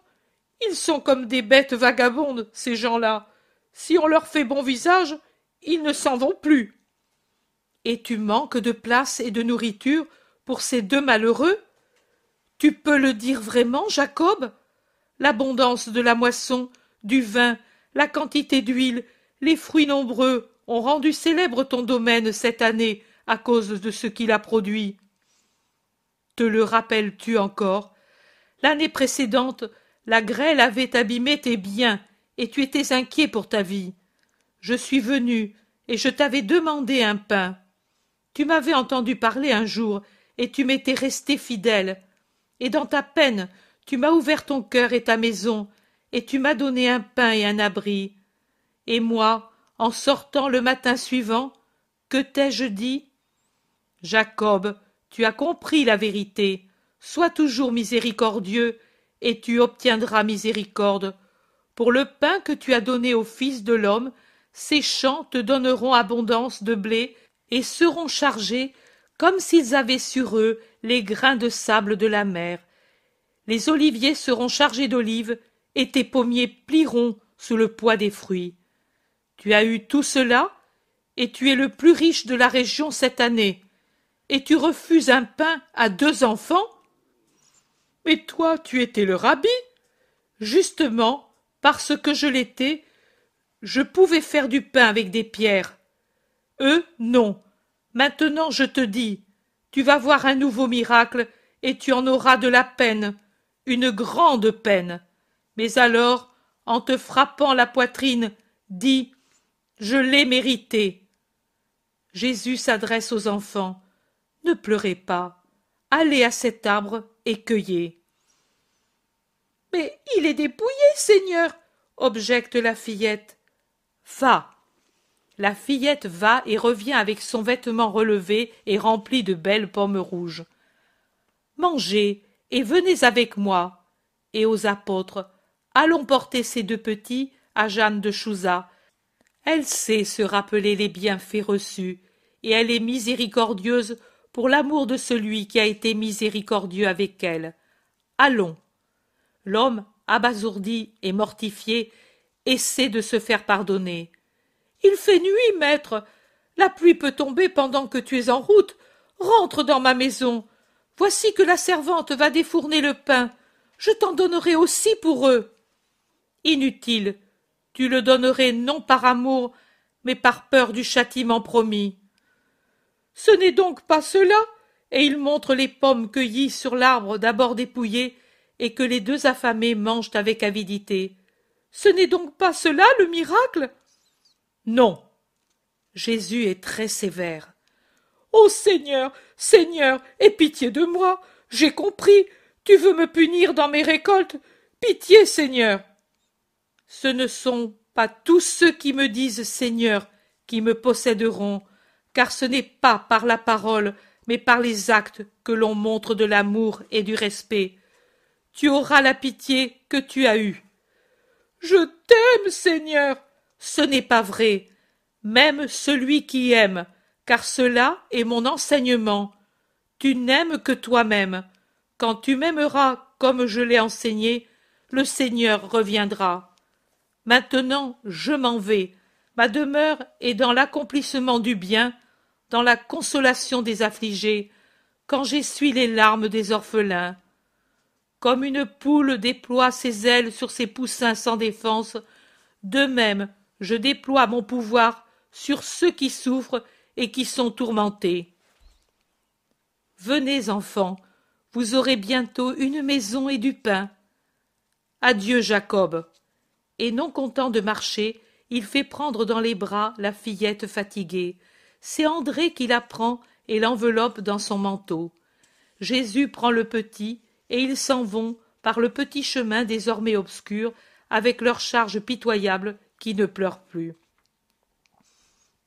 ils sont comme des bêtes vagabondes, ces gens-là. Si on leur fait bon visage, ils ne s'en vont plus. Et tu manques de place et de nourriture pour ces deux malheureux tu peux le dire vraiment, Jacob? L'abondance de la moisson, du vin, la quantité d'huile, les fruits nombreux ont rendu célèbre ton domaine cette année à cause de ce qu'il a produit. Te le rappelles-tu encore L'année précédente, la grêle avait abîmé tes biens et tu étais inquiet pour ta vie. Je suis venu et je t'avais demandé un pain. Tu m'avais entendu parler un jour et tu m'étais resté fidèle et dans ta peine tu m'as ouvert ton cœur et ta maison, et tu m'as donné un pain et un abri. Et moi, en sortant le matin suivant, que t'ai-je dit Jacob, tu as compris la vérité. Sois toujours miséricordieux, et tu obtiendras miséricorde. Pour le pain que tu as donné au Fils de l'homme, ces champs te donneront abondance de blé et seront chargés comme s'ils avaient sur eux les grains de sable de la mer. Les oliviers seront chargés d'olives, et tes pommiers plieront sous le poids des fruits. Tu as eu tout cela, et tu es le plus riche de la région cette année, et tu refuses un pain à deux enfants? Mais toi, tu étais le rabbi. Justement, parce que je l'étais, je pouvais faire du pain avec des pierres. Eux, non, Maintenant je te dis, tu vas voir un nouveau miracle, et tu en auras de la peine, une grande peine. Mais alors, en te frappant la poitrine, dis Je l'ai mérité. Jésus s'adresse aux enfants. Ne pleurez pas. Allez à cet arbre et cueillez. Mais il est dépouillé, Seigneur, objecte la fillette. Va, la fillette va et revient avec son vêtement relevé et rempli de belles pommes rouges. Mangez et venez avec moi. Et aux apôtres, allons porter ces deux petits à Jeanne de Chouza. Elle sait se rappeler les bienfaits reçus, et elle est miséricordieuse pour l'amour de celui qui a été miséricordieux avec elle. Allons. L'homme, abasourdi et mortifié, essaie de se faire pardonner. Il fait nuit, maître. La pluie peut tomber pendant que tu es en route. Rentre dans ma maison. Voici que la servante va défourner le pain. Je t'en donnerai aussi pour eux. Inutile. Tu le donnerais non par amour, mais par peur du châtiment promis. Ce n'est donc pas cela. Et il montre les pommes cueillies sur l'arbre d'abord dépouillé et que les deux affamés mangent avec avidité. Ce n'est donc pas cela le miracle? Non. Jésus est très sévère. Ô Seigneur, Seigneur, aie pitié de moi. J'ai compris. Tu veux me punir dans mes récoltes. Pitié, Seigneur. Ce ne sont pas tous ceux qui me disent Seigneur qui me posséderont, car ce n'est pas par la parole, mais par les actes que l'on montre de l'amour et du respect. Tu auras la pitié que tu as eue. Je t'aime, Seigneur ce n'est pas vrai. Même celui qui aime, car cela est mon enseignement. Tu n'aimes que toi-même. Quand tu m'aimeras comme je l'ai enseigné, le Seigneur reviendra. Maintenant, je m'en vais. Ma demeure est dans l'accomplissement du bien, dans la consolation des affligés, quand j'essuie les larmes des orphelins. Comme une poule déploie ses ailes sur ses poussins sans défense, de même je déploie mon pouvoir sur ceux qui souffrent et qui sont tourmentés. Venez, enfants, vous aurez bientôt une maison et du pain. Adieu, Jacob. Et non content de marcher, il fait prendre dans les bras la fillette fatiguée. C'est André qui la prend et l'enveloppe dans son manteau. Jésus prend le petit, et ils s'en vont par le petit chemin désormais obscur, avec leur charge pitoyable qui ne pleure plus.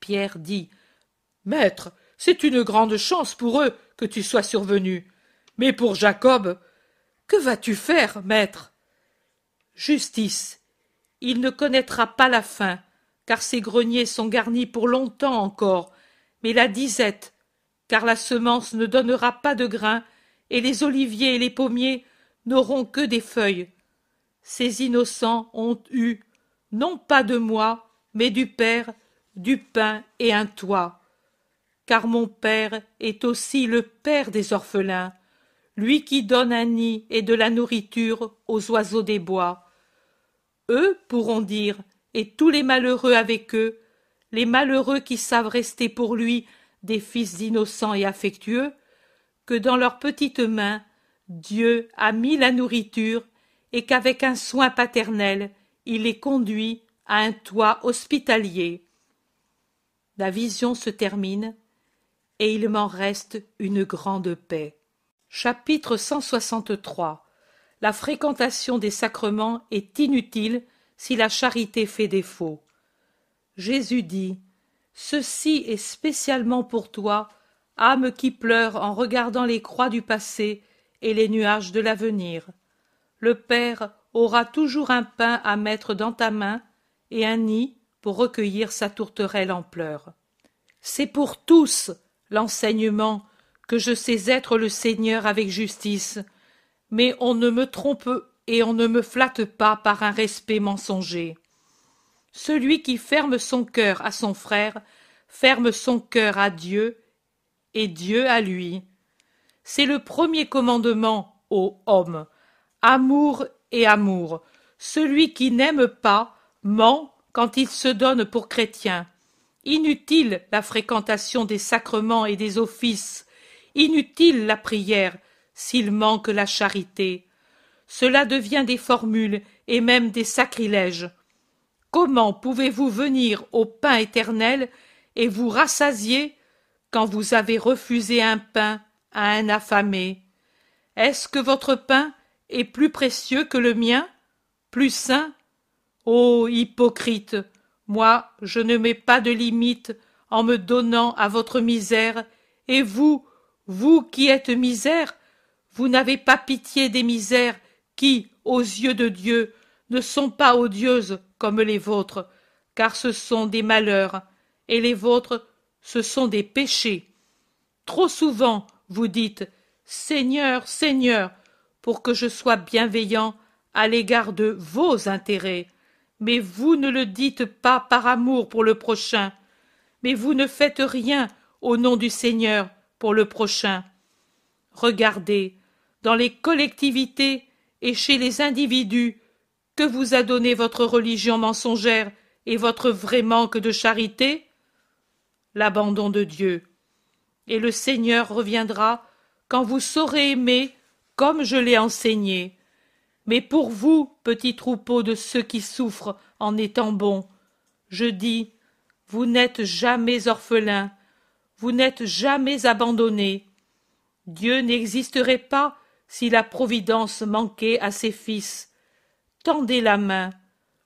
Pierre dit Maître, c'est une grande chance pour eux que tu sois survenu. Mais pour Jacob, que vas-tu faire, maître Justice. Il ne connaîtra pas la faim, car ses greniers sont garnis pour longtemps encore, mais la disette, car la semence ne donnera pas de grains et les oliviers et les pommiers n'auront que des feuilles. Ces innocents ont eu non pas de moi, mais du Père, du pain et un toit. Car mon Père est aussi le Père des orphelins, lui qui donne un nid et de la nourriture aux oiseaux des bois. Eux pourront dire, et tous les malheureux avec eux, les malheureux qui savent rester pour lui des fils innocents et affectueux, que dans leurs petites mains Dieu a mis la nourriture et qu'avec un soin paternel il est conduit à un toit hospitalier. La vision se termine, et il m'en reste une grande paix. Chapitre 163 La fréquentation des sacrements est inutile si la charité fait défaut. Jésus dit Ceci est spécialement pour toi, âme qui pleure en regardant les croix du passé et les nuages de l'avenir. Le Père aura toujours un pain à mettre dans ta main et un nid pour recueillir sa tourterelle en pleurs. C'est pour tous l'enseignement que je sais être le Seigneur avec justice, mais on ne me trompe et on ne me flatte pas par un respect mensonger. Celui qui ferme son cœur à son frère ferme son cœur à Dieu et Dieu à lui. C'est le premier commandement, ô homme. Amour et amour. Celui qui n'aime pas ment quand il se donne pour chrétien. Inutile la fréquentation des sacrements et des offices, inutile la prière s'il manque la charité. Cela devient des formules et même des sacrilèges. Comment pouvez-vous venir au pain éternel et vous rassasier quand vous avez refusé un pain à un affamé Est-ce que votre pain est plus précieux que le mien, plus saint. Ô hypocrite, moi je ne mets pas de limite en me donnant à votre misère, et vous, vous qui êtes misère, vous n'avez pas pitié des misères qui, aux yeux de Dieu, ne sont pas odieuses comme les vôtres, car ce sont des malheurs, et les vôtres, ce sont des péchés. Trop souvent, vous dites Seigneur, Seigneur, pour que je sois bienveillant à l'égard de vos intérêts. Mais vous ne le dites pas par amour pour le prochain, mais vous ne faites rien au nom du Seigneur pour le prochain. Regardez, dans les collectivités et chez les individus, que vous a donné votre religion mensongère et votre vrai manque de charité L'abandon de Dieu. Et le Seigneur reviendra quand vous saurez aimer comme je l'ai enseigné. Mais pour vous, petit troupeau de ceux qui souffrent en étant bons, je dis, vous n'êtes jamais orphelins, vous n'êtes jamais abandonnés. Dieu n'existerait pas si la Providence manquait à ses fils. Tendez la main,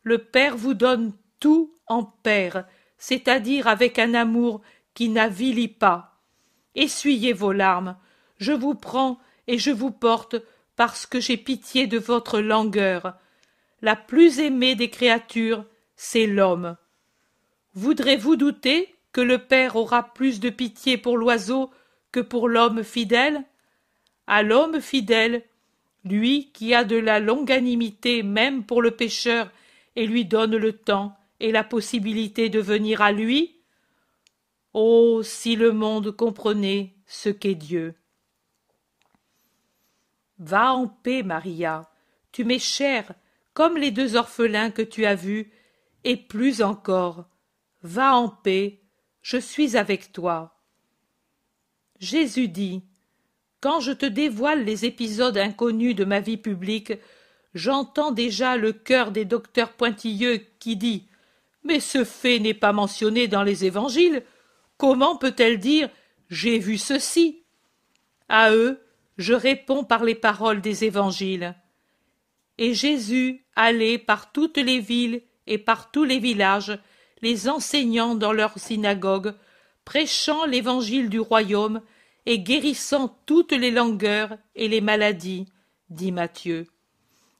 le Père vous donne tout en Père, c'est-à-dire avec un amour qui n'avilit pas. Essuyez vos larmes, je vous prends et je vous porte parce que j'ai pitié de votre langueur. La plus aimée des créatures, c'est l'homme. Voudrez-vous douter que le Père aura plus de pitié pour l'oiseau que pour l'homme fidèle À l'homme fidèle, lui qui a de la longanimité même pour le pécheur et lui donne le temps et la possibilité de venir à lui Oh, si le monde comprenait ce qu'est Dieu Va en paix, Maria. Tu m'es chère, comme les deux orphelins que tu as vus, et plus encore. Va en paix, je suis avec toi. Jésus dit Quand je te dévoile les épisodes inconnus de ma vie publique, j'entends déjà le cœur des docteurs pointilleux qui dit Mais ce fait n'est pas mentionné dans les évangiles. Comment peut-elle dire J'ai vu ceci À eux, je réponds par les paroles des évangiles. Et Jésus allait par toutes les villes et par tous les villages, les enseignant dans leurs synagogues, prêchant l'évangile du royaume et guérissant toutes les langueurs et les maladies, dit Matthieu.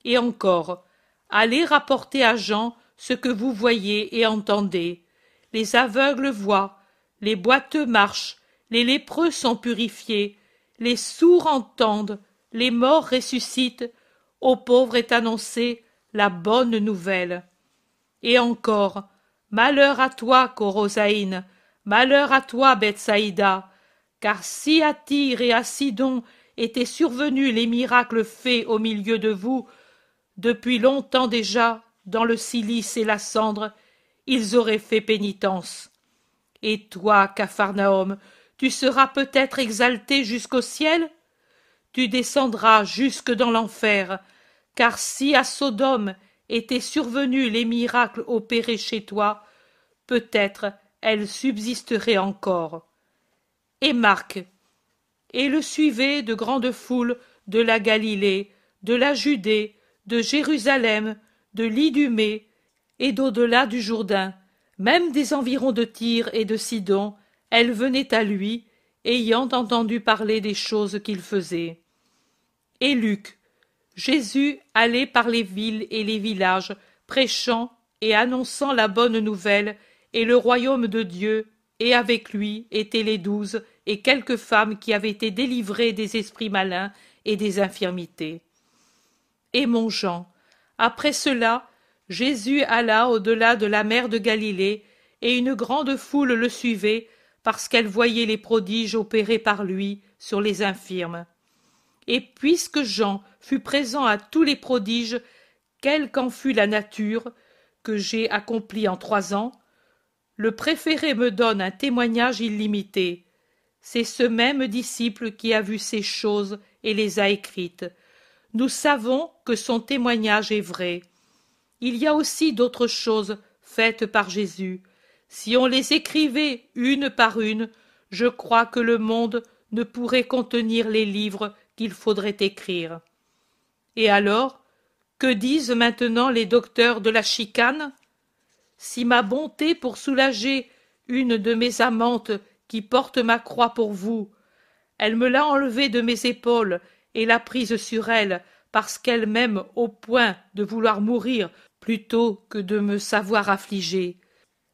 Et encore, allez rapporter à Jean ce que vous voyez et entendez. Les aveugles voient, les boiteux marchent, les lépreux sont purifiés, les sourds entendent, les morts ressuscitent, aux pauvres est annoncée la bonne nouvelle. Et encore, malheur à toi, Corosaïne, malheur à toi, Bethsaïda, car si à Tyr et à Sidon étaient survenus les miracles faits au milieu de vous, depuis longtemps déjà, dans le cilice et la cendre, ils auraient fait pénitence. Et toi, Capharnaüm, tu seras peut-être exalté jusqu'au ciel, tu descendras jusque dans l'enfer, car si à Sodome étaient survenus les miracles opérés chez toi, peut-être elle subsisterait encore. Et Marc, et le suivaient de grandes foules de la Galilée, de la Judée, de Jérusalem, de l'Idumée, et d'au-delà du Jourdain, même des environs de Tyr et de Sidon, elle venait à lui, ayant entendu parler des choses qu'il faisait. Et Luc, Jésus allait par les villes et les villages, prêchant et annonçant la bonne nouvelle et le royaume de Dieu, et avec lui étaient les douze et quelques femmes qui avaient été délivrées des esprits malins et des infirmités. Et mon Jean, après cela, Jésus alla au-delà de la mer de Galilée, et une grande foule le suivait, parce qu'elle voyait les prodiges opérés par lui sur les infirmes. Et puisque Jean fut présent à tous les prodiges, quelle qu'en fût la nature, que j'ai accomplie en trois ans, le préféré me donne un témoignage illimité. C'est ce même disciple qui a vu ces choses et les a écrites. Nous savons que son témoignage est vrai. Il y a aussi d'autres choses faites par Jésus, si on les écrivait une par une, je crois que le monde ne pourrait contenir les livres qu'il faudrait écrire. Et alors, que disent maintenant les docteurs de la chicane Si ma bonté pour soulager une de mes amantes qui porte ma croix pour vous, elle me l'a enlevée de mes épaules et l'a prise sur elle parce qu'elle m'aime au point de vouloir mourir plutôt que de me savoir affligée.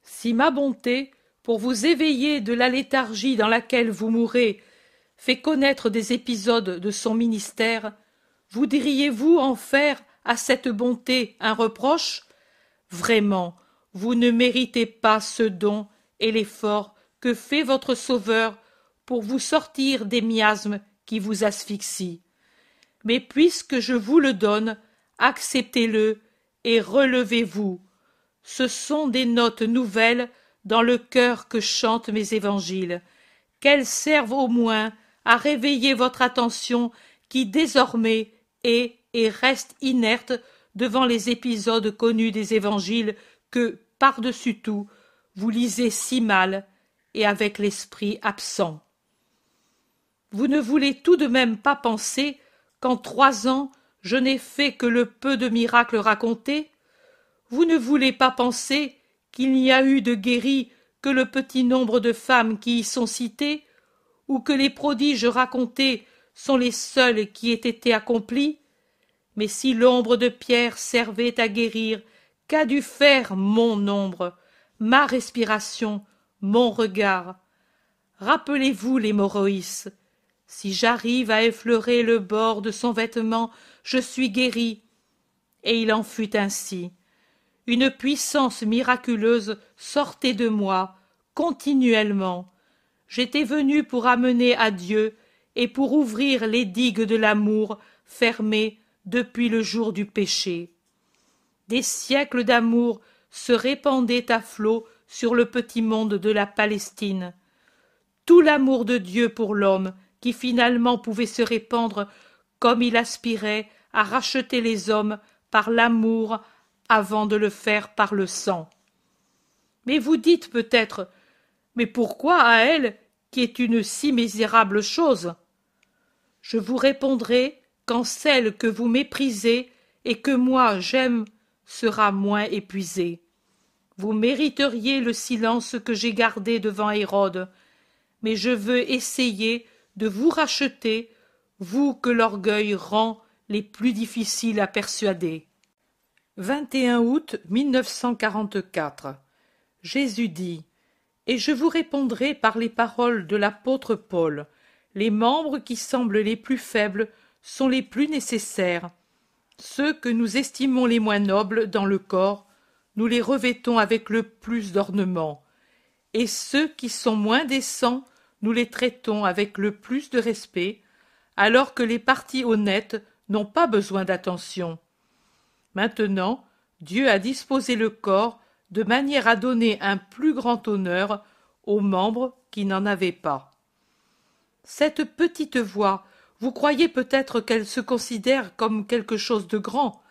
Si ma bonté, pour vous éveiller de la léthargie dans laquelle vous mourrez, fait connaître des épisodes de son ministère, vous diriez-vous en faire à cette bonté un reproche Vraiment, vous ne méritez pas ce don et l'effort que fait votre Sauveur pour vous sortir des miasmes qui vous asphyxient. Mais puisque je vous le donne, acceptez-le et relevez-vous ce sont des notes nouvelles dans le cœur que chantent mes évangiles, qu'elles servent au moins à réveiller votre attention qui désormais est et reste inerte devant les épisodes connus des évangiles que, par-dessus tout, vous lisez si mal et avec l'esprit absent. Vous ne voulez tout de même pas penser qu'en trois ans je n'ai fait que le peu de miracles racontés, vous ne voulez pas penser qu'il n'y a eu de guéris que le petit nombre de femmes qui y sont citées, ou que les prodiges racontés sont les seuls qui aient été accomplis, mais si l'ombre de Pierre servait à guérir, qu'a dû faire mon ombre, ma respiration, mon regard Rappelez-vous les Moroïs. Si j'arrive à effleurer le bord de son vêtement, je suis guéri. Et il en fut ainsi une puissance miraculeuse sortait de moi, continuellement. J'étais venu pour amener à Dieu et pour ouvrir les digues de l'amour fermées depuis le jour du péché. Des siècles d'amour se répandaient à flots sur le petit monde de la Palestine. Tout l'amour de Dieu pour l'homme, qui finalement pouvait se répandre comme il aspirait à racheter les hommes par l'amour avant de le faire par le sang. Mais vous dites peut-être Mais pourquoi à elle qui est une si misérable chose Je vous répondrai quand celle que vous méprisez et que moi j'aime sera moins épuisée. Vous mériteriez le silence que j'ai gardé devant Hérode, mais je veux essayer de vous racheter, vous que l'orgueil rend les plus difficiles à persuader. 21 août 1944. Jésus dit Et je vous répondrai par les paroles de l'apôtre Paul. Les membres qui semblent les plus faibles sont les plus nécessaires. Ceux que nous estimons les moins nobles dans le corps, nous les revêtons avec le plus d'ornement. Et ceux qui sont moins décents, nous les traitons avec le plus de respect, alors que les parties honnêtes n'ont pas besoin d'attention. Maintenant, Dieu a disposé le corps de manière à donner un plus grand honneur aux membres qui n'en avaient pas. Cette petite voix, vous croyez peut-être qu'elle se considère comme quelque chose de grand.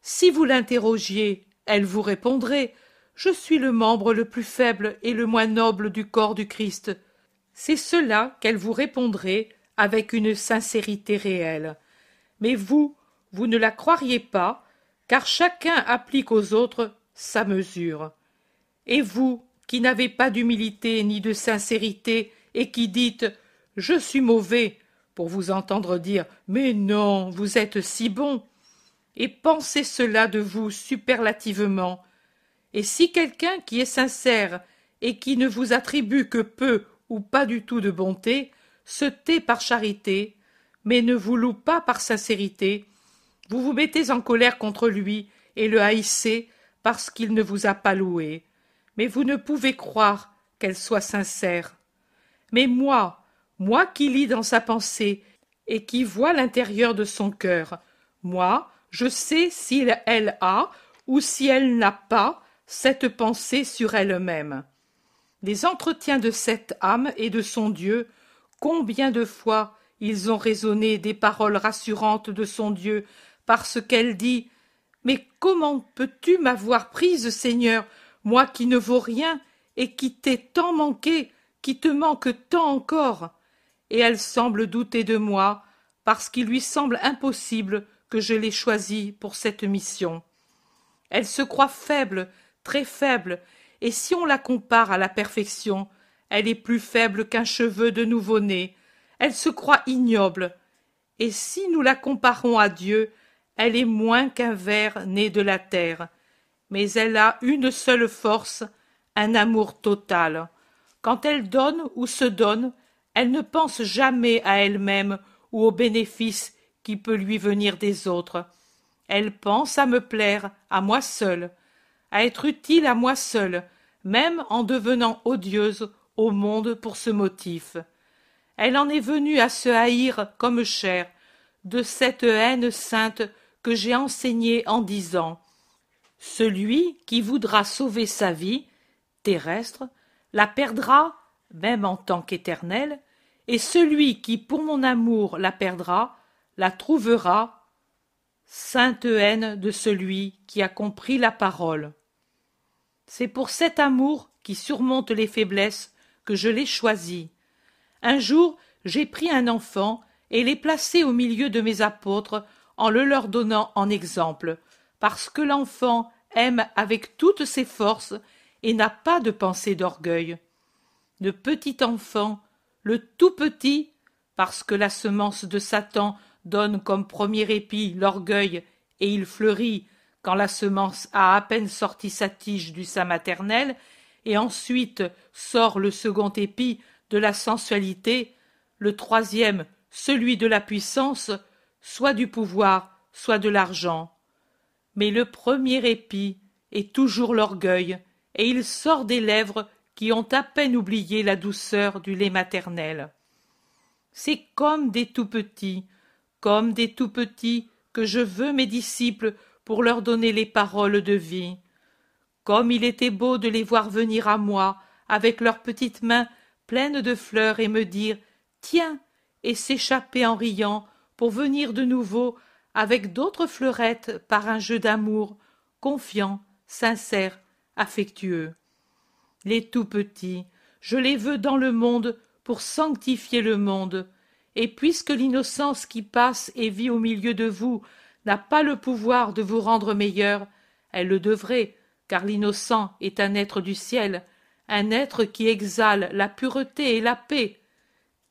Si vous l'interrogiez, elle vous répondrait Je suis le membre le plus faible et le moins noble du corps du Christ. C'est cela qu'elle vous répondrait avec une sincérité réelle. Mais vous, vous ne la croiriez pas car chacun applique aux autres sa mesure. Et vous, qui n'avez pas d'humilité ni de sincérité, et qui dites Je suis mauvais, pour vous entendre dire Mais non, vous êtes si bon, et pensez cela de vous superlativement. Et si quelqu'un qui est sincère et qui ne vous attribue que peu ou pas du tout de bonté, se tait par charité, mais ne vous loue pas par sincérité, vous vous mettez en colère contre lui et le haïssez parce qu'il ne vous a pas loué. Mais vous ne pouvez croire qu'elle soit sincère. Mais moi, moi qui lis dans sa pensée et qui vois l'intérieur de son cœur, moi, je sais si elle a ou si elle n'a pas cette pensée sur elle-même. Les entretiens de cette âme et de son Dieu, combien de fois ils ont résonné des paroles rassurantes de son Dieu parce qu'elle dit Mais comment peux-tu m'avoir prise, Seigneur, moi qui ne vaux rien et qui t'ai tant manqué, qui te manque tant encore Et elle semble douter de moi, parce qu'il lui semble impossible que je l'ai choisie pour cette mission. Elle se croit faible, très faible, et si on la compare à la perfection, elle est plus faible qu'un cheveu de nouveau-né. Elle se croit ignoble. Et si nous la comparons à Dieu, elle est moins qu'un ver né de la terre, mais elle a une seule force, un amour total. Quand elle donne ou se donne, elle ne pense jamais à elle-même ou au bénéfice qui peut lui venir des autres. Elle pense à me plaire, à moi seule, à être utile à moi seule, même en devenant odieuse au monde pour ce motif. Elle en est venue à se haïr comme chair, de cette haine sainte que j'ai enseigné en disant Celui qui voudra sauver sa vie terrestre la perdra, même en tant qu'éternel, et celui qui pour mon amour la perdra, la trouvera. Sainte haine de celui qui a compris la parole. C'est pour cet amour qui surmonte les faiblesses que je l'ai choisi. Un jour, j'ai pris un enfant et l'ai placé au milieu de mes apôtres en le leur donnant en exemple, parce que l'enfant aime avec toutes ses forces et n'a pas de pensée d'orgueil. Le petit enfant, le tout petit, parce que la semence de Satan donne comme premier épi l'orgueil et il fleurit quand la semence a à peine sorti sa tige du sein maternel, et ensuite sort le second épi de la sensualité, le troisième celui de la puissance, soit du pouvoir, soit de l'argent. Mais le premier épi est toujours l'orgueil, et il sort des lèvres qui ont à peine oublié la douceur du lait maternel. C'est comme des tout-petits, comme des tout-petits que je veux mes disciples pour leur donner les paroles de vie. Comme il était beau de les voir venir à moi avec leurs petites mains pleines de fleurs et me dire Tiens et s'échapper en riant pour venir de nouveau avec d'autres fleurettes par un jeu d'amour confiant, sincère, affectueux. Les tout petits, je les veux dans le monde pour sanctifier le monde, et puisque l'innocence qui passe et vit au milieu de vous n'a pas le pouvoir de vous rendre meilleur, elle le devrait, car l'innocent est un être du ciel, un être qui exhale la pureté et la paix,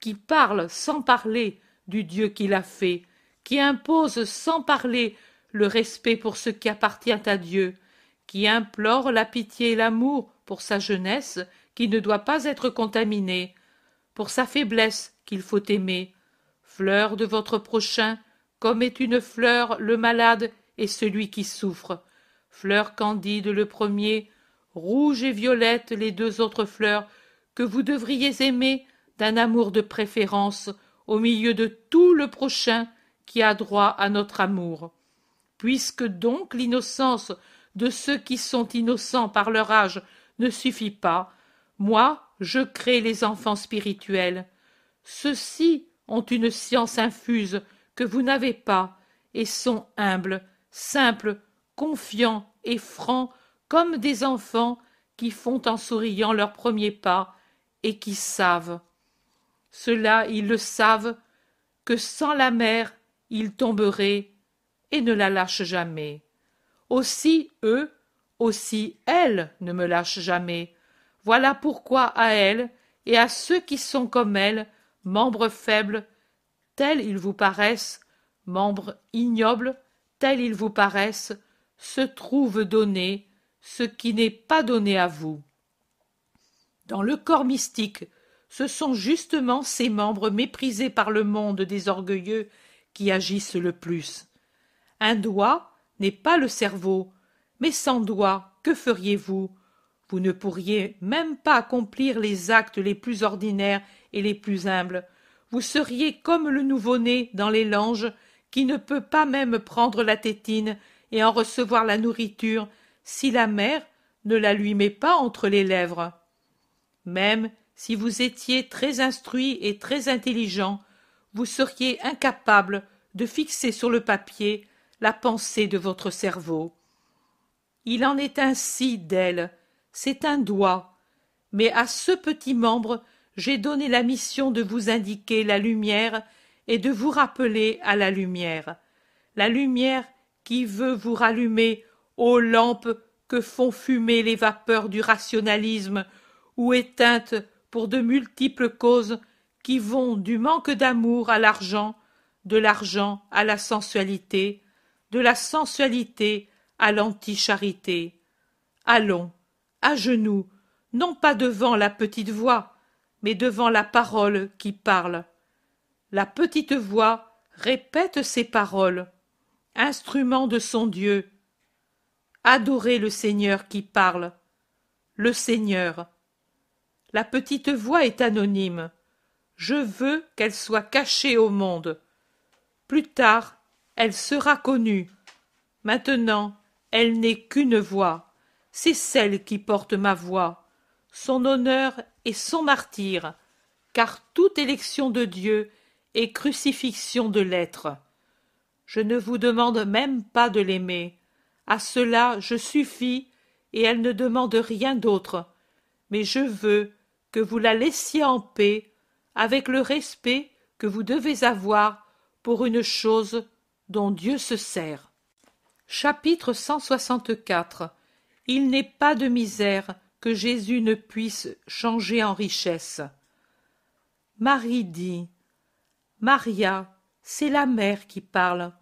qui parle sans parler, du Dieu qui l'a fait, qui impose sans parler le respect pour ce qui appartient à Dieu, qui implore la pitié et l'amour pour sa jeunesse qui ne doit pas être contaminée, pour sa faiblesse qu'il faut aimer. Fleur de votre prochain, comme est une fleur le malade et celui qui souffre. Fleur candide le premier, rouge et violette les deux autres fleurs que vous devriez aimer d'un amour de préférence au milieu de tout le prochain qui a droit à notre amour. Puisque donc l'innocence de ceux qui sont innocents par leur âge ne suffit pas, moi je crée les enfants spirituels. Ceux-ci ont une science infuse que vous n'avez pas, et sont humbles, simples, confiants et francs comme des enfants qui font en souriant leurs premiers pas et qui savent. Cela, ils le savent, que sans la mer, ils tomberaient et ne la lâchent jamais. Aussi eux, aussi elles ne me lâchent jamais. Voilà pourquoi à elles et à ceux qui sont comme elles membres faibles, tels ils vous paraissent, membres ignobles, tels ils vous paraissent, se trouve donnés ce qui n'est pas donné à vous. Dans le corps mystique ce sont justement ces membres méprisés par le monde des orgueilleux qui agissent le plus. Un doigt n'est pas le cerveau, mais sans doigt, que feriez-vous Vous ne pourriez même pas accomplir les actes les plus ordinaires et les plus humbles. Vous seriez comme le nouveau-né dans les langes qui ne peut pas même prendre la tétine et en recevoir la nourriture si la mère ne la lui met pas entre les lèvres. Même si vous étiez très instruit et très intelligent, vous seriez incapable de fixer sur le papier la pensée de votre cerveau. Il en est ainsi d'elle. C'est un doigt. Mais à ce petit membre, j'ai donné la mission de vous indiquer la lumière et de vous rappeler à la lumière. La lumière qui veut vous rallumer aux lampes que font fumer les vapeurs du rationalisme ou éteintes pour de multiples causes qui vont du manque d'amour à l'argent, de l'argent à la sensualité, de la sensualité à l'anticharité. Allons, à genoux, non pas devant la petite voix, mais devant la parole qui parle. La petite voix répète ces paroles, instrument de son Dieu. Adorez le Seigneur qui parle. Le Seigneur, la petite voix est anonyme. Je veux qu'elle soit cachée au monde. Plus tard, elle sera connue. Maintenant, elle n'est qu'une voix. C'est celle qui porte ma voix, son honneur et son martyre, car toute élection de Dieu est crucifixion de l'être. Je ne vous demande même pas de l'aimer. À cela je suffis, et elle ne demande rien d'autre. Mais je veux que vous la laissiez en paix, avec le respect que vous devez avoir pour une chose dont Dieu se sert. Chapitre 164 Il n'est pas de misère que Jésus ne puisse changer en richesse. Marie dit Maria, c'est la mère qui parle.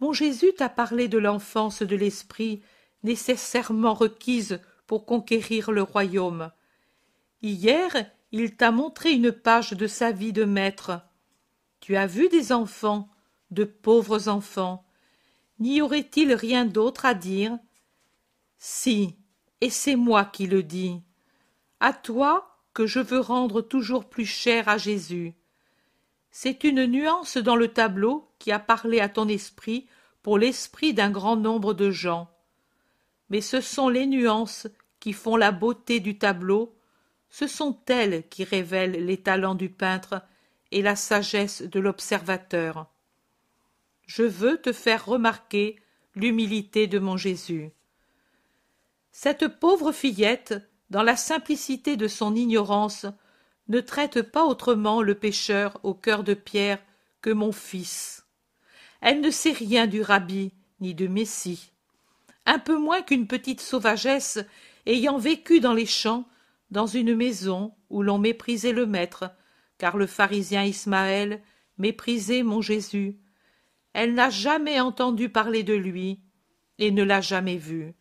Mon Jésus t'a parlé de l'enfance de l'esprit nécessairement requise pour conquérir le royaume. Hier, il t'a montré une page de sa vie de maître. Tu as vu des enfants, de pauvres enfants. N'y aurait-il rien d'autre à dire Si, et c'est moi qui le dis. À toi que je veux rendre toujours plus cher à Jésus. C'est une nuance dans le tableau qui a parlé à ton esprit pour l'esprit d'un grand nombre de gens. Mais ce sont les nuances qui font la beauté du tableau ce sont elles qui révèlent les talents du peintre et la sagesse de l'observateur. Je veux te faire remarquer l'humilité de mon Jésus. Cette pauvre fillette, dans la simplicité de son ignorance, ne traite pas autrement le pécheur au cœur de pierre que mon fils. Elle ne sait rien du rabbi ni du Messie. Un peu moins qu'une petite sauvagesse ayant vécu dans les champs dans une maison où l'on méprisait le maître, car le pharisien Ismaël méprisait mon Jésus. Elle n'a jamais entendu parler de lui et ne l'a jamais vu.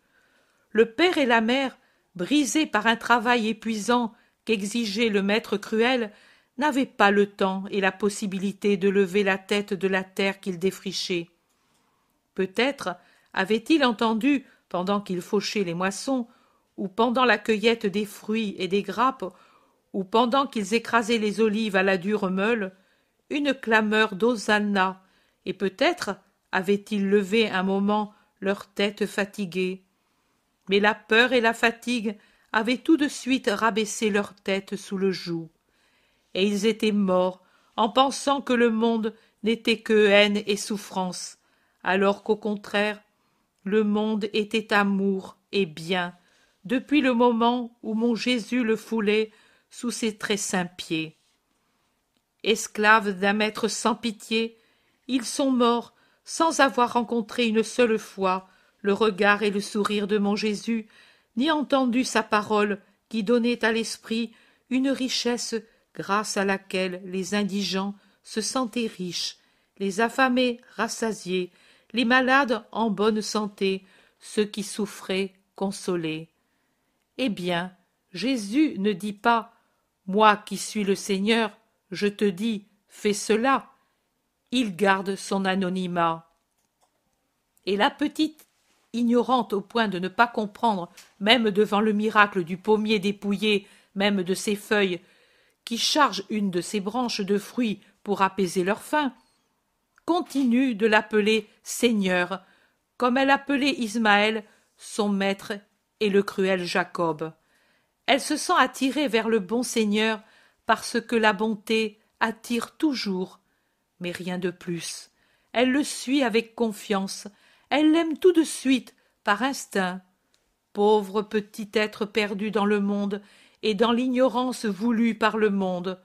Le père et la mère, brisés par un travail épuisant qu'exigeait le maître cruel, n'avaient pas le temps et la possibilité de lever la tête de la terre qu'ils défrichaient. Peut-être avait-il entendu, pendant qu'il fauchait les moissons, ou pendant la cueillette des fruits et des grappes, ou pendant qu'ils écrasaient les olives à la dure meule, une clameur d'hosanna, et peut-être avaient-ils levé un moment leur tête fatiguée. Mais la peur et la fatigue avaient tout de suite rabaissé leur tête sous le joug, et ils étaient morts en pensant que le monde n'était que haine et souffrance, alors qu'au contraire, le monde était amour et bien, depuis le moment où mon Jésus le foulait sous ses très saints pieds. Esclaves d'un maître sans pitié, ils sont morts sans avoir rencontré une seule fois le regard et le sourire de mon Jésus, ni entendu sa parole qui donnait à l'esprit une richesse grâce à laquelle les indigents se sentaient riches, les affamés rassasiés, les malades en bonne santé, ceux qui souffraient consolés. Eh bien, Jésus ne dit pas Moi qui suis le Seigneur, je te dis, fais cela. Il garde son anonymat. Et la petite, ignorante au point de ne pas comprendre, même devant le miracle du pommier dépouillé, même de ses feuilles, qui charge une de ses branches de fruits pour apaiser leur faim, continue de l'appeler Seigneur, comme elle appelait Ismaël, son maître et le cruel Jacob. Elle se sent attirée vers le bon Seigneur parce que la bonté attire toujours, mais rien de plus. Elle le suit avec confiance, elle l'aime tout de suite, par instinct. Pauvre petit être perdu dans le monde et dans l'ignorance voulue par le monde,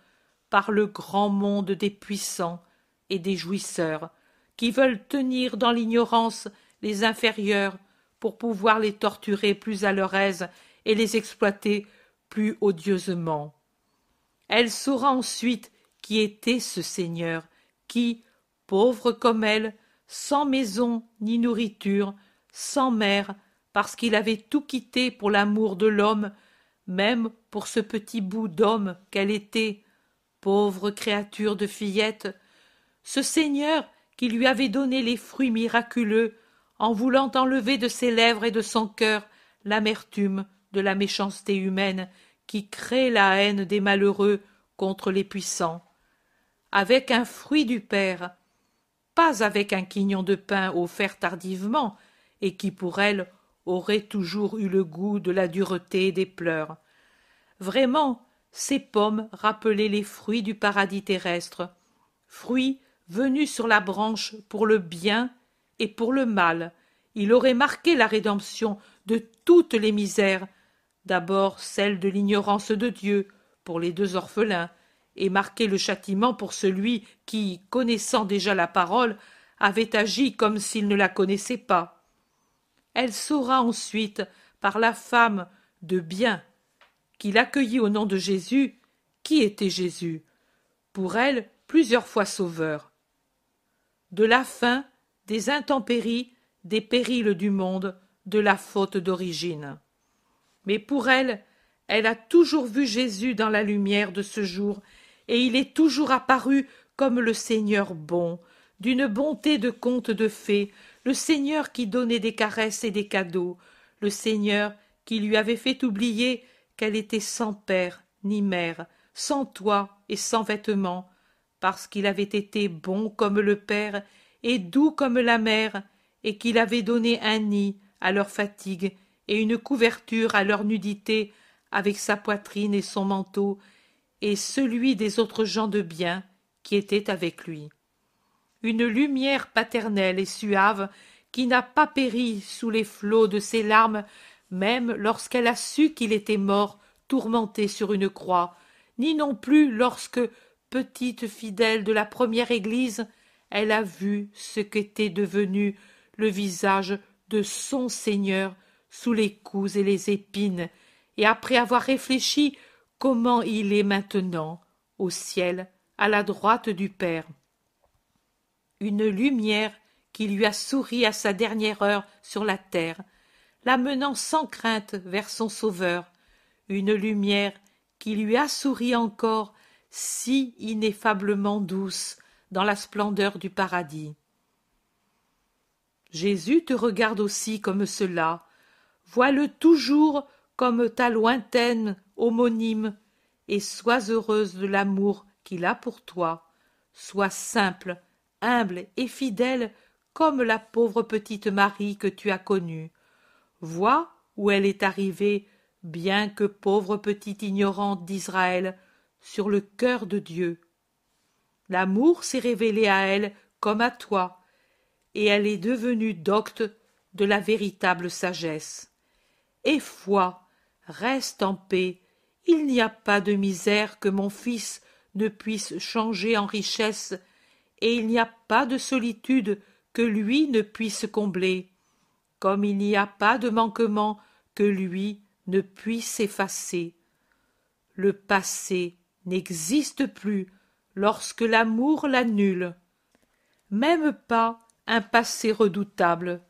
par le grand monde des puissants et des jouisseurs, qui veulent tenir dans l'ignorance les inférieurs pour pouvoir les torturer plus à leur aise et les exploiter plus odieusement. Elle saura ensuite qui était ce seigneur qui, pauvre comme elle, sans maison ni nourriture, sans mère, parce qu'il avait tout quitté pour l'amour de l'homme, même pour ce petit bout d'homme qu'elle était, pauvre créature de fillette, ce seigneur qui lui avait donné les fruits miraculeux en voulant enlever de ses lèvres et de son cœur l'amertume de la méchanceté humaine qui crée la haine des malheureux contre les puissants, avec un fruit du Père, pas avec un quignon de pain offert tardivement et qui pour elle aurait toujours eu le goût de la dureté des pleurs. Vraiment, ces pommes rappelaient les fruits du paradis terrestre, fruits venus sur la branche pour le bien et pour le mal. Il aurait marqué la rédemption de toutes les misères, d'abord celle de l'ignorance de Dieu pour les deux orphelins, et marqué le châtiment pour celui qui, connaissant déjà la parole, avait agi comme s'il ne la connaissait pas. Elle saura ensuite, par la femme de bien, qu'il accueillit au nom de Jésus, qui était Jésus, pour elle plusieurs fois sauveur. De la fin, des intempéries, des périls du monde, de la faute d'origine. Mais pour elle, elle a toujours vu Jésus dans la lumière de ce jour, et il est toujours apparu comme le Seigneur bon, d'une bonté de conte de fées, le Seigneur qui donnait des caresses et des cadeaux, le Seigneur qui lui avait fait oublier qu'elle était sans père ni mère, sans toit et sans vêtements, parce qu'il avait été bon comme le Père et doux comme la mer, et qu'il avait donné un nid à leur fatigue et une couverture à leur nudité avec sa poitrine et son manteau, et celui des autres gens de bien qui étaient avec lui. Une lumière paternelle et suave qui n'a pas péri sous les flots de ses larmes, même lorsqu'elle a su qu'il était mort, tourmenté sur une croix, ni non plus lorsque, petite fidèle de la première Église, elle a vu ce qu'était devenu le visage de son Seigneur sous les coups et les épines, et après avoir réfléchi comment il est maintenant au ciel, à la droite du Père. Une lumière qui lui a souri à sa dernière heure sur la terre, l'amenant sans crainte vers son Sauveur, une lumière qui lui a souri encore si ineffablement douce dans la splendeur du paradis. Jésus te regarde aussi comme cela, vois-le toujours comme ta lointaine homonyme, et sois heureuse de l'amour qu'il a pour toi, sois simple, humble et fidèle comme la pauvre petite Marie que tu as connue. Vois où elle est arrivée, bien que pauvre petite ignorante d'Israël, sur le cœur de Dieu. L'amour s'est révélé à elle comme à toi, et elle est devenue docte de la véritable sagesse. Et foi, reste en paix, il n'y a pas de misère que mon fils ne puisse changer en richesse, et il n'y a pas de solitude que lui ne puisse combler, comme il n'y a pas de manquement que lui ne puisse effacer. Le passé n'existe plus lorsque l'amour l'annule même pas un passé redoutable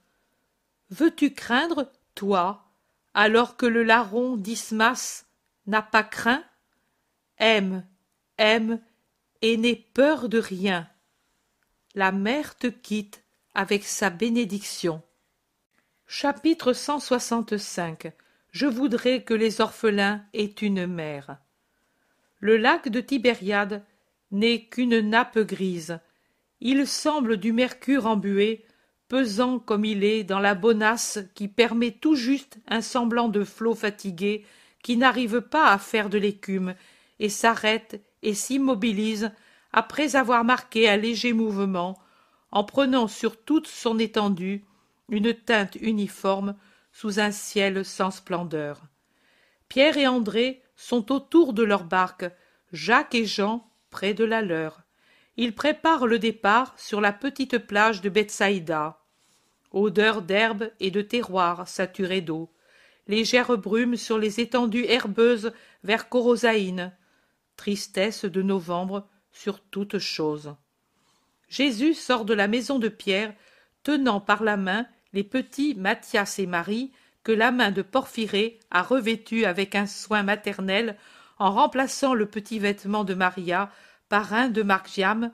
veux-tu craindre toi alors que le larron d'ismas n'a pas craint aime aime et n'aie peur de rien la mère te quitte avec sa bénédiction chapitre cent je voudrais que les orphelins aient une mère le lac de tibériade n'est qu'une nappe grise. Il semble du mercure embué, pesant comme il est dans la bonasse qui permet tout juste un semblant de flot fatigué qui n'arrive pas à faire de l'écume et s'arrête et s'immobilise après avoir marqué un léger mouvement en prenant sur toute son étendue une teinte uniforme sous un ciel sans splendeur. Pierre et André sont autour de leur barque, Jacques et Jean près de la leur. Ils préparent le départ sur la petite plage de bethsaïda Odeur d'herbe et de terroir saturé d'eau. Légère brume sur les étendues herbeuses vers Corosaïne. Tristesse de novembre sur toute chose. Jésus sort de la maison de Pierre, tenant par la main les petits Mathias et Marie que la main de Porphyrée a revêtus avec un soin maternel en remplaçant le petit vêtement de Maria par un de Margiam.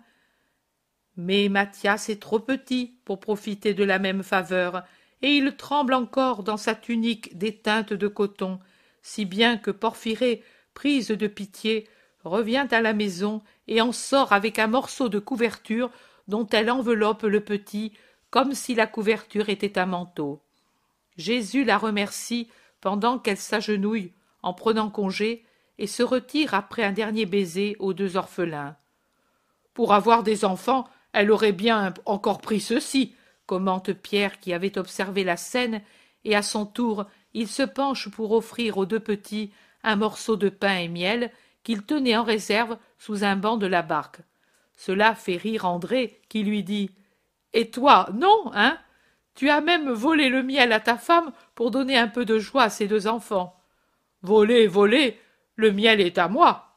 Mais Mathias est trop petit pour profiter de la même faveur, et il tremble encore dans sa tunique d'éteinte de coton, si bien que Porphyrée, prise de pitié, revient à la maison et en sort avec un morceau de couverture dont elle enveloppe le petit comme si la couverture était un manteau. Jésus la remercie pendant qu'elle s'agenouille en prenant congé et se retire après un dernier baiser aux deux orphelins. Pour avoir des enfants, elle aurait bien encore pris ceci !» commente Pierre qui avait observé la scène, et à son tour il se penche pour offrir aux deux petits un morceau de pain et miel qu'il tenait en réserve sous un banc de la barque. Cela fait rire André qui lui dit Et toi, non, hein Tu as même volé le miel à ta femme pour donner un peu de joie à ses deux enfants. Voler, voler, le miel est à moi.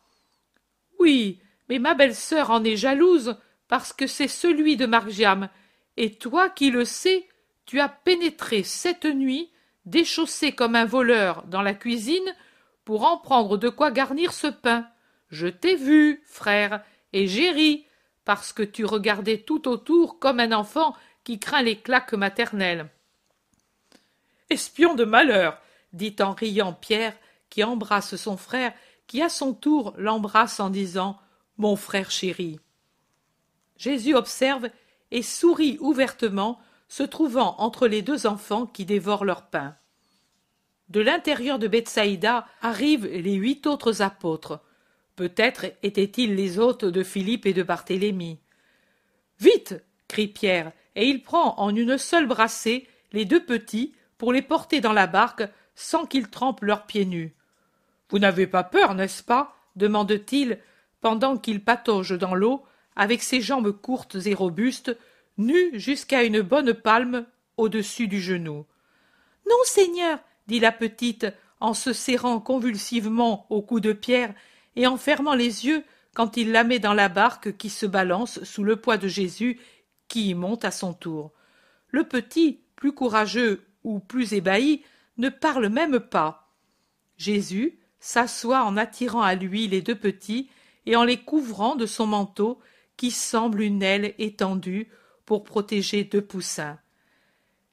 Oui, mais ma belle-sœur en est jalouse parce que c'est celui de Margiam, et toi qui le sais, tu as pénétré cette nuit, déchaussé comme un voleur dans la cuisine, pour en prendre de quoi garnir ce pain. Je t'ai vu, frère, et j'ai ri, parce que tu regardais tout autour comme un enfant qui craint les claques maternelles. Espion de malheur, dit en riant Pierre, qui embrasse son frère, qui à son tour l'embrasse en disant Mon frère chéri. Jésus observe et sourit ouvertement, se trouvant entre les deux enfants qui dévorent leur pain. De l'intérieur de Bethsaïda arrivent les huit autres apôtres. Peut-être étaient-ils les hôtes de Philippe et de Barthélemy. Vite crie Pierre, et il prend en une seule brassée les deux petits pour les porter dans la barque sans qu'ils trempent leurs pieds nus. Vous n'avez pas peur, n'est-ce pas demande-t-il, pendant qu'il patauge dans l'eau, avec ses jambes courtes et robustes, nues jusqu'à une bonne palme au-dessus du genou. Non, Seigneur, dit la petite, en se serrant convulsivement au cou de Pierre et en fermant les yeux quand il la met dans la barque qui se balance sous le poids de Jésus qui y monte à son tour. Le petit, plus courageux ou plus ébahi, ne parle même pas. Jésus, s'assoit en attirant à lui les deux petits et en les couvrant de son manteau qui semble une aile étendue pour protéger deux poussins.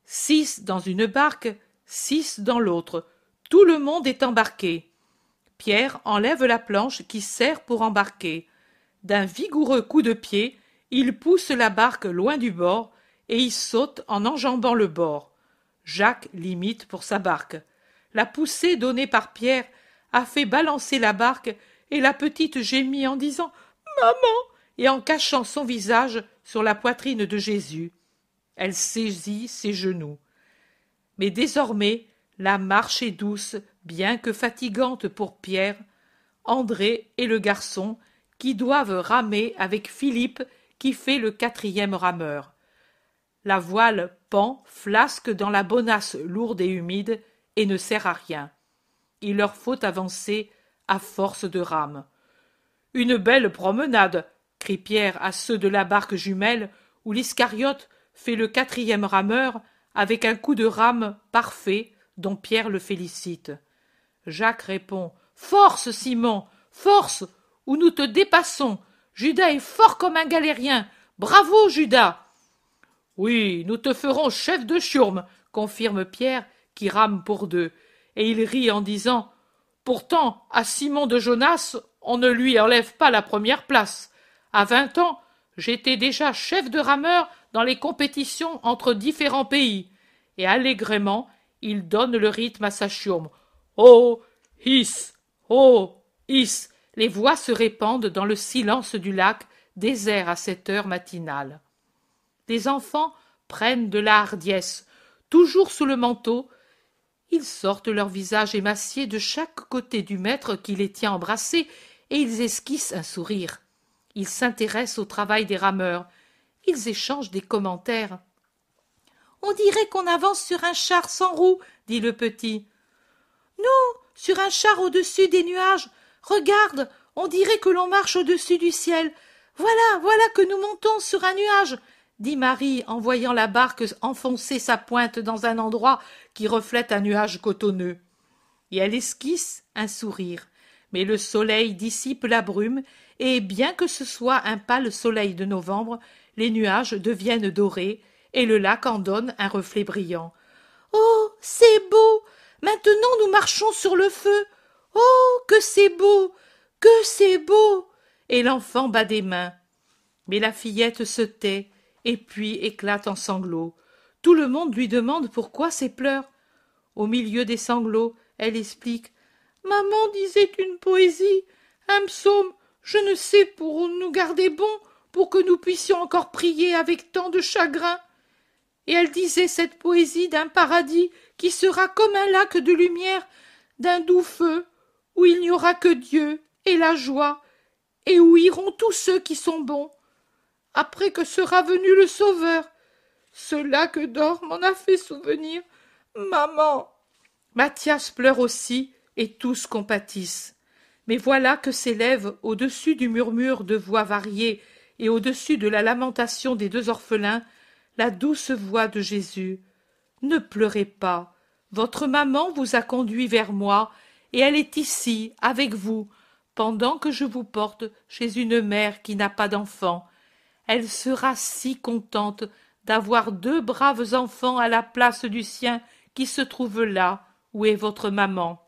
Six dans une barque, six dans l'autre. Tout le monde est embarqué. Pierre enlève la planche qui sert pour embarquer. D'un vigoureux coup de pied, il pousse la barque loin du bord et y saute en enjambant le bord. Jacques l'imite pour sa barque. La poussée donnée par Pierre a fait balancer la barque, et la petite gémit en disant Maman et en cachant son visage sur la poitrine de Jésus. Elle saisit ses genoux. Mais désormais, la marche est douce, bien que fatigante pour Pierre, André et le garçon, qui doivent ramer avec Philippe, qui fait le quatrième rameur. La voile pend flasque dans la bonasse lourde et humide et ne sert à rien il leur faut avancer à force de rames. Une belle promenade, crie Pierre à ceux de la barque jumelle, où l'Iscariote fait le quatrième rameur avec un coup de rame parfait dont Pierre le félicite. Jacques répond. Force, Simon. Force. Ou nous te dépassons. Judas est fort comme un galérien. Bravo, Judas. Oui, nous te ferons chef de chiourme, confirme Pierre, qui rame pour deux, et il rit en disant Pourtant, à Simon de Jonas, on ne lui enlève pas la première place. À vingt ans, j'étais déjà chef de rameur dans les compétitions entre différents pays. Et allégrément, il donne le rythme à sa chiourme. Oh, his, oh, his. Les voix se répandent dans le silence du lac, désert à cette heure matinale. Les enfants prennent de la hardiesse, toujours sous le manteau, ils sortent leurs visages émaciés de chaque côté du maître qui les tient embrassés, et ils esquissent un sourire. Ils s'intéressent au travail des rameurs, ils échangent des commentaires. On dirait qu'on avance sur un char sans roues, dit le petit. Non, sur un char au-dessus des nuages. Regarde, on dirait que l'on marche au-dessus du ciel. Voilà, voilà que nous montons sur un nuage dit Marie en voyant la barque enfoncer sa pointe dans un endroit qui reflète un nuage cotonneux. Et elle esquisse un sourire. Mais le soleil dissipe la brume, et bien que ce soit un pâle soleil de novembre, les nuages deviennent dorés, et le lac en donne un reflet brillant. Oh. C'est beau. Maintenant nous marchons sur le feu. Oh. Que c'est beau. Que c'est beau. Et l'enfant bat des mains. Mais la fillette se tait, et puis éclate en sanglots. Tout le monde lui demande pourquoi ses pleurs. Au milieu des sanglots, elle explique Maman disait une poésie, un psaume, je ne sais pour nous garder bons, pour que nous puissions encore prier avec tant de chagrin. Et elle disait cette poésie d'un paradis qui sera comme un lac de lumière, d'un doux feu, où il n'y aura que Dieu et la joie, et où iront tous ceux qui sont bons après que sera venu le Sauveur. Cela que dort m'en a fait souvenir. Maman. Mathias pleure aussi, et tous compatissent. Mais voilà que s'élève, au-dessus du murmure de voix variées et au-dessus de la lamentation des deux orphelins, la douce voix de Jésus. Ne pleurez pas. Votre maman vous a conduit vers moi, et elle est ici, avec vous, pendant que je vous porte chez une mère qui n'a pas d'enfant, elle sera si contente d'avoir deux braves enfants à la place du sien qui se trouve là où est votre maman.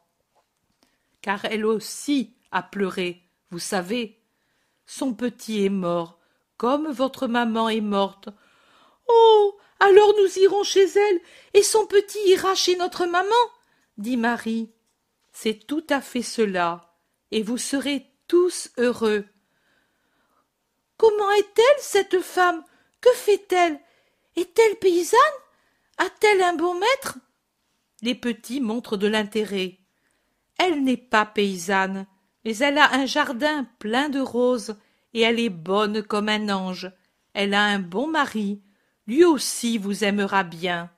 Car elle aussi a pleuré, vous savez. Son petit est mort, comme votre maman est morte. Oh. Alors nous irons chez elle, et son petit ira chez notre maman, dit Marie. C'est tout à fait cela, et vous serez tous heureux. Comment est-elle, cette femme Que fait-elle Est-elle paysanne A-t-elle un bon maître Les petits montrent de l'intérêt. Elle n'est pas paysanne, mais elle a un jardin plein de roses, et elle est bonne comme un ange. Elle a un bon mari. Lui aussi vous aimera bien.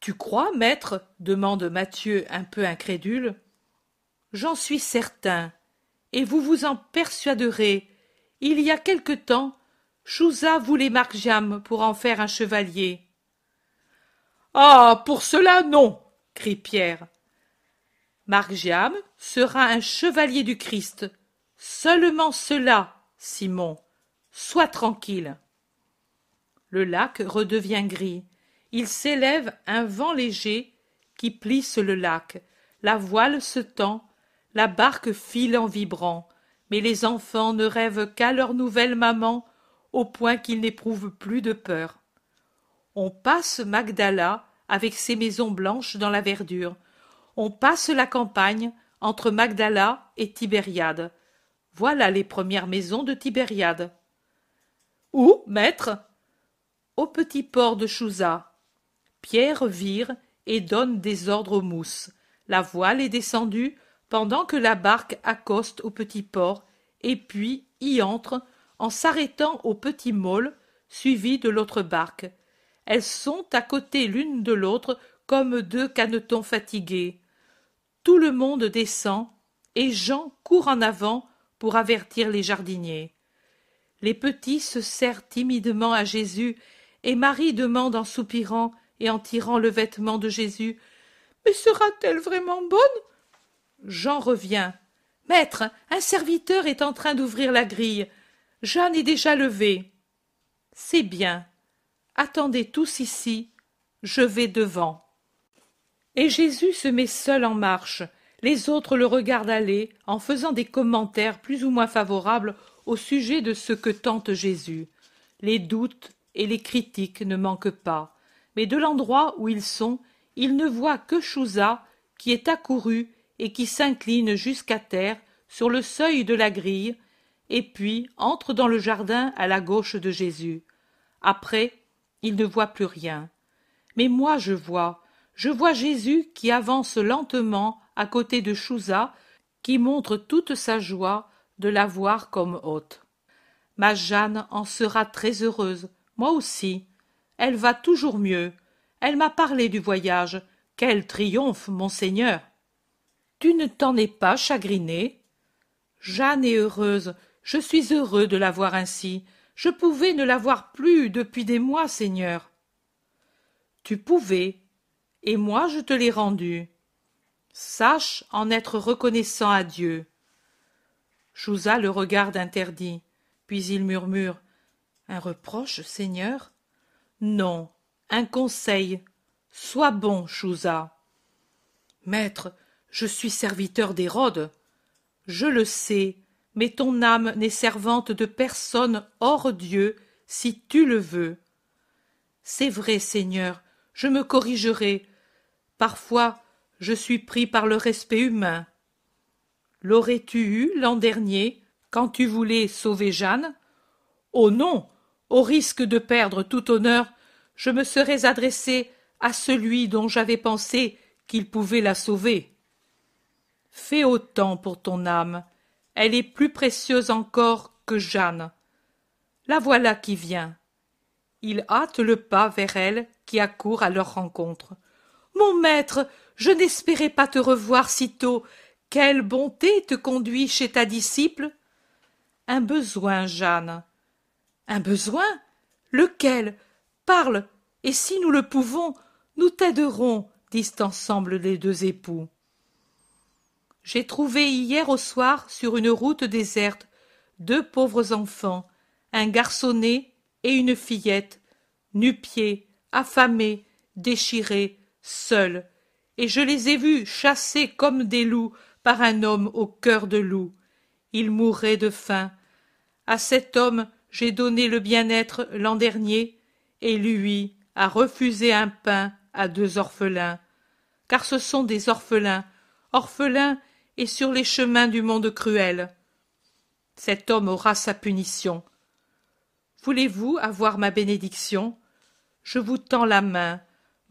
Tu crois, maître demande Mathieu un peu incrédule. J'en suis certain, et vous vous en persuaderez. Il y a quelque temps, Chouza voulait Marjam pour en faire un chevalier. Ah, pour cela, non crie Pierre. Marjam sera un chevalier du Christ. Seulement cela, Simon. Sois tranquille. Le lac redevient gris. Il s'élève un vent léger qui plisse le lac. La voile se tend la barque file en vibrant mais les enfants ne rêvent qu'à leur nouvelle maman au point qu'ils n'éprouvent plus de peur on passe magdala avec ses maisons blanches dans la verdure on passe la campagne entre magdala et tibériade voilà les premières maisons de tibériade où maître au petit port de chouza pierre vire et donne des ordres aux mousses la voile est descendue pendant que la barque accoste au petit port et puis y entre en s'arrêtant au petit môle suivi de l'autre barque. Elles sont à côté l'une de l'autre comme deux canetons fatigués. Tout le monde descend et Jean court en avant pour avertir les jardiniers. Les petits se serrent timidement à Jésus et Marie demande en soupirant et en tirant le vêtement de Jésus Mais sera-t-elle vraiment bonne Jean revient. « Maître, un serviteur est en train d'ouvrir la grille. Jeanne est déjà levée. C'est bien. Attendez tous ici. Je vais devant. Et Jésus se met seul en marche. Les autres le regardent aller en faisant des commentaires plus ou moins favorables au sujet de ce que tente Jésus. Les doutes et les critiques ne manquent pas. Mais de l'endroit où ils sont, ils ne voient que Chouza qui est accouru et qui s'incline jusqu'à terre sur le seuil de la grille, et puis entre dans le jardin à la gauche de Jésus. Après, il ne voit plus rien. Mais moi je vois, je vois Jésus qui avance lentement à côté de Chouza, qui montre toute sa joie de la voir comme hôte. Ma Jeanne en sera très heureuse, moi aussi. Elle va toujours mieux. Elle m'a parlé du voyage. Quel triomphe, monseigneur. Tu ne t'en es pas chagriné. Jeanne est heureuse. Je suis heureux de la voir ainsi. Je pouvais ne la voir plus depuis des mois, Seigneur. Tu pouvais, et moi je te l'ai rendu. Sache en être reconnaissant à Dieu. Chouza le regarde interdit, puis il murmure Un reproche, Seigneur Non, un conseil. Sois bon, Chouza. Maître, je suis serviteur d'Hérode. Je le sais, mais ton âme n'est servante de personne hors Dieu, si tu le veux. C'est vrai, Seigneur, je me corrigerai. Parfois, je suis pris par le respect humain. L'aurais-tu eu l'an dernier, quand tu voulais sauver Jeanne Oh non Au risque de perdre tout honneur, je me serais adressé à celui dont j'avais pensé qu'il pouvait la sauver fais autant pour ton âme elle est plus précieuse encore que jeanne la voilà qui vient il hâte le pas vers elle qui accourt à leur rencontre mon maître je n'espérais pas te revoir si tôt quelle bonté te conduit chez ta disciple un besoin jeanne un besoin lequel parle et si nous le pouvons nous t'aiderons disent ensemble les deux époux j'ai trouvé hier au soir sur une route déserte deux pauvres enfants, un garçonnet et une fillette, nu-pieds, affamés, déchirés, seuls, et je les ai vus chassés comme des loups par un homme au cœur de loup. Ils mouraient de faim. À cet homme j'ai donné le bien-être l'an dernier, et lui a refusé un pain à deux orphelins. Car ce sont des orphelins, orphelins et sur les chemins du monde cruel. Cet homme aura sa punition. Voulez-vous avoir ma bénédiction Je vous tends la main,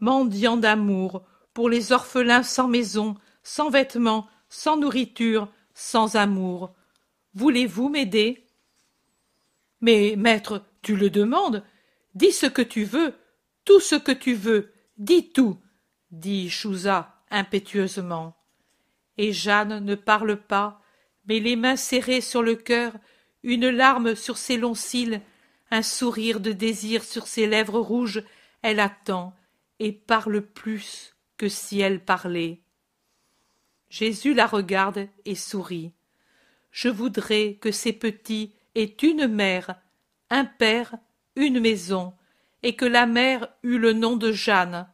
mendiant d'amour, pour les orphelins sans maison, sans vêtements, sans nourriture, sans amour. Voulez-vous m'aider Mais, maître, tu le demandes. Dis ce que tu veux, tout ce que tu veux, dis tout, dit Chouza impétueusement et Jeanne ne parle pas, mais les mains serrées sur le cœur, une larme sur ses longs cils, un sourire de désir sur ses lèvres rouges, elle attend et parle plus que si elle parlait. Jésus la regarde et sourit. Je voudrais que ces petits aient une mère, un père, une maison, et que la mère eût le nom de Jeanne.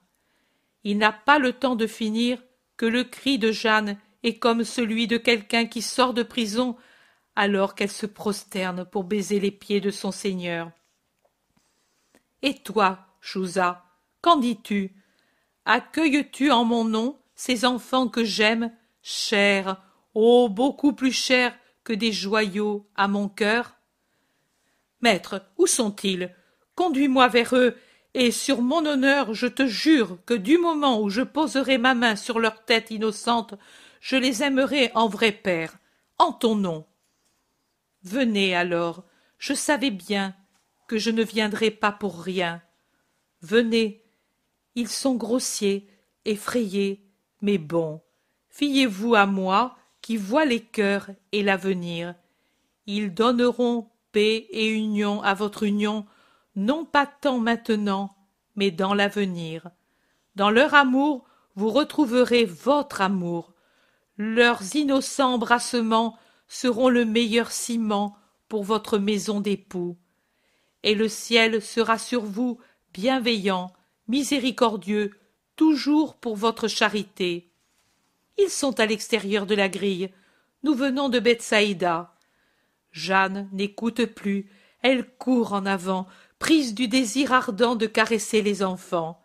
Il n'a pas le temps de finir que le cri de Jeanne et comme celui de quelqu'un qui sort de prison alors qu'elle se prosterne pour baiser les pieds de son Seigneur. Et toi, Chouza, qu'en dis-tu Accueilles-tu en mon nom ces enfants que j'aime, chers, oh, beaucoup plus chers que des joyaux à mon cœur Maître, où sont-ils Conduis-moi vers eux, et sur mon honneur, je te jure que du moment où je poserai ma main sur leur tête innocente, je les aimerai en vrai père, en ton nom. Venez alors, je savais bien que je ne viendrais pas pour rien. Venez, ils sont grossiers, effrayés, mais bons. Fiez-vous à moi qui vois les cœurs et l'avenir. Ils donneront paix et union à votre union, non pas tant maintenant, mais dans l'avenir. Dans leur amour, vous retrouverez votre amour leurs innocents embrassements seront le meilleur ciment pour votre maison d'époux. Et le ciel sera sur vous bienveillant, miséricordieux, toujours pour votre charité. Ils sont à l'extérieur de la grille. Nous venons de Bethsaïda. Jeanne n'écoute plus. Elle court en avant, prise du désir ardent de caresser les enfants.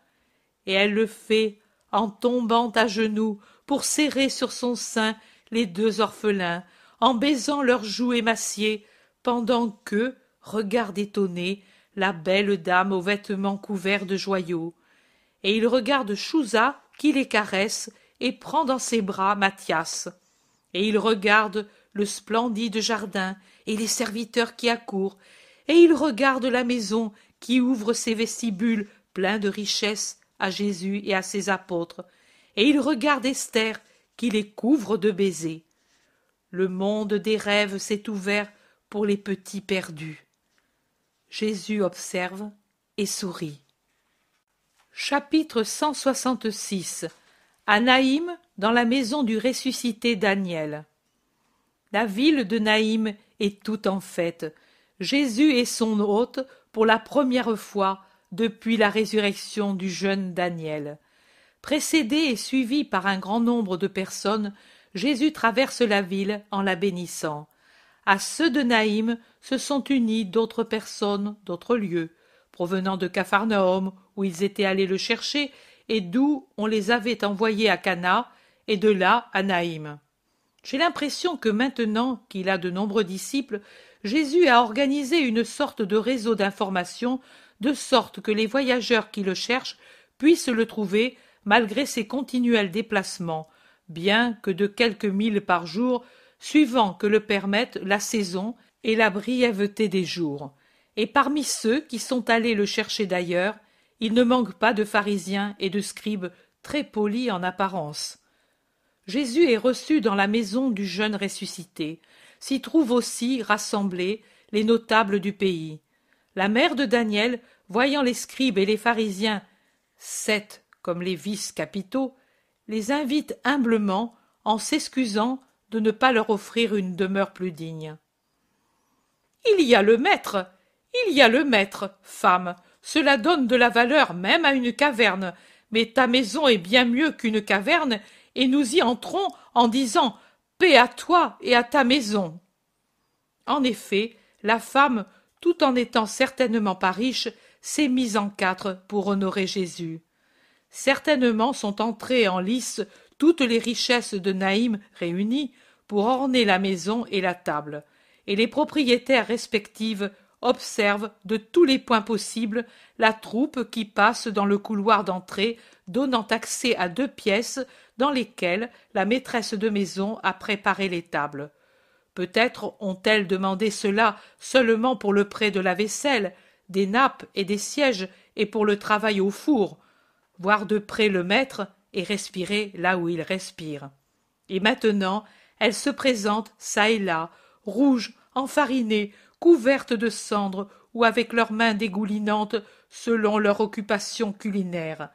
Et elle le fait en tombant à genoux, pour serrer sur son sein les deux orphelins, en baisant leurs joues émaciées, pendant que, regardent étonné, la belle dame aux vêtements couverts de joyaux. Et il regarde Chouza qui les caresse et prend dans ses bras Mathias. Et il regarde le splendide jardin et les serviteurs qui accourent, et il regarde la maison qui ouvre ses vestibules pleins de richesses à Jésus et à ses apôtres, et il regarde Esther qui les couvre de baisers. Le monde des rêves s'est ouvert pour les petits perdus. Jésus observe et sourit. Chapitre 166 À Naïm, dans la maison du ressuscité Daniel. La ville de Naïm est tout en fête. Jésus est son hôte pour la première fois depuis la résurrection du jeune Daniel. Précédé et suivi par un grand nombre de personnes, Jésus traverse la ville en la bénissant. À ceux de Naïm se sont unis d'autres personnes d'autres lieux, provenant de Capharnaüm où ils étaient allés le chercher et d'où on les avait envoyés à Cana et de là à Naïm. J'ai l'impression que maintenant qu'il a de nombreux disciples, Jésus a organisé une sorte de réseau d'informations de sorte que les voyageurs qui le cherchent puissent le trouver malgré ses continuels déplacements, bien que de quelques milles par jour, suivant que le permettent la saison et la brièveté des jours. Et parmi ceux qui sont allés le chercher d'ailleurs, il ne manque pas de pharisiens et de scribes très polis en apparence. Jésus est reçu dans la maison du jeune ressuscité. S'y trouvent aussi rassemblés les notables du pays. La mère de Daniel, voyant les scribes et les pharisiens, sept comme les vices capitaux, les invite humblement en s'excusant de ne pas leur offrir une demeure plus digne. Il y a le maître, il y a le maître, femme, cela donne de la valeur même à une caverne, mais ta maison est bien mieux qu'une caverne, et nous y entrons en disant paix à toi et à ta maison. En effet, la femme, tout en étant certainement pas riche, s'est mise en quatre pour honorer Jésus certainement sont entrées en lice toutes les richesses de Naïm réunies pour orner la maison et la table, et les propriétaires respectives observent de tous les points possibles la troupe qui passe dans le couloir d'entrée donnant accès à deux pièces dans lesquelles la maîtresse de maison a préparé les tables. Peut-être ont-elles demandé cela seulement pour le prêt de la vaisselle, des nappes et des sièges et pour le travail au four, voir de près le maître et respirer là où il respire. Et maintenant, elles se présentent çà et là, rouges, enfarinées, couvertes de cendres ou avec leurs mains dégoulinantes selon leur occupation culinaire.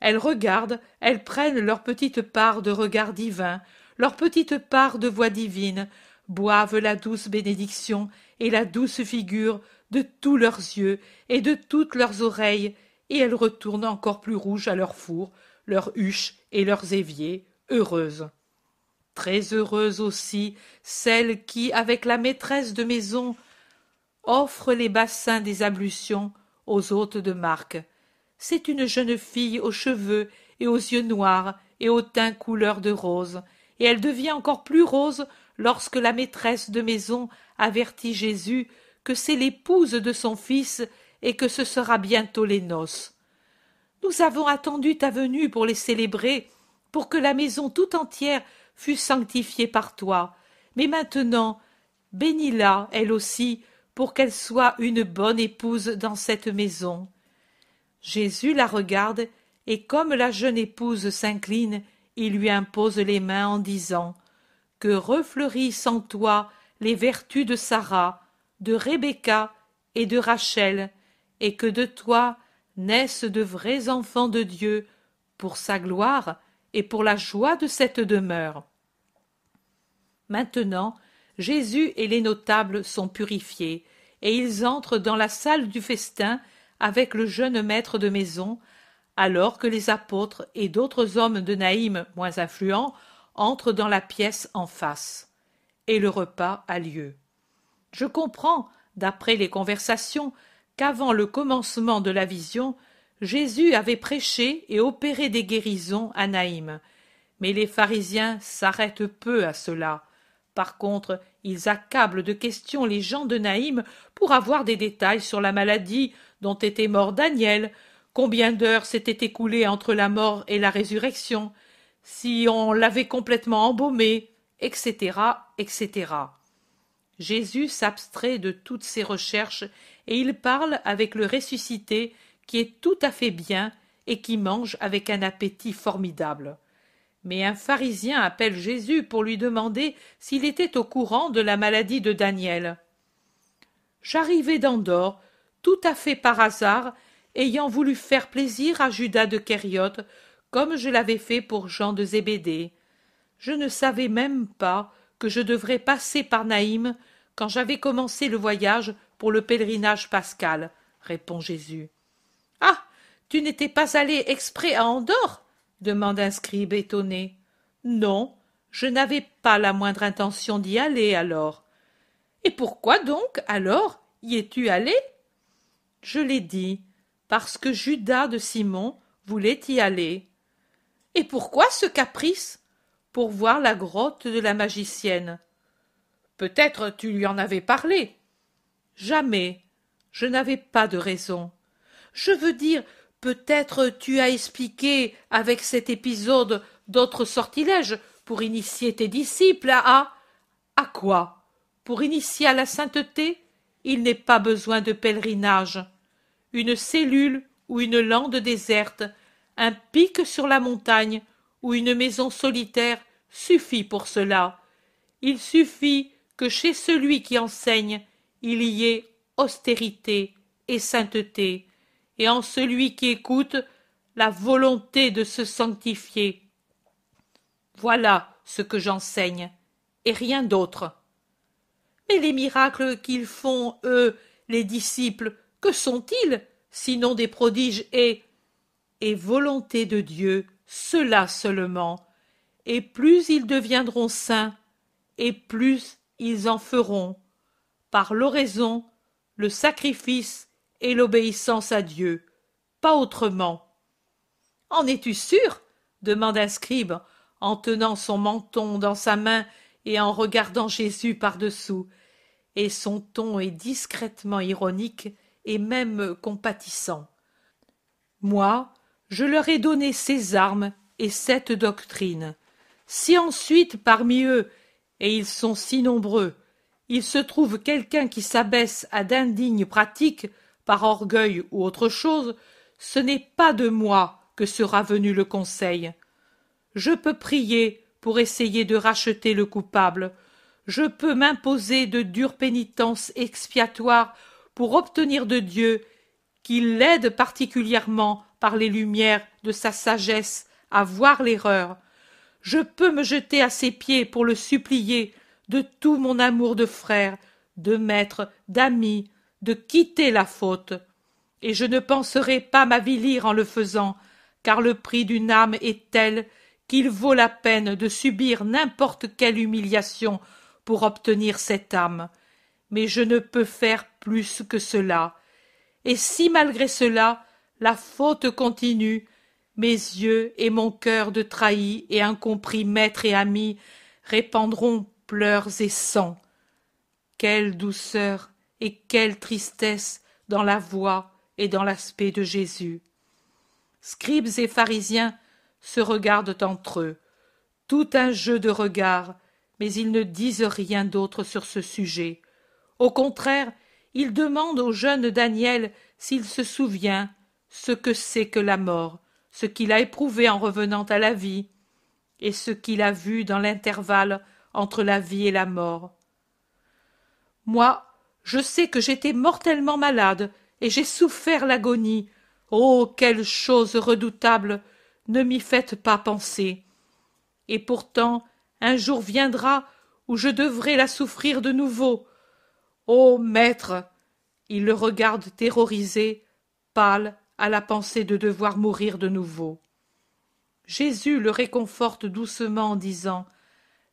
Elles regardent, elles prennent leur petite part de regard divin, leur petite part de voix divine, boivent la douce bénédiction et la douce figure de tous leurs yeux et de toutes leurs oreilles, et elle retournent encore plus rouge à leur four leurs huches et leurs éviers, heureuses. Très heureuses aussi celle qui, avec la maîtresse de maison, offre les bassins des ablutions aux hôtes de marque. C'est une jeune fille aux cheveux et aux yeux noirs et au teint couleur de rose, et elle devient encore plus rose lorsque la maîtresse de maison avertit Jésus que c'est l'épouse de son fils et que ce sera bientôt les noces. Nous avons attendu ta venue pour les célébrer, pour que la maison tout entière fût sanctifiée par toi. Mais maintenant, bénis-la, elle aussi, pour qu'elle soit une bonne épouse dans cette maison. Jésus la regarde, et comme la jeune épouse s'incline, il lui impose les mains en disant Que refleurissent en toi les vertus de Sarah, de Rebecca et de Rachel, et que de toi naissent de vrais enfants de Dieu, pour sa gloire et pour la joie de cette demeure. Maintenant, Jésus et les notables sont purifiés, et ils entrent dans la salle du festin avec le jeune maître de maison, alors que les apôtres et d'autres hommes de Naïm moins influents entrent dans la pièce en face. Et le repas a lieu. Je comprends, d'après les conversations, qu'avant le commencement de la vision, Jésus avait prêché et opéré des guérisons à Naïm. Mais les pharisiens s'arrêtent peu à cela. Par contre, ils accablent de questions les gens de Naïm pour avoir des détails sur la maladie dont était mort Daniel, combien d'heures s'étaient écoulées entre la mort et la résurrection, si on l'avait complètement embaumé, etc., etc. Jésus s'abstrait de toutes ses recherches et il parle avec le ressuscité qui est tout à fait bien et qui mange avec un appétit formidable. Mais un pharisien appelle Jésus pour lui demander s'il était au courant de la maladie de Daniel. J'arrivai d'Andorre, tout à fait par hasard, ayant voulu faire plaisir à Judas de Kériote, comme je l'avais fait pour Jean de Zébédée. Je ne savais même pas que je devrais passer par Naïm quand j'avais commencé le voyage pour le pèlerinage pascal, répond Jésus. Ah. Tu n'étais pas allé exprès à Andorre? demande un scribe étonné. Non, je n'avais pas la moindre intention d'y aller alors. Et pourquoi donc, alors, y es-tu allé Je l'ai dit, parce que Judas de Simon voulait y aller. Et pourquoi ce caprice pour voir la grotte de la magicienne. Peut-être tu lui en avais parlé. Jamais. Je n'avais pas de raison. Je veux dire, peut-être tu as expliqué avec cet épisode d'autres sortilèges pour initier tes disciples à. À quoi Pour initier à la sainteté Il n'est pas besoin de pèlerinage. Une cellule ou une lande déserte, un pic sur la montagne, ou une maison solitaire suffit pour cela. Il suffit que chez celui qui enseigne, il y ait austérité et sainteté, et en celui qui écoute, la volonté de se sanctifier. Voilà ce que j'enseigne, et rien d'autre. Mais les miracles qu'ils font, eux, les disciples, que sont-ils, sinon des prodiges et et volonté de Dieu cela seulement, et plus ils deviendront saints, et plus ils en feront, par l'oraison, le sacrifice et l'obéissance à Dieu, pas autrement. En es-tu sûr Demanda un scribe en tenant son menton dans sa main et en regardant Jésus par-dessous, et son ton est discrètement ironique et même compatissant. Moi, je leur ai donné ces armes et cette doctrine. Si ensuite parmi eux, et ils sont si nombreux, il se trouve quelqu'un qui s'abaisse à d'indignes pratiques, par orgueil ou autre chose, ce n'est pas de moi que sera venu le conseil. Je peux prier pour essayer de racheter le coupable, je peux m'imposer de dures pénitences expiatoires pour obtenir de Dieu qu'il l'aide particulièrement par les lumières de sa sagesse à voir l'erreur. Je peux me jeter à ses pieds pour le supplier de tout mon amour de frère, de maître, d'ami, de quitter la faute. Et je ne penserai pas m'avilir en le faisant, car le prix d'une âme est tel qu'il vaut la peine de subir n'importe quelle humiliation pour obtenir cette âme. Mais je ne peux faire plus que cela. Et si malgré cela la faute continue. Mes yeux et mon cœur de trahi et incompris maître et ami répandront pleurs et sang. Quelle douceur et quelle tristesse dans la voix et dans l'aspect de Jésus. Scribes et pharisiens se regardent entre eux. Tout un jeu de regards, mais ils ne disent rien d'autre sur ce sujet. Au contraire, ils demandent au jeune Daniel s'il se souvient ce que c'est que la mort, ce qu'il a éprouvé en revenant à la vie, et ce qu'il a vu dans l'intervalle entre la vie et la mort. Moi, je sais que j'étais mortellement malade, et j'ai souffert l'agonie. Oh. Quelle chose redoutable. Ne m'y faites pas penser. Et pourtant un jour viendra où je devrai la souffrir de nouveau. Oh. Maître. Il le regarde terrorisé, pâle, à la pensée de devoir mourir de nouveau. Jésus le réconforte doucement en disant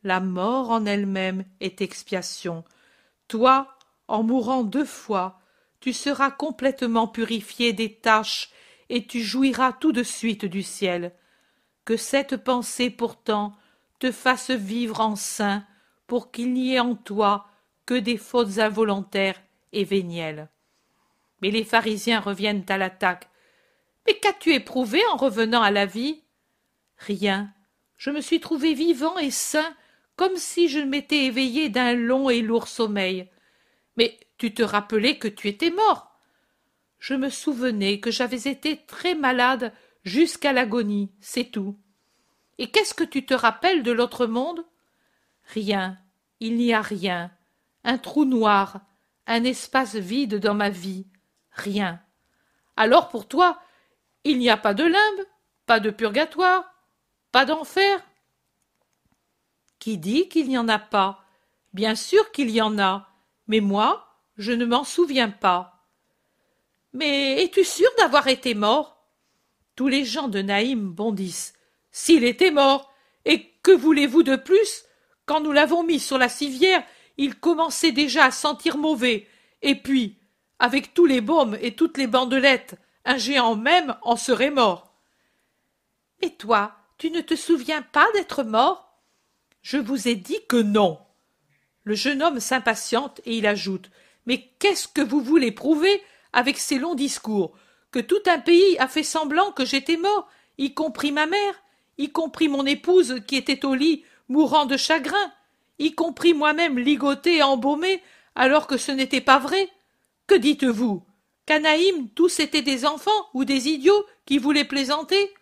La mort en elle-même est expiation. Toi, en mourant deux fois, tu seras complètement purifié des tâches et tu jouiras tout de suite du ciel. Que cette pensée pourtant te fasse vivre en saint pour qu'il n'y ait en toi que des fautes involontaires et vénielles. Mais les pharisiens reviennent à l'attaque mais qu'as-tu éprouvé en revenant à la vie Rien. Je me suis trouvé vivant et sain, comme si je m'étais éveillé d'un long et lourd sommeil. Mais tu te rappelais que tu étais mort. Je me souvenais que j'avais été très malade jusqu'à l'agonie, c'est tout. Et qu'est-ce que tu te rappelles de l'autre monde Rien. Il n'y a rien. Un trou noir, un espace vide dans ma vie. Rien. Alors pour toi, il n'y a pas de limbe, pas de purgatoire, pas d'enfer. Qui dit qu'il n'y en a pas Bien sûr qu'il y en a, mais moi, je ne m'en souviens pas. Mais es-tu sûr d'avoir été mort Tous les gens de Naïm bondissent. S'il était mort, et que voulez-vous de plus Quand nous l'avons mis sur la civière, il commençait déjà à sentir mauvais. Et puis, avec tous les baumes et toutes les bandelettes, un géant même en serait mort. Mais toi, tu ne te souviens pas d'être mort? Je vous ai dit que non. Le jeune homme s'impatiente et il ajoute. Mais qu'est ce que vous voulez prouver avec ces longs discours? Que tout un pays a fait semblant que j'étais mort, y compris ma mère, y compris mon épouse qui était au lit, mourant de chagrin, y compris moi même ligoté et embaumé, alors que ce n'était pas vrai. Que dites vous? Naïm tous étaient des enfants ou des idiots qui voulaient plaisanter.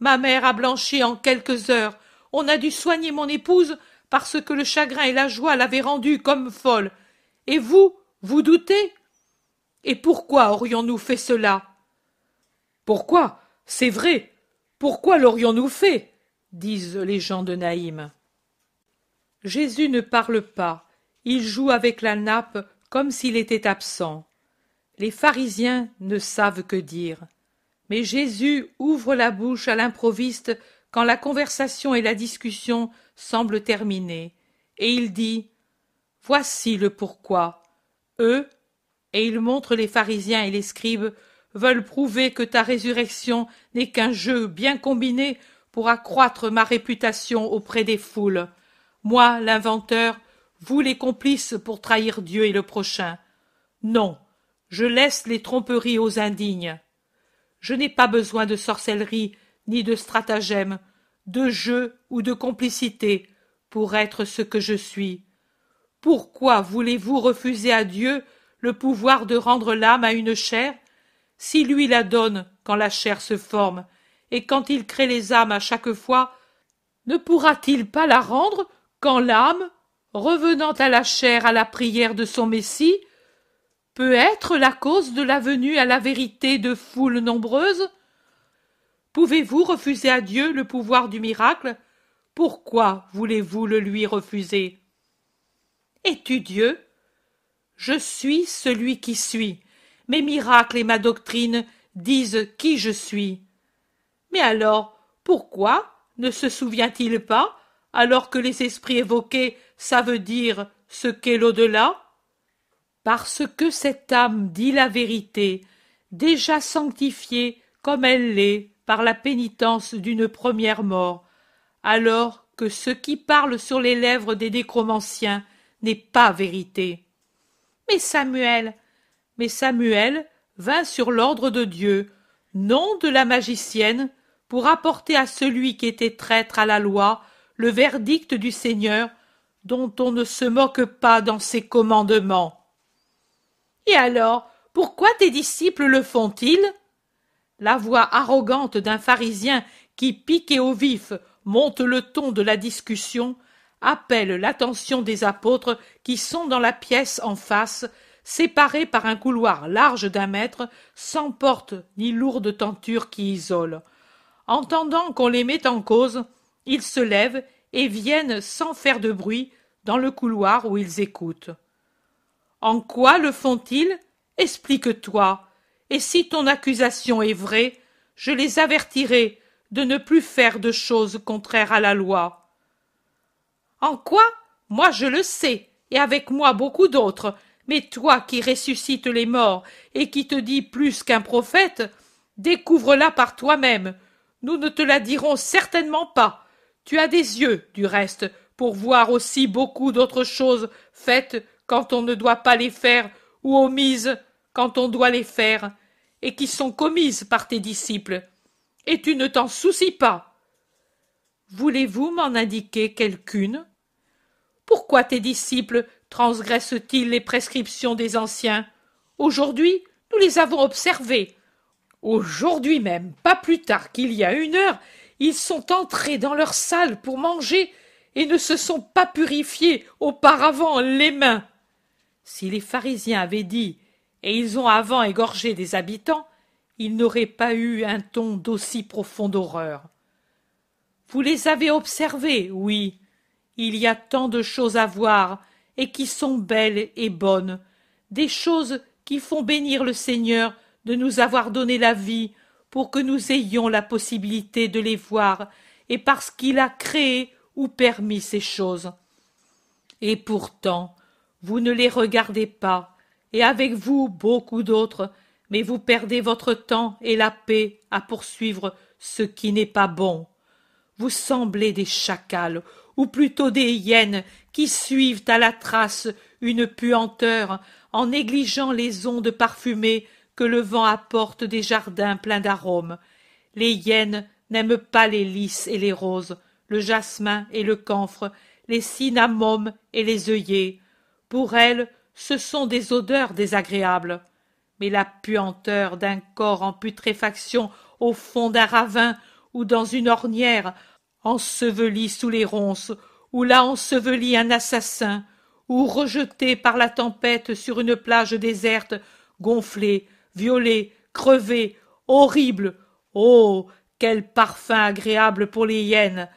Ma mère a blanchi en quelques heures. On a dû soigner mon épouse parce que le chagrin et la joie l'avaient rendue comme folle. Et vous, vous doutez Et pourquoi aurions-nous fait cela Pourquoi C'est vrai. Pourquoi l'aurions-nous fait disent les gens de Naïm. Jésus ne parle pas. Il joue avec la nappe comme s'il était absent les pharisiens ne savent que dire. Mais Jésus ouvre la bouche à l'improviste quand la conversation et la discussion semblent terminées, et il dit Voici le pourquoi. Eux, et il montre les pharisiens et les scribes, veulent prouver que ta résurrection n'est qu'un jeu bien combiné pour accroître ma réputation auprès des foules. Moi, l'inventeur, vous les complices pour trahir Dieu et le prochain. Non, je laisse les tromperies aux indignes. Je n'ai pas besoin de sorcellerie, ni de stratagèmes, de jeu ou de complicité pour être ce que je suis. Pourquoi voulez-vous refuser à Dieu le pouvoir de rendre l'âme à une chair, si lui la donne quand la chair se forme, et quand il crée les âmes à chaque fois, ne pourra-t-il pas la rendre quand l'âme, revenant à la chair à la prière de son Messie, peut être la cause de la venue à la vérité de foules nombreuses Pouvez-vous refuser à Dieu le pouvoir du miracle Pourquoi voulez-vous le lui refuser Es-tu Dieu Je suis celui qui suis. Mes miracles et ma doctrine disent qui je suis. Mais alors, pourquoi ne se souvient-il pas, alors que les esprits évoqués savent dire ce qu'est l'au-delà parce que cette âme dit la vérité, déjà sanctifiée comme elle l'est par la pénitence d'une première mort, alors que ce qui parle sur les lèvres des nécromanciens n'est pas vérité. Mais Samuel, mais Samuel vint sur l'ordre de Dieu, non de la magicienne, pour apporter à celui qui était traître à la loi le verdict du Seigneur dont on ne se moque pas dans ses commandements. Et alors, pourquoi tes disciples le font-ils La voix arrogante d'un pharisien qui, piqué au vif, monte le ton de la discussion, appelle l'attention des apôtres qui sont dans la pièce en face, séparés par un couloir large d'un mètre, sans porte ni lourde tenture qui isole. Entendant qu'on les met en cause, ils se lèvent et viennent sans faire de bruit dans le couloir où ils écoutent. En quoi le font-ils Explique-toi. Et si ton accusation est vraie, je les avertirai de ne plus faire de choses contraires à la loi. En quoi Moi je le sais, et avec moi beaucoup d'autres, mais toi qui ressuscites les morts et qui te dis plus qu'un prophète, découvre-la par toi-même. Nous ne te la dirons certainement pas. Tu as des yeux, du reste, pour voir aussi beaucoup d'autres choses faites quand on ne doit pas les faire, ou omises quand on doit les faire, et qui sont commises par tes disciples, et tu ne t'en soucies pas. Voulez-vous m'en indiquer quelqu'une Pourquoi tes disciples transgressent-ils les prescriptions des anciens Aujourd'hui, nous les avons observées. Aujourd'hui même, pas plus tard qu'il y a une heure, ils sont entrés dans leur salle pour manger et ne se sont pas purifiés auparavant les mains. Si les pharisiens avaient dit Et ils ont avant égorgé des habitants, ils n'auraient pas eu un ton d'aussi profonde horreur. Vous les avez observés, oui. Il y a tant de choses à voir, et qui sont belles et bonnes, des choses qui font bénir le Seigneur de nous avoir donné la vie pour que nous ayons la possibilité de les voir, et parce qu'il a créé ou permis ces choses. Et pourtant, vous ne les regardez pas, et avec vous beaucoup d'autres, mais vous perdez votre temps et la paix à poursuivre ce qui n'est pas bon. Vous semblez des chacals, ou plutôt des hyènes, qui suivent à la trace une puanteur, en négligeant les ondes parfumées que le vent apporte des jardins pleins d'arômes. Les hyènes n'aiment pas les lys et les roses, le jasmin et le camphre, les cinnamomes et les œillets. Pour elle, ce sont des odeurs désagréables. Mais la puanteur d'un corps en putréfaction au fond d'un ravin ou dans une ornière, ensevelie sous les ronces, ou là enseveli un assassin, ou rejeté par la tempête sur une plage déserte, gonflée, violée, crevée, horrible. Oh. Quel parfum agréable pour les hyènes.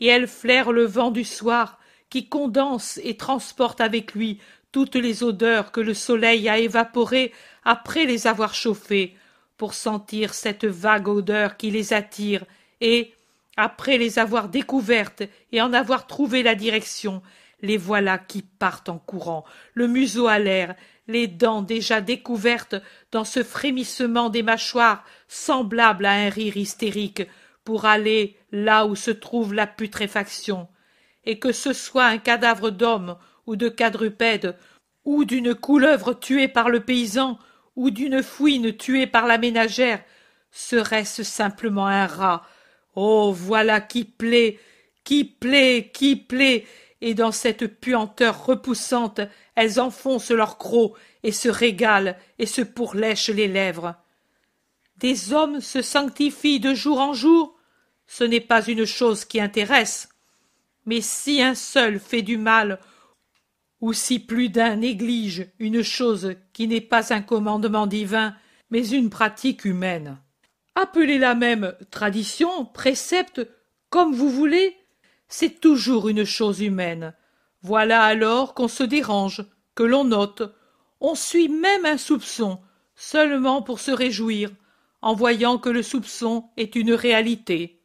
Et elles flairent le vent du soir, qui condense et transporte avec lui toutes les odeurs que le soleil a évaporées après les avoir chauffées, pour sentir cette vague odeur qui les attire et, après les avoir découvertes et en avoir trouvé la direction, les voilà qui partent en courant, le museau à l'air, les dents déjà découvertes dans ce frémissement des mâchoires semblable à un rire hystérique, pour aller là où se trouve la putréfaction et que ce soit un cadavre d'homme ou de quadrupède, ou d'une couleuvre tuée par le paysan, ou d'une fouine tuée par la ménagère, serait-ce simplement un rat Oh, voilà qui plaît, qui plaît, qui plaît et dans cette puanteur repoussante, elles enfoncent leurs crocs et se régalent et se pourlèchent les lèvres. Des hommes se sanctifient de jour en jour. Ce n'est pas une chose qui intéresse mais si un seul fait du mal ou si plus d'un néglige une chose qui n'est pas un commandement divin mais une pratique humaine appelez-la même tradition précepte comme vous voulez c'est toujours une chose humaine voilà alors qu'on se dérange que l'on note on suit même un soupçon seulement pour se réjouir en voyant que le soupçon est une réalité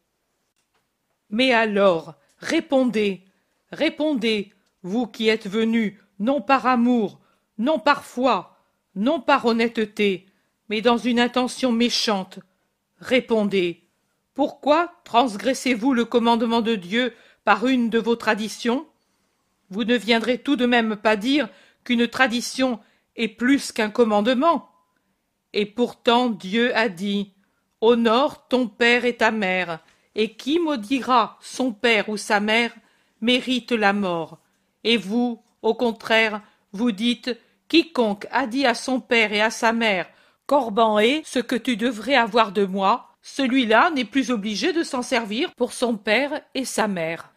mais alors Répondez, répondez, vous qui êtes venus, non par amour, non par foi, non par honnêteté, mais dans une intention méchante. Répondez. Pourquoi transgressez-vous le commandement de Dieu par une de vos traditions Vous ne viendrez tout de même pas dire qu'une tradition est plus qu'un commandement. Et pourtant Dieu a dit Honore ton père et ta mère, et qui maudira son père ou sa mère mérite la mort. Et vous, au contraire, vous dites Quiconque a dit à son père et à sa mère Corban est ce que tu devrais avoir de moi, celui-là n'est plus obligé de s'en servir pour son père et sa mère.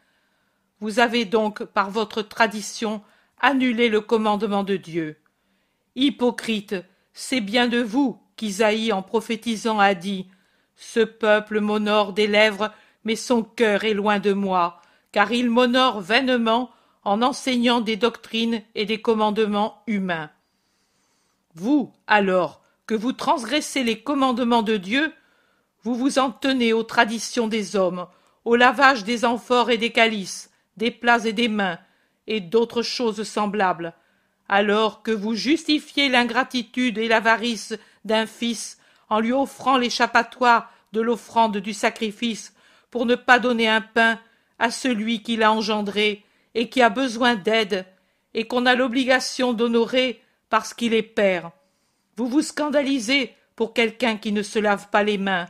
Vous avez donc, par votre tradition, annulé le commandement de Dieu. Hypocrite, c'est bien de vous qu'Isaïe en prophétisant a dit ce peuple m'honore des lèvres, mais son cœur est loin de moi, car il m'honore vainement en enseignant des doctrines et des commandements humains. Vous, alors, que vous transgressez les commandements de Dieu, vous vous en tenez aux traditions des hommes, au lavage des amphores et des calices, des plats et des mains, et d'autres choses semblables, alors que vous justifiez l'ingratitude et l'avarice d'un fils en lui offrant l'échappatoire de l'offrande du sacrifice pour ne pas donner un pain à celui qui l'a engendré et qui a besoin d'aide et qu'on a l'obligation d'honorer parce qu'il est père. Vous vous scandalisez pour quelqu'un qui ne se lave pas les mains.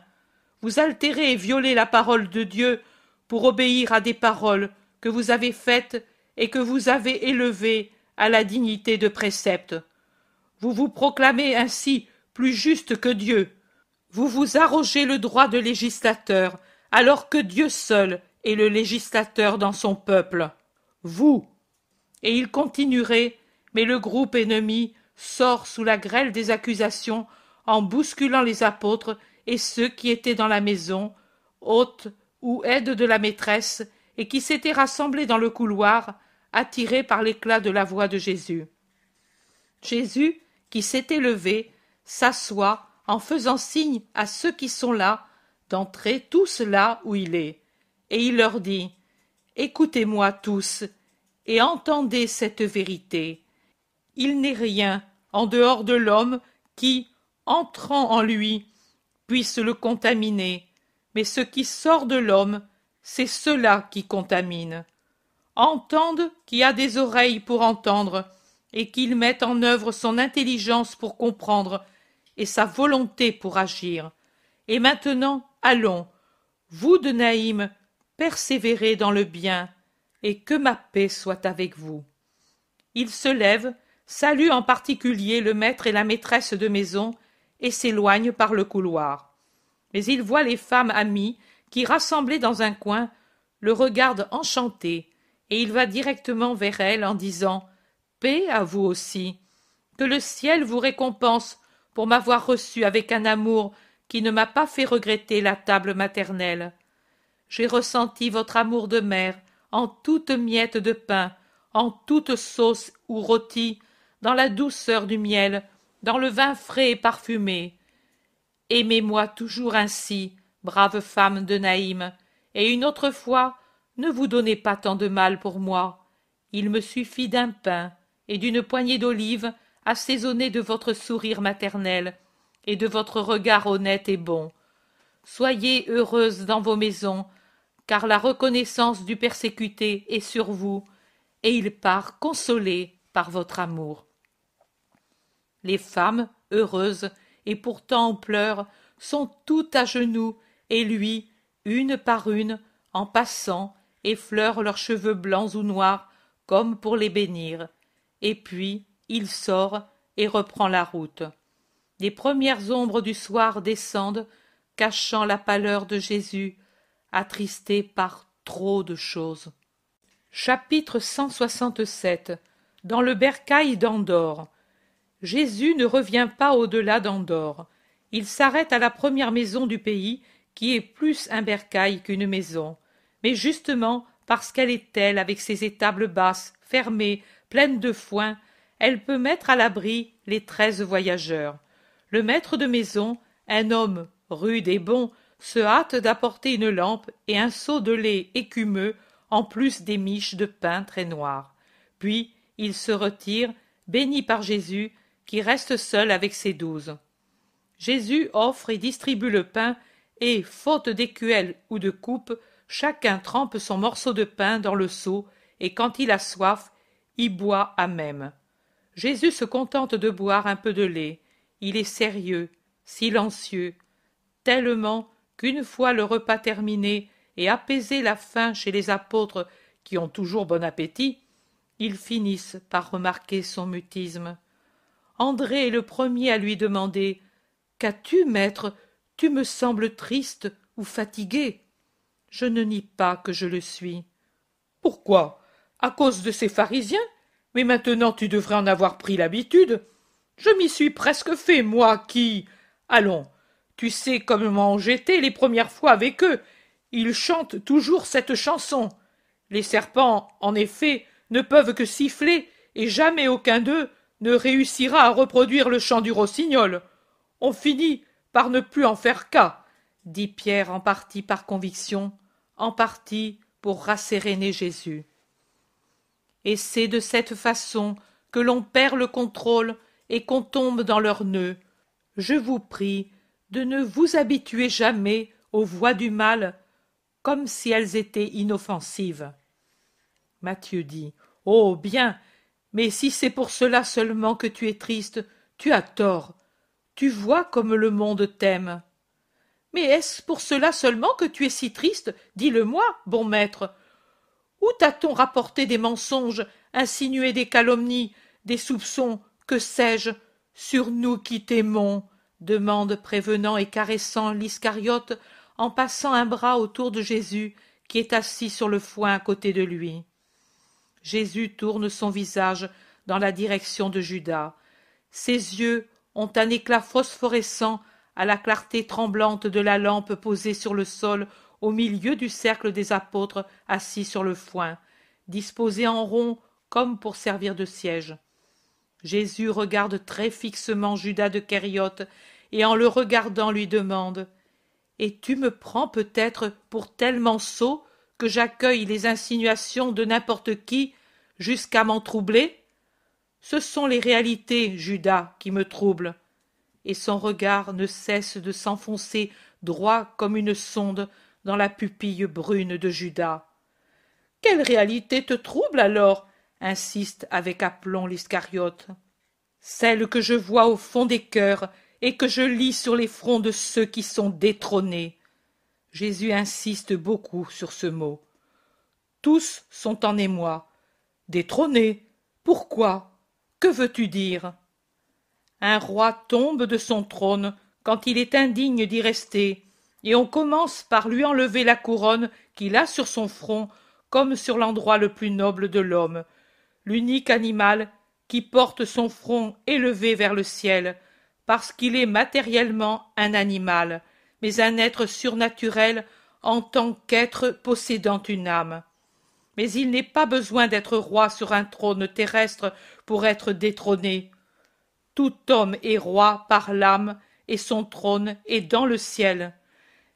Vous altérez et violez la parole de Dieu pour obéir à des paroles que vous avez faites et que vous avez élevées à la dignité de précepte. Vous vous proclamez ainsi plus juste que Dieu. Vous vous arrogez le droit de législateur, alors que Dieu seul est le législateur dans son peuple. Vous. Et il continuerait, mais le groupe ennemi sort sous la grêle des accusations en bousculant les apôtres et ceux qui étaient dans la maison, hôtes ou aides de la maîtresse, et qui s'étaient rassemblés dans le couloir, attirés par l'éclat de la voix de Jésus. Jésus, qui s'était levé, s'assoit, en faisant signe à ceux qui sont là d'entrer tous là où il est. Et il leur dit Écoutez-moi tous, et entendez cette vérité. Il n'est rien en dehors de l'homme qui, entrant en lui, puisse le contaminer, mais ce qui sort de l'homme, c'est cela qui contamine. Entende qui a des oreilles pour entendre, et qu'il mette en œuvre son intelligence pour comprendre et sa volonté pour agir. Et maintenant, allons, vous de Naïm, persévérez dans le bien, et que ma paix soit avec vous. Il se lève, salue en particulier le maître et la maîtresse de maison, et s'éloigne par le couloir. Mais il voit les femmes amies qui, rassemblées dans un coin, le regardent enchanté, et il va directement vers elles en disant Paix à vous aussi, que le ciel vous récompense pour m'avoir reçu avec un amour qui ne m'a pas fait regretter la table maternelle. J'ai ressenti votre amour de mère en toute miette de pain, en toute sauce ou rôti, dans la douceur du miel, dans le vin frais et parfumé. Aimez-moi toujours ainsi, brave femme de Naïm, et une autre fois, ne vous donnez pas tant de mal pour moi. Il me suffit d'un pain et d'une poignée d'olives assaisonnée de votre sourire maternel et de votre regard honnête et bon. Soyez heureuses dans vos maisons, car la reconnaissance du persécuté est sur vous, et il part consolé par votre amour. Les femmes, heureuses et pourtant en pleurs, sont toutes à genoux, et lui, une par une, en passant, effleure leurs cheveux blancs ou noirs, comme pour les bénir. Et puis, il sort et reprend la route. Les premières ombres du soir descendent, cachant la pâleur de Jésus, attristé par trop de choses. Chapitre 167 Dans le bercail d'Andorre Jésus ne revient pas au-delà d'Andorre. Il s'arrête à la première maison du pays, qui est plus un bercail qu'une maison. Mais justement, parce qu'elle est telle, avec ses étables basses, fermées, pleines de foin, elle peut mettre à l'abri les treize voyageurs. Le maître de maison, un homme rude et bon, se hâte d'apporter une lampe et un seau de lait écumeux, en plus des miches de pain très noir. Puis il se retire, béni par Jésus, qui reste seul avec ses douze. Jésus offre et distribue le pain, et, faute d'écuelle ou de coupe, chacun trempe son morceau de pain dans le seau, et quand il a soif, y boit à même. Jésus se contente de boire un peu de lait. Il est sérieux, silencieux, tellement qu'une fois le repas terminé et apaisé la faim chez les apôtres qui ont toujours bon appétit, ils finissent par remarquer son mutisme. André est le premier à lui demander Qu'as-tu, maître Tu me sembles triste ou fatigué Je ne nie pas que je le suis. Pourquoi À cause de ces pharisiens mais maintenant tu devrais en avoir pris l'habitude. Je m'y suis presque fait, moi qui. Allons, tu sais comment j'étais les premières fois avec eux. Ils chantent toujours cette chanson. Les serpents, en effet, ne peuvent que siffler, et jamais aucun d'eux ne réussira à reproduire le chant du rossignol. On finit par ne plus en faire cas, dit Pierre en partie par conviction, en partie pour rasséréner Jésus et c'est de cette façon que l'on perd le contrôle et qu'on tombe dans leurs nœuds. Je vous prie de ne vous habituer jamais aux voix du mal comme si elles étaient inoffensives. Matthieu dit. Oh. Bien. Mais si c'est pour cela seulement que tu es triste, tu as tort. Tu vois comme le monde t'aime. Mais est-ce pour cela seulement que tu es si triste Dis-le-moi, bon maître. Où t'a-t-on rapporté des mensonges, insinué des calomnies, des soupçons, que sais-je, sur nous qui t'aimons demande prévenant et caressant l'Iscariote en passant un bras autour de Jésus qui est assis sur le foin à côté de lui. Jésus tourne son visage dans la direction de Judas. Ses yeux ont un éclat phosphorescent à la clarté tremblante de la lampe posée sur le sol au milieu du cercle des apôtres assis sur le foin, disposés en rond comme pour servir de siège. Jésus regarde très fixement Judas de Kériote et en le regardant lui demande Et tu me prends peut-être pour tellement sot que j'accueille les insinuations de n'importe qui jusqu'à m'en troubler Ce sont les réalités, Judas, qui me troublent. Et son regard ne cesse de s'enfoncer droit comme une sonde dans la pupille brune de Judas. Quelle réalité te trouble alors insiste avec aplomb l'Iscariote. Celle que je vois au fond des cœurs et que je lis sur les fronts de ceux qui sont détrônés. Jésus insiste beaucoup sur ce mot. Tous sont en émoi. Détrônés Pourquoi Que veux-tu dire Un roi tombe de son trône quand il est indigne d'y rester et on commence par lui enlever la couronne qu'il a sur son front comme sur l'endroit le plus noble de l'homme, l'unique animal qui porte son front élevé vers le ciel, parce qu'il est matériellement un animal, mais un être surnaturel en tant qu'être possédant une âme. Mais il n'est pas besoin d'être roi sur un trône terrestre pour être détrôné. Tout homme est roi par l'âme, et son trône est dans le ciel.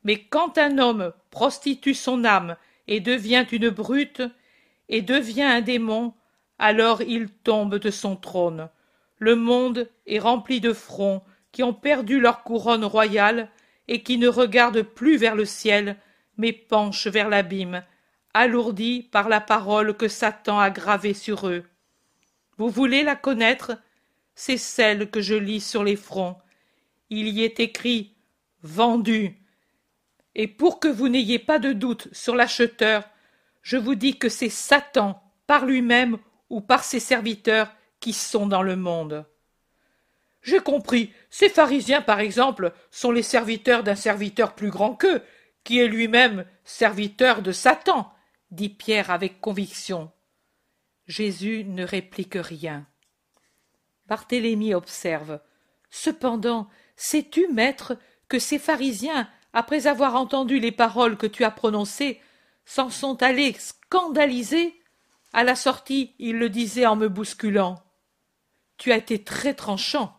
Mais quand un homme prostitue son âme et devient une brute, et devient un démon, alors il tombe de son trône. Le monde est rempli de fronts qui ont perdu leur couronne royale et qui ne regardent plus vers le ciel, mais penchent vers l'abîme, alourdis par la parole que Satan a gravée sur eux. Vous voulez la connaître C'est celle que je lis sur les fronts. Il y est écrit Vendu, et pour que vous n'ayez pas de doute sur l'acheteur, je vous dis que c'est Satan, par lui-même ou par ses serviteurs, qui sont dans le monde. J'ai compris. Ces pharisiens, par exemple, sont les serviteurs d'un serviteur plus grand qu'eux, qui est lui-même serviteur de Satan, dit Pierre avec conviction. Jésus ne réplique rien. Barthélemy observe. Cependant, sais-tu, maître, que ces pharisiens après avoir entendu les paroles que tu as prononcées, s'en sont allés scandalisés. À la sortie, il le disait en me bousculant. Tu as été très tranchant.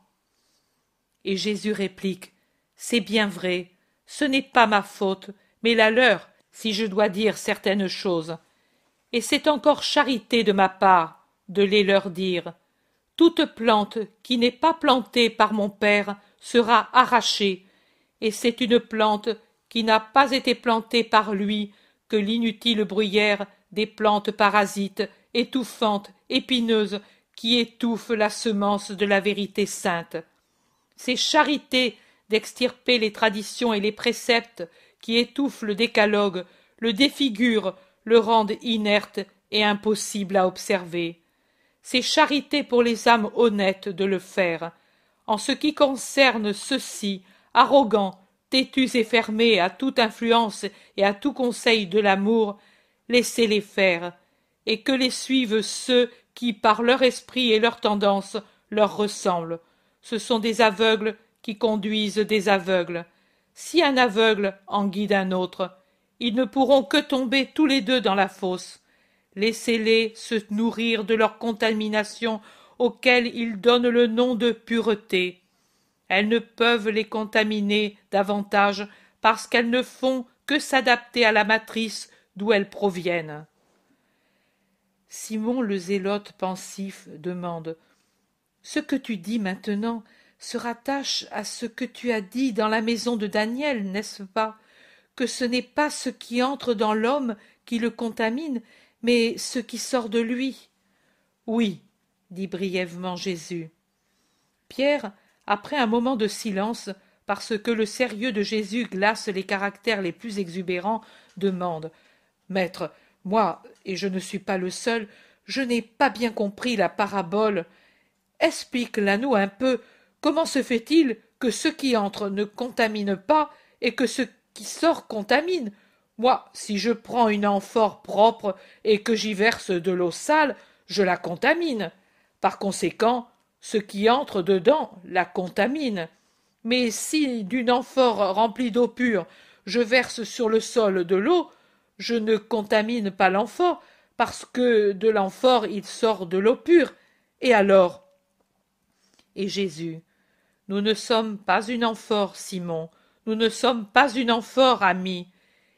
Et Jésus réplique. C'est bien vrai. Ce n'est pas ma faute, mais la leur, si je dois dire certaines choses. Et c'est encore charité de ma part de les leur dire. Toute plante qui n'est pas plantée par mon Père sera arrachée et c'est une plante qui n'a pas été plantée par lui que l'inutile bruyère des plantes parasites, étouffantes, épineuses, qui étouffent la semence de la vérité sainte. C'est charité d'extirper les traditions et les préceptes qui étouffent le décalogue, le défigurent, le rendent inerte et impossible à observer. C'est charité pour les âmes honnêtes de le faire. En ce qui concerne ceux-ci, arrogants, têtus et fermés à toute influence et à tout conseil de l'amour, laissez-les faire, et que les suivent ceux qui, par leur esprit et leur tendance, leur ressemblent. Ce sont des aveugles qui conduisent des aveugles. Si un aveugle en guide un autre, ils ne pourront que tomber tous les deux dans la fosse. Laissez-les se nourrir de leur contamination auquel ils donnent le nom de pureté. Elles ne peuvent les contaminer davantage parce qu'elles ne font que s'adapter à la matrice d'où elles proviennent. Simon le zélote pensif demande Ce que tu dis maintenant se rattache à ce que tu as dit dans la maison de Daniel, n'est-ce pas Que ce n'est pas ce qui entre dans l'homme qui le contamine, mais ce qui sort de lui. Oui, dit brièvement Jésus. Pierre après un moment de silence, parce que le sérieux de Jésus glace les caractères les plus exubérants, demande Maître, moi, et je ne suis pas le seul, je n'ai pas bien compris la parabole. Explique-la nous un peu. Comment se fait-il que ce qui entre ne contamine pas et que ce qui sort contamine Moi, si je prends une amphore propre et que j'y verse de l'eau sale, je la contamine. Par conséquent, ce qui entre dedans la contamine. Mais si d'une amphore remplie d'eau pure, je verse sur le sol de l'eau, je ne contamine pas l'amphore, parce que de l'amphore il sort de l'eau pure. Et alors Et Jésus Nous ne sommes pas une amphore, Simon, nous ne sommes pas une amphore, ami,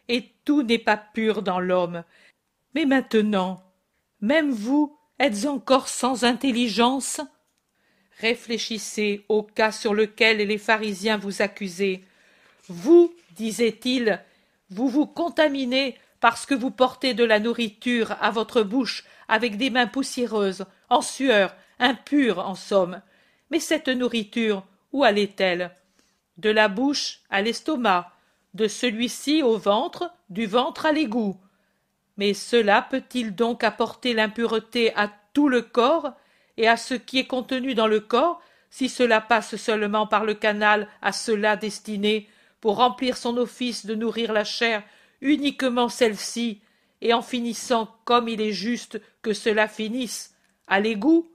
et tout n'est pas pur dans l'homme. Mais maintenant, même vous êtes encore sans intelligence Réfléchissez au cas sur lequel les pharisiens vous accusaient. Vous, disait-il, vous vous contaminez parce que vous portez de la nourriture à votre bouche avec des mains poussiéreuses, en sueur, impures en somme. Mais cette nourriture, où allait-elle De la bouche à l'estomac, de celui-ci au ventre, du ventre à l'égout. Mais cela peut-il donc apporter l'impureté à tout le corps et à ce qui est contenu dans le corps, si cela passe seulement par le canal à cela destiné, pour remplir son office de nourrir la chair, uniquement celle-ci, et en finissant comme il est juste que cela finisse, à l'égout,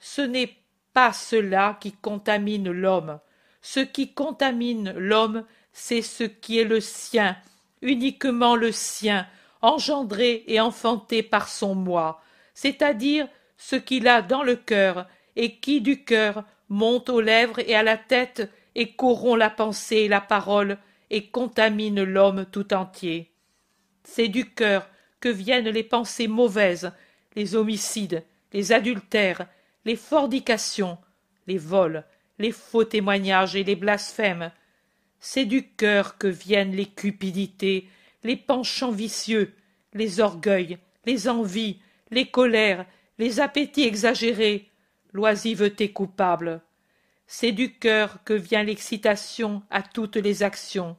ce n'est pas cela qui contamine l'homme. Ce qui contamine l'homme, c'est ce qui est le sien, uniquement le sien, engendré et enfanté par son moi, c'est-à-dire ce qu'il a dans le cœur, et qui du cœur monte aux lèvres et à la tête, et corrompt la pensée et la parole, et contamine l'homme tout entier. C'est du cœur que viennent les pensées mauvaises, les homicides, les adultères, les fornications, les vols, les faux témoignages et les blasphèmes. C'est du cœur que viennent les cupidités, les penchants vicieux, les orgueils, les envies, les colères, les appétits exagérés, l'oisiveté coupable. C'est du cœur que vient l'excitation à toutes les actions,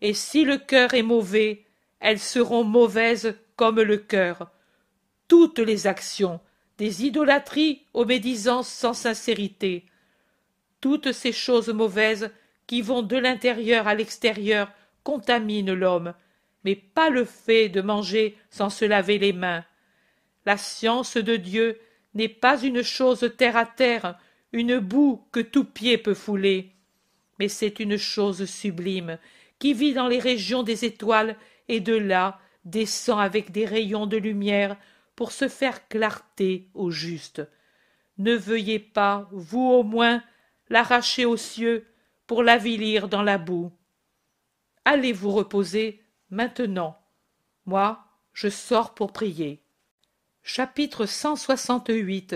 et si le cœur est mauvais, elles seront mauvaises comme le cœur. Toutes les actions, des idolâtries aux médisances sans sincérité, toutes ces choses mauvaises qui vont de l'intérieur à l'extérieur contaminent l'homme, mais pas le fait de manger sans se laver les mains, la science de Dieu n'est pas une chose terre à terre, une boue que tout pied peut fouler, mais c'est une chose sublime qui vit dans les régions des étoiles et de là descend avec des rayons de lumière pour se faire clarté au juste. Ne veuillez pas, vous au moins, l'arracher aux cieux pour l'avilir dans la boue. Allez vous reposer maintenant. Moi, je sors pour prier. Chapitre 168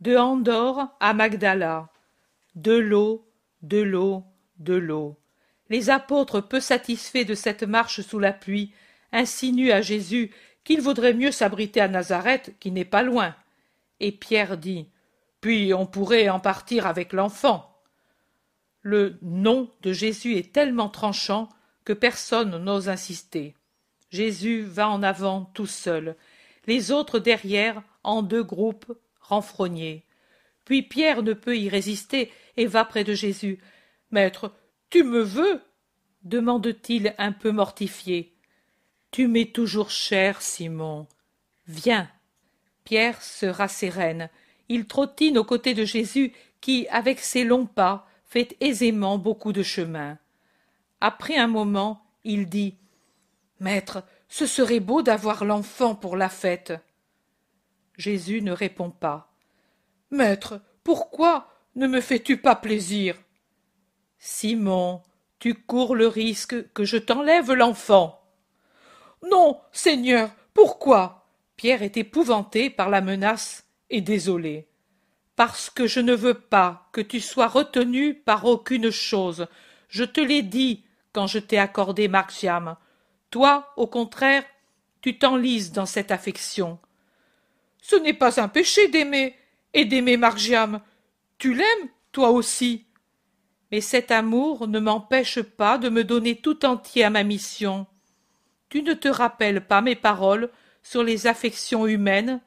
De Andorre à Magdala De l'eau, de l'eau, de l'eau. Les apôtres, peu satisfaits de cette marche sous la pluie, insinuent à Jésus qu'il vaudrait mieux s'abriter à Nazareth, qui n'est pas loin. Et Pierre dit Puis on pourrait en partir avec l'enfant. Le nom de Jésus est tellement tranchant que personne n'ose insister. Jésus va en avant tout seul les autres derrière en deux groupes renfrognés. Puis Pierre ne peut y résister et va près de Jésus. Maître, tu me veux demande-t-il un peu mortifié. Tu m'es toujours cher, Simon. Viens. Pierre se rassérène. Il trottine aux côtés de Jésus qui, avec ses longs pas, fait aisément beaucoup de chemin. Après un moment, il dit Maître, ce serait beau d'avoir l'enfant pour la fête. Jésus ne répond pas. Maître, pourquoi ne me fais-tu pas plaisir Simon, tu cours le risque que je t'enlève l'enfant. Non, Seigneur, pourquoi Pierre est épouvanté par la menace et désolé. Parce que je ne veux pas que tu sois retenu par aucune chose. Je te l'ai dit quand je t'ai accordé Maxiam. » Toi, au contraire, tu t'enlises dans cette affection. Ce n'est pas un péché d'aimer, et d'aimer Margiam. Tu l'aimes, toi aussi. Mais cet amour ne m'empêche pas de me donner tout entier à ma mission. Tu ne te rappelles pas mes paroles sur les affections humaines,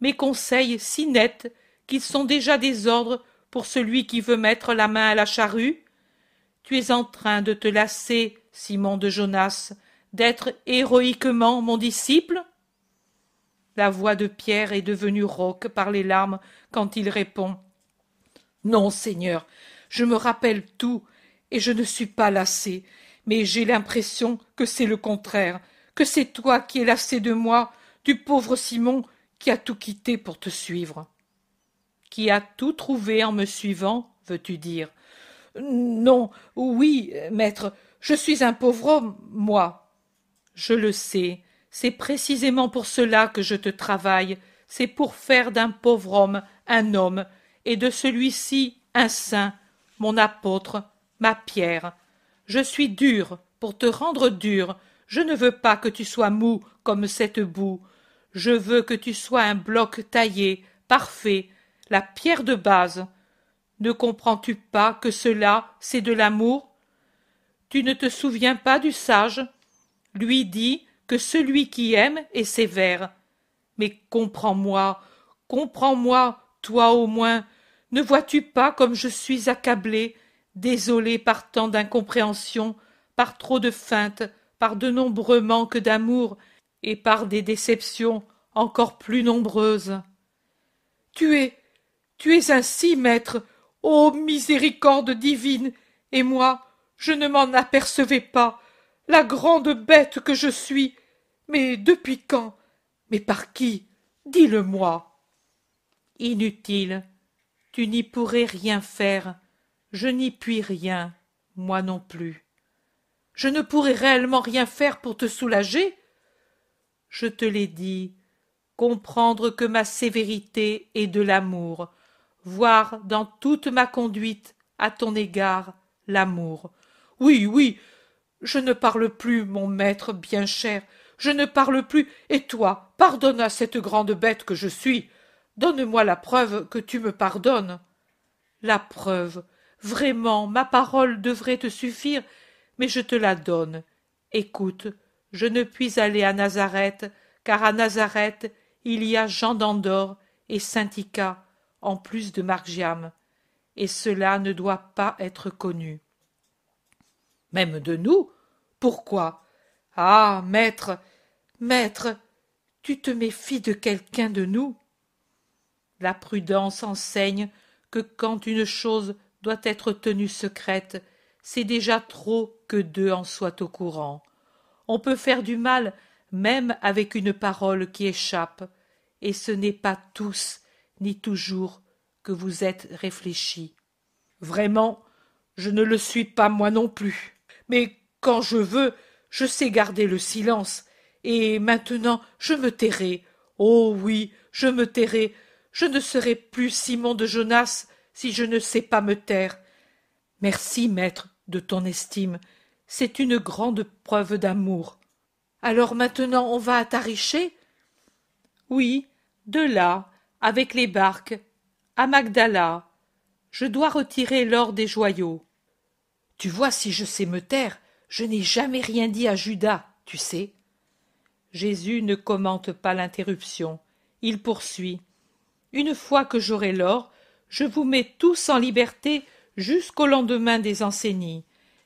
mes conseils si nets qu'ils sont déjà des ordres pour celui qui veut mettre la main à la charrue? Tu es en train de te lasser, Simon de Jonas, d'être héroïquement mon disciple La voix de Pierre est devenue rauque par les larmes quand il répond Non, Seigneur, je me rappelle tout et je ne suis pas lassé, mais j'ai l'impression que c'est le contraire, que c'est toi qui es lassé de moi, du pauvre Simon qui a tout quitté pour te suivre. Qui a tout trouvé en me suivant, veux-tu dire Non, oui, maître, je suis un pauvre homme, moi, je le sais, c'est précisément pour cela que je te travaille, c'est pour faire d'un pauvre homme un homme, et de celui-ci un saint, mon apôtre, ma pierre. Je suis dur, pour te rendre dur, je ne veux pas que tu sois mou comme cette boue, je veux que tu sois un bloc taillé, parfait, la pierre de base. Ne comprends-tu pas que cela, c'est de l'amour Tu ne te souviens pas du sage lui dit que celui qui aime est sévère. Mais comprends-moi, comprends-moi, toi au moins, ne vois-tu pas comme je suis accablé, désolé par tant d'incompréhension, par trop de feintes, par de nombreux manques d'amour et par des déceptions encore plus nombreuses. Tu es, tu es ainsi, maître, ô miséricorde divine, et moi, je ne m'en apercevais pas, la grande bête que je suis. Mais depuis quand Mais par qui Dis-le-moi. Inutile. Tu n'y pourrais rien faire. Je n'y puis rien, moi non plus. Je ne pourrais réellement rien faire pour te soulager. Je te l'ai dit. Comprendre que ma sévérité est de l'amour, voir dans toute ma conduite à ton égard l'amour. Oui, oui, je ne parle plus, mon maître bien cher, je ne parle plus, et toi, pardonne à cette grande bête que je suis. Donne-moi la preuve que tu me pardonnes. La preuve. Vraiment, ma parole devrait te suffire, mais je te la donne. Écoute, je ne puis aller à Nazareth, car à Nazareth il y a Jean d'Andorre et Syndicat, en plus de Margiam, et cela ne doit pas être connu même de nous pourquoi ah maître maître tu te méfies de quelqu'un de nous la prudence enseigne que quand une chose doit être tenue secrète c'est déjà trop que deux en soient au courant on peut faire du mal même avec une parole qui échappe et ce n'est pas tous ni toujours que vous êtes réfléchis vraiment je ne le suis pas moi non plus mais quand je veux, je sais garder le silence, et maintenant je me tairai. Oh oui, je me tairai. Je ne serai plus Simon de Jonas si je ne sais pas me taire. Merci, maître, de ton estime. C'est une grande preuve d'amour. Alors maintenant on va à Tariché Oui, de là, avec les barques, à Magdala. Je dois retirer l'or des joyaux. Tu vois, si je sais me taire, je n'ai jamais rien dit à Judas, tu sais. Jésus ne commente pas l'interruption. Il poursuit. Une fois que j'aurai l'or, je vous mets tous en liberté jusqu'au lendemain des enseignes.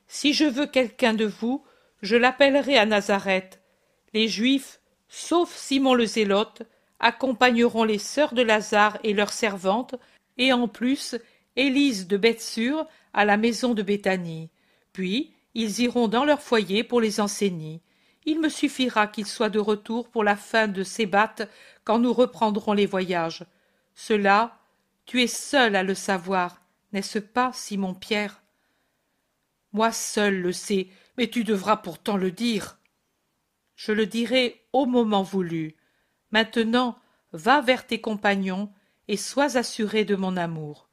Si je veux quelqu'un de vous, je l'appellerai à Nazareth. Les Juifs, sauf Simon le Zélote, accompagneront les sœurs de Lazare et leurs servantes, et en plus Élise de Bethsur à la maison de Béthanie. Puis ils iront dans leur foyer pour les enseigner. Il me suffira qu'ils soient de retour pour la fin de Sébat quand nous reprendrons les voyages. Cela, tu es seul à le savoir, n'est-ce pas, Simon Pierre Moi seul le sais, mais tu devras pourtant le dire. Je le dirai au moment voulu. Maintenant, va vers tes compagnons et sois assuré de mon amour.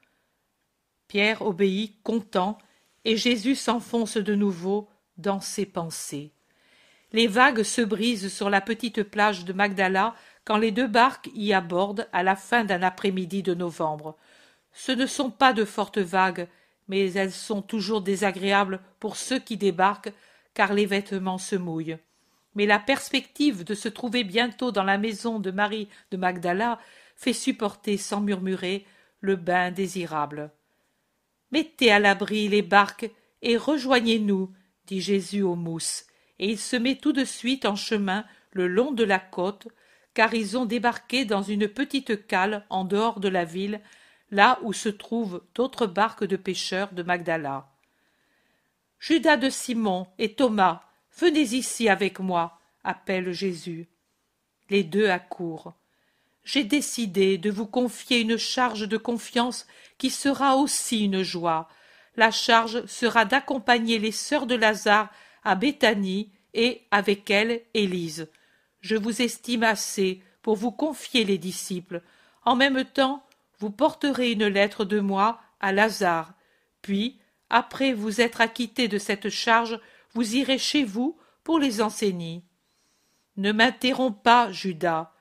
Pierre obéit, content, et Jésus s'enfonce de nouveau dans ses pensées. Les vagues se brisent sur la petite plage de Magdala quand les deux barques y abordent à la fin d'un après-midi de novembre. Ce ne sont pas de fortes vagues, mais elles sont toujours désagréables pour ceux qui débarquent car les vêtements se mouillent. Mais la perspective de se trouver bientôt dans la maison de Marie de Magdala fait supporter sans murmurer le bain désirable mettez à l'abri les barques et rejoignez-nous dit jésus aux mousses et il se met tout de suite en chemin le long de la côte car ils ont débarqué dans une petite cale en dehors de la ville là où se trouvent d'autres barques de pêcheurs de magdala judas de simon et thomas venez ici avec moi appelle jésus les deux accourent j'ai décidé de vous confier une charge de confiance qui sera aussi une joie. La charge sera d'accompagner les sœurs de Lazare à Béthanie et, avec elles, Élise. Je vous estime assez pour vous confier les disciples. En même temps, vous porterez une lettre de moi à Lazare. Puis, après vous être acquitté de cette charge, vous irez chez vous pour les enseigner. Ne m'interromps pas, Judas.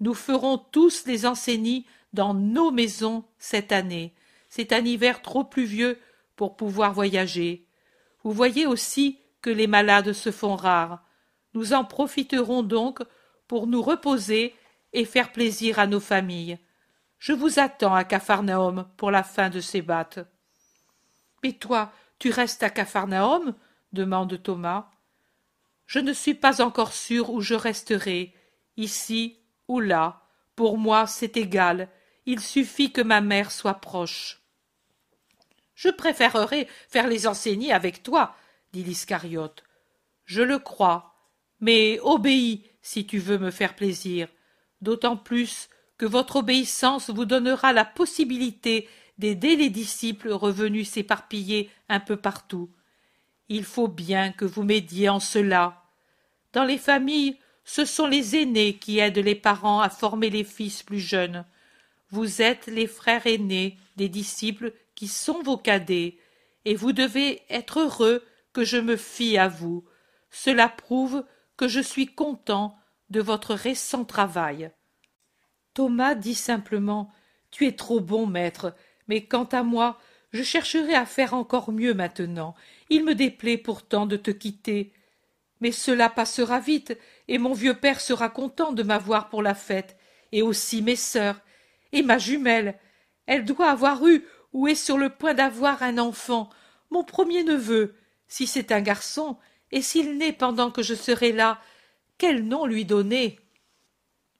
Nous ferons tous les enseignies dans nos maisons cette année. C'est un hiver trop pluvieux pour pouvoir voyager. Vous voyez aussi que les malades se font rares. Nous en profiterons donc pour nous reposer et faire plaisir à nos familles. Je vous attends à Capharnaüm pour la fin de ces battes. Mais toi, tu restes à Capharnaüm demande Thomas. Je ne suis pas encore sûr où je resterai. Ici, là, pour moi c'est égal, il suffit que ma mère soit proche. Je préférerais faire les enseigner avec toi, dit l'Iscariote. Je le crois, mais obéis si tu veux me faire plaisir, d'autant plus que votre obéissance vous donnera la possibilité d'aider les disciples revenus s'éparpiller un peu partout. Il faut bien que vous m'aidiez en cela. Dans les familles ce sont les aînés qui aident les parents à former les fils plus jeunes. Vous êtes les frères aînés des disciples qui sont vos cadets, et vous devez être heureux que je me fie à vous. Cela prouve que je suis content de votre récent travail. Thomas dit simplement Tu es trop bon, maître, mais quant à moi, je chercherai à faire encore mieux maintenant. Il me déplaît pourtant de te quitter. Mais cela passera vite, et mon vieux père sera content de m'avoir pour la fête, et aussi mes sœurs, et ma jumelle. Elle doit avoir eu ou est sur le point d'avoir un enfant, mon premier neveu, si c'est un garçon, et s'il naît pendant que je serai là, quel nom lui donner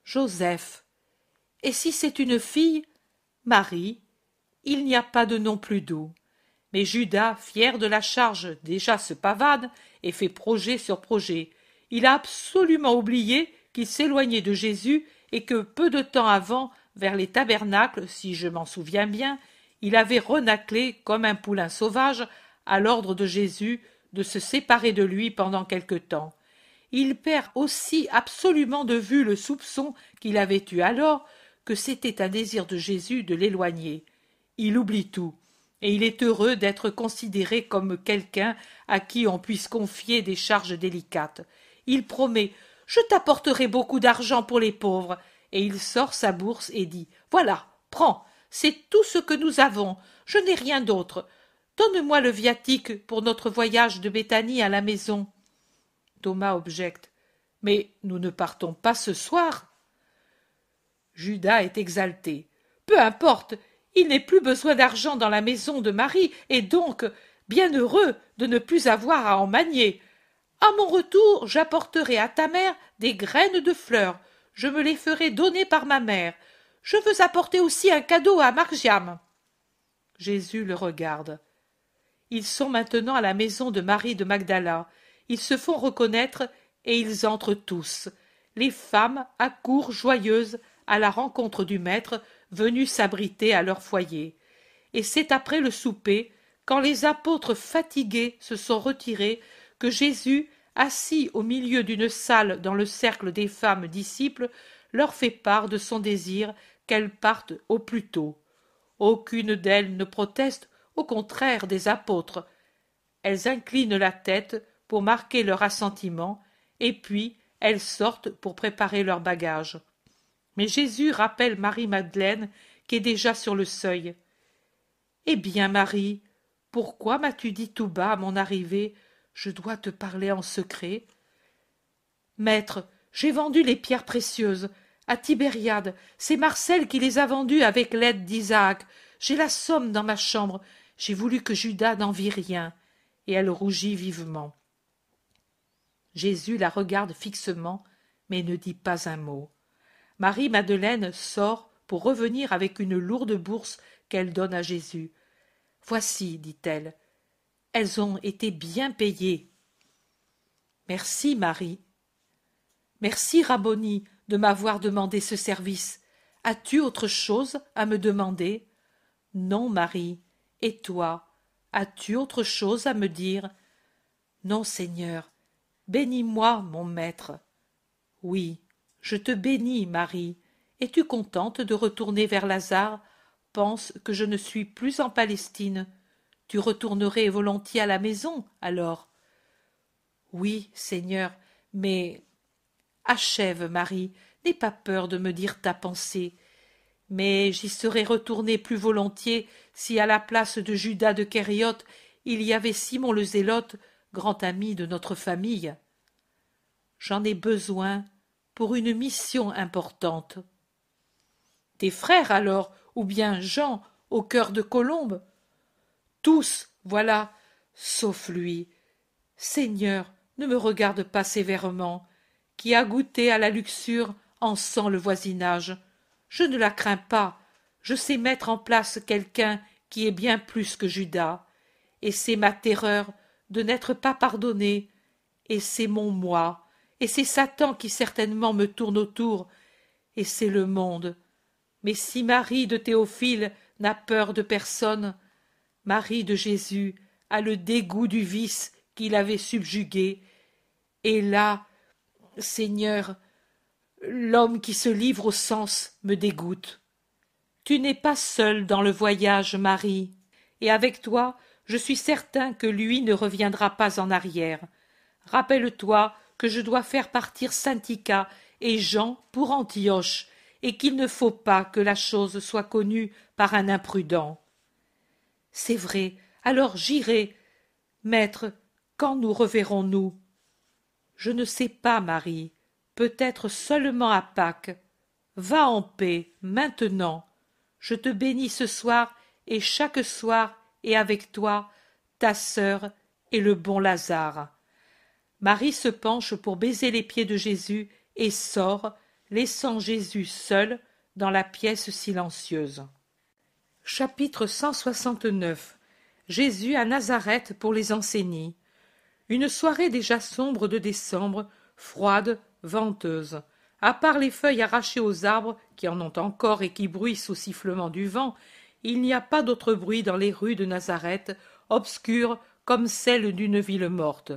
Joseph. Et si c'est une fille Marie. Il n'y a pas de nom plus doux. Mais Judas, fier de la charge, déjà se pavade et fait projet sur projet il a absolument oublié qu'il s'éloignait de Jésus et que peu de temps avant, vers les tabernacles, si je m'en souviens bien, il avait renaclé comme un poulain sauvage à l'ordre de Jésus de se séparer de lui pendant quelque temps. Il perd aussi absolument de vue le soupçon qu'il avait eu alors que c'était un désir de Jésus de l'éloigner. Il oublie tout, et il est heureux d'être considéré comme quelqu'un à qui on puisse confier des charges délicates. Il promet Je t'apporterai beaucoup d'argent pour les pauvres. Et il sort sa bourse et dit Voilà, prends, c'est tout ce que nous avons, je n'ai rien d'autre. Donne-moi le viatique pour notre voyage de Béthanie à la maison. Thomas objecte Mais nous ne partons pas ce soir. Judas est exalté. Peu importe, il n'est plus besoin d'argent dans la maison de Marie, et donc bien heureux de ne plus avoir à en manier. À mon retour, j'apporterai à ta mère des graines de fleurs. Je me les ferai donner par ma mère. Je veux apporter aussi un cadeau à Margiam. Jésus le regarde. Ils sont maintenant à la maison de Marie de Magdala. Ils se font reconnaître et ils entrent tous. Les femmes accourent joyeuses à la rencontre du maître venu s'abriter à leur foyer. Et c'est après le souper, quand les apôtres fatigués se sont retirés, que Jésus, assis au milieu d'une salle dans le cercle des femmes disciples, leur fait part de son désir qu'elles partent au plus tôt. Aucune d'elles ne proteste, au contraire des apôtres. Elles inclinent la tête pour marquer leur assentiment, et puis elles sortent pour préparer leurs bagages. Mais Jésus rappelle Marie-Madeleine qui est déjà sur le seuil. Eh bien, Marie, pourquoi m'as-tu dit tout bas à mon arrivée je dois te parler en secret maître j'ai vendu les pierres précieuses à tibériade c'est marcel qui les a vendues avec l'aide d'isaac j'ai la somme dans ma chambre j'ai voulu que judas n'en vît rien et elle rougit vivement jésus la regarde fixement mais ne dit pas un mot marie-madeleine sort pour revenir avec une lourde bourse qu'elle donne à jésus voici dit-elle elles ont été bien payées. Merci, Marie. Merci, Raboni de m'avoir demandé ce service. As-tu autre chose à me demander Non, Marie. Et toi, as-tu autre chose à me dire Non, Seigneur. Bénis-moi, mon maître. Oui, je te bénis, Marie. Es-tu contente de retourner vers Lazare Pense que je ne suis plus en Palestine. Tu retournerais volontiers à la maison, alors. Oui, Seigneur, mais. Achève, Marie, n'aie pas peur de me dire ta pensée. Mais j'y serais retourné plus volontiers si à la place de Judas de Kériot il y avait Simon le Zélote, grand ami de notre famille. J'en ai besoin pour une mission importante. Tes frères alors, ou bien Jean, au cœur de Colombe, tous voilà sauf lui seigneur ne me regarde pas sévèrement qui a goûté à la luxure en sent le voisinage je ne la crains pas je sais mettre en place quelqu'un qui est bien plus que judas et c'est ma terreur de n'être pas pardonné et c'est mon moi et c'est satan qui certainement me tourne autour et c'est le monde mais si marie de théophile n'a peur de personne Marie de Jésus a le dégoût du vice qu'il avait subjugué. Et là, Seigneur, l'homme qui se livre au sens me dégoûte. Tu n'es pas seul dans le voyage, Marie, et avec toi, je suis certain que lui ne reviendra pas en arrière. Rappelle-toi que je dois faire partir Syntica et Jean pour Antioche, et qu'il ne faut pas que la chose soit connue par un imprudent c'est vrai alors j'irai maître quand nous reverrons-nous je ne sais pas marie peut-être seulement à pâques va en paix maintenant je te bénis ce soir et chaque soir et avec toi ta sœur et le bon lazare marie se penche pour baiser les pieds de jésus et sort laissant jésus seul dans la pièce silencieuse Chapitre 169 Jésus à Nazareth pour les enseigner. Une soirée déjà sombre de décembre, froide, venteuse. À part les feuilles arrachées aux arbres, qui en ont encore et qui bruissent au sifflement du vent, il n'y a pas d'autre bruit dans les rues de Nazareth, obscures comme celles d'une ville morte.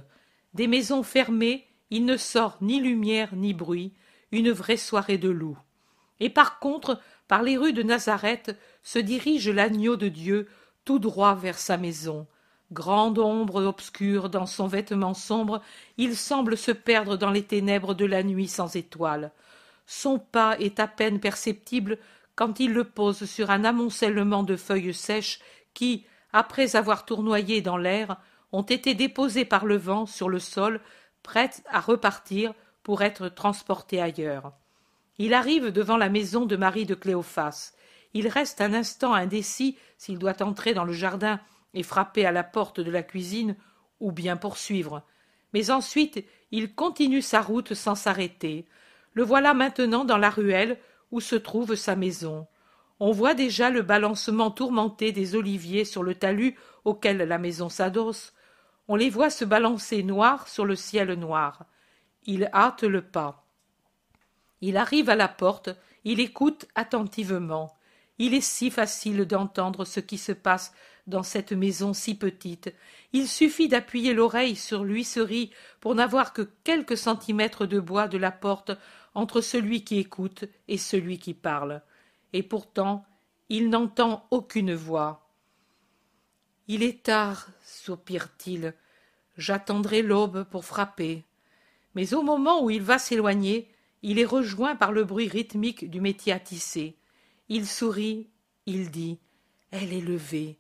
Des maisons fermées, il ne sort ni lumière ni bruit, une vraie soirée de loup. Et par contre, par les rues de Nazareth se dirige l'agneau de Dieu tout droit vers sa maison. Grande ombre obscure dans son vêtement sombre, il semble se perdre dans les ténèbres de la nuit sans étoiles. Son pas est à peine perceptible quand il le pose sur un amoncellement de feuilles sèches qui, après avoir tournoyé dans l'air, ont été déposées par le vent sur le sol, prêtes à repartir pour être transportées ailleurs. Il arrive devant la maison de Marie de Cléophas. Il reste un instant indécis s'il doit entrer dans le jardin et frapper à la porte de la cuisine ou bien poursuivre. Mais ensuite, il continue sa route sans s'arrêter. Le voilà maintenant dans la ruelle où se trouve sa maison. On voit déjà le balancement tourmenté des oliviers sur le talus auquel la maison s'adosse. On les voit se balancer noirs sur le ciel noir. Il hâte le pas. Il arrive à la porte, il écoute attentivement. Il est si facile d'entendre ce qui se passe dans cette maison si petite. Il suffit d'appuyer l'oreille sur l'huisserie pour n'avoir que quelques centimètres de bois de la porte entre celui qui écoute et celui qui parle. Et pourtant, il n'entend aucune voix. Il est tard, soupire-t-il. J'attendrai l'aube pour frapper. Mais au moment où il va s'éloigner, il est rejoint par le bruit rythmique du métier à tisser. Il sourit, il dit Elle est levée,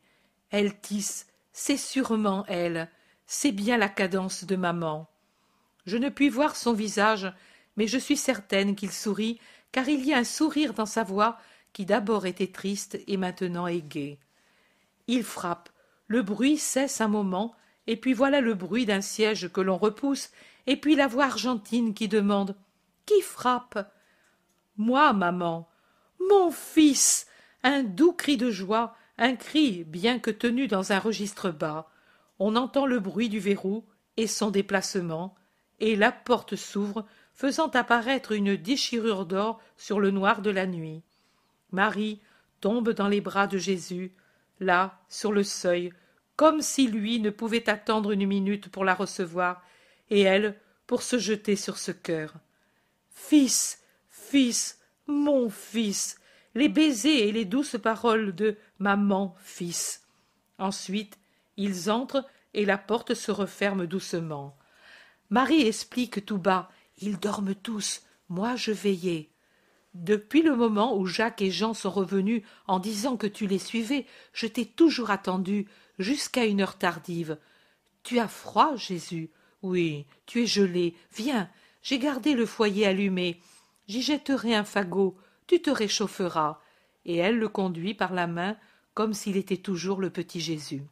elle tisse, c'est sûrement elle, c'est bien la cadence de maman. Je ne puis voir son visage, mais je suis certaine qu'il sourit, car il y a un sourire dans sa voix qui d'abord était triste et maintenant est gai. Il frappe, le bruit cesse un moment, et puis voilà le bruit d'un siège que l'on repousse, et puis la voix argentine qui demande qui frappe moi maman mon fils un doux cri de joie un cri bien que tenu dans un registre bas on entend le bruit du verrou et son déplacement et la porte s'ouvre faisant apparaître une déchirure d'or sur le noir de la nuit marie tombe dans les bras de jésus là sur le seuil comme si lui ne pouvait attendre une minute pour la recevoir et elle pour se jeter sur ce cœur fils fils mon fils les baisers et les douces paroles de maman fils ensuite ils entrent et la porte se referme doucement marie explique tout bas ils dorment tous moi je veillais depuis le moment où Jacques et Jean sont revenus en disant que tu les suivais, je t'ai toujours attendu, jusqu'à une heure tardive. Tu as froid, Jésus. Oui, tu es gelé. Viens, j'ai gardé le foyer allumé. J'y jetterai un fagot, tu te réchaufferas. Et elle le conduit par la main comme s'il était toujours le petit Jésus.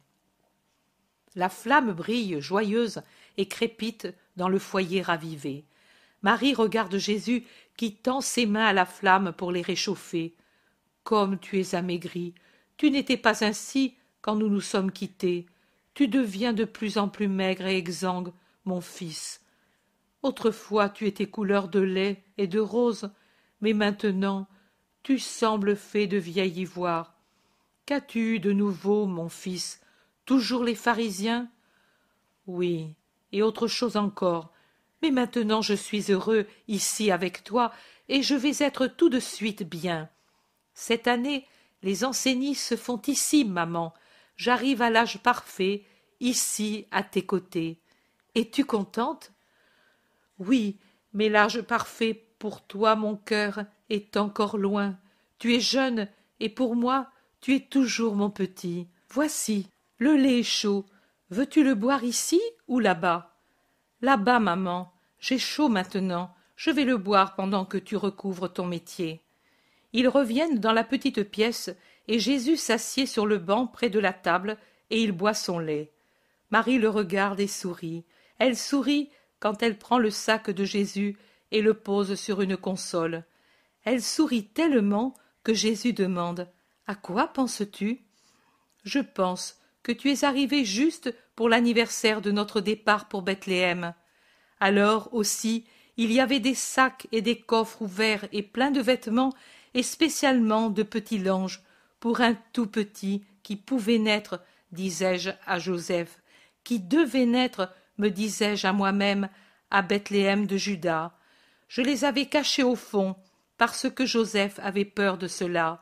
La flamme brille joyeuse et crépite dans le foyer ravivé. Marie regarde Jésus qui tend ses mains à la flamme pour les réchauffer. Comme tu es amaigri, tu n'étais pas ainsi quand nous nous sommes quittés. Tu deviens de plus en plus maigre et exsangue, mon fils autrefois tu étais couleur de lait et de rose mais maintenant tu sembles fait de vieil ivoire qu'as-tu de nouveau mon fils toujours les pharisiens oui et autre chose encore mais maintenant je suis heureux ici avec toi et je vais être tout de suite bien cette année les enseignes se font ici maman j'arrive à l'âge parfait ici à tes côtés es-tu contente oui, mais l'âge parfait pour toi, mon cœur, est encore loin. Tu es jeune, et pour moi, tu es toujours mon petit. Voici, le lait est chaud. Veux-tu le boire ici ou là-bas Là-bas, maman. J'ai chaud maintenant. Je vais le boire pendant que tu recouvres ton métier. Ils reviennent dans la petite pièce, et Jésus s'assied sur le banc près de la table, et il boit son lait. Marie le regarde et sourit. Elle sourit quand elle prend le sac de Jésus et le pose sur une console. Elle sourit tellement que Jésus demande À quoi penses-tu Je pense que tu es arrivé juste pour l'anniversaire de notre départ pour Bethléem. Alors aussi, il y avait des sacs et des coffres ouverts et pleins de vêtements, et spécialement de petits langes, pour un tout petit qui pouvait naître, disais-je à Joseph, qui devait naître me disais-je à moi-même, à Bethléem de Juda. Je les avais cachés au fond, parce que Joseph avait peur de cela.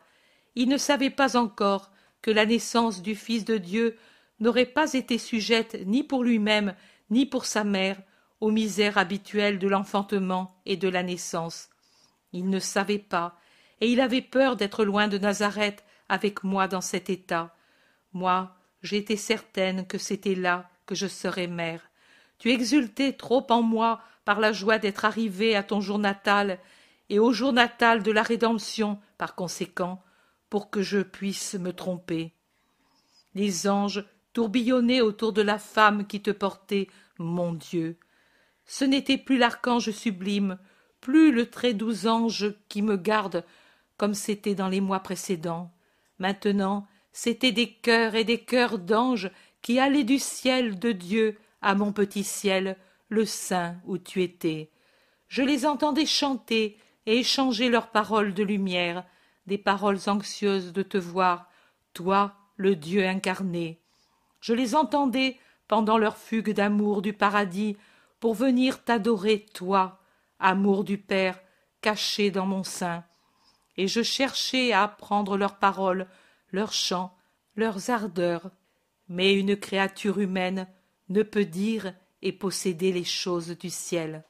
Il ne savait pas encore que la naissance du Fils de Dieu n'aurait pas été sujette ni pour lui-même ni pour sa mère aux misères habituelles de l'enfantement et de la naissance. Il ne savait pas, et il avait peur d'être loin de Nazareth avec moi dans cet état. Moi, j'étais certaine que c'était là que je serais mère tu exultais trop en moi par la joie d'être arrivé à ton jour natal et au jour natal de la rédemption, par conséquent, pour que je puisse me tromper. Les anges tourbillonnaient autour de la femme qui te portait, mon Dieu. Ce n'était plus l'archange sublime, plus le très doux ange qui me garde, comme c'était dans les mois précédents. Maintenant, c'étaient des cœurs et des cœurs d'anges qui allaient du ciel de Dieu à mon petit ciel, le sein où tu étais. Je les entendais chanter et échanger leurs paroles de lumière, des paroles anxieuses de te voir, toi, le Dieu incarné. Je les entendais pendant leur fugue d'amour du paradis pour venir t'adorer, toi, amour du Père, caché dans mon sein. Et je cherchais à apprendre leurs paroles, leurs chants, leurs ardeurs. Mais une créature humaine ne peut dire et posséder les choses du ciel.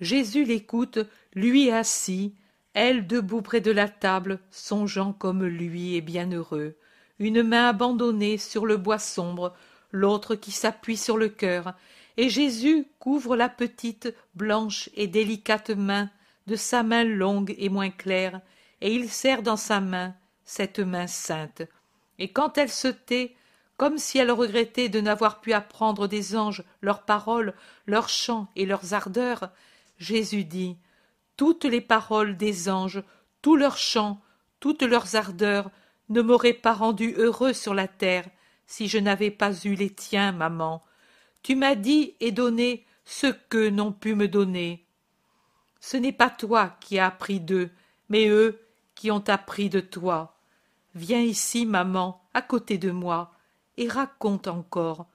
Jésus l'écoute, lui assis, elle debout près de la table, songeant comme lui est bienheureux, une main abandonnée sur le bois sombre, l'autre qui s'appuie sur le cœur, et Jésus couvre la petite, blanche et délicate main de sa main longue et moins claire, et il serre dans sa main cette main sainte. Et quand elle se tait, comme si elle regrettait de n'avoir pu apprendre des anges leurs paroles, leurs chants et leurs ardeurs, Jésus dit Toutes les paroles des anges, tous leurs chants, toutes leurs ardeurs ne m'auraient pas rendu heureux sur la terre si je n'avais pas eu les tiens, maman. Tu m'as dit et donné ce que n'ont pu me donner. Ce n'est pas toi qui as appris d'eux, mais eux qui ont appris de toi. Viens ici, maman, à côté de moi et raconte encore,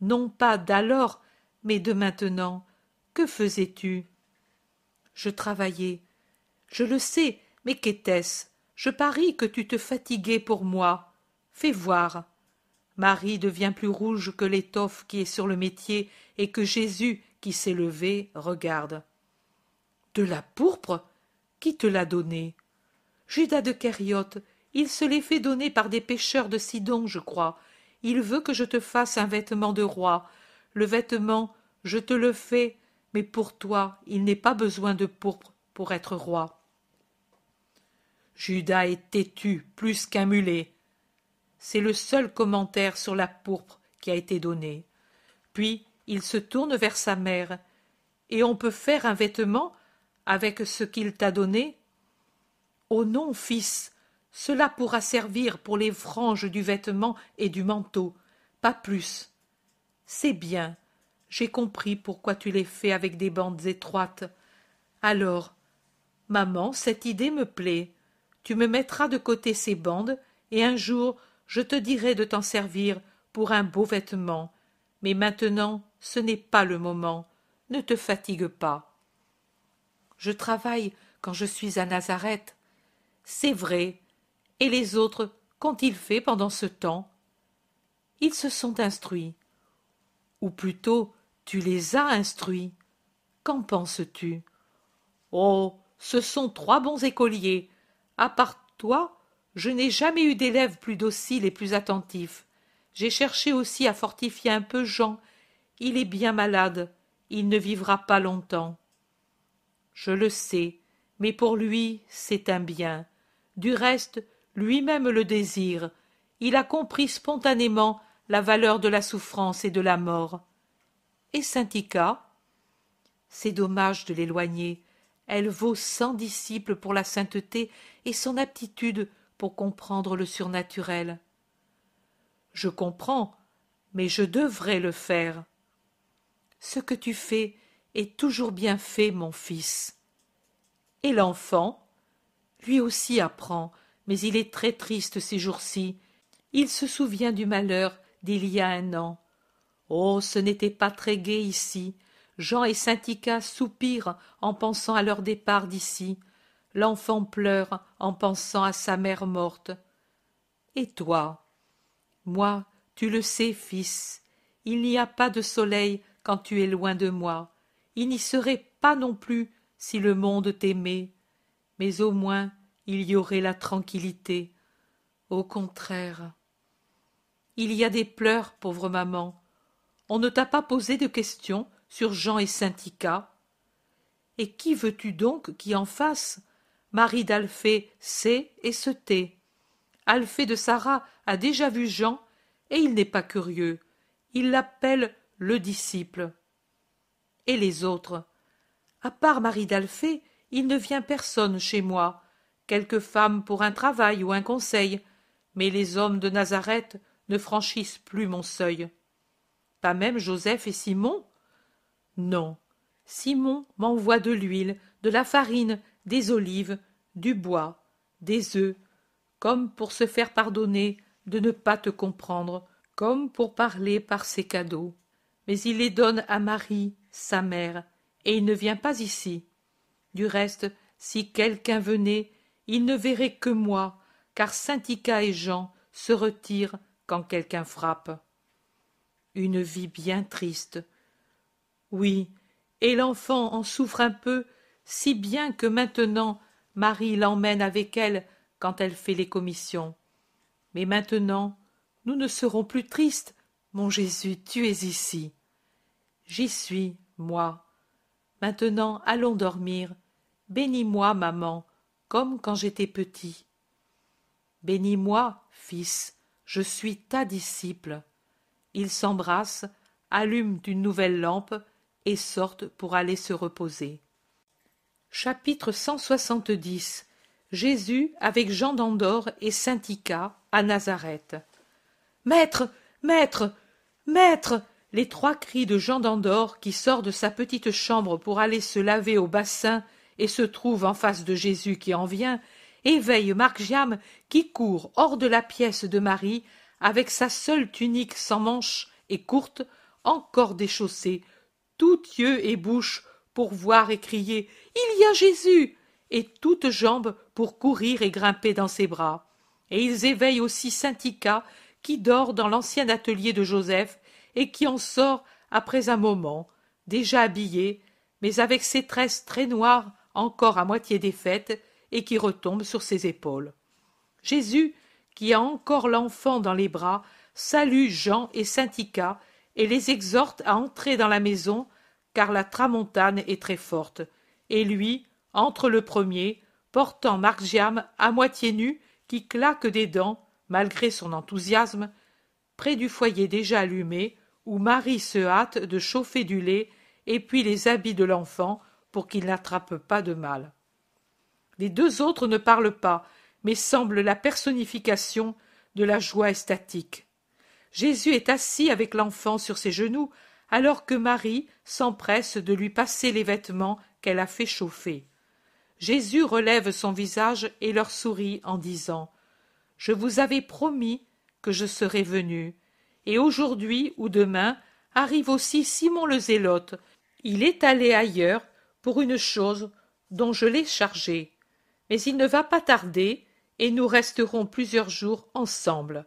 non pas d'alors, mais de maintenant. Que faisais-tu Je travaillais. Je le sais, mais qu'était-ce Je parie que tu te fatiguais pour moi. Fais voir. Marie devient plus rouge que l'étoffe qui est sur le métier et que Jésus, qui s'est levé, regarde. De la pourpre Qui te l'a donnée Judas de Kériot, Il se l'est fait donner par des pêcheurs de Sidon, je crois, il veut que je te fasse un vêtement de roi. Le vêtement, je te le fais, mais pour toi, il n'est pas besoin de pourpre pour être roi. Judas est têtu plus qu'un mulet. C'est le seul commentaire sur la pourpre qui a été donné. Puis il se tourne vers sa mère. Et on peut faire un vêtement avec ce qu'il t'a donné Oh non, fils, cela pourra servir pour les franges du vêtement et du manteau, pas plus. C'est bien. J'ai compris pourquoi tu les fais avec des bandes étroites. Alors, maman, cette idée me plaît. Tu me mettras de côté ces bandes, et un jour je te dirai de t'en servir pour un beau vêtement. Mais maintenant, ce n'est pas le moment. Ne te fatigue pas. Je travaille quand je suis à Nazareth. C'est vrai, et les autres, qu'ont-ils fait pendant ce temps Ils se sont instruits. Ou plutôt, tu les as instruits. Qu'en penses-tu Oh, ce sont trois bons écoliers. À part toi, je n'ai jamais eu d'élèves plus dociles et plus attentifs. J'ai cherché aussi à fortifier un peu Jean. Il est bien malade. Il ne vivra pas longtemps. Je le sais, mais pour lui, c'est un bien. Du reste, lui-même le désire. Il a compris spontanément la valeur de la souffrance et de la mort. Et Saintica C'est dommage de l'éloigner. Elle vaut cent disciples pour la sainteté et son aptitude pour comprendre le surnaturel. Je comprends, mais je devrais le faire. Ce que tu fais est toujours bien fait, mon fils. Et l'enfant Lui aussi apprend, mais il est très triste ces jours-ci. Il se souvient du malheur d'il y a un an. Oh, ce n'était pas très gai ici. Jean et syntica soupirent en pensant à leur départ d'ici. L'enfant pleure en pensant à sa mère morte. Et toi Moi, tu le sais, fils, il n'y a pas de soleil quand tu es loin de moi. Il n'y serait pas non plus si le monde t'aimait. Mais au moins, il y aurait la tranquillité. Au contraire. Il y a des pleurs, pauvre maman. On ne t'a pas posé de questions sur Jean et Syntica. Et qui veux-tu donc qui en fasse Marie d'Alphée sait et se tait. Alphée de Sarah a déjà vu Jean et il n'est pas curieux. Il l'appelle le disciple. Et les autres À part Marie d'Alphée, il ne vient personne chez moi quelques femmes pour un travail ou un conseil, mais les hommes de Nazareth ne franchissent plus mon seuil. Pas même Joseph et Simon Non. Simon m'envoie de l'huile, de la farine, des olives, du bois, des œufs, comme pour se faire pardonner de ne pas te comprendre, comme pour parler par ses cadeaux. Mais il les donne à Marie, sa mère, et il ne vient pas ici. Du reste, si quelqu'un venait, il ne verrait que moi, car syndicat et Jean se retirent quand quelqu'un frappe. Une vie bien triste. Oui, et l'enfant en souffre un peu, si bien que maintenant Marie l'emmène avec elle quand elle fait les commissions. Mais maintenant, nous ne serons plus tristes. Mon Jésus, tu es ici. J'y suis, moi. Maintenant, allons dormir. Bénis-moi, maman, comme quand j'étais petit. Bénis-moi, fils, je suis ta disciple. Ils s'embrassent, allument une nouvelle lampe et sortent pour aller se reposer. Chapitre 170 Jésus avec Jean d'Andorre et saint à Nazareth. Maître Maître Maître les trois cris de Jean d'Andorre qui sort de sa petite chambre pour aller se laver au bassin et se trouve en face de Jésus qui en vient, éveille Marc qui court hors de la pièce de Marie avec sa seule tunique sans manches et courte, encore déchaussée, tout yeux et bouche pour voir et crier Il y a Jésus et toutes jambes pour courir et grimper dans ses bras. Et ils éveillent aussi Syntica qui dort dans l'ancien atelier de Joseph et qui en sort après un moment, déjà habillé, mais avec ses tresses très noires encore à moitié défaite et qui retombe sur ses épaules. Jésus, qui a encore l'enfant dans les bras, salue Jean et Ica et les exhorte à entrer dans la maison, car la tramontane est très forte. Et lui entre le premier, portant Margiam à moitié nu, qui claque des dents, malgré son enthousiasme, près du foyer déjà allumé, où Marie se hâte de chauffer du lait, et puis les habits de l'enfant, pour qu'il n'attrape pas de mal. Les deux autres ne parlent pas, mais semblent la personnification de la joie estatique. Jésus est assis avec l'enfant sur ses genoux, alors que Marie s'empresse de lui passer les vêtements qu'elle a fait chauffer. Jésus relève son visage et leur sourit en disant Je vous avais promis que je serais venu, et aujourd'hui ou demain arrive aussi Simon le Zélote. Il est allé ailleurs pour une chose dont je l'ai chargé mais il ne va pas tarder et nous resterons plusieurs jours ensemble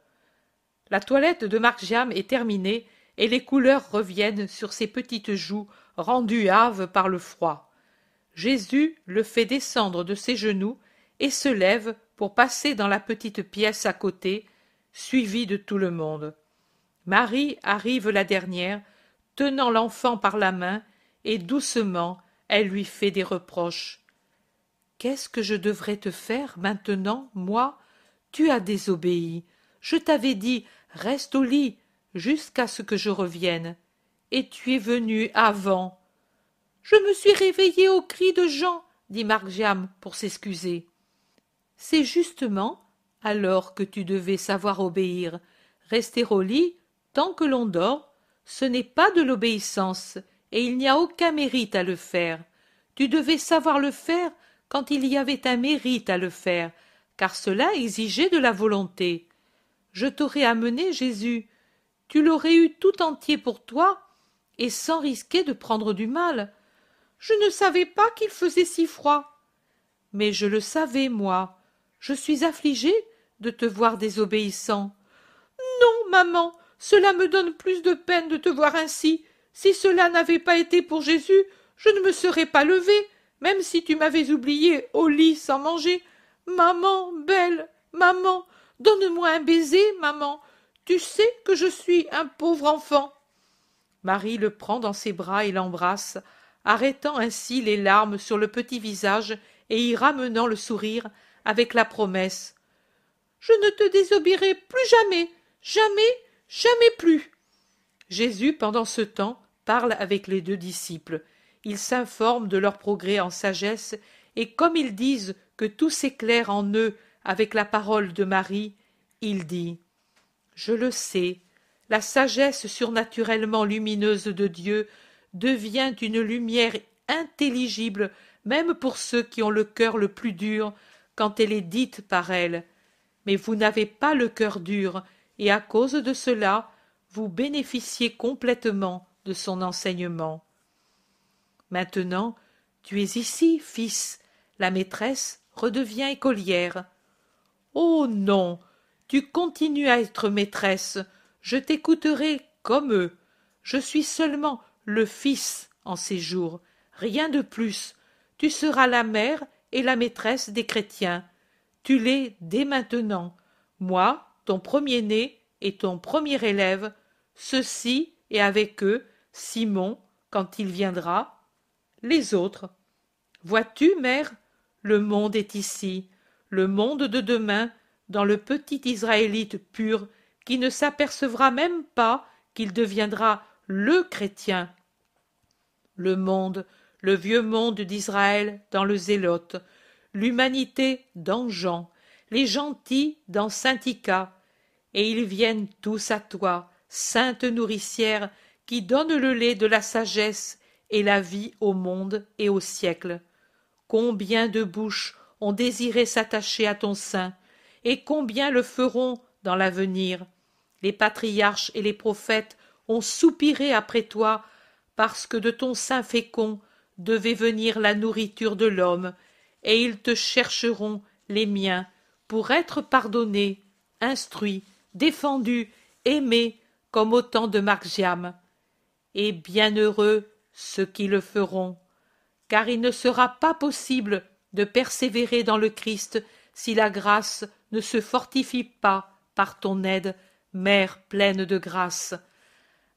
la toilette de margiam est terminée et les couleurs reviennent sur ses petites joues rendues hâves par le froid jésus le fait descendre de ses genoux et se lève pour passer dans la petite pièce à côté suivi de tout le monde marie arrive la dernière tenant l'enfant par la main et doucement elle lui fait des reproches. Qu'est-ce que je devrais te faire maintenant, moi Tu as désobéi. Je t'avais dit reste au lit jusqu'à ce que je revienne. Et tu es venu avant. Je me suis réveillée au cri de Jean, dit Margiam pour s'excuser. C'est justement alors que tu devais savoir obéir. Rester au lit tant que l'on dort, ce n'est pas de l'obéissance, et il n'y a aucun mérite à le faire. Tu devais savoir le faire quand il y avait un mérite à le faire, car cela exigeait de la volonté. Je t'aurais amené Jésus, tu l'aurais eu tout entier pour toi, et sans risquer de prendre du mal. Je ne savais pas qu'il faisait si froid. Mais je le savais, moi. Je suis affligée de te voir désobéissant. Non, maman, cela me donne plus de peine de te voir ainsi. Si cela n'avait pas été pour Jésus, je ne me serais pas levée, même si tu m'avais oubliée au lit sans manger. Maman, belle, maman, donne-moi un baiser, maman. Tu sais que je suis un pauvre enfant. Marie le prend dans ses bras et l'embrasse, arrêtant ainsi les larmes sur le petit visage et y ramenant le sourire avec la promesse. Je ne te désobéirai plus jamais, jamais, jamais plus. Jésus, pendant ce temps, parle avec les deux disciples. Ils s'informent de leur progrès en sagesse, et comme ils disent que tout s'éclaire en eux avec la parole de Marie, il dit Je le sais, la sagesse surnaturellement lumineuse de Dieu devient une lumière intelligible même pour ceux qui ont le cœur le plus dur quand elle est dite par elle. Mais vous n'avez pas le cœur dur, et à cause de cela, vous bénéficiez complètement de son enseignement. Maintenant, tu es ici, fils. La maîtresse redevient écolière. Oh non, tu continues à être maîtresse. Je t'écouterai comme eux. Je suis seulement le fils en ces jours, rien de plus. Tu seras la mère et la maîtresse des chrétiens. Tu l'es dès maintenant. Moi, ton premier-né et ton premier élève, ceux-ci et avec eux, Simon, quand il viendra, les autres. Vois-tu, mère, le monde est ici, le monde de demain, dans le petit Israélite pur qui ne s'apercevra même pas qu'il deviendra le chrétien. Le monde, le vieux monde d'Israël dans le Zélote, l'humanité dans Jean, les gentils dans Saintica, et ils viennent tous à toi, sainte nourricière qui donne le lait de la sagesse et la vie au monde et au siècle. Combien de bouches ont désiré s'attacher à ton sein, et combien le feront dans l'avenir. Les patriarches et les prophètes ont soupiré après toi, parce que de ton sein fécond devait venir la nourriture de l'homme, et ils te chercheront, les miens, pour être pardonnés, instruits, défendus, aimés, comme au temps de et bienheureux ceux qui le feront, car il ne sera pas possible de persévérer dans le Christ si la grâce ne se fortifie pas par ton aide, Mère pleine de grâce.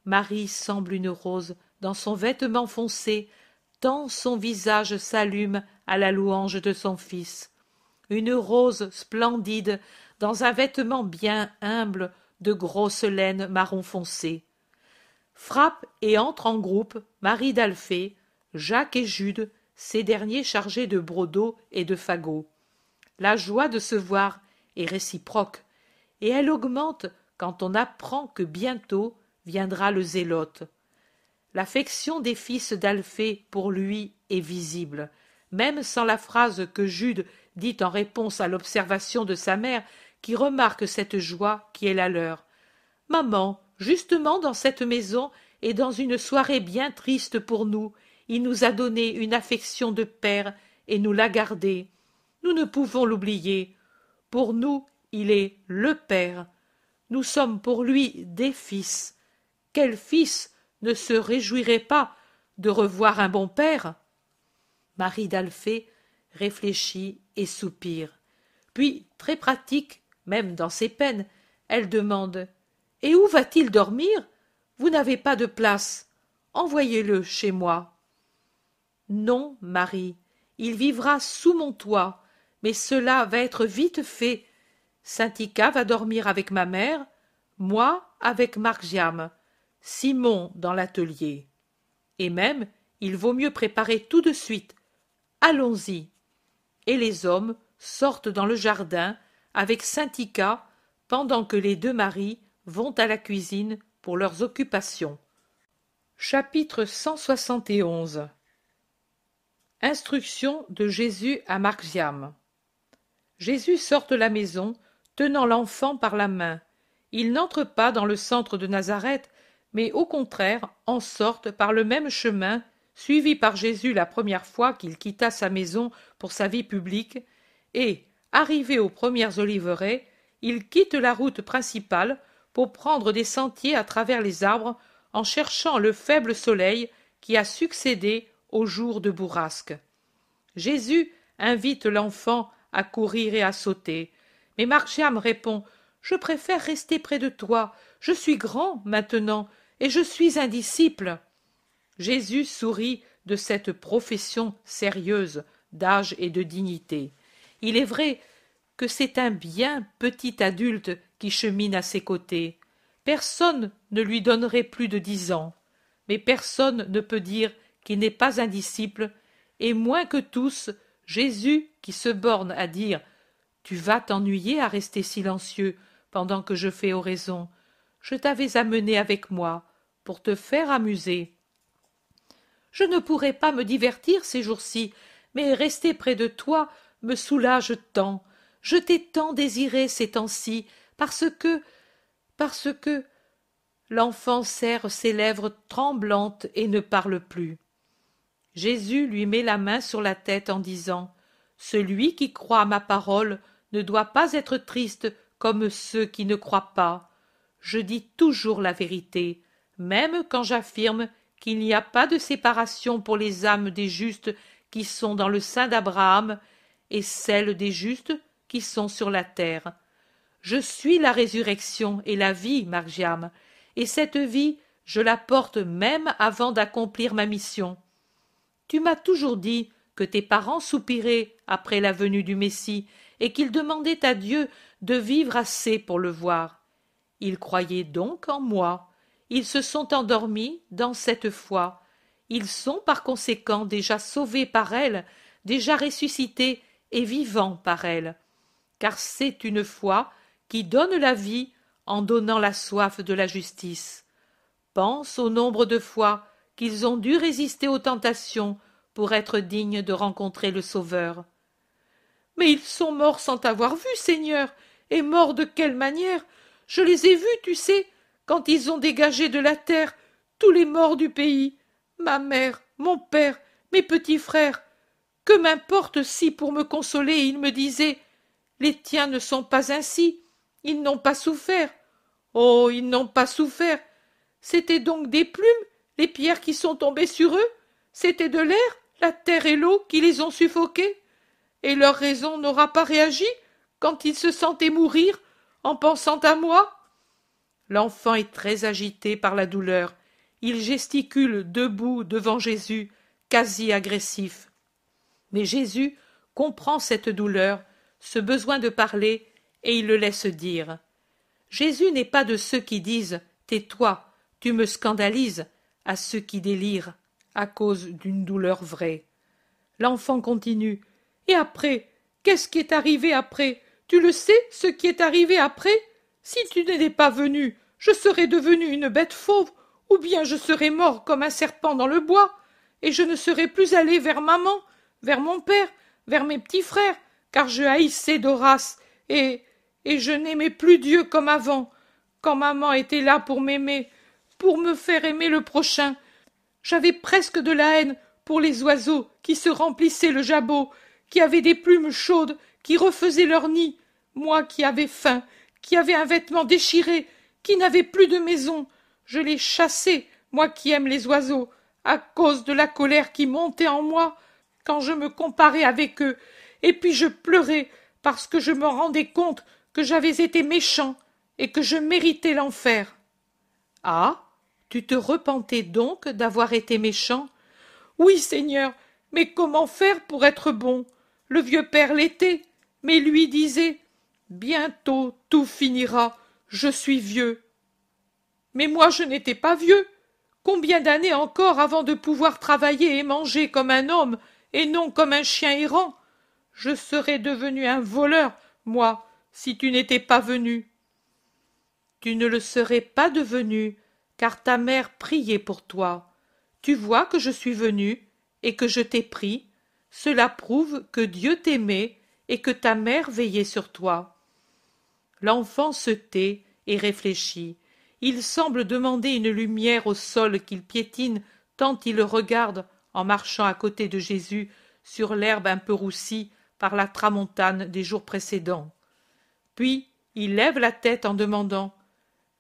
Marie semble une rose dans son vêtement foncé, tant son visage s'allume à la louange de son Fils. Une rose splendide dans un vêtement bien humble de grosse laine marron foncé frappe et entre en groupe Marie d'Alphée, Jacques et Jude, ces derniers chargés de brodeaux et de fagots. La joie de se voir est réciproque, et elle augmente quand on apprend que bientôt viendra le zélote. L'affection des fils d'Alphée pour lui est visible, même sans la phrase que Jude dit en réponse à l'observation de sa mère qui remarque cette joie qui est la leur. Maman, justement dans cette maison et dans une soirée bien triste pour nous, il nous a donné une affection de père et nous l'a gardée. Nous ne pouvons l'oublier. Pour nous, il est le père. Nous sommes pour lui des fils. Quel fils ne se réjouirait pas de revoir un bon père Marie d'Alphée réfléchit et soupire. Puis, très pratique, même dans ses peines, elle demande et où va-t-il dormir vous n'avez pas de place envoyez-le chez moi non marie il vivra sous mon toit mais cela va être vite fait Saintica va dormir avec ma mère moi avec margiam simon dans l'atelier et même il vaut mieux préparer tout de suite allons-y et les hommes sortent dans le jardin avec syntyca pendant que les deux maris vont à la cuisine pour leurs occupations. Chapitre 171 Instruction de Jésus à Marxiam. Jésus sort de la maison, tenant l'enfant par la main. Il n'entre pas dans le centre de Nazareth, mais au contraire en sort par le même chemin suivi par Jésus la première fois qu'il quitta sa maison pour sa vie publique, et, arrivé aux premières oliveraies, il quitte la route principale pour prendre des sentiers à travers les arbres en cherchant le faible soleil qui a succédé au jour de bourrasque. Jésus invite l'enfant à courir et à sauter. Mais Marchiam répond Je préfère rester près de toi. Je suis grand maintenant et je suis un disciple. Jésus sourit de cette profession sérieuse d'âge et de dignité. Il est vrai que c'est un bien petit adulte qui chemine à ses côtés. Personne ne lui donnerait plus de dix ans, mais personne ne peut dire qu'il n'est pas un disciple, et moins que tous, Jésus qui se borne à dire Tu vas t'ennuyer à rester silencieux pendant que je fais oraison. Je t'avais amené avec moi pour te faire amuser. Je ne pourrai pas me divertir ces jours-ci, mais rester près de toi me soulage tant je t'ai tant désiré ces temps-ci, parce que, parce que. L'enfant serre ses lèvres tremblantes et ne parle plus. Jésus lui met la main sur la tête en disant Celui qui croit à ma parole ne doit pas être triste comme ceux qui ne croient pas. Je dis toujours la vérité, même quand j'affirme qu'il n'y a pas de séparation pour les âmes des justes qui sont dans le sein d'Abraham et celles des justes qui sont sur la terre. Je suis la résurrection et la vie, Margiam, et cette vie, je la porte même avant d'accomplir ma mission. Tu m'as toujours dit que tes parents soupiraient après la venue du Messie et qu'ils demandaient à Dieu de vivre assez pour le voir. Ils croyaient donc en moi. Ils se sont endormis dans cette foi. Ils sont par conséquent déjà sauvés par elle, déjà ressuscités et vivants par elle car c'est une foi qui donne la vie en donnant la soif de la justice. Pense au nombre de fois qu'ils ont dû résister aux tentations pour être dignes de rencontrer le Sauveur. Mais ils sont morts sans t'avoir vu, Seigneur, et morts de quelle manière Je les ai vus, tu sais, quand ils ont dégagé de la terre tous les morts du pays, ma mère, mon père, mes petits frères. Que m'importe si, pour me consoler, ils me disaient les tiens ne sont pas ainsi. Ils n'ont pas souffert. Oh, ils n'ont pas souffert. C'étaient donc des plumes, les pierres qui sont tombées sur eux. C'était de l'air, la terre et l'eau qui les ont suffoqués. Et leur raison n'aura pas réagi quand ils se sentaient mourir en pensant à moi. L'enfant est très agité par la douleur. Il gesticule debout devant Jésus, quasi agressif. Mais Jésus comprend cette douleur ce besoin de parler, et il le laisse dire. Jésus n'est pas de ceux qui disent Tais-toi, tu me scandalises, à ceux qui délirent à cause d'une douleur vraie. L'enfant continue Et après Qu'est-ce qui est arrivé après Tu le sais, ce qui est arrivé après Si tu n'étais pas venu, je serais devenu une bête fauve, ou bien je serais mort comme un serpent dans le bois, et je ne serais plus allé vers maman, vers mon père, vers mes petits frères, car je haïssais Doras et et je n'aimais plus Dieu comme avant, quand maman était là pour m'aimer, pour me faire aimer le prochain. J'avais presque de la haine pour les oiseaux qui se remplissaient le jabot, qui avaient des plumes chaudes, qui refaisaient leur nid, moi qui avais faim, qui avais un vêtement déchiré, qui n'avais plus de maison. Je les chassais, moi qui aime les oiseaux, à cause de la colère qui montait en moi quand je me comparais avec eux et puis je pleurais parce que je me rendais compte que j'avais été méchant et que je méritais l'enfer. Ah. Tu te repentais donc d'avoir été méchant? Oui, Seigneur, mais comment faire pour être bon? Le vieux père l'était, mais lui disait. Bientôt tout finira, je suis vieux. Mais moi je n'étais pas vieux. Combien d'années encore avant de pouvoir travailler et manger comme un homme, et non comme un chien errant? je serais devenu un voleur, moi, si tu n'étais pas venu. Tu ne le serais pas devenu, car ta mère priait pour toi. Tu vois que je suis venu et que je t'ai pris. Cela prouve que Dieu t'aimait et que ta mère veillait sur toi. L'enfant se tait et réfléchit. Il semble demander une lumière au sol qu'il piétine tant il le regarde en marchant à côté de Jésus sur l'herbe un peu roussie par la tramontane des jours précédents. Puis il lève la tête en demandant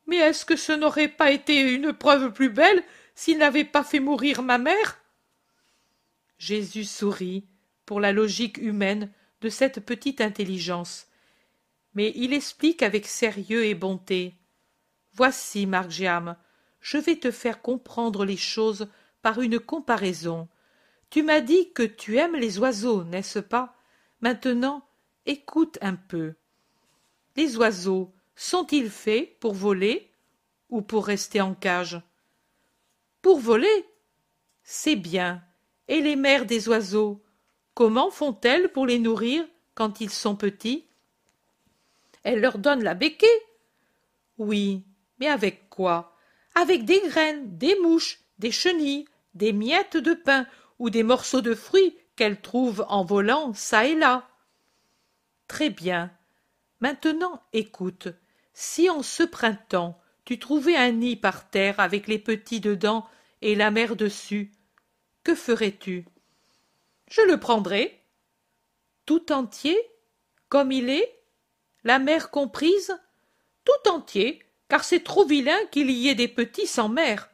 Mais est-ce que ce n'aurait pas été une preuve plus belle s'il n'avait pas fait mourir ma mère Jésus sourit pour la logique humaine de cette petite intelligence, mais il explique avec sérieux et bonté. Voici, Margiam, je vais te faire comprendre les choses par une comparaison. Tu m'as dit que tu aimes les oiseaux, n'est-ce pas Maintenant, écoute un peu. Les oiseaux sont-ils faits pour voler ou pour rester en cage Pour voler C'est bien. Et les mères des oiseaux, comment font-elles pour les nourrir quand ils sont petits Elles leur donnent la béquée Oui, mais avec quoi Avec des graines, des mouches, des chenilles, des miettes de pain ou des morceaux de fruits qu'elle trouve en volant çà et là. Très bien. Maintenant écoute. Si en ce printemps tu trouvais un nid par terre avec les petits dedans et la mère dessus, que ferais-tu Je le prendrais. Tout entier Comme il est La mère comprise Tout entier, car c'est trop vilain qu'il y ait des petits sans mère.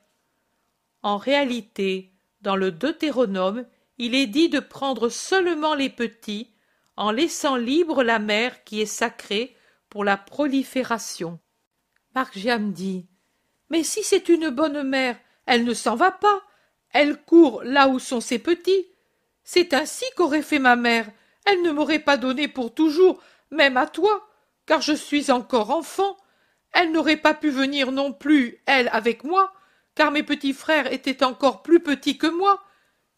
En réalité, dans le Deutéronome, il est dit de prendre seulement les petits, en laissant libre la mère qui est sacrée pour la prolifération. Margiam dit Mais si c'est une bonne mère, elle ne s'en va pas. Elle court là où sont ses petits. C'est ainsi qu'aurait fait ma mère. Elle ne m'aurait pas donné pour toujours, même à toi, car je suis encore enfant. Elle n'aurait pas pu venir non plus, elle, avec moi, car mes petits frères étaient encore plus petits que moi.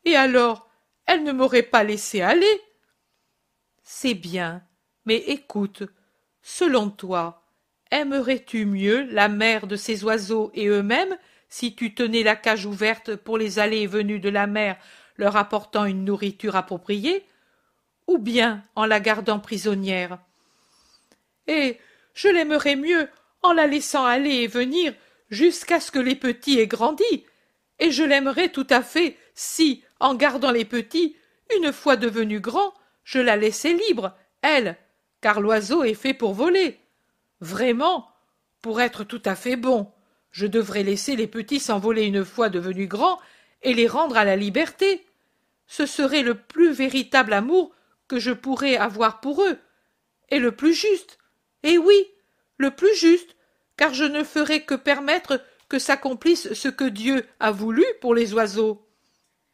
Et alors, elle ne m'aurait pas laissé aller. C'est bien, mais écoute, selon toi, aimerais-tu mieux la mère de ces oiseaux et eux-mêmes si tu tenais la cage ouverte pour les allées et venues de la mère, leur apportant une nourriture appropriée, ou bien en la gardant prisonnière Eh je l'aimerais mieux en la laissant aller et venir jusqu'à ce que les petits aient grandi, et je l'aimerais tout à fait si, en gardant les petits, une fois devenus grands, je la laissais libre, elle, car l'oiseau est fait pour voler. Vraiment, pour être tout à fait bon, je devrais laisser les petits s'envoler une fois devenus grands et les rendre à la liberté. Ce serait le plus véritable amour que je pourrais avoir pour eux, et le plus juste. Eh oui, le plus juste, car je ne ferai que permettre que s'accomplisse ce que Dieu a voulu pour les oiseaux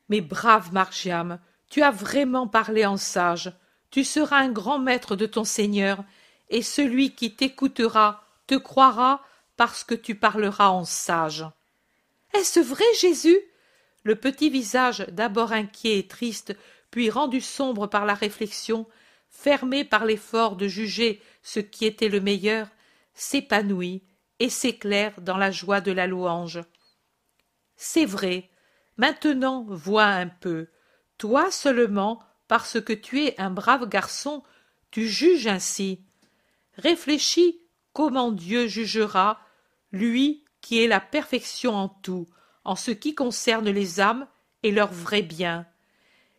mais brave margiam tu as vraiment parlé en sage tu seras un grand maître de ton seigneur et celui qui t'écoutera te croira parce que tu parleras en sage est-ce vrai jésus le petit visage d'abord inquiet et triste puis rendu sombre par la réflexion fermé par l'effort de juger ce qui était le meilleur s'épanouit et s'éclaire dans la joie de la louange c'est vrai Maintenant vois un peu. Toi seulement, parce que tu es un brave garçon, tu juges ainsi. Réfléchis comment Dieu jugera, lui qui est la perfection en tout, en ce qui concerne les âmes et leur vrai bien.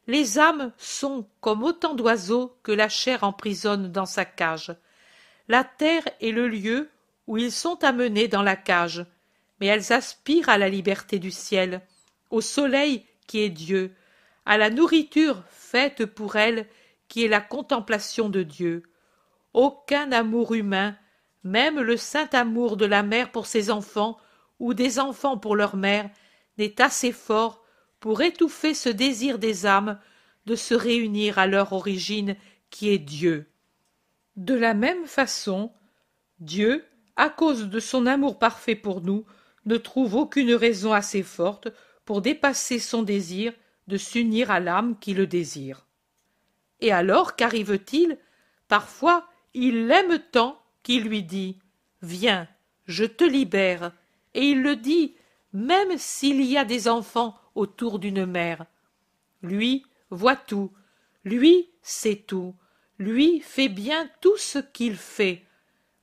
Les âmes sont comme autant d'oiseaux que la chair emprisonne dans sa cage. La terre est le lieu où ils sont amenés dans la cage, mais elles aspirent à la liberté du ciel au soleil qui est Dieu, à la nourriture faite pour elle qui est la contemplation de Dieu. Aucun amour humain, même le saint amour de la mère pour ses enfants ou des enfants pour leur mère, n'est assez fort pour étouffer ce désir des âmes de se réunir à leur origine qui est Dieu. De la même façon, Dieu, à cause de son amour parfait pour nous, ne trouve aucune raison assez forte pour dépasser son désir de s'unir à l'âme qui le désire. Et alors qu'arrive-t-il Parfois, il l'aime tant qu'il lui dit Viens, je te libère. Et il le dit, même s'il y a des enfants autour d'une mère. Lui voit tout, lui sait tout, lui fait bien tout ce qu'il fait.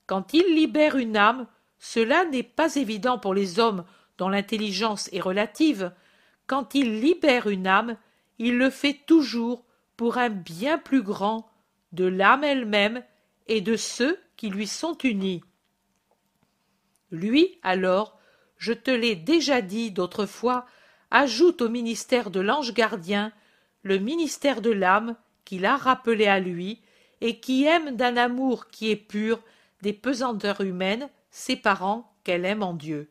Quand il libère une âme, cela n'est pas évident pour les hommes dont l'intelligence est relative, quand il libère une âme, il le fait toujours pour un bien plus grand de l'âme elle-même et de ceux qui lui sont unis. Lui, alors, je te l'ai déjà dit d'autrefois, ajoute au ministère de l'ange gardien le ministère de l'âme qu'il a rappelé à lui et qui aime d'un amour qui est pur des pesanteurs humaines, ses parents qu'elle aime en Dieu.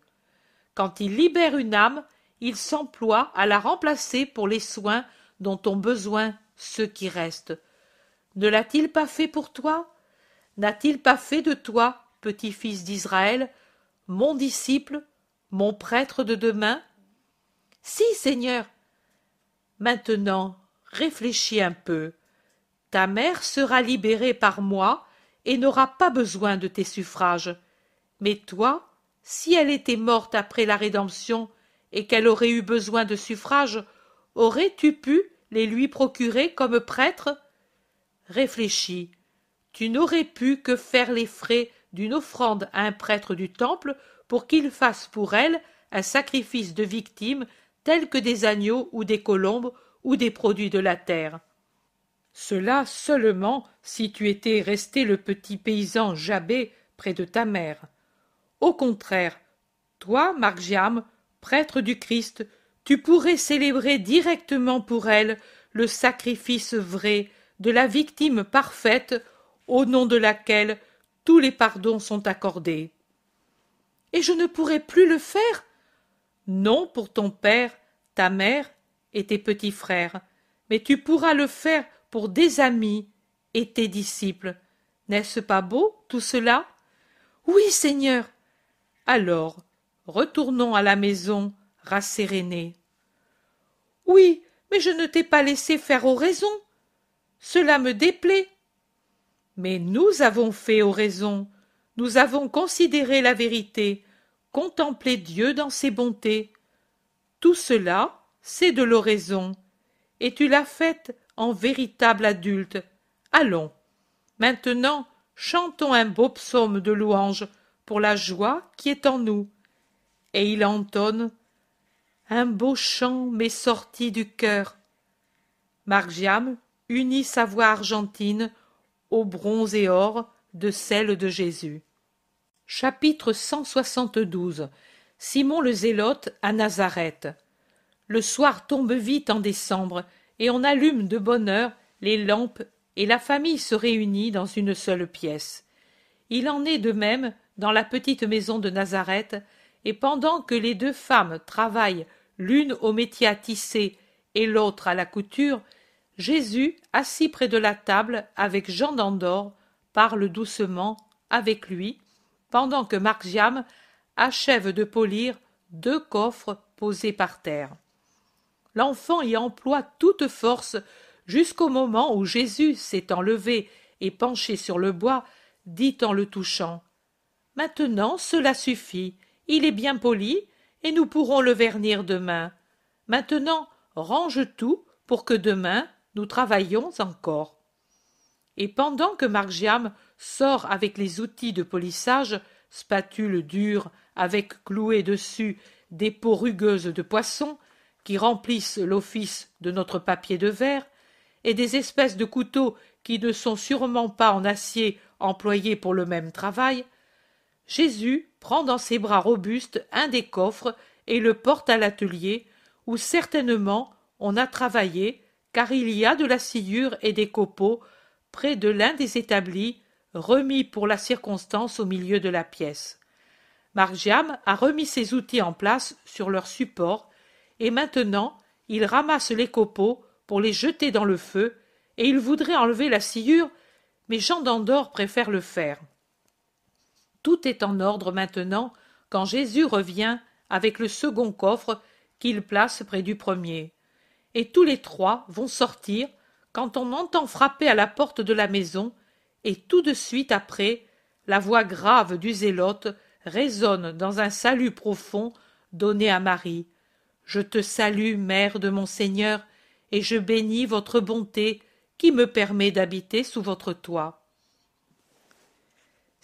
Quand il libère une âme, il s'emploie à la remplacer pour les soins dont ont besoin ceux qui restent. Ne l'a-t-il pas fait pour toi N'a-t-il pas fait de toi, petit-fils d'Israël, mon disciple, mon prêtre de demain Si, Seigneur. Maintenant, réfléchis un peu. Ta mère sera libérée par moi et n'aura pas besoin de tes suffrages. Mais toi, si elle était morte après la rédemption et qu'elle aurait eu besoin de suffrage, aurais-tu pu les lui procurer comme prêtre Réfléchis. Tu n'aurais pu que faire les frais d'une offrande à un prêtre du temple pour qu'il fasse pour elle un sacrifice de victimes tel que des agneaux ou des colombes ou des produits de la terre. Cela seulement si tu étais resté le petit paysan jabé près de ta mère. Au contraire, toi, Margiam, prêtre du Christ, tu pourrais célébrer directement pour elle le sacrifice vrai de la victime parfaite au nom de laquelle tous les pardons sont accordés. Et je ne pourrais plus le faire Non pour ton père, ta mère et tes petits frères, mais tu pourras le faire pour des amis et tes disciples. N'est-ce pas beau tout cela Oui, Seigneur, alors, retournons à la maison, rassérénés. Oui, mais je ne t'ai pas laissé faire oraison. Cela me déplaît. Mais nous avons fait oraison. Nous avons considéré la vérité, contemplé Dieu dans ses bontés. Tout cela, c'est de l'oraison. Et tu l'as faite en véritable adulte. Allons. Maintenant, chantons un beau psaume de louange pour la joie qui est en nous. Et il entonne Un beau chant m'est sorti du cœur. Margiam unit sa voix argentine au bronze et or de celle de Jésus. Chapitre 172 Simon le Zélote à Nazareth. Le soir tombe vite en décembre, et on allume de bonne heure les lampes, et la famille se réunit dans une seule pièce. Il en est de même dans la petite maison de Nazareth, et pendant que les deux femmes travaillent l'une au métier à tisser et l'autre à la couture, Jésus, assis près de la table avec Jean d'Andorre, parle doucement avec lui, pendant que Marxiam achève de polir deux coffres posés par terre. L'enfant y emploie toute force jusqu'au moment où Jésus, s'étant levé et penché sur le bois, dit en le touchant Maintenant cela suffit. Il est bien poli, et nous pourrons le vernir demain. Maintenant range tout pour que demain nous travaillions encore. Et pendant que Margiam sort avec les outils de polissage, spatule dure avec clouées dessus des peaux rugueuses de poisson qui remplissent l'office de notre papier de verre, et des espèces de couteaux qui ne sont sûrement pas en acier employés pour le même travail, Jésus prend dans ses bras robustes un des coffres et le porte à l'atelier, où certainement on a travaillé, car il y a de la sciure et des copeaux près de l'un des établis, remis pour la circonstance au milieu de la pièce. Margiam a remis ses outils en place sur leur support, et maintenant il ramasse les copeaux pour les jeter dans le feu, et il voudrait enlever la sciure, mais Jean d'Andorre préfère le faire. Tout est en ordre maintenant quand Jésus revient avec le second coffre qu'il place près du premier. Et tous les trois vont sortir quand on entend frapper à la porte de la maison, et tout de suite après, la voix grave du zélote résonne dans un salut profond donné à Marie. Je te salue, mère de mon Seigneur, et je bénis votre bonté qui me permet d'habiter sous votre toit.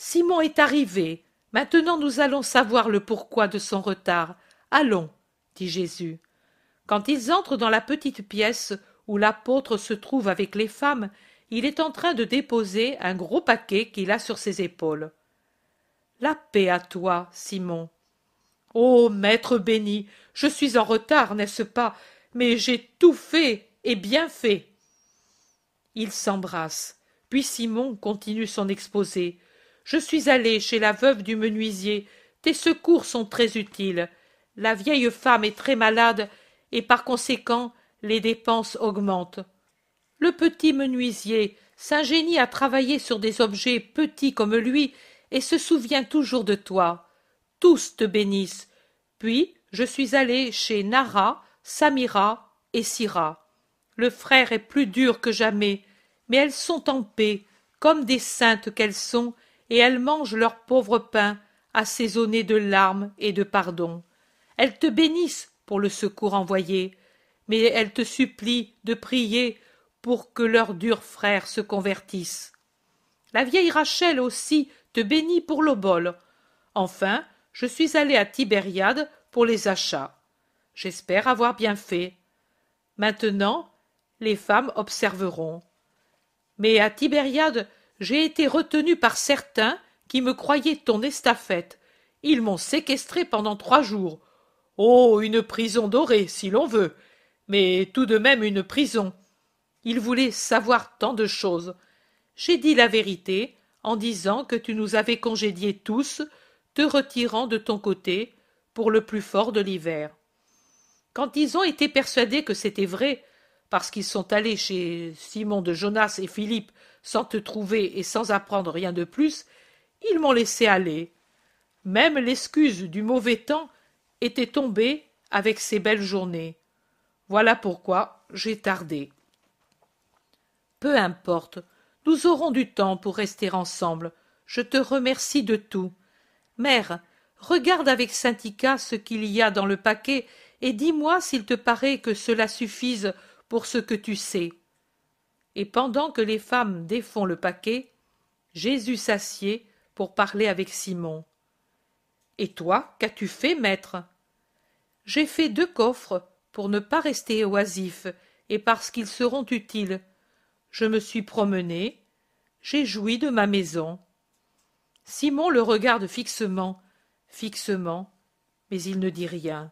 Simon est arrivé. Maintenant nous allons savoir le pourquoi de son retard. Allons, dit Jésus. Quand ils entrent dans la petite pièce où l'apôtre se trouve avec les femmes, il est en train de déposer un gros paquet qu'il a sur ses épaules. La paix à toi, Simon. Ô oh, maître béni, je suis en retard, n'est-ce pas Mais j'ai tout fait et bien fait. Ils s'embrassent. Puis Simon continue son exposé. Je suis allé chez la veuve du menuisier. Tes secours sont très utiles. La vieille femme est très malade et par conséquent les dépenses augmentent. Le petit menuisier s'ingénie à travailler sur des objets petits comme lui et se souvient toujours de toi. Tous te bénissent. Puis je suis allé chez Nara, Samira et Sira. Le frère est plus dur que jamais, mais elles sont en paix, comme des saintes qu'elles sont, et elles mangent leur pauvre pain, assaisonné de larmes et de pardon. Elles te bénissent pour le secours envoyé, mais elles te supplient de prier pour que leurs durs frères se convertissent. La vieille Rachel aussi te bénit pour l'obol. Enfin, je suis allée à Tibériade pour les achats. J'espère avoir bien fait. Maintenant, les femmes observeront. Mais à Tibériade, j'ai été retenu par certains qui me croyaient ton estafette. Ils m'ont séquestré pendant trois jours. Oh, une prison dorée, si l'on veut, mais tout de même une prison. Ils voulaient savoir tant de choses. J'ai dit la vérité en disant que tu nous avais congédiés tous, te retirant de ton côté pour le plus fort de l'hiver. Quand ils ont été persuadés que c'était vrai, parce qu'ils sont allés chez Simon de Jonas et Philippe sans te trouver et sans apprendre rien de plus, ils m'ont laissé aller. Même l'excuse du mauvais temps était tombée avec ces belles journées. Voilà pourquoi j'ai tardé. Peu importe, nous aurons du temps pour rester ensemble. Je te remercie de tout. Mère, regarde avec Syntica ce qu'il y a dans le paquet et dis-moi s'il te paraît que cela suffise pour ce que tu sais et pendant que les femmes défont le paquet, Jésus s'assied pour parler avec Simon. Et toi, qu'as-tu fait, maître J'ai fait deux coffres pour ne pas rester oisif et parce qu'ils seront utiles. Je me suis promené, j'ai joui de ma maison. Simon le regarde fixement, fixement, mais il ne dit rien.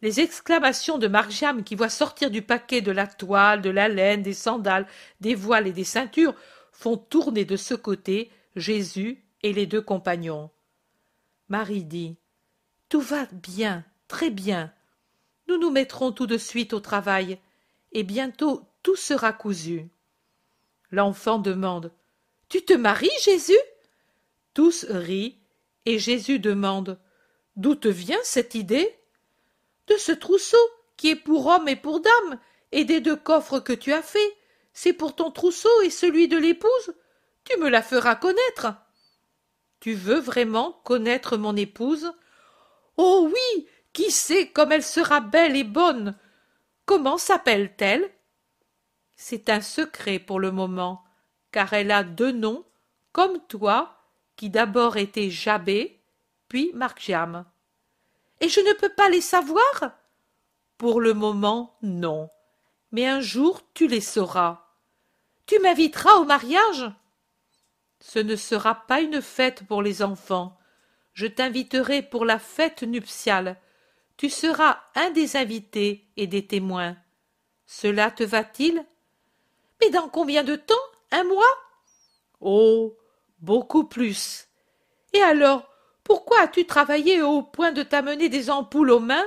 Les exclamations de Marjam, qui voit sortir du paquet de la toile, de la laine, des sandales, des voiles et des ceintures, font tourner de ce côté Jésus et les deux compagnons. Marie dit Tout va bien, très bien. Nous nous mettrons tout de suite au travail, et bientôt tout sera cousu. L'enfant demande Tu te maries, Jésus Tous rient, et Jésus demande D'où te vient cette idée de ce trousseau qui est pour homme et pour dame, et des deux coffres que tu as faits. C'est pour ton trousseau et celui de l'épouse. Tu me la feras connaître. Tu veux vraiment connaître mon épouse Oh oui Qui sait comme elle sera belle et bonne Comment s'appelle-t-elle C'est un secret pour le moment, car elle a deux noms, comme toi, qui d'abord était Jabé, puis et je ne peux pas les savoir? Pour le moment, non. Mais un jour tu les sauras. Tu m'inviteras au mariage? Ce ne sera pas une fête pour les enfants. Je t'inviterai pour la fête nuptiale. Tu seras un des invités et des témoins. Cela te va-t-il Mais dans combien de temps Un mois Oh, beaucoup plus. Et alors, pourquoi as-tu travaillé au point de t'amener des ampoules aux mains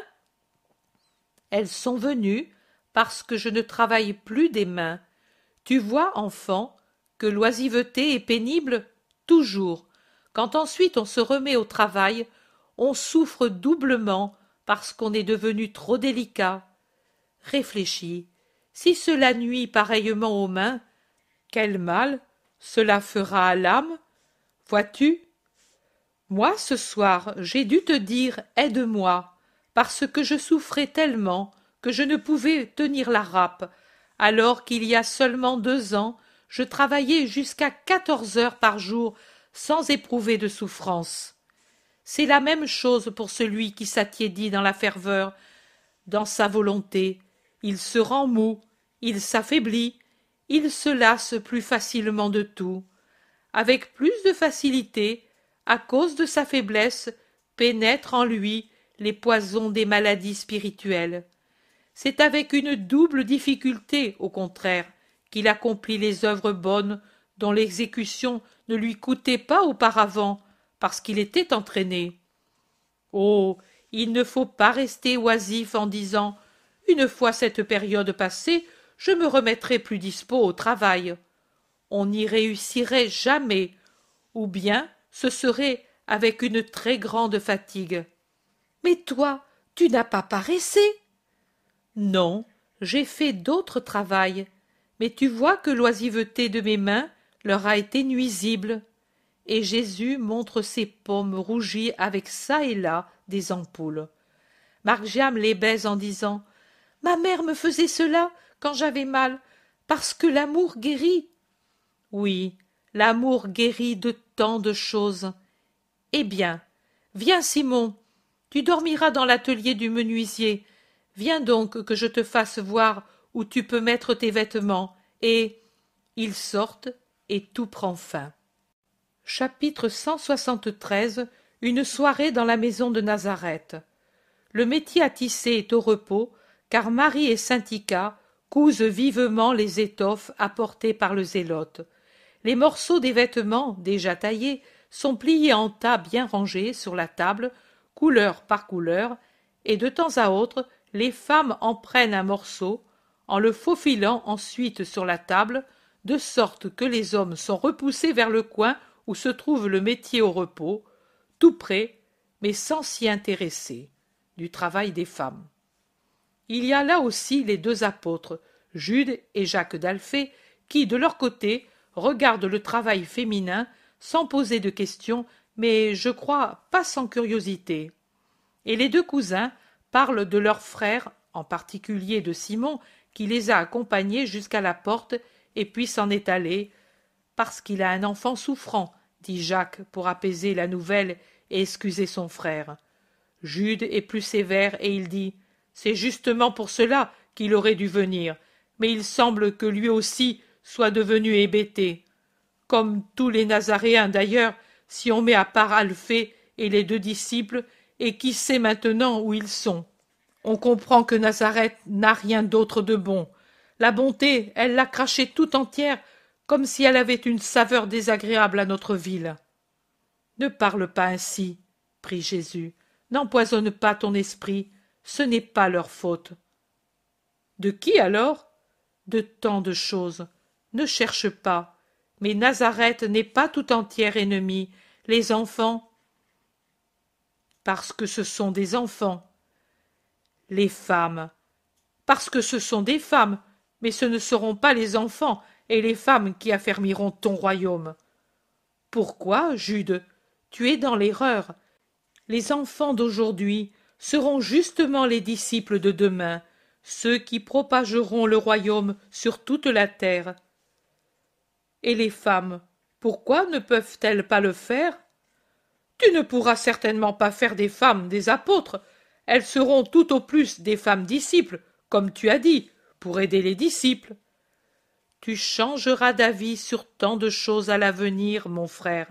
Elles sont venues parce que je ne travaille plus des mains. Tu vois, enfant, que l'oisiveté est pénible toujours. Quand ensuite on se remet au travail, on souffre doublement parce qu'on est devenu trop délicat. Réfléchis. Si cela nuit pareillement aux mains, quel mal cela fera à l'âme Vois-tu moi, ce soir, j'ai dû te dire aide-moi, parce que je souffrais tellement que je ne pouvais tenir la râpe, alors qu'il y a seulement deux ans, je travaillais jusqu'à quatorze heures par jour sans éprouver de souffrance. C'est la même chose pour celui qui s'attiédit dans la ferveur, dans sa volonté. Il se rend mou, il s'affaiblit, il se lasse plus facilement de tout. Avec plus de facilité, à cause de sa faiblesse, pénètre en lui les poisons des maladies spirituelles. C'est avec une double difficulté, au contraire, qu'il accomplit les œuvres bonnes dont l'exécution ne lui coûtait pas auparavant, parce qu'il était entraîné. Oh. Il ne faut pas rester oisif en disant Une fois cette période passée, je me remettrai plus dispos au travail. On n'y réussirait jamais, ou bien ce serait avec une très grande fatigue. Mais toi, tu n'as pas paraissé Non, j'ai fait d'autres travails. »« mais tu vois que l'oisiveté de mes mains leur a été nuisible. Et Jésus montre ses paumes rougies avec ça et là des ampoules. Margiam les baise en disant Ma mère me faisait cela quand j'avais mal, parce que l'amour guérit. Oui, l'amour guérit de de choses. Eh bien, viens, Simon, tu dormiras dans l'atelier du menuisier. Viens donc que je te fasse voir où tu peux mettre tes vêtements. Et ils sortent et tout prend fin. Chapitre 173 Une soirée dans la maison de Nazareth. Le métier à tisser est au repos, car Marie et Syntica cousent vivement les étoffes apportées par le zélote les morceaux des vêtements, déjà taillés, sont pliés en tas bien rangés sur la table, couleur par couleur, et de temps à autre les femmes en prennent un morceau, en le faufilant ensuite sur la table, de sorte que les hommes sont repoussés vers le coin où se trouve le métier au repos, tout près, mais sans s'y intéresser, du travail des femmes. Il y a là aussi les deux apôtres, Jude et Jacques d'Alphée, qui, de leur côté, regarde le travail féminin sans poser de questions, mais je crois pas sans curiosité. Et les deux cousins parlent de leur frère, en particulier de Simon, qui les a accompagnés jusqu'à la porte et puis s'en est allé, parce qu'il a un enfant souffrant, dit Jacques pour apaiser la nouvelle et excuser son frère. Jude est plus sévère et il dit C'est justement pour cela qu'il aurait dû venir, mais il semble que lui aussi soit devenu hébété. Comme tous les Nazaréens d'ailleurs, si on met à part Alphée et les deux disciples, et qui sait maintenant où ils sont. On comprend que Nazareth n'a rien d'autre de bon. La bonté, elle l'a crachée tout entière, comme si elle avait une saveur désagréable à notre ville. Ne parle pas ainsi, prie Jésus. N'empoisonne pas ton esprit, ce n'est pas leur faute. De qui alors De tant de choses. Ne cherche pas. Mais Nazareth n'est pas tout entière ennemie. Les enfants. Parce que ce sont des enfants. Les femmes. Parce que ce sont des femmes, mais ce ne seront pas les enfants et les femmes qui affermiront ton royaume. Pourquoi, Jude Tu es dans l'erreur. Les enfants d'aujourd'hui seront justement les disciples de demain, ceux qui propageront le royaume sur toute la terre. Et les femmes, pourquoi ne peuvent-elles pas le faire Tu ne pourras certainement pas faire des femmes des apôtres. Elles seront tout au plus des femmes disciples, comme tu as dit, pour aider les disciples. Tu changeras d'avis sur tant de choses à l'avenir, mon frère.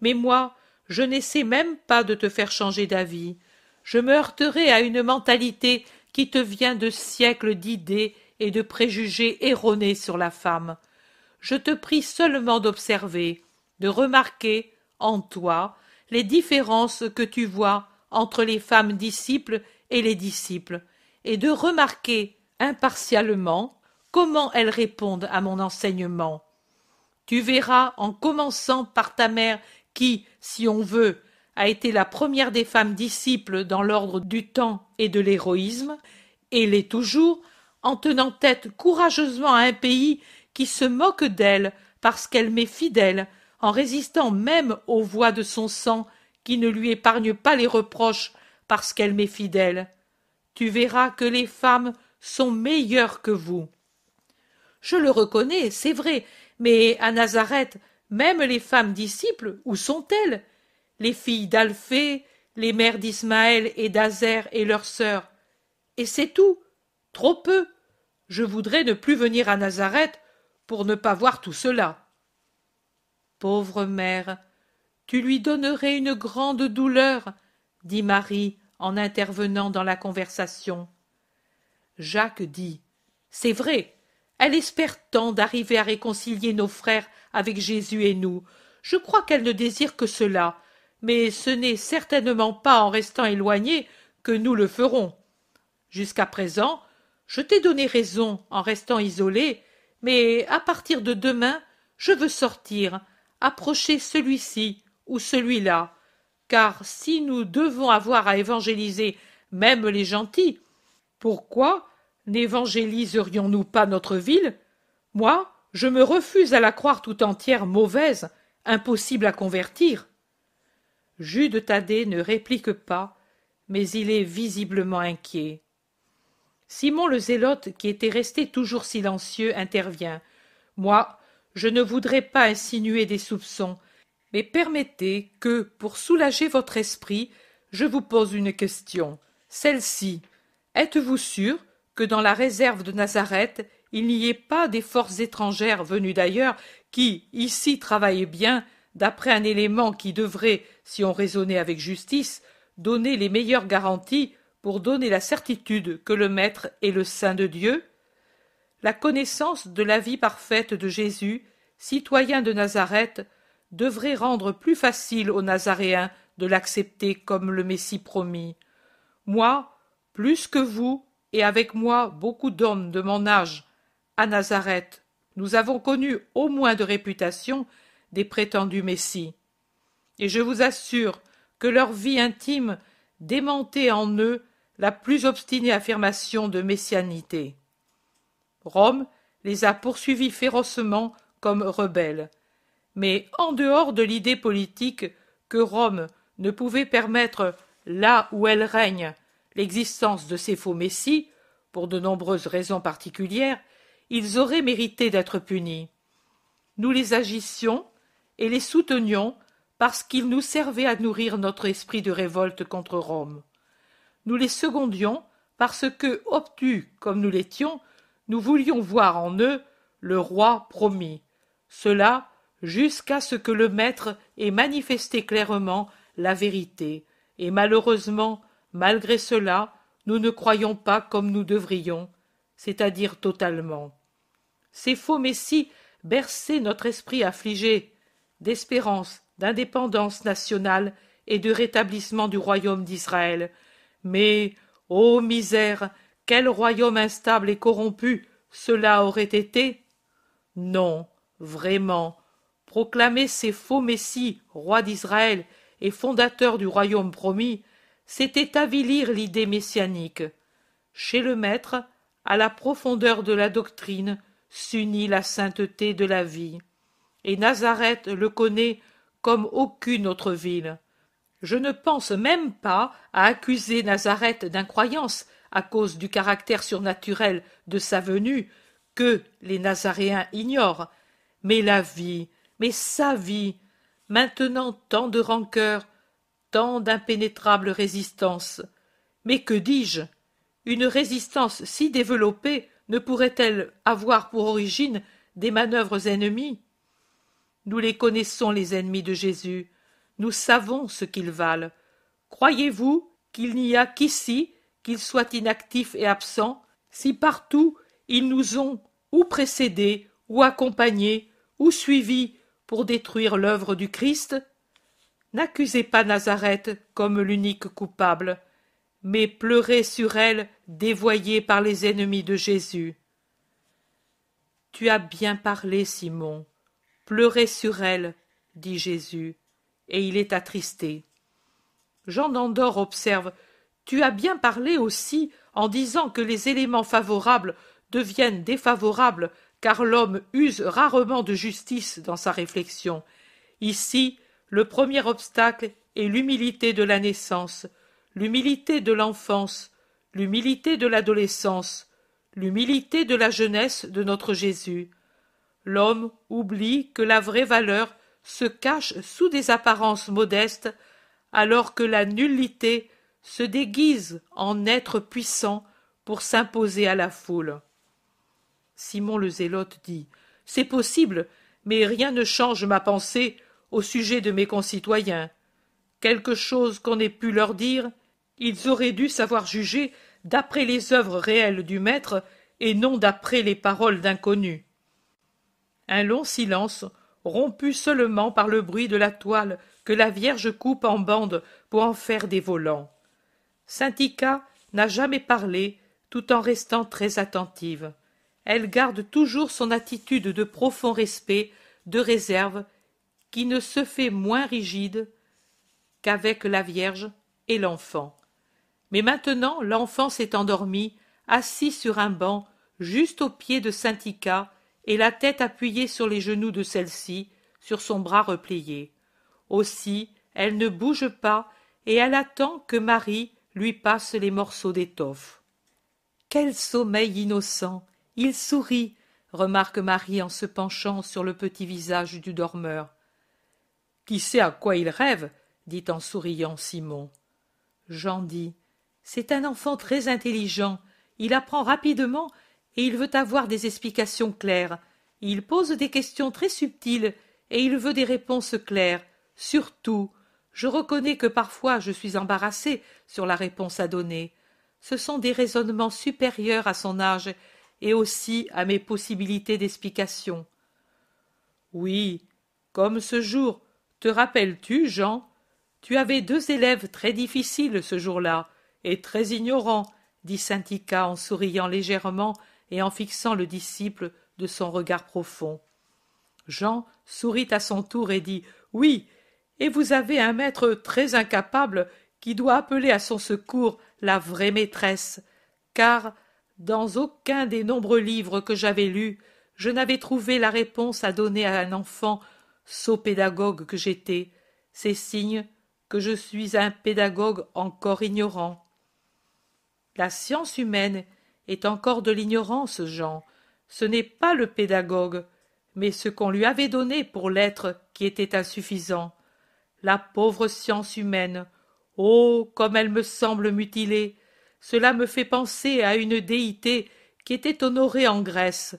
Mais moi, je n'essaie même pas de te faire changer d'avis. Je me heurterai à une mentalité qui te vient de siècles d'idées et de préjugés erronés sur la femme je te prie seulement d'observer, de remarquer en toi les différences que tu vois entre les femmes disciples et les disciples, et de remarquer impartialement comment elles répondent à mon enseignement. Tu verras en commençant par ta mère qui, si on veut, a été la première des femmes disciples dans l'ordre du temps et de l'héroïsme, et l'est toujours, en tenant tête courageusement à un pays qui se moque d'elle parce qu'elle m'est fidèle, en résistant même aux voix de son sang qui ne lui épargne pas les reproches parce qu'elle m'est fidèle. Tu verras que les femmes sont meilleures que vous. Je le reconnais, c'est vrai, mais à Nazareth, même les femmes disciples, où sont-elles Les filles d'Alphée, les mères d'Ismaël et d'Azer et leurs sœurs. Et c'est tout. Trop peu. Je voudrais ne plus venir à Nazareth pour ne pas voir tout cela. Pauvre mère, tu lui donnerais une grande douleur, dit Marie en intervenant dans la conversation. Jacques dit. C'est vrai. Elle espère tant d'arriver à réconcilier nos frères avec Jésus et nous. Je crois qu'elle ne désire que cela, mais ce n'est certainement pas en restant éloigné que nous le ferons. Jusqu'à présent, je t'ai donné raison en restant isolé mais à partir de demain, je veux sortir, approcher celui-ci ou celui-là, car si nous devons avoir à évangéliser même les gentils, pourquoi n'évangéliserions-nous pas notre ville Moi, je me refuse à la croire tout entière mauvaise, impossible à convertir. Jude Thaddée ne réplique pas, mais il est visiblement inquiet. Simon le Zélote, qui était resté toujours silencieux, intervient. Moi, je ne voudrais pas insinuer des soupçons, mais permettez que, pour soulager votre esprit, je vous pose une question. Celle-ci. Êtes-vous sûr que dans la réserve de Nazareth, il n'y ait pas des forces étrangères venues d'ailleurs qui, ici, travaillent bien, d'après un élément qui devrait, si on raisonnait avec justice, donner les meilleures garanties pour donner la certitude que le Maître est le Saint de Dieu, la connaissance de la vie parfaite de Jésus, citoyen de Nazareth, devrait rendre plus facile aux Nazaréens de l'accepter comme le Messie promis. Moi, plus que vous, et avec moi beaucoup d'hommes de mon âge, à Nazareth, nous avons connu au moins de réputation des prétendus Messies. Et je vous assure que leur vie intime démentait en eux la plus obstinée affirmation de messianité. Rome les a poursuivis férocement comme rebelles. Mais en dehors de l'idée politique que Rome ne pouvait permettre là où elle règne l'existence de ces faux messies, pour de nombreuses raisons particulières, ils auraient mérité d'être punis. Nous les agissions et les soutenions parce qu'ils nous servaient à nourrir notre esprit de révolte contre Rome nous les secondions parce que, obtus comme nous l'étions, nous voulions voir en eux le roi promis. Cela jusqu'à ce que le maître ait manifesté clairement la vérité. Et malheureusement, malgré cela, nous ne croyons pas comme nous devrions, c'est-à-dire totalement. Ces faux messies berçaient notre esprit affligé d'espérance, d'indépendance nationale et de rétablissement du royaume d'Israël, mais ô misère quel royaume instable et corrompu cela aurait été non vraiment proclamer ces faux messies rois d'israël et fondateurs du royaume promis c'était avilir l'idée messianique chez le maître à la profondeur de la doctrine s'unit la sainteté de la vie et nazareth le connaît comme aucune autre ville je ne pense même pas à accuser Nazareth d'incroyance à cause du caractère surnaturel de sa venue que les Nazaréens ignorent. Mais la vie, mais sa vie, maintenant tant de rancœur, tant d'impénétrable résistance. Mais que dis-je Une résistance si développée ne pourrait-elle avoir pour origine des manœuvres ennemies Nous les connaissons les ennemis de Jésus nous savons ce qu'ils valent. Croyez-vous qu'il n'y a qu'ici qu'ils soient inactifs et absents, si partout ils nous ont ou précédés, ou accompagnés, ou suivis pour détruire l'œuvre du Christ N'accusez pas Nazareth comme l'unique coupable, mais pleurez sur elle dévoyée par les ennemis de Jésus. Tu as bien parlé, Simon. Pleurez sur elle, dit Jésus et il est attristé. Jean d'Andorre observe Tu as bien parlé aussi en disant que les éléments favorables deviennent défavorables car l'homme use rarement de justice dans sa réflexion. Ici, le premier obstacle est l'humilité de la naissance, l'humilité de l'enfance, l'humilité de l'adolescence, l'humilité de la jeunesse de notre Jésus. L'homme oublie que la vraie valeur se cache sous des apparences modestes, alors que la nullité se déguise en être puissant pour s'imposer à la foule. Simon le Zélote dit C'est possible, mais rien ne change ma pensée au sujet de mes concitoyens. Quelque chose qu'on ait pu leur dire, ils auraient dû savoir juger d'après les œuvres réelles du maître et non d'après les paroles d'inconnus. Un long silence rompu seulement par le bruit de la toile que la Vierge coupe en bandes pour en faire des volants. Syntica n'a jamais parlé tout en restant très attentive. Elle garde toujours son attitude de profond respect, de réserve, qui ne se fait moins rigide qu'avec la Vierge et l'enfant. Mais maintenant l'enfant s'est endormi, assis sur un banc, juste au pied de et la tête appuyée sur les genoux de celle-ci, sur son bras replié. Aussi, elle ne bouge pas et elle attend que Marie lui passe les morceaux d'étoffe. Quel sommeil innocent Il sourit remarque Marie en se penchant sur le petit visage du dormeur. Qui sait à quoi il rêve dit en souriant Simon. Jean dit C'est un enfant très intelligent. Il apprend rapidement et il veut avoir des explications claires. Il pose des questions très subtiles et il veut des réponses claires. Surtout, je reconnais que parfois je suis embarrassé sur la réponse à donner. Ce sont des raisonnements supérieurs à son âge et aussi à mes possibilités d'explication. Oui, comme ce jour, te rappelles-tu, Jean Tu avais deux élèves très difficiles ce jour-là et très ignorants, dit Syntica en souriant légèrement et en fixant le disciple de son regard profond. Jean sourit à son tour et dit Oui, et vous avez un maître très incapable qui doit appeler à son secours la vraie maîtresse, car dans aucun des nombreux livres que j'avais lus, je n'avais trouvé la réponse à donner à un enfant, sot pédagogue que j'étais. C'est signe que je suis un pédagogue encore ignorant. La science humaine est encore de l'ignorance, Jean. Ce n'est pas le pédagogue, mais ce qu'on lui avait donné pour l'être qui était insuffisant. La pauvre science humaine. Oh. Comme elle me semble mutilée. Cela me fait penser à une déité qui était honorée en Grèce.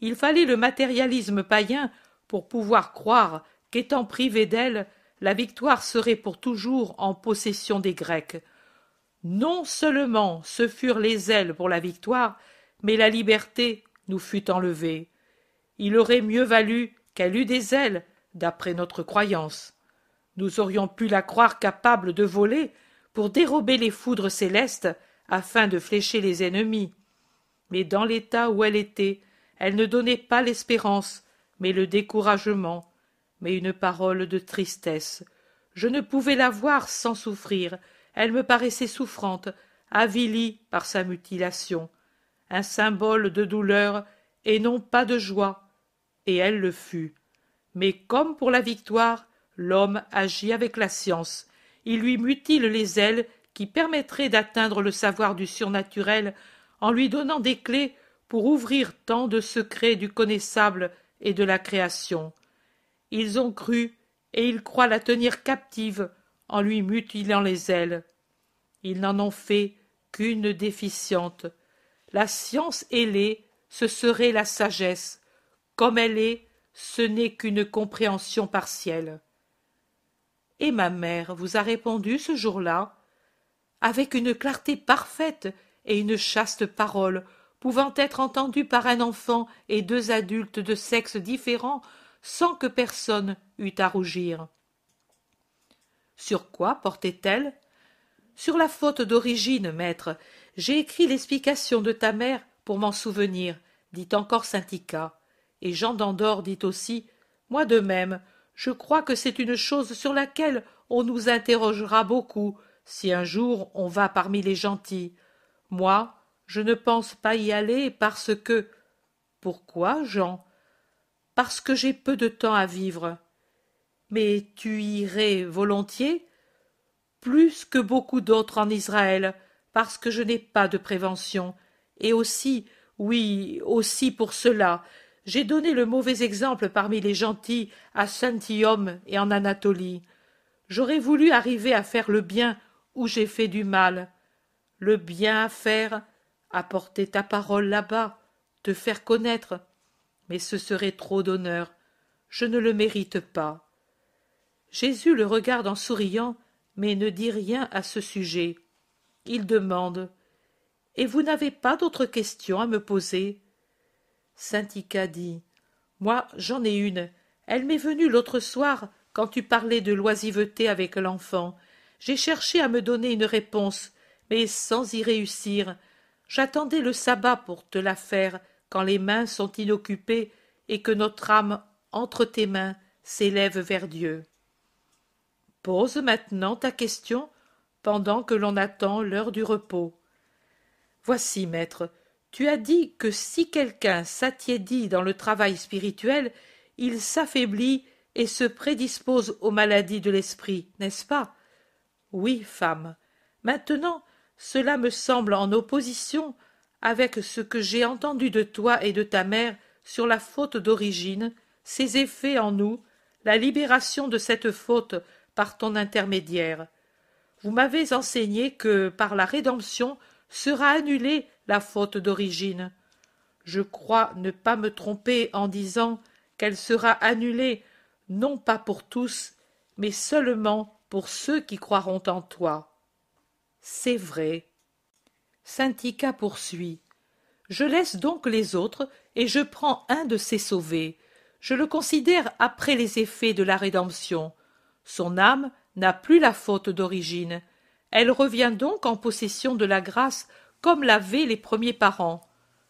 Il fallait le matérialisme païen pour pouvoir croire qu'étant privé d'elle, la victoire serait pour toujours en possession des Grecs. Non seulement ce furent les ailes pour la victoire, mais la liberté nous fut enlevée. Il aurait mieux valu qu'elle eût des ailes, d'après notre croyance. Nous aurions pu la croire capable de voler pour dérober les foudres célestes afin de flécher les ennemis. Mais dans l'état où elle était, elle ne donnait pas l'espérance, mais le découragement, mais une parole de tristesse. Je ne pouvais la voir sans souffrir, elle me paraissait souffrante, avilie par sa mutilation, un symbole de douleur et non pas de joie, et elle le fut. Mais comme pour la victoire, l'homme agit avec la science. Il lui mutile les ailes qui permettraient d'atteindre le savoir du surnaturel en lui donnant des clés pour ouvrir tant de secrets du connaissable et de la création. Ils ont cru, et ils croient la tenir captive, en lui mutilant les ailes. Ils n'en ont fait qu'une déficiente. La science ailée, ce serait la sagesse. Comme elle est, ce n'est qu'une compréhension partielle. Et ma mère vous a répondu ce jour-là, avec une clarté parfaite et une chaste parole, pouvant être entendue par un enfant et deux adultes de sexes différents sans que personne eût à rougir. Sur quoi portait-elle Sur la faute d'origine, maître. J'ai écrit l'explication de ta mère pour m'en souvenir, dit encore Syndicat. Et Jean Dandor dit aussi Moi de même, je crois que c'est une chose sur laquelle on nous interrogera beaucoup, si un jour on va parmi les gentils. Moi, je ne pense pas y aller parce que. Pourquoi, Jean Parce que j'ai peu de temps à vivre mais tu irais volontiers plus que beaucoup d'autres en Israël, parce que je n'ai pas de prévention. Et aussi, oui, aussi pour cela, j'ai donné le mauvais exemple parmi les gentils à saint et en Anatolie. J'aurais voulu arriver à faire le bien où j'ai fait du mal. Le bien à faire, apporter ta parole là-bas, te faire connaître. Mais ce serait trop d'honneur. Je ne le mérite pas. Jésus le regarde en souriant, mais ne dit rien à ce sujet. Il demande Et vous n'avez pas d'autres questions à me poser Saint dit Moi, j'en ai une. Elle m'est venue l'autre soir quand tu parlais de loisiveté avec l'enfant. J'ai cherché à me donner une réponse, mais sans y réussir. J'attendais le sabbat pour te la faire quand les mains sont inoccupées et que notre âme, entre tes mains, s'élève vers Dieu. Pose maintenant ta question pendant que l'on attend l'heure du repos. Voici, maître, tu as dit que si quelqu'un s'attiédit dans le travail spirituel, il s'affaiblit et se prédispose aux maladies de l'esprit, n'est-ce pas Oui, femme. Maintenant, cela me semble en opposition avec ce que j'ai entendu de toi et de ta mère sur la faute d'origine, ses effets en nous, la libération de cette faute par ton intermédiaire. Vous m'avez enseigné que par la rédemption sera annulée la faute d'origine. Je crois ne pas me tromper en disant qu'elle sera annulée non pas pour tous, mais seulement pour ceux qui croiront en toi. C'est vrai. Syntica poursuit. Je laisse donc les autres et je prends un de ces sauvés. Je le considère après les effets de la rédemption. Son âme n'a plus la faute d'origine. Elle revient donc en possession de la grâce comme l'avaient les premiers parents.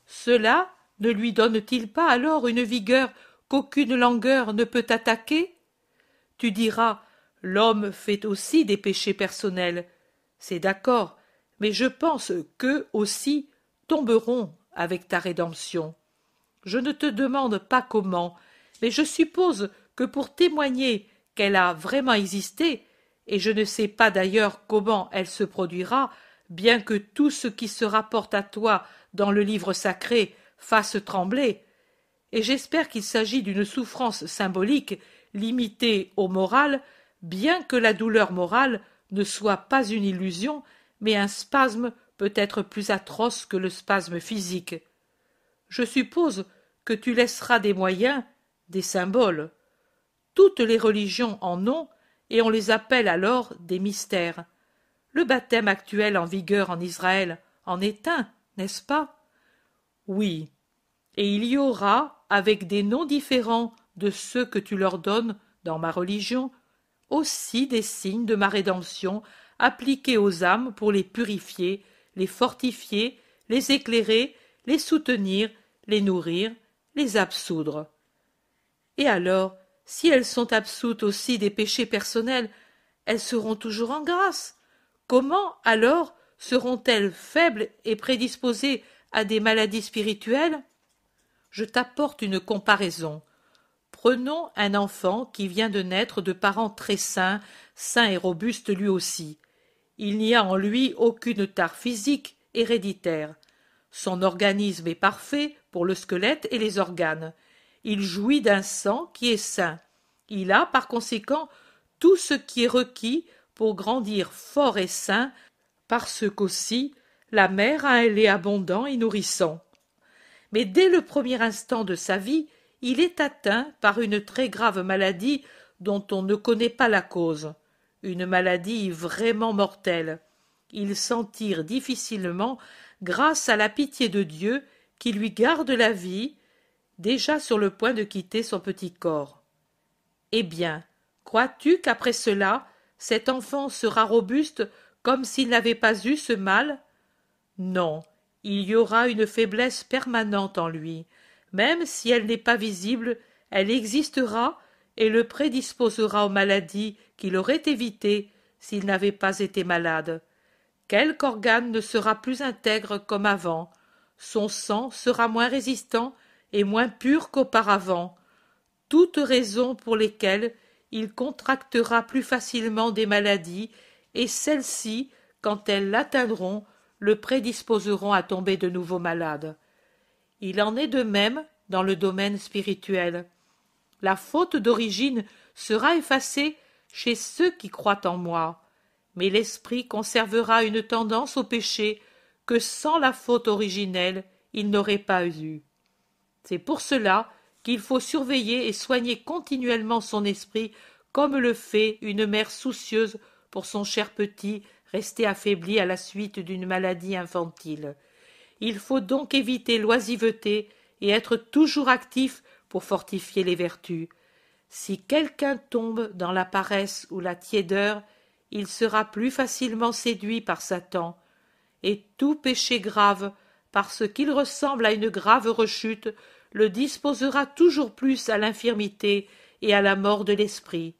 Cela ne lui donne-t-il pas alors une vigueur qu'aucune langueur ne peut attaquer Tu diras L'homme fait aussi des péchés personnels. C'est d'accord, mais je pense qu'eux aussi tomberont avec ta rédemption. Je ne te demande pas comment, mais je suppose que pour témoigner a vraiment existé, et je ne sais pas d'ailleurs comment elle se produira, bien que tout ce qui se rapporte à toi dans le livre sacré fasse trembler, et j'espère qu'il s'agit d'une souffrance symbolique limitée au moral, bien que la douleur morale ne soit pas une illusion, mais un spasme peut-être plus atroce que le spasme physique. Je suppose que tu laisseras des moyens, des symboles. Toutes les religions en ont, et on les appelle alors des mystères. Le baptême actuel en vigueur en Israël en est un, n'est-ce pas Oui. Et il y aura, avec des noms différents de ceux que tu leur donnes dans ma religion, aussi des signes de ma rédemption appliqués aux âmes pour les purifier, les fortifier, les éclairer, les soutenir, les nourrir, les absoudre. Et alors, si elles sont absoutes aussi des péchés personnels, elles seront toujours en grâce. Comment alors seront-elles faibles et prédisposées à des maladies spirituelles Je t'apporte une comparaison. Prenons un enfant qui vient de naître de parents très sains, sains et robustes lui aussi. Il n'y a en lui aucune tare physique héréditaire. Son organisme est parfait pour le squelette et les organes il jouit d'un sang qui est sain. Il a, par conséquent, tout ce qui est requis pour grandir fort et sain, parce qu'aussi la mère a un lait abondant et nourrissant. Mais dès le premier instant de sa vie, il est atteint par une très grave maladie dont on ne connaît pas la cause, une maladie vraiment mortelle. Il s'en tire difficilement grâce à la pitié de Dieu qui lui garde la vie déjà sur le point de quitter son petit corps. Eh bien, crois-tu qu'après cela, cet enfant sera robuste comme s'il n'avait pas eu ce mal Non, il y aura une faiblesse permanente en lui. Même si elle n'est pas visible, elle existera et le prédisposera aux maladies qu'il aurait évitées s'il n'avait pas été malade. Quelque organe ne sera plus intègre comme avant, son sang sera moins résistant et moins pur qu'auparavant, toutes raisons pour lesquelles il contractera plus facilement des maladies, et celles-ci, quand elles l'atteindront, le prédisposeront à tomber de nouveau malade. Il en est de même dans le domaine spirituel. La faute d'origine sera effacée chez ceux qui croient en moi, mais l'esprit conservera une tendance au péché que sans la faute originelle il n'aurait pas eu. C'est pour cela qu'il faut surveiller et soigner continuellement son esprit comme le fait une mère soucieuse pour son cher petit resté affaibli à la suite d'une maladie infantile. Il faut donc éviter l'oisiveté et être toujours actif pour fortifier les vertus. Si quelqu'un tombe dans la paresse ou la tiédeur, il sera plus facilement séduit par Satan, et tout péché grave, parce qu'il ressemble à une grave rechute, le disposera toujours plus à l'infirmité et à la mort de l'esprit.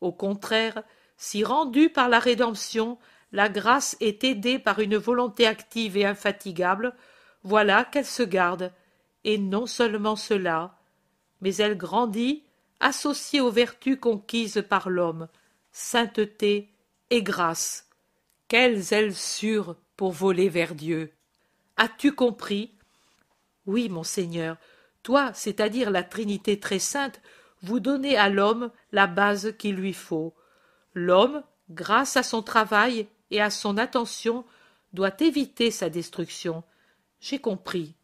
Au contraire, si rendue par la rédemption, la grâce est aidée par une volonté active et infatigable, voilà qu'elle se garde, et non seulement cela, mais elle grandit associée aux vertus conquises par l'homme, sainteté et grâce. Quelles ailes sûres pour voler vers Dieu. As-tu compris oui, mon Seigneur, toi, c'est-à-dire la Trinité très sainte, vous donnez à l'homme la base qu'il lui faut. L'homme, grâce à son travail et à son attention, doit éviter sa destruction. J'ai compris.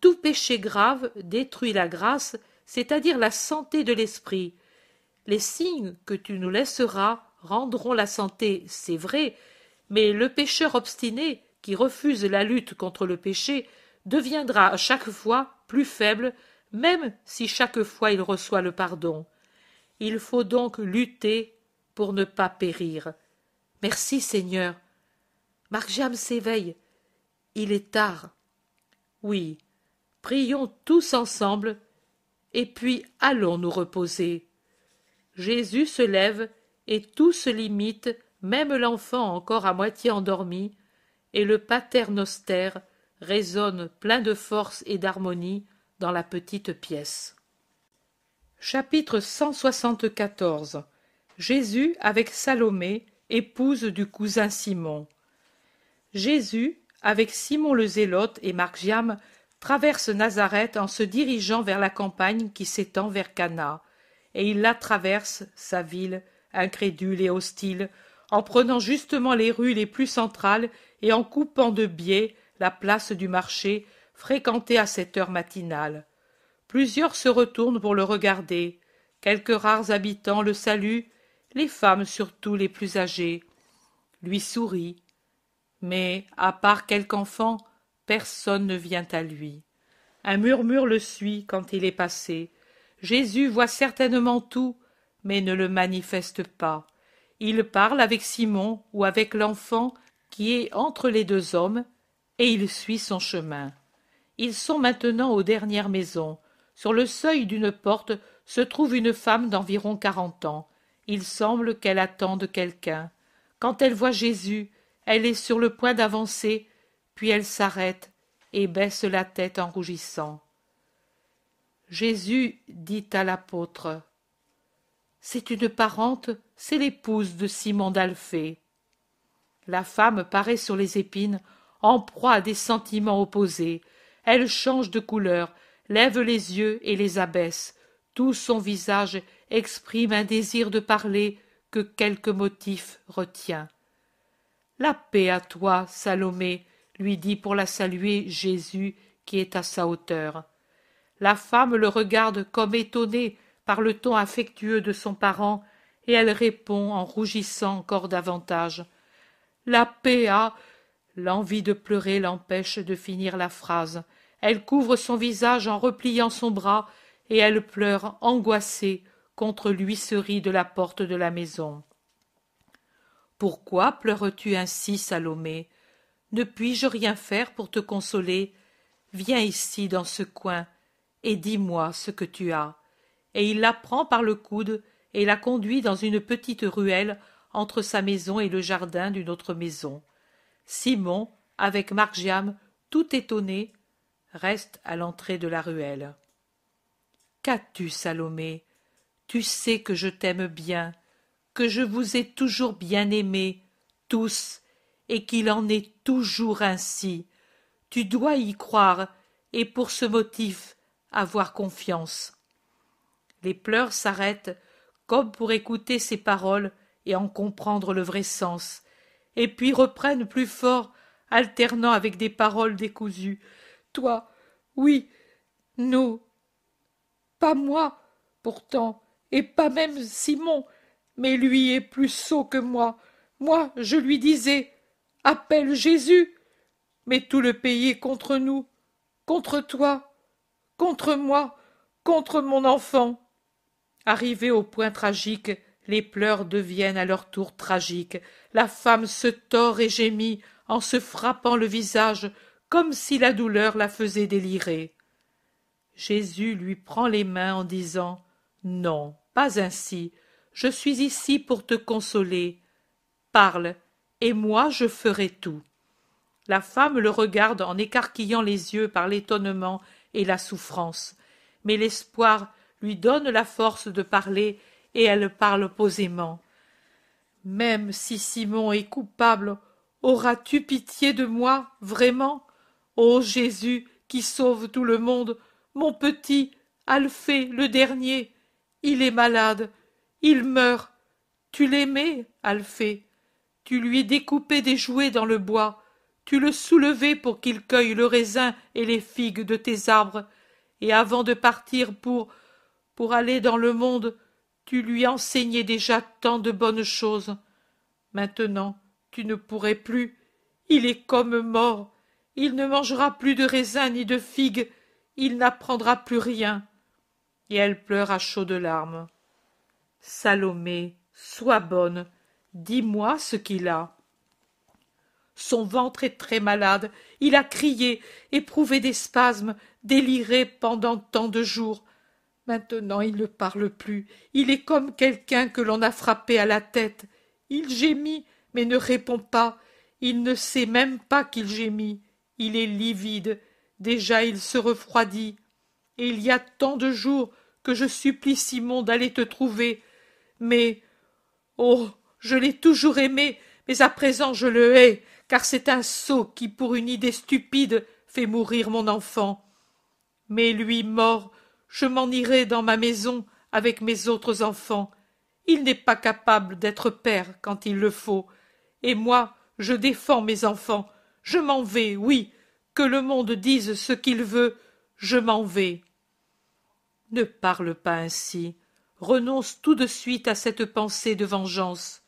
Tout péché grave détruit la grâce, c'est-à-dire la santé de l'esprit. Les signes que tu nous laisseras rendront la santé, c'est vrai, mais le pécheur obstiné, qui refuse la lutte contre le péché, deviendra à chaque fois plus faible, même si chaque fois il reçoit le pardon. Il faut donc lutter pour ne pas périr. Merci, Seigneur. Marjam s'éveille. Il est tard. Oui, prions tous ensemble, et puis allons nous reposer. Jésus se lève, et tout se limite, même l'enfant encore à moitié endormi, et le pater résonne plein de force et d'harmonie dans la petite pièce. Chapitre 174 Jésus avec Salomé, épouse du cousin Simon. Jésus, avec Simon le Zélote et Margiam, traverse Nazareth en se dirigeant vers la campagne qui s'étend vers Cana, et il la traverse, sa ville, incrédule et hostile, en prenant justement les rues les plus centrales et en coupant de biais la place du marché, fréquentée à cette heure matinale. Plusieurs se retournent pour le regarder. Quelques rares habitants le saluent, les femmes surtout les plus âgées. Lui sourit. Mais, à part quelque enfant, personne ne vient à lui. Un murmure le suit quand il est passé. Jésus voit certainement tout, mais ne le manifeste pas. Il parle avec Simon ou avec l'enfant qui est entre les deux hommes et il suit son chemin. Ils sont maintenant aux dernières maisons. Sur le seuil d'une porte se trouve une femme d'environ quarante ans. Il semble qu'elle attende quelqu'un. Quand elle voit Jésus, elle est sur le point d'avancer, puis elle s'arrête et baisse la tête en rougissant. Jésus dit à l'apôtre C'est une parente, c'est l'épouse de Simon d'Alphée. La femme paraît sur les épines en proie à des sentiments opposés. Elle change de couleur, lève les yeux et les abaisse. Tout son visage exprime un désir de parler que quelque motif retient. La paix à toi, Salomé, lui dit pour la saluer Jésus qui est à sa hauteur. La femme le regarde comme étonnée par le ton affectueux de son parent, et elle répond en rougissant encore davantage. La paix à l'envie de pleurer l'empêche de finir la phrase elle couvre son visage en repliant son bras et elle pleure angoissée contre l'huisserie de la porte de la maison pourquoi pleures-tu ainsi salomé ne puis-je rien faire pour te consoler viens ici dans ce coin et dis-moi ce que tu as et il la prend par le coude et la conduit dans une petite ruelle entre sa maison et le jardin d'une autre maison Simon, avec Margiam, tout étonné, reste à l'entrée de la ruelle. Qu'as-tu, Salomé Tu sais que je t'aime bien, que je vous ai toujours bien aimé tous, et qu'il en est toujours ainsi. Tu dois y croire, et pour ce motif, avoir confiance. Les pleurs s'arrêtent, comme pour écouter ces paroles et en comprendre le vrai sens, et puis reprennent plus fort, alternant avec des paroles décousues. Toi, oui, nous. Pas moi, pourtant, et pas même Simon, mais lui est plus sot que moi. Moi, je lui disais Appelle Jésus. Mais tout le pays est contre nous, contre toi, contre moi, contre mon enfant. Arrivé au point tragique, les pleurs deviennent à leur tour tragiques. La femme se tord et gémit en se frappant le visage comme si la douleur la faisait délirer. Jésus lui prend les mains en disant Non, pas ainsi. Je suis ici pour te consoler. Parle, et moi je ferai tout. La femme le regarde en écarquillant les yeux par l'étonnement et la souffrance, mais l'espoir lui donne la force de parler et elle parle posément même si simon est coupable auras-tu pitié de moi vraiment ô jésus qui sauve tout le monde mon petit alphée le dernier il est malade il meurt tu l'aimais alphée tu lui découpais des jouets dans le bois tu le soulevais pour qu'il cueille le raisin et les figues de tes arbres et avant de partir pour pour aller dans le monde tu lui enseignais déjà tant de bonnes choses. Maintenant, tu ne pourrais plus. Il est comme mort. Il ne mangera plus de raisin ni de figues. Il n'apprendra plus rien. Et elle pleure à chaudes larmes. Salomé, sois bonne. Dis-moi ce qu'il a. Son ventre est très malade. Il a crié, éprouvé des spasmes, déliré pendant tant de jours. Maintenant il ne parle plus, il est comme quelqu'un que l'on a frappé à la tête. Il gémit, mais ne répond pas, il ne sait même pas qu'il gémit, il est livide, déjà il se refroidit. Et il y a tant de jours que je supplie Simon d'aller te trouver. Mais oh. Je l'ai toujours aimé, mais à présent je le hais, car c'est un sot qui, pour une idée stupide, fait mourir mon enfant. Mais lui mort, je m'en irai dans ma maison avec mes autres enfants. Il n'est pas capable d'être père quand il le faut. Et moi, je défends mes enfants. Je m'en vais, oui. Que le monde dise ce qu'il veut, je m'en vais. Ne parle pas ainsi. Renonce tout de suite à cette pensée de vengeance.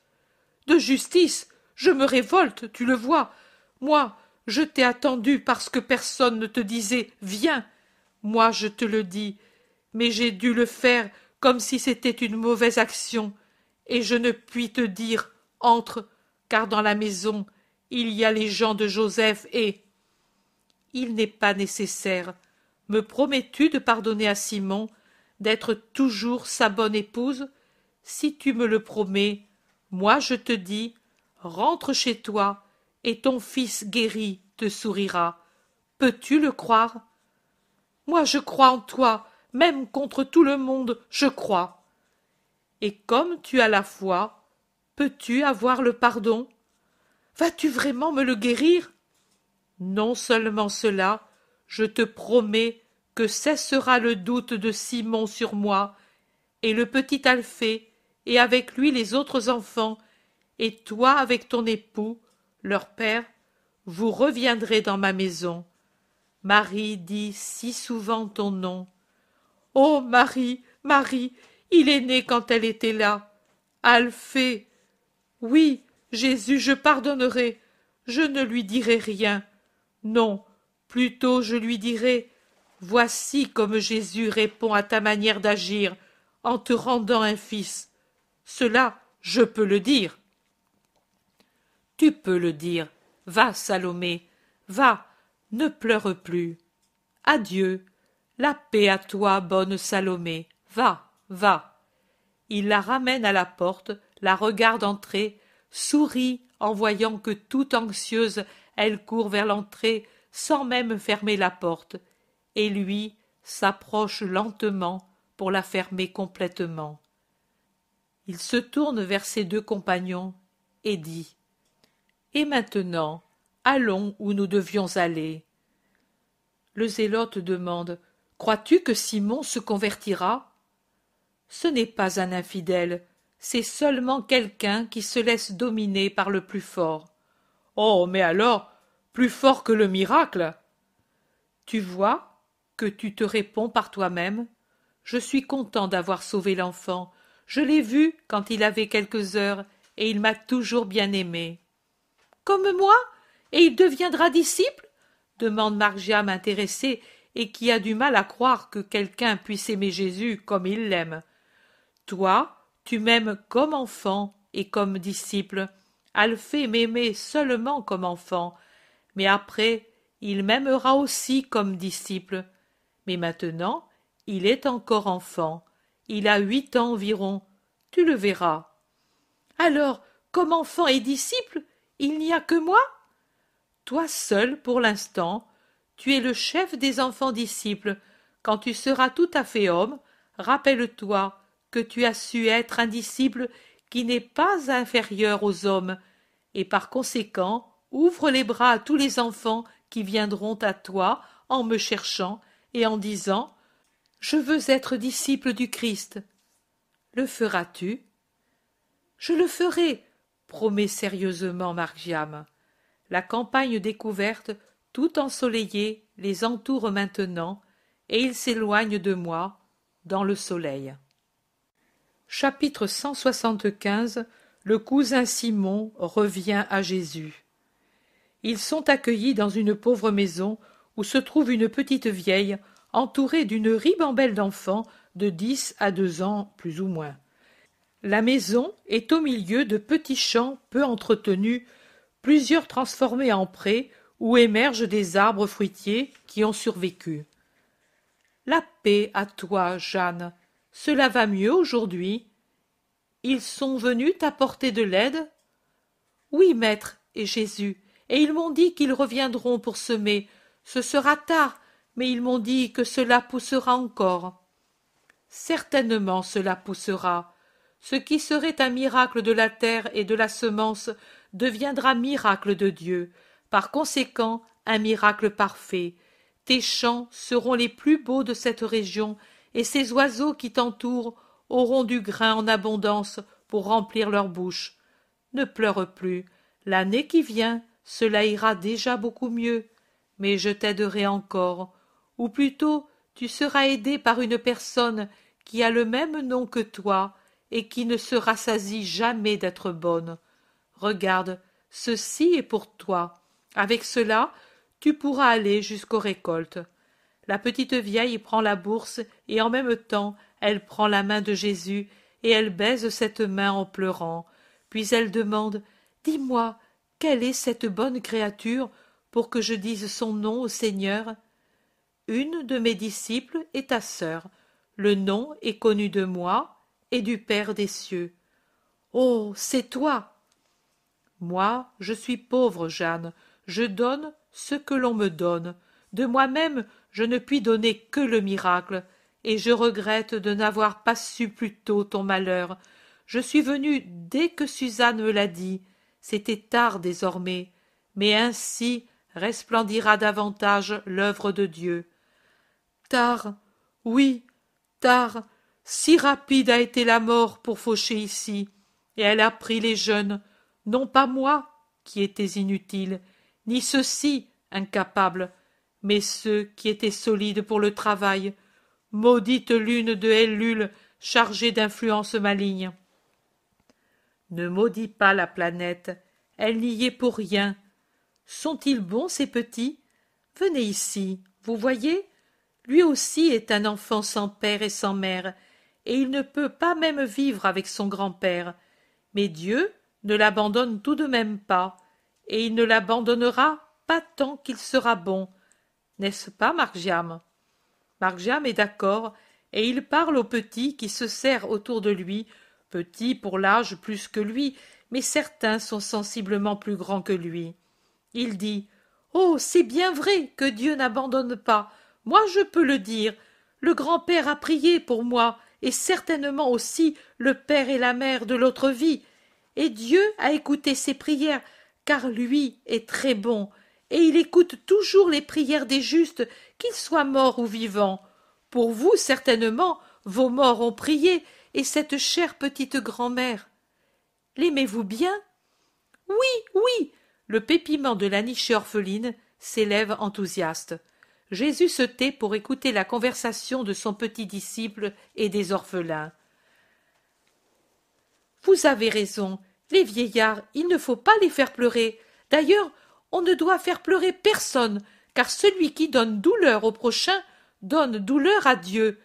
De justice, je me révolte, tu le vois. Moi, je t'ai attendu parce que personne ne te disait Viens. Moi, je te le dis, mais j'ai dû le faire comme si c'était une mauvaise action, et je ne puis te dire entre, car dans la maison il y a les gens de Joseph et il n'est pas nécessaire. Me promets-tu de pardonner à Simon, d'être toujours sa bonne épouse Si tu me le promets, moi je te dis, rentre chez toi, et ton fils guéri te sourira. Peux-tu le croire Moi je crois en toi, même contre tout le monde, je crois. Et comme tu as la foi, peux-tu avoir le pardon Vas-tu vraiment me le guérir Non seulement cela, je te promets que cessera le doute de Simon sur moi, et le petit Alphée, et avec lui les autres enfants, et toi avec ton époux, leur père, vous reviendrez dans ma maison. Marie dit si souvent ton nom. Oh, Marie, Marie, il est né quand elle était là. Alphée. Oui, Jésus, je pardonnerai. Je ne lui dirai rien. Non, plutôt je lui dirai Voici comme Jésus répond à ta manière d'agir en te rendant un fils. Cela, je peux le dire. Tu peux le dire. Va, Salomé, va, ne pleure plus. Adieu la paix à toi, bonne Salomé. Va, va. Il la ramène à la porte, la regarde entrer, sourit en voyant que toute anxieuse elle court vers l'entrée sans même fermer la porte, et lui s'approche lentement pour la fermer complètement. Il se tourne vers ses deux compagnons et dit Et maintenant, allons où nous devions aller. Le zélote demande Crois-tu que Simon se convertira Ce n'est pas un infidèle, c'est seulement quelqu'un qui se laisse dominer par le plus fort. Oh, mais alors, plus fort que le miracle Tu vois que tu te réponds par toi-même Je suis content d'avoir sauvé l'enfant. Je l'ai vu quand il avait quelques heures et il m'a toujours bien aimé. Comme moi Et il deviendra disciple demande Margiam intéressée et qui a du mal à croire que quelqu'un puisse aimer Jésus comme il l'aime. Toi, tu m'aimes comme enfant et comme disciple. Alphée m'aimait seulement comme enfant, mais après, il m'aimera aussi comme disciple. Mais maintenant, il est encore enfant. Il a huit ans environ. Tu le verras. Alors, comme enfant et disciple, il n'y a que moi Toi seul, pour l'instant, tu es le chef des enfants disciples. Quand tu seras tout à fait homme, rappelle-toi que tu as su être un disciple qui n'est pas inférieur aux hommes, et par conséquent ouvre les bras à tous les enfants qui viendront à toi en me cherchant et en disant Je veux être disciple du Christ. Le feras-tu Je le ferai, promet sérieusement Margiam. La campagne découverte tout ensoleillé les entoure maintenant, et ils s'éloignent de moi, dans le soleil. Chapitre 175 Le cousin Simon revient à Jésus. Ils sont accueillis dans une pauvre maison où se trouve une petite vieille entourée d'une ribambelle d'enfants de dix à deux ans plus ou moins. La maison est au milieu de petits champs peu entretenus, plusieurs transformés en prés, où émergent des arbres fruitiers qui ont survécu. La paix à toi, Jeanne. Cela va mieux aujourd'hui. Ils sont venus t'apporter de l'aide Oui, maître et Jésus, et ils m'ont dit qu'ils reviendront pour semer. Ce sera tard, mais ils m'ont dit que cela poussera encore. Certainement cela poussera. Ce qui serait un miracle de la terre et de la semence deviendra miracle de Dieu, par conséquent, un miracle parfait. Tes champs seront les plus beaux de cette région, et ces oiseaux qui t'entourent auront du grain en abondance pour remplir leur bouche. Ne pleure plus. L'année qui vient, cela ira déjà beaucoup mieux. Mais je t'aiderai encore, ou plutôt tu seras aidé par une personne qui a le même nom que toi et qui ne se rassasie jamais d'être bonne. Regarde, ceci est pour toi. Avec cela, tu pourras aller jusqu'aux récoltes. La petite vieille prend la bourse et en même temps elle prend la main de Jésus et elle baise cette main en pleurant. Puis elle demande Dis-moi, quelle est cette bonne créature pour que je dise son nom au Seigneur Une de mes disciples est ta sœur. Le nom est connu de moi et du Père des cieux. Oh, c'est toi Moi, je suis pauvre, Jeanne je donne ce que l'on me donne. De moi-même, je ne puis donner que le miracle, et je regrette de n'avoir pas su plus tôt ton malheur. Je suis venu dès que Suzanne me l'a dit. C'était tard désormais, mais ainsi resplendira davantage l'œuvre de Dieu. Tard, oui, tard, si rapide a été la mort pour faucher ici, et elle a pris les jeunes, non pas moi qui étais inutile, ni ceux-ci incapables, mais ceux qui étaient solides pour le travail, maudite lune de Ellul chargée d'influences malignes. Ne maudis pas la planète, elle n'y est pour rien. Sont-ils bons, ces petits Venez ici, vous voyez Lui aussi est un enfant sans père et sans mère, et il ne peut pas même vivre avec son grand-père. Mais Dieu ne l'abandonne tout de même pas et il ne l'abandonnera pas tant qu'il sera bon. N'est-ce pas, Margiam Margiam est d'accord, et il parle au petit qui se serrent autour de lui, petit pour l'âge plus que lui, mais certains sont sensiblement plus grands que lui. Il dit Oh, c'est bien vrai que Dieu n'abandonne pas. Moi, je peux le dire. Le grand-père a prié pour moi, et certainement aussi le père et la mère de l'autre vie. Et Dieu a écouté ses prières car lui est très bon, et il écoute toujours les prières des justes, qu'ils soient morts ou vivants. Pour vous, certainement, vos morts ont prié, et cette chère petite grand-mère. L'aimez-vous bien Oui, oui Le pépiment de la niche orpheline s'élève enthousiaste. Jésus se tait pour écouter la conversation de son petit disciple et des orphelins. Vous avez raison, les vieillards, il ne faut pas les faire pleurer. D'ailleurs, on ne doit faire pleurer personne, car celui qui donne douleur au prochain donne douleur à Dieu.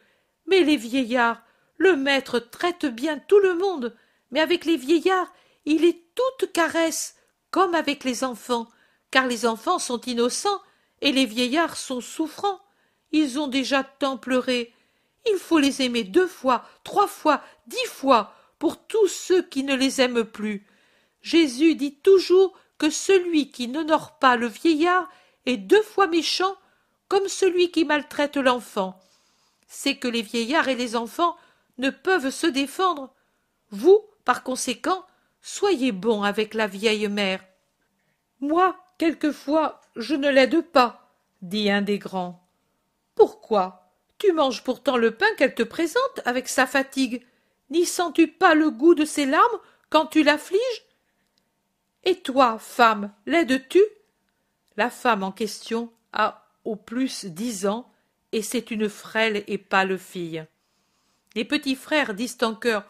Mais les vieillards, le maître traite bien tout le monde, mais avec les vieillards, il est toute caresse, comme avec les enfants, car les enfants sont innocents et les vieillards sont souffrants. Ils ont déjà tant pleuré. Il faut les aimer deux fois, trois fois, dix fois, pour tous ceux qui ne les aiment plus. Jésus dit toujours que celui qui n'honore pas le vieillard est deux fois méchant comme celui qui maltraite l'enfant. C'est que les vieillards et les enfants ne peuvent se défendre. Vous, par conséquent, soyez bon avec la vieille mère. Moi, quelquefois, je ne l'aide pas, dit un des grands. Pourquoi? Tu manges pourtant le pain qu'elle te présente avec sa fatigue. N'y sens-tu pas le goût de ses larmes quand tu l'affliges Et toi, femme, l'aides-tu La femme en question a au plus dix ans et c'est une frêle et pâle fille. Les petits frères disent en cœur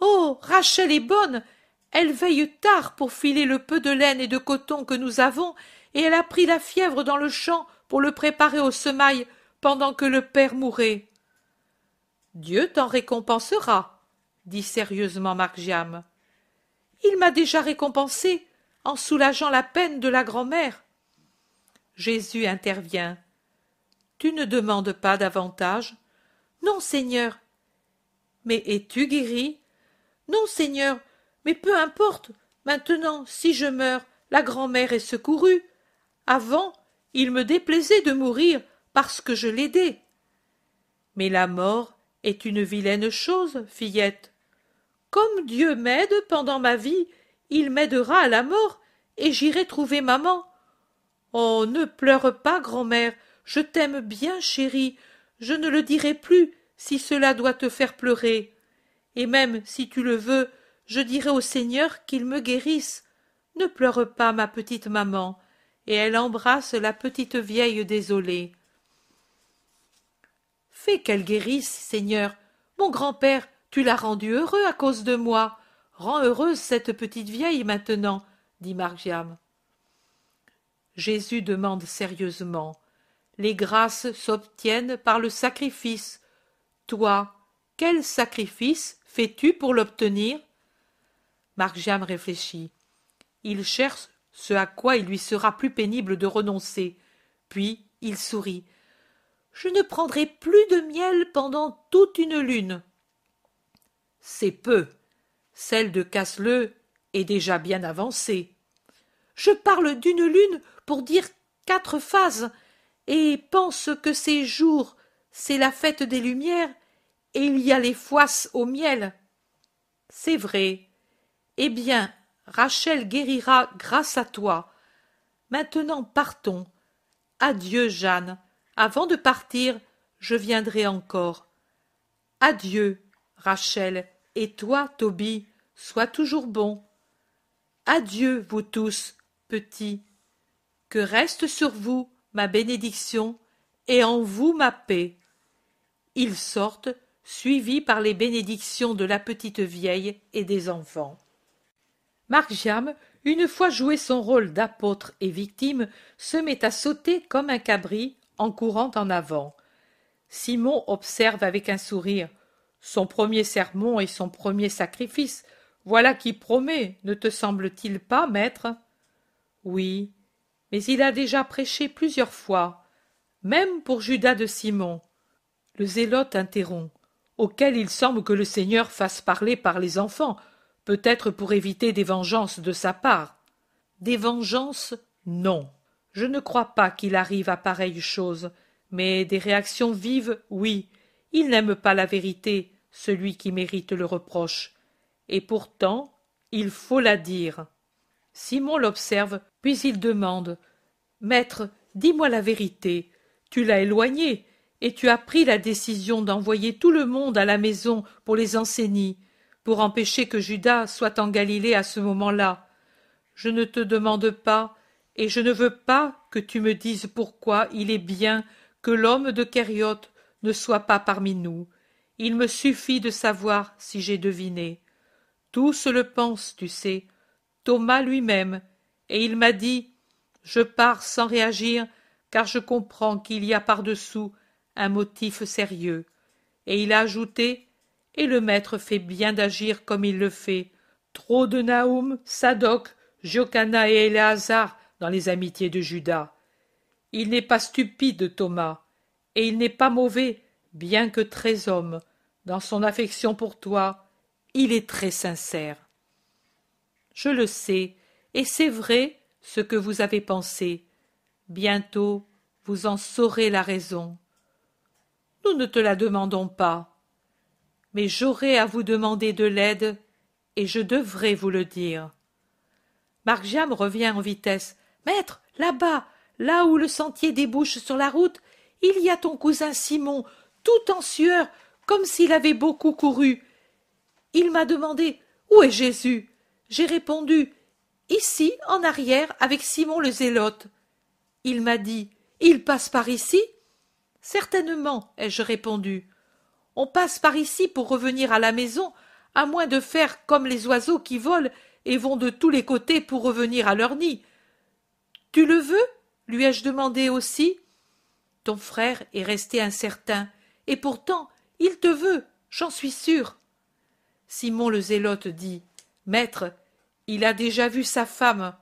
Oh, Rachel est bonne Elle veille tard pour filer le peu de laine et de coton que nous avons, et elle a pris la fièvre dans le champ pour le préparer au semail pendant que le père mourait. Dieu t'en récompensera, dit sérieusement Margiam. Il m'a déjà récompensé en soulageant la peine de la grand-mère. Jésus intervient. Tu ne demandes pas davantage. Non, Seigneur. Mais es-tu guéri Non, Seigneur. Mais peu importe. Maintenant, si je meurs, la grand-mère est secourue. Avant, il me déplaisait de mourir parce que je l'aidais. Mais la mort est une vilaine chose, fillette. Comme Dieu m'aide pendant ma vie, il m'aidera à la mort, et j'irai trouver maman. Oh. Ne pleure pas, grand'mère. Je t'aime bien, chérie. Je ne le dirai plus, si cela doit te faire pleurer. Et même si tu le veux, je dirai au Seigneur qu'il me guérisse. Ne pleure pas, ma petite maman. Et elle embrasse la petite vieille désolée. Fais qu'elle guérisse, Seigneur. Mon grand-père, tu l'as rendu heureux à cause de moi. Rends heureuse cette petite vieille maintenant, dit Margiam. Jésus demande sérieusement. Les grâces s'obtiennent par le sacrifice. Toi, quel sacrifice fais-tu pour l'obtenir Margiam réfléchit. Il cherche ce à quoi il lui sera plus pénible de renoncer. Puis il sourit. Je ne prendrai plus de miel pendant toute une lune c'est peu. Celle de Casse-le est déjà bien avancée. Je parle d'une lune pour dire quatre phases, et pense que ces jours, c'est la fête des Lumières, et il y a les foisses au miel. C'est vrai. Eh bien, Rachel guérira grâce à toi. Maintenant partons. Adieu, Jeanne. Avant de partir, je viendrai encore. Adieu, Rachel, et toi, Toby, sois toujours bon. Adieu, vous tous, petits. Que reste sur vous ma bénédiction et en vous ma paix. Ils sortent, suivis par les bénédictions de la petite vieille et des enfants. Marc une fois joué son rôle d'apôtre et victime, se met à sauter comme un cabri en courant en avant. Simon observe avec un sourire son premier sermon et son premier sacrifice. Voilà qui promet, ne te semble-t-il pas, maître Oui, mais il a déjà prêché plusieurs fois, même pour Judas de Simon. Le zélote interrompt, auquel il semble que le Seigneur fasse parler par les enfants, peut-être pour éviter des vengeances de sa part. Des vengeances, non. Je ne crois pas qu'il arrive à pareille chose, mais des réactions vives, oui. Il n'aime pas la vérité, celui qui mérite le reproche. Et pourtant, il faut la dire. Simon l'observe, puis il demande Maître, dis-moi la vérité. Tu l'as éloigné, et tu as pris la décision d'envoyer tout le monde à la maison pour les enseigner, pour empêcher que Judas soit en Galilée à ce moment-là. Je ne te demande pas, et je ne veux pas que tu me dises pourquoi il est bien que l'homme de Kériot ne soit pas parmi nous. Il me suffit de savoir si j'ai deviné. Tous le pensent, tu sais. Thomas lui-même. Et il m'a dit Je pars sans réagir, car je comprends qu'il y a par-dessous un motif sérieux. Et il a ajouté Et le maître fait bien d'agir comme il le fait. Trop de Naoum, Sadoc, Jocana et Eléazar dans les amitiés de Judas. Il n'est pas stupide, Thomas, et il n'est pas mauvais, bien que très homme dans son affection pour toi, il est très sincère. Je le sais, et c'est vrai ce que vous avez pensé. Bientôt vous en saurez la raison. Nous ne te la demandons pas. Mais j'aurai à vous demander de l'aide, et je devrai vous le dire. Margiam revient en vitesse. Maître, là-bas, là où le sentier débouche sur la route, il y a ton cousin Simon, tout en sueur, comme s'il avait beaucoup couru. Il m'a demandé Où est Jésus J'ai répondu Ici, en arrière, avec Simon le Zélote. Il m'a dit Il passe par ici Certainement, ai-je répondu. On passe par ici pour revenir à la maison, à moins de faire comme les oiseaux qui volent et vont de tous les côtés pour revenir à leur nid. Tu le veux lui ai-je demandé aussi. Ton frère est resté incertain, et pourtant il te veut, j'en suis sûr. Simon le zélote dit Maître, il a déjà vu sa femme.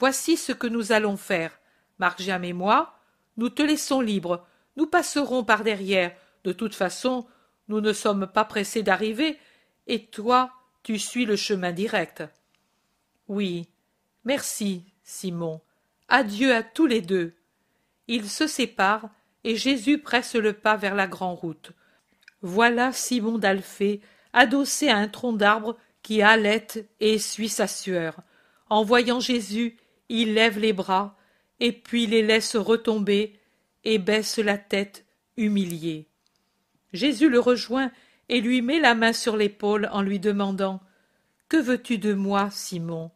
Voici ce que nous allons faire. Marjam et moi, nous te laissons libre. Nous passerons par derrière. De toute façon, nous ne sommes pas pressés d'arriver, et toi, tu suis le chemin direct. Oui, merci, Simon. Adieu à tous les deux. Ils se séparent, et Jésus presse le pas vers la grande route voilà Simon d'Alphée adossé à un tronc d'arbre qui halète et essuie sa sueur. En voyant Jésus, il lève les bras, et puis les laisse retomber, et baisse la tête, humilié. Jésus le rejoint et lui met la main sur l'épaule en lui demandant Que veux-tu de moi, Simon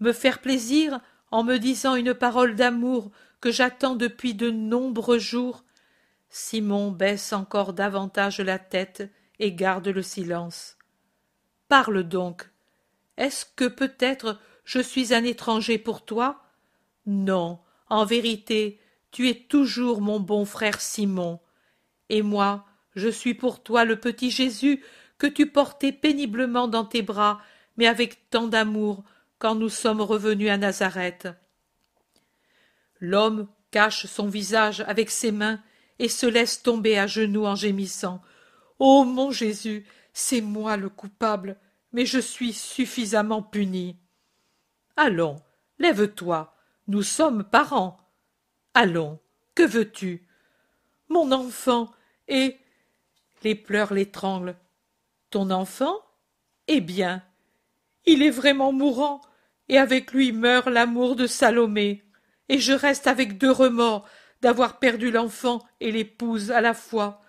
Me faire plaisir en me disant une parole d'amour que j'attends depuis de nombreux jours Simon baisse encore davantage la tête et garde le silence. Parle donc. Est-ce que peut-être je suis un étranger pour toi Non, en vérité, tu es toujours mon bon frère Simon. Et moi, je suis pour toi le petit Jésus que tu portais péniblement dans tes bras, mais avec tant d'amour quand nous sommes revenus à Nazareth. L'homme cache son visage avec ses mains et se laisse tomber à genoux en gémissant. Ô mon Jésus, c'est moi le coupable, mais je suis suffisamment puni. Allons, lève-toi, nous sommes parents. Allons, que veux-tu Mon enfant, et. Les pleurs l'étranglent. Ton enfant Eh bien, il est vraiment mourant, et avec lui meurt l'amour de Salomé, et je reste avec deux remords, d'avoir perdu l'enfant et l'épouse à la fois.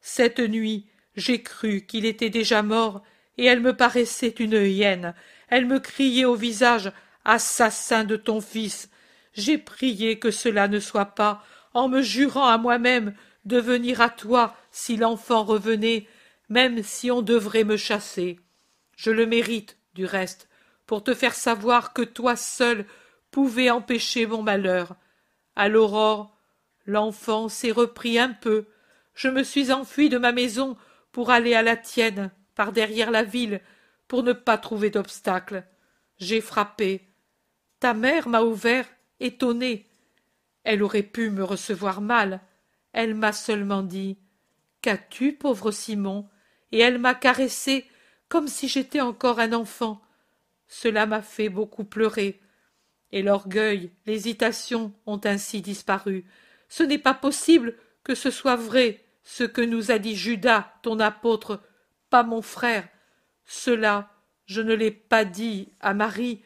Cette nuit, j'ai cru qu'il était déjà mort, et elle me paraissait une hyène. Elle me criait au visage Assassin de ton fils. J'ai prié que cela ne soit pas, en me jurant à moi-même de venir à toi si l'enfant revenait, même si on devrait me chasser. Je le mérite, du reste, pour te faire savoir que toi seul pouvais empêcher mon malheur. À l'aurore, L'enfant s'est repris un peu. Je me suis enfui de ma maison pour aller à la tienne, par derrière la ville, pour ne pas trouver d'obstacle. J'ai frappé. Ta mère m'a ouvert, étonnée. Elle aurait pu me recevoir mal. Elle m'a seulement dit Qu'as-tu, pauvre Simon et elle m'a caressé comme si j'étais encore un enfant. Cela m'a fait beaucoup pleurer. Et l'orgueil, l'hésitation ont ainsi disparu, ce n'est pas possible que ce soit vrai, ce que nous a dit Judas, ton apôtre, pas mon frère. Cela, je ne l'ai pas dit à Marie,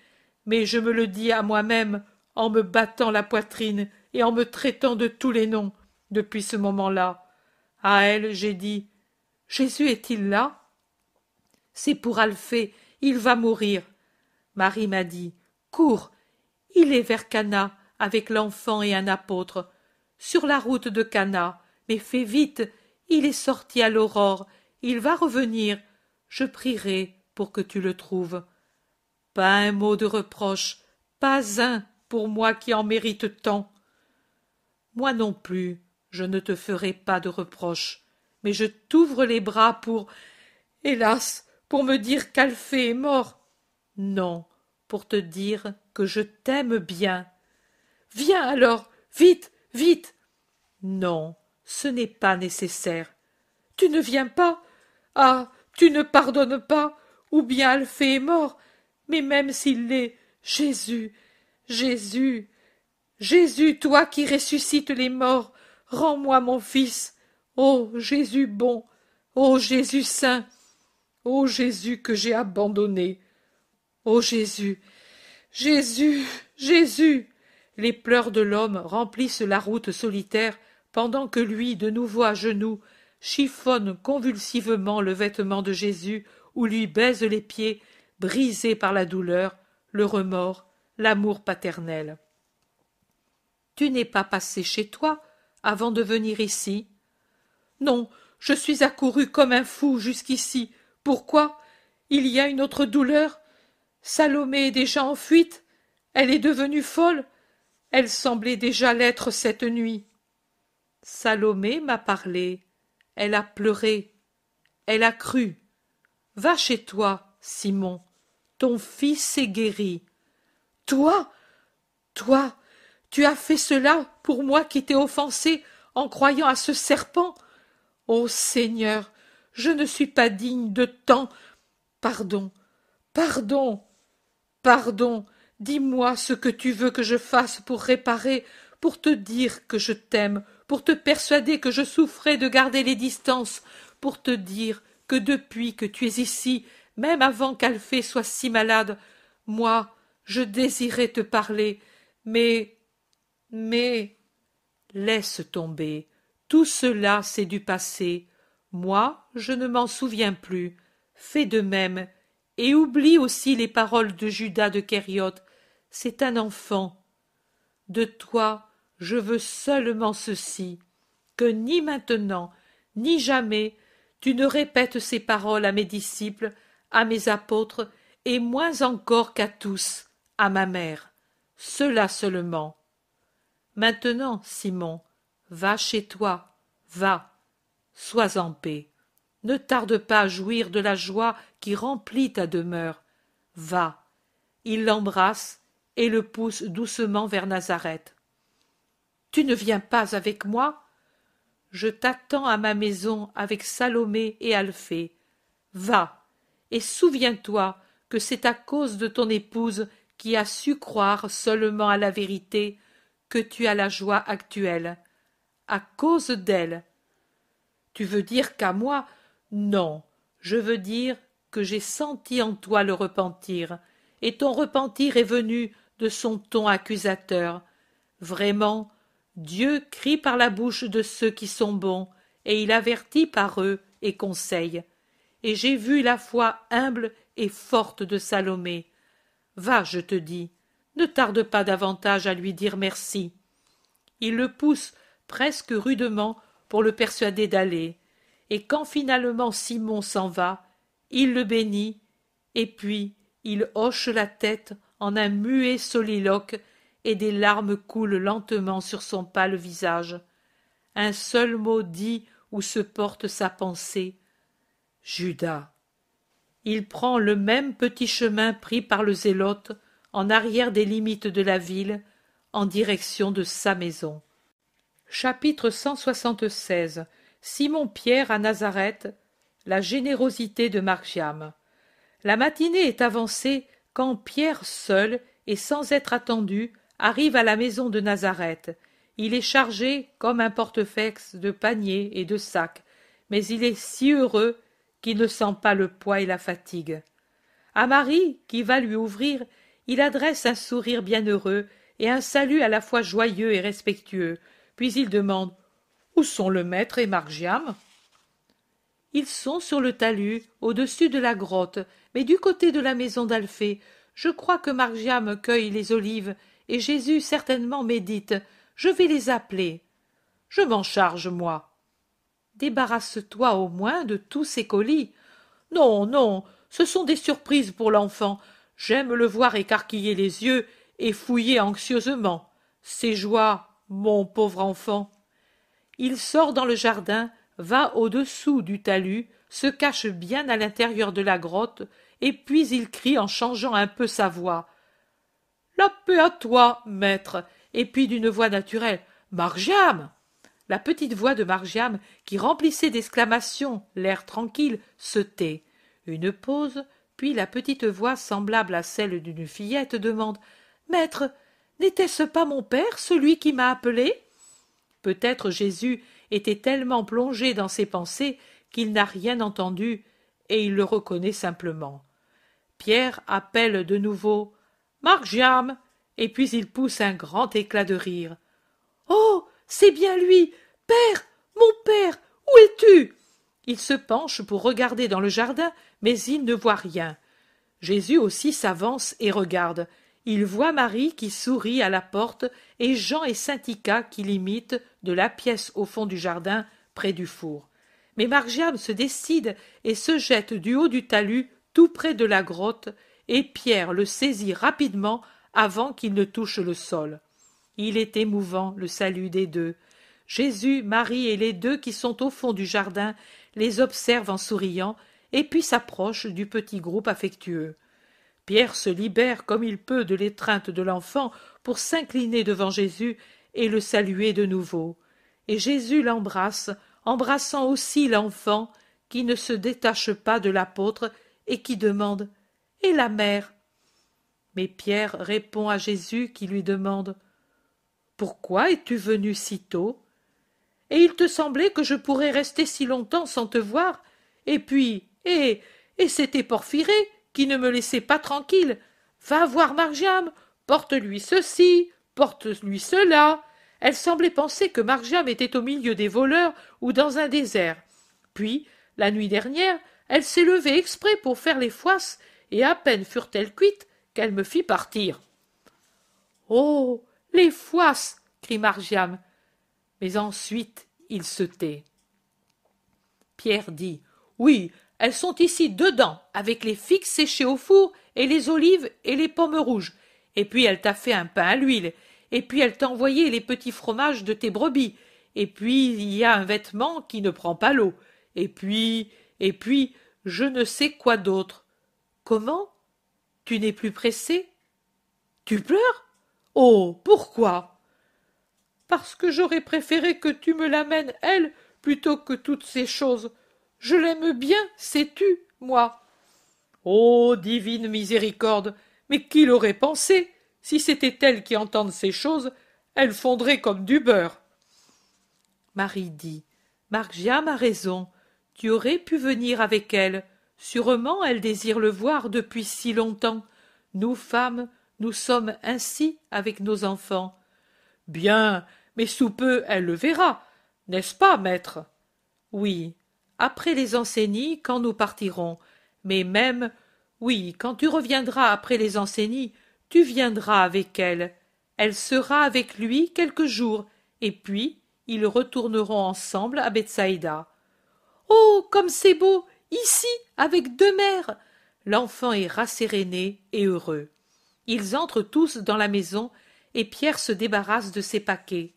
mais je me le dis à moi-même en me battant la poitrine et en me traitant de tous les noms depuis ce moment-là. À elle, j'ai dit Jésus est-il là C'est pour Alphée, il va mourir. Marie m'a dit Cours, il est vers Cana avec l'enfant et un apôtre sur la route de Cana. Mais fais vite, il est sorti à l'aurore, il va revenir. Je prierai pour que tu le trouves. Pas un mot de reproche, pas un pour moi qui en mérite tant. Moi non plus, je ne te ferai pas de reproche, mais je t'ouvre les bras pour. Hélas, pour me dire qu'Alphée est mort. Non, pour te dire que je t'aime bien. Viens alors, vite, vite, non, ce n'est pas nécessaire. Tu ne viens pas. Ah. Tu ne pardonnes pas. Ou bien Alphée est mort. Mais même s'il l'est, Jésus. Jésus. Jésus, toi qui ressuscites les morts, rends moi mon fils. Ô oh, Jésus bon. Ô oh, Jésus saint. Ô oh, Jésus que j'ai abandonné. Ô Jésus. Jésus. Jésus. Les pleurs de l'homme remplissent la route solitaire pendant que lui, de nouveau à genoux, chiffonne convulsivement le vêtement de Jésus ou lui baise les pieds, brisé par la douleur, le remords, l'amour paternel. Tu n'es pas passé chez toi avant de venir ici Non, je suis accouru comme un fou jusqu'ici. Pourquoi Il y a une autre douleur Salomé est déjà en fuite Elle est devenue folle Elle semblait déjà l'être cette nuit. Salomé m'a parlé. Elle a pleuré. Elle a cru. Va chez toi, Simon. Ton fils est guéri. Toi Toi Tu as fait cela pour moi qui t'ai offensé en croyant à ce serpent Ô Seigneur, je ne suis pas digne de tant. Pardon, pardon, pardon. Dis-moi ce que tu veux que je fasse pour réparer, pour te dire que je t'aime, pour te persuader que je souffrais de garder les distances, pour te dire que depuis que tu es ici, même avant qu'Alphée soit si malade, moi, je désirais te parler, mais. mais. Laisse tomber. Tout cela, c'est du passé. Moi, je ne m'en souviens plus. Fais de même, et oublie aussi les paroles de Judas de Kériot. C'est un enfant. De toi, je veux seulement ceci que ni maintenant ni jamais tu ne répètes ces paroles à mes disciples à mes apôtres et moins encore qu'à tous à ma mère cela seulement maintenant simon va chez toi va sois en paix ne tarde pas à jouir de la joie qui remplit ta demeure va il l'embrasse et le pousse doucement vers nazareth tu ne viens pas avec moi Je t'attends à ma maison avec Salomé et Alphée. Va, et souviens-toi que c'est à cause de ton épouse qui a su croire seulement à la vérité que tu as la joie actuelle. À cause d'elle. Tu veux dire qu'à moi Non, je veux dire que j'ai senti en toi le repentir, et ton repentir est venu de son ton accusateur. Vraiment, Dieu crie par la bouche de ceux qui sont bons, et il avertit par eux et conseille. Et j'ai vu la foi humble et forte de Salomé. Va, je te dis, ne tarde pas davantage à lui dire merci. Il le pousse presque rudement pour le persuader d'aller, et quand finalement Simon s'en va, il le bénit, et puis il hoche la tête en un muet soliloque et des larmes coulent lentement sur son pâle visage. Un seul mot dit où se porte sa pensée. Judas. Il prend le même petit chemin pris par le zélote en arrière des limites de la ville, en direction de sa maison. Chapitre 176 Simon-Pierre à Nazareth La générosité de Margiam La matinée est avancée quand Pierre seul et sans être attendu arrive à la maison de Nazareth. Il est chargé comme un portefeuille de paniers et de sacs, mais il est si heureux qu'il ne sent pas le poids et la fatigue. À Marie, qui va lui ouvrir, il adresse un sourire bienheureux et un salut à la fois joyeux et respectueux, puis il demande Où sont le maître et Margiam Ils sont sur le talus, au-dessus de la grotte, mais du côté de la maison d'Alphée. Je crois que Margiam cueille les olives et Jésus certainement médite. Je vais les appeler. Je m'en charge, moi. Débarrasse-toi au moins de tous ces colis. Non, non, ce sont des surprises pour l'enfant. J'aime le voir écarquiller les yeux et fouiller anxieusement. Ses joies, mon pauvre enfant. Il sort dans le jardin, va au-dessous du talus, se cache bien à l'intérieur de la grotte, et puis il crie en changeant un peu sa voix. La paix à toi, maître. Et puis d'une voix naturelle. Margiam. La petite voix de Margiam, qui remplissait d'exclamations l'air tranquille, se tait. Une pause, puis la petite voix, semblable à celle d'une fillette, demande. Maître, n'était ce pas mon père, celui qui m'a appelé? Peut-être Jésus était tellement plongé dans ses pensées qu'il n'a rien entendu, et il le reconnaît simplement. Pierre appelle de nouveau et puis il pousse un grand éclat de rire. Oh C'est bien lui Père Mon père Où es-tu Il se penche pour regarder dans le jardin, mais il ne voit rien. Jésus aussi s'avance et regarde. Il voit Marie qui sourit à la porte et Jean et Syntica qui l'imitent de la pièce au fond du jardin, près du four. Mais Margiam se décide et se jette du haut du talus, tout près de la grotte, et Pierre le saisit rapidement avant qu'il ne touche le sol. Il est émouvant, le salut des deux. Jésus, Marie et les deux qui sont au fond du jardin les observent en souriant, et puis s'approchent du petit groupe affectueux. Pierre se libère comme il peut de l'étreinte de l'enfant pour s'incliner devant Jésus et le saluer de nouveau. Et Jésus l'embrasse, embrassant aussi l'enfant qui ne se détache pas de l'apôtre et qui demande et la mer, Mais Pierre répond à Jésus qui lui demande Pourquoi es-tu venu si tôt Et il te semblait que je pourrais rester si longtemps sans te voir. Et puis, et, et c'était Porphyré qui ne me laissait pas tranquille. Va voir Margiam, porte-lui ceci, porte-lui cela. Elle semblait penser que Margiam était au milieu des voleurs ou dans un désert. Puis, la nuit dernière, elle s'est levée exprès pour faire les foisses et à peine furent-elles cuites qu'elle me fit partir. Oh les foisses crie Margiam. Mais ensuite il se tait. Pierre dit Oui, elles sont ici dedans, avec les figues séchées au four et les olives et les pommes rouges. Et puis elle t'a fait un pain à l'huile. Et puis elle t'a envoyé les petits fromages de tes brebis. Et puis il y a un vêtement qui ne prend pas l'eau. Et puis, et puis, je ne sais quoi d'autre comment tu n'es plus pressée tu pleures oh pourquoi parce que j'aurais préféré que tu me l'amènes elle plutôt que toutes ces choses je l'aime bien sais-tu moi oh divine miséricorde mais qui l'aurait pensé si c'était elle qui entende ces choses elle fondrait comme du beurre marie dit margiam a raison tu aurais pu venir avec elle sûrement elle désire le voir depuis si longtemps nous femmes nous sommes ainsi avec nos enfants bien mais sous peu elle le verra n'est-ce pas maître oui après les enseignies quand nous partirons mais même oui quand tu reviendras après les enseignies tu viendras avec elle elle sera avec lui quelques jours et puis ils retourneront ensemble à Bethsaïda. Oh comme c'est beau ici, avec deux mères. L'enfant est rasséréné et heureux. Ils entrent tous dans la maison et Pierre se débarrasse de ses paquets.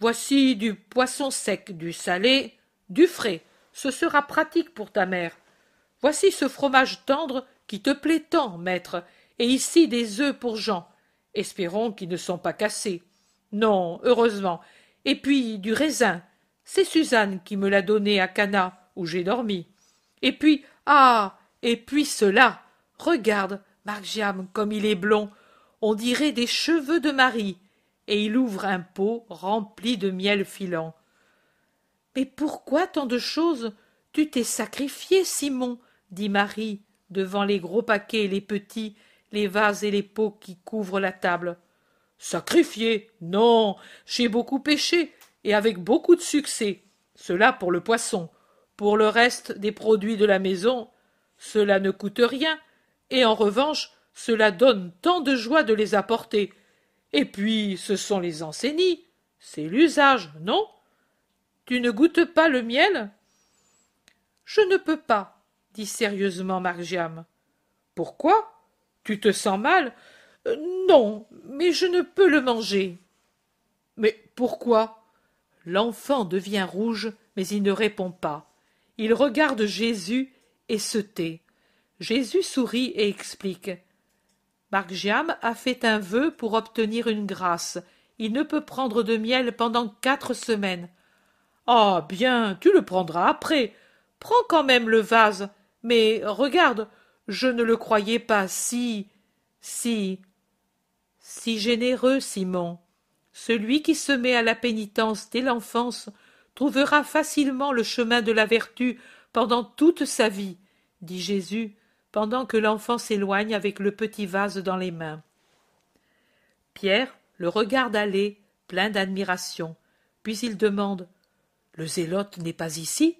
Voici du poisson sec, du salé, du frais. Ce sera pratique pour ta mère. Voici ce fromage tendre qui te plaît tant, maître, et ici des œufs pour Jean. Espérons qu'ils ne sont pas cassés. Non, heureusement. Et puis du raisin. C'est Suzanne qui me l'a donné à Cana, où j'ai dormi. Et puis, ah Et puis cela Regarde, Margiam, comme il est blond On dirait des cheveux de Marie. Et il ouvre un pot rempli de miel filant. Mais pourquoi tant de choses Tu t'es sacrifié, Simon, dit Marie, devant les gros paquets les petits, les vases et les pots qui couvrent la table. Sacrifié Non, j'ai beaucoup pêché, et avec beaucoup de succès. Cela pour le poisson. Pour le reste des produits de la maison, cela ne coûte rien, et en revanche, cela donne tant de joie de les apporter. Et puis, ce sont les enseignes, c'est l'usage, non Tu ne goûtes pas le miel Je ne peux pas, dit sérieusement Margiam. Pourquoi Tu te sens mal Non, mais je ne peux le manger. Mais pourquoi L'enfant devient rouge, mais il ne répond pas. Il regarde Jésus et se tait. Jésus sourit et explique. giam a fait un vœu pour obtenir une grâce. Il ne peut prendre de miel pendant quatre semaines. Ah bien, tu le prendras après. Prends quand même le vase. Mais regarde, je ne le croyais pas si. si. si généreux, Simon. Celui qui se met à la pénitence dès l'enfance trouvera facilement le chemin de la vertu pendant toute sa vie, dit Jésus, pendant que l'enfant s'éloigne avec le petit vase dans les mains. Pierre le regarde aller, plein d'admiration, puis il demande. Le zélote n'est pas ici?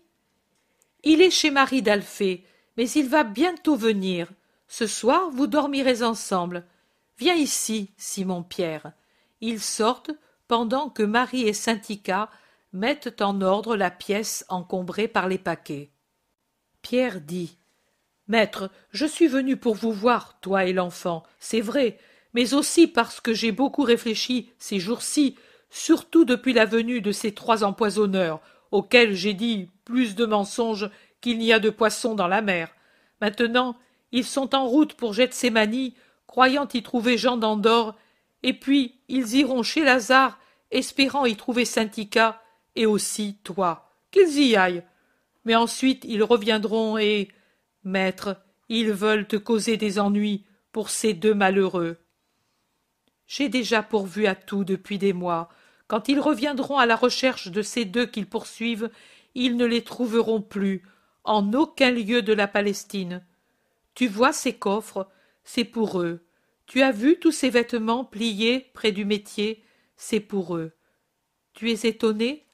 Il est chez Marie d'Alphée, mais il va bientôt venir. Ce soir vous dormirez ensemble. Viens ici, Simon Pierre. Ils sortent pendant que Marie et Saintica mettent en ordre la pièce encombrée par les paquets. Pierre dit Maître, je suis venu pour vous voir, toi et l'enfant, c'est vrai, mais aussi parce que j'ai beaucoup réfléchi ces jours-ci, surtout depuis la venue de ces trois empoisonneurs, auxquels j'ai dit plus de mensonges qu'il n'y a de poissons dans la mer. Maintenant, ils sont en route pour Gethsemane, croyant y trouver Jean d'Andorre, et puis ils iront chez Lazare, espérant y trouver et aussi toi. Qu'ils y aillent. Mais ensuite ils reviendront et. Maître, ils veulent te causer des ennuis pour ces deux malheureux. J'ai déjà pourvu à tout depuis des mois. Quand ils reviendront à la recherche de ces deux qu'ils poursuivent, ils ne les trouveront plus, en aucun lieu de la Palestine. Tu vois ces coffres, c'est pour eux. Tu as vu tous ces vêtements pliés près du métier, c'est pour eux. Tu es étonné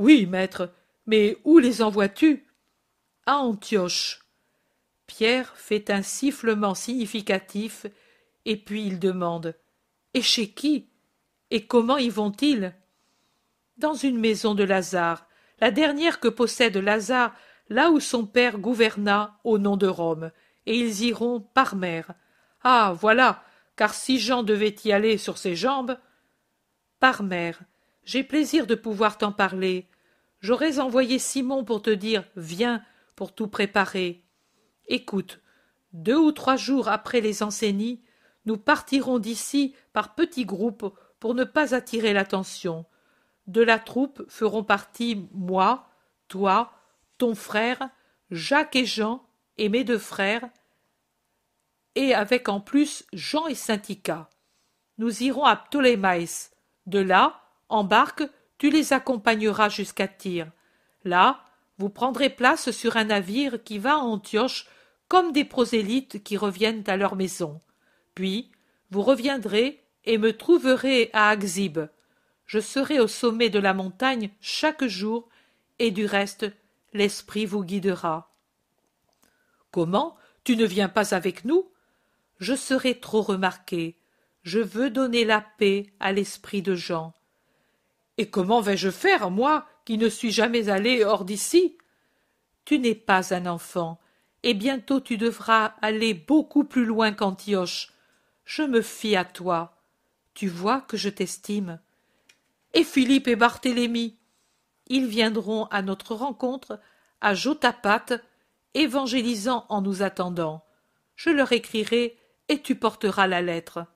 oui, maître, mais où les envoies-tu À Antioche. Pierre fait un sifflement significatif, et puis il demande Et chez qui Et comment y vont-ils Dans une maison de Lazare, la dernière que possède Lazare, là où son père gouverna au nom de Rome, et ils iront par mer. Ah, voilà, car si Jean devait y aller sur ses jambes. Par mer, j'ai plaisir de pouvoir t'en parler. J'aurais envoyé Simon pour te dire Viens pour tout préparer. Écoute, deux ou trois jours après les enseignies, nous partirons d'ici par petits groupes pour ne pas attirer l'attention. De la troupe feront partie moi, toi, ton frère, Jacques et Jean, et mes deux frères, et avec en plus Jean et Syntica. Nous irons à Ptolémaïs. De là, embarque tu les accompagneras jusqu'à Tyr. Là, vous prendrez place sur un navire qui va à Antioche comme des prosélytes qui reviennent à leur maison. Puis, vous reviendrez et me trouverez à Axib. Je serai au sommet de la montagne chaque jour, et du reste, l'Esprit vous guidera. Comment Tu ne viens pas avec nous Je serai trop remarqué. Je veux donner la paix à l'esprit de Jean. Et comment vais-je faire, moi, qui ne suis jamais allé hors d'ici Tu n'es pas un enfant, et bientôt tu devras aller beaucoup plus loin qu'Antioche. Je me fie à toi. Tu vois que je t'estime. Et Philippe et Barthélemy Ils viendront à notre rencontre à Jotapath, évangélisant en nous attendant. Je leur écrirai et tu porteras la lettre.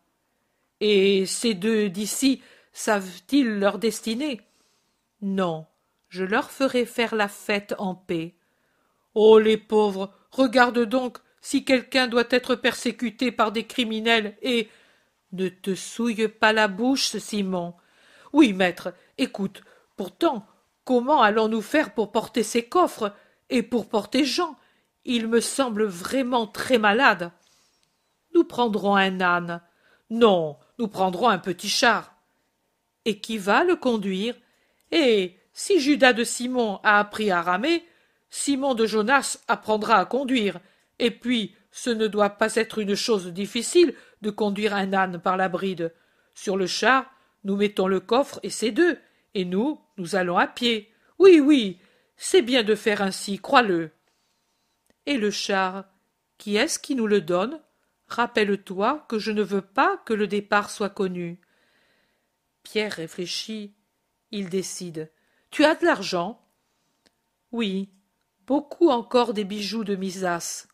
Et ces deux d'ici savent-ils leur destinée non je leur ferai faire la fête en paix oh les pauvres regarde donc si quelqu'un doit être persécuté par des criminels et ne te souille pas la bouche simon oui maître écoute pourtant comment allons-nous faire pour porter ces coffres et pour porter jean il me semble vraiment très malade nous prendrons un âne non nous prendrons un petit char et qui va le conduire. Et si Judas de Simon a appris à ramer, Simon de Jonas apprendra à conduire. Et puis, ce ne doit pas être une chose difficile de conduire un âne par la bride. Sur le char, nous mettons le coffre et ses deux, et nous, nous allons à pied. Oui, oui, c'est bien de faire ainsi, crois-le. Et le char, qui est-ce qui nous le donne Rappelle-toi que je ne veux pas que le départ soit connu. Pierre réfléchit. Il décide. Tu as de l'argent Oui, beaucoup encore des bijoux de Misas.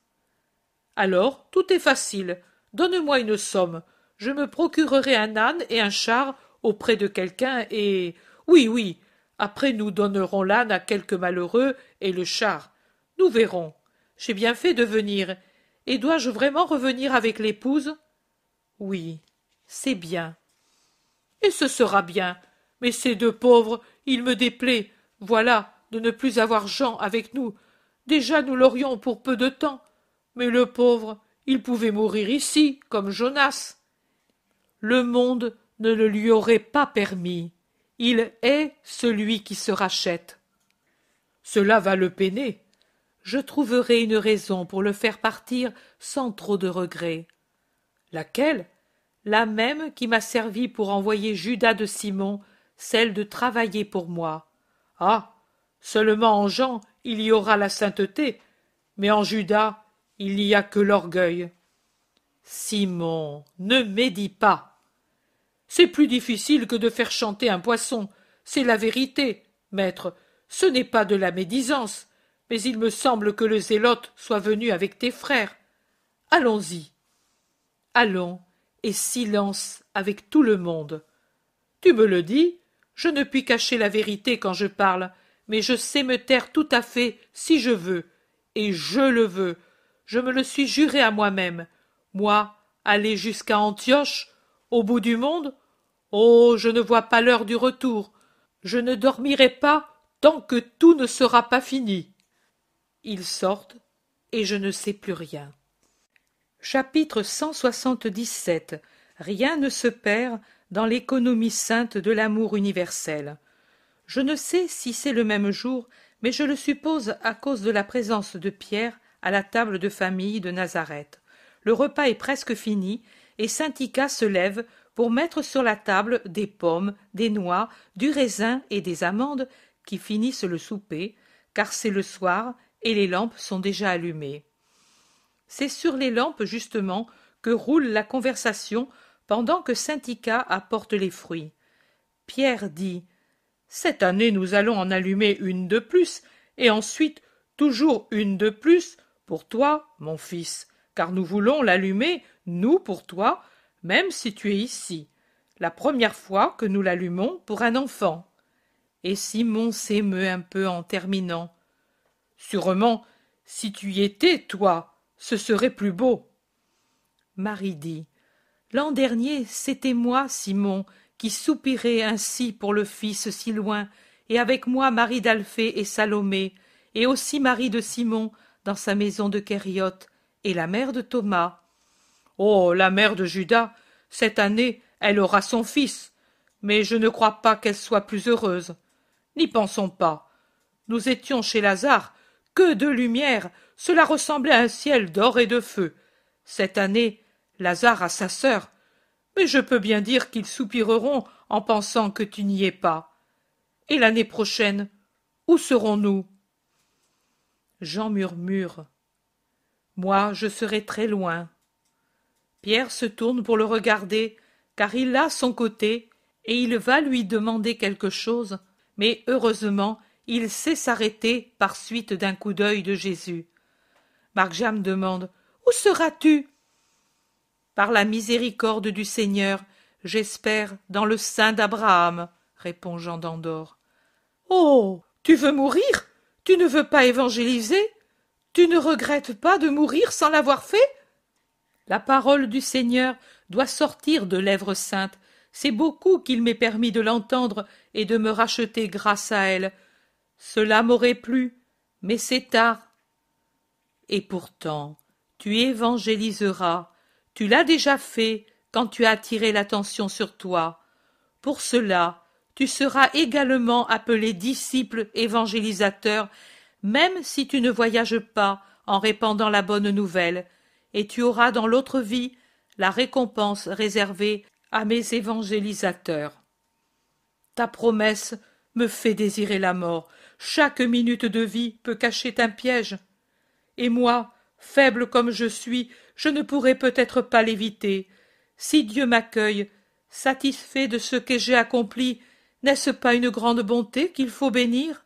Alors, tout est facile. Donne-moi une somme. Je me procurerai un âne et un char auprès de quelqu'un et. Oui, oui. Après, nous donnerons l'âne à quelque malheureux et le char. Nous verrons. J'ai bien fait de venir. Et dois-je vraiment revenir avec l'épouse Oui, c'est bien et ce sera bien. Mais ces deux pauvres, il me déplaît, voilà, de ne plus avoir Jean avec nous. Déjà nous l'aurions pour peu de temps. Mais le pauvre, il pouvait mourir ici, comme Jonas. Le monde ne le lui aurait pas permis. Il est celui qui se rachète. Cela va le peiner. Je trouverai une raison pour le faire partir sans trop de regrets. Laquelle la même qui m'a servi pour envoyer Judas de Simon, celle de travailler pour moi. Ah. Seulement en Jean il y aura la sainteté, mais en Judas il n'y a que l'orgueil. Simon, ne médis pas. C'est plus difficile que de faire chanter un poisson, c'est la vérité, maître, ce n'est pas de la médisance, mais il me semble que le zélote soit venu avec tes frères. Allons-y. Allons, et silence avec tout le monde. Tu me le dis, je ne puis cacher la vérité quand je parle, mais je sais me taire tout à fait si je veux, et je le veux. Je me le suis juré à moi-même. Moi, aller jusqu'à Antioche, au bout du monde Oh, je ne vois pas l'heure du retour. Je ne dormirai pas tant que tout ne sera pas fini. Ils sortent, et je ne sais plus rien. Chapitre 177 Rien ne se perd dans l'économie sainte de l'amour universel. Je ne sais si c'est le même jour, mais je le suppose à cause de la présence de Pierre à la table de famille de Nazareth. Le repas est presque fini, et saint se lève pour mettre sur la table des pommes, des noix, du raisin et des amandes qui finissent le souper, car c'est le soir et les lampes sont déjà allumées. C'est sur les lampes, justement, que roule la conversation pendant que Syndicat apporte les fruits. Pierre dit Cette année, nous allons en allumer une de plus, et ensuite toujours une de plus pour toi, mon fils, car nous voulons l'allumer, nous, pour toi, même si tu es ici. La première fois que nous l'allumons pour un enfant. Et Simon s'émeut un peu en terminant. Sûrement, si tu y étais, toi, ce serait plus beau. Marie dit. L'an dernier c'était moi, Simon, qui soupirais ainsi pour le fils si loin, et avec moi Marie d'Alphée et Salomé, et aussi Marie de Simon, dans sa maison de Kériote, et la mère de Thomas. Oh. La mère de Judas. Cette année elle aura son fils mais je ne crois pas qu'elle soit plus heureuse. N'y pensons pas. Nous étions chez Lazare que de lumière cela ressemblait à un ciel d'or et de feu cette année lazare a sa sœur mais je peux bien dire qu'ils soupireront en pensant que tu n'y es pas et l'année prochaine où serons-nous jean murmure moi je serai très loin pierre se tourne pour le regarder car il a son côté et il va lui demander quelque chose mais heureusement il sait s'arrêter par suite d'un coup d'œil de Jésus. Markjam demande Où seras-tu Par la miséricorde du Seigneur, j'espère dans le sein d'Abraham, répond Jean d'Andorre. Oh Tu veux mourir Tu ne veux pas évangéliser Tu ne regrettes pas de mourir sans l'avoir fait La parole du Seigneur doit sortir de lèvres saintes. C'est beaucoup qu'il m'ait permis de l'entendre et de me racheter grâce à elle. Cela m'aurait plu, mais c'est tard. Et pourtant, tu évangéliseras, tu l'as déjà fait quand tu as attiré l'attention sur toi. Pour cela, tu seras également appelé disciple évangélisateur, même si tu ne voyages pas en répandant la bonne nouvelle, et tu auras dans l'autre vie la récompense réservée à mes évangélisateurs. Ta promesse me fait désirer la mort, chaque minute de vie peut cacher un piège. Et moi, faible comme je suis, je ne pourrai peut-être pas l'éviter. Si Dieu m'accueille, satisfait de ce que j'ai accompli, n'est-ce pas une grande bonté qu'il faut bénir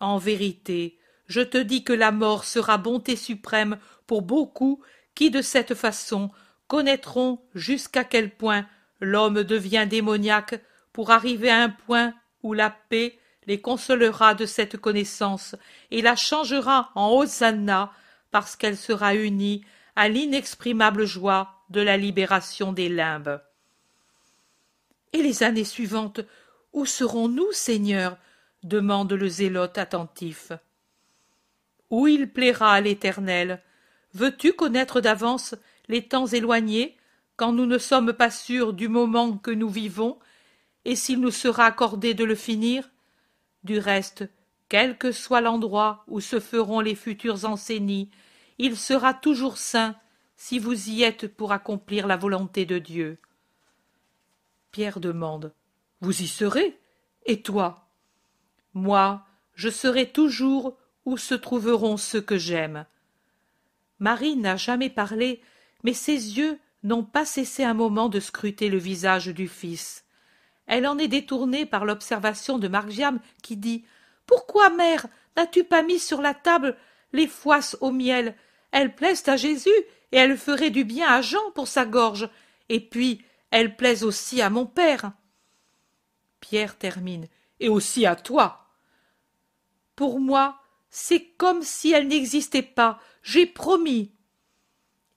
En vérité, je te dis que la mort sera bonté suprême pour beaucoup qui de cette façon connaîtront jusqu'à quel point l'homme devient démoniaque pour arriver à un point où la paix les consolera de cette connaissance et la changera en hosanna parce qu'elle sera unie à l'inexprimable joie de la libération des limbes. Et les années suivantes, où serons-nous, Seigneur demande le zélote attentif. Où il plaira à l'Éternel. Veux-tu connaître d'avance les temps éloignés, quand nous ne sommes pas sûrs du moment que nous vivons, et s'il nous sera accordé de le finir du reste, quel que soit l'endroit où se feront les futurs enseignies, il sera toujours saint si vous y êtes pour accomplir la volonté de Dieu. Pierre demande Vous y serez Et toi Moi, je serai toujours où se trouveront ceux que j'aime. Marie n'a jamais parlé, mais ses yeux n'ont pas cessé un moment de scruter le visage du Fils. Elle en est détournée par l'observation de Margiam qui dit Pourquoi, mère, n'as-tu pas mis sur la table les foisses au miel Elles plaisent à Jésus et elles feraient du bien à Jean pour sa gorge. Et puis, elles plaisent aussi à mon père. Pierre termine Et aussi à toi. Pour moi, c'est comme si elles n'existaient pas. J'ai promis.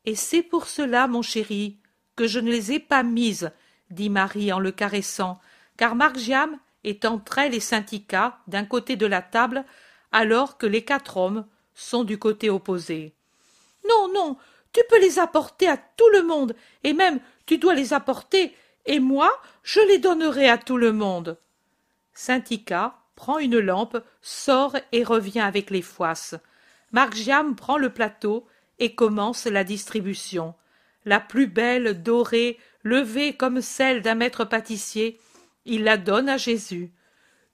Et c'est pour cela, mon chéri, que je ne les ai pas mises dit Marie en le caressant, car Marc est entre elle et d'un côté de la table, alors que les quatre hommes sont du côté opposé. Non, non, tu peux les apporter à tout le monde, et même tu dois les apporter, et moi je les donnerai à tout le monde. Syntica prend une lampe, sort et revient avec les foisses. Margiam prend le plateau et commence la distribution. La plus belle dorée levée comme celle d'un maître pâtissier, il la donne à Jésus,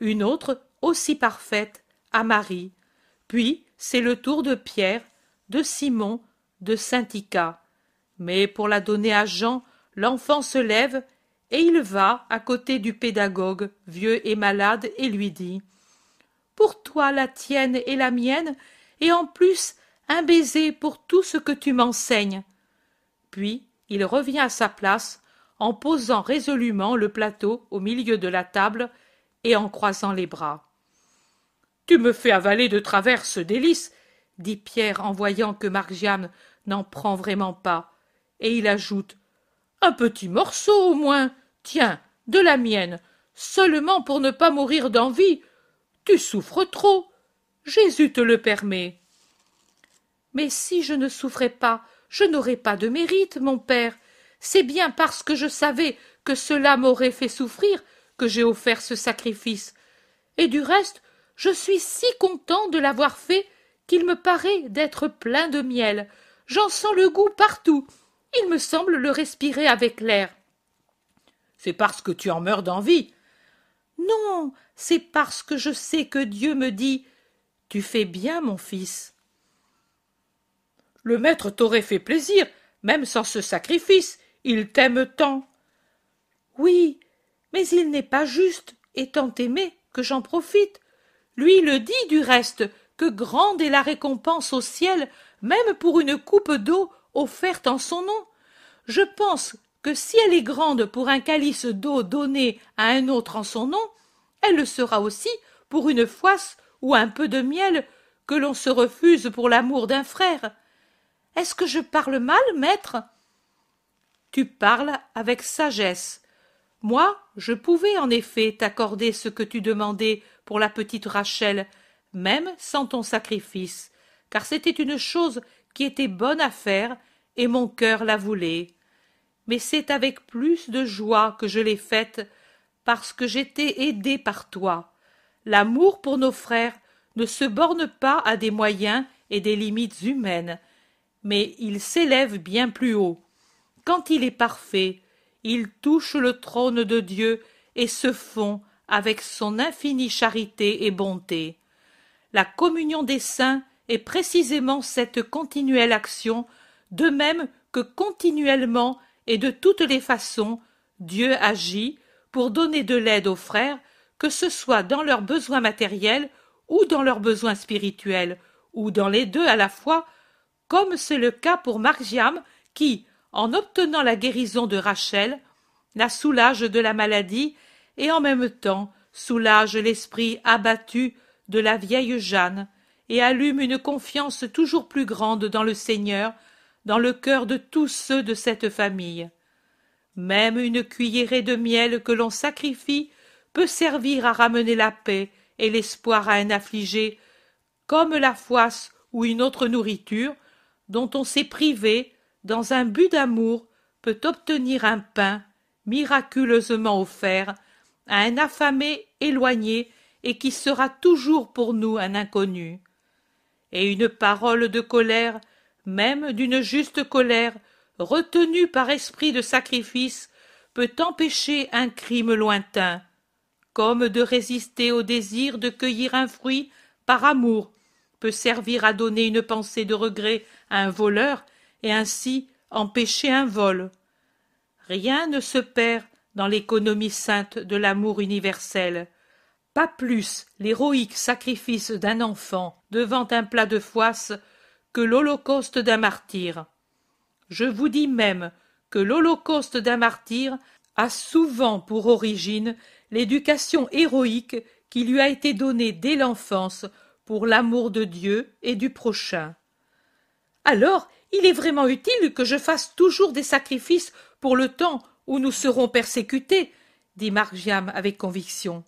une autre aussi parfaite à Marie, puis c'est le tour de Pierre, de Simon, de Saint-Ika. Mais pour la donner à Jean, l'enfant se lève et il va à côté du pédagogue, vieux et malade, et lui dit Pour toi la tienne et la mienne, et en plus un baiser pour tout ce que tu m'enseignes. Puis il revient à sa place en posant résolument le plateau au milieu de la table et en croisant les bras. Tu me fais avaler de travers ce délice, dit Pierre en voyant que Margiane n'en prend vraiment pas, et il ajoute. Un petit morceau au moins. Tiens, de la mienne, seulement pour ne pas mourir d'envie. Tu souffres trop. Jésus te le permet. Mais si je ne souffrais pas, je n'aurais pas de mérite, mon père c'est bien parce que je savais que cela m'aurait fait souffrir que j'ai offert ce sacrifice. Et du reste, je suis si content de l'avoir fait qu'il me paraît d'être plein de miel. J'en sens le goût partout. Il me semble le respirer avec l'air. C'est parce que tu en meurs d'envie. Non, c'est parce que je sais que Dieu me dit Tu fais bien, mon fils. Le maître t'aurait fait plaisir, même sans ce sacrifice, il t'aime tant. Oui, mais il n'est pas juste étant aimé que j'en profite. Lui le dit du reste que grande est la récompense au ciel, même pour une coupe d'eau offerte en son nom. Je pense que si elle est grande pour un calice d'eau donné à un autre en son nom, elle le sera aussi pour une foisse ou un peu de miel que l'on se refuse pour l'amour d'un frère. Est-ce que je parle mal, maître tu parles avec sagesse. Moi, je pouvais en effet t'accorder ce que tu demandais pour la petite Rachel, même sans ton sacrifice, car c'était une chose qui était bonne à faire, et mon cœur la voulait. Mais c'est avec plus de joie que je l'ai faite, parce que j'étais aidée par toi. L'amour pour nos frères ne se borne pas à des moyens et des limites humaines, mais il s'élève bien plus haut quand il est parfait, il touche le trône de Dieu et se fond avec son infinie charité et bonté. La communion des saints est précisément cette continuelle action, de même que continuellement et de toutes les façons, Dieu agit pour donner de l'aide aux frères, que ce soit dans leurs besoins matériels ou dans leurs besoins spirituels, ou dans les deux à la fois, comme c'est le cas pour Margiam qui, en obtenant la guérison de Rachel, la soulage de la maladie et en même temps soulage l'esprit abattu de la vieille Jeanne et allume une confiance toujours plus grande dans le Seigneur, dans le cœur de tous ceux de cette famille. Même une cuillerée de miel que l'on sacrifie peut servir à ramener la paix et l'espoir à un affligé, comme la foisse ou une autre nourriture dont on s'est privé dans un but d'amour, peut obtenir un pain, miraculeusement offert, à un affamé éloigné et qui sera toujours pour nous un inconnu. Et une parole de colère, même d'une juste colère, retenue par esprit de sacrifice, peut empêcher un crime lointain, comme de résister au désir de cueillir un fruit par amour peut servir à donner une pensée de regret à un voleur et ainsi empêcher un vol. Rien ne se perd dans l'économie sainte de l'amour universel. Pas plus l'héroïque sacrifice d'un enfant devant un plat de foisse que l'holocauste d'un martyr. Je vous dis même que l'holocauste d'un martyr a souvent pour origine l'éducation héroïque qui lui a été donnée dès l'enfance pour l'amour de Dieu et du prochain. Alors il est vraiment utile que je fasse toujours des sacrifices pour le temps où nous serons persécutés, dit Margiam avec conviction.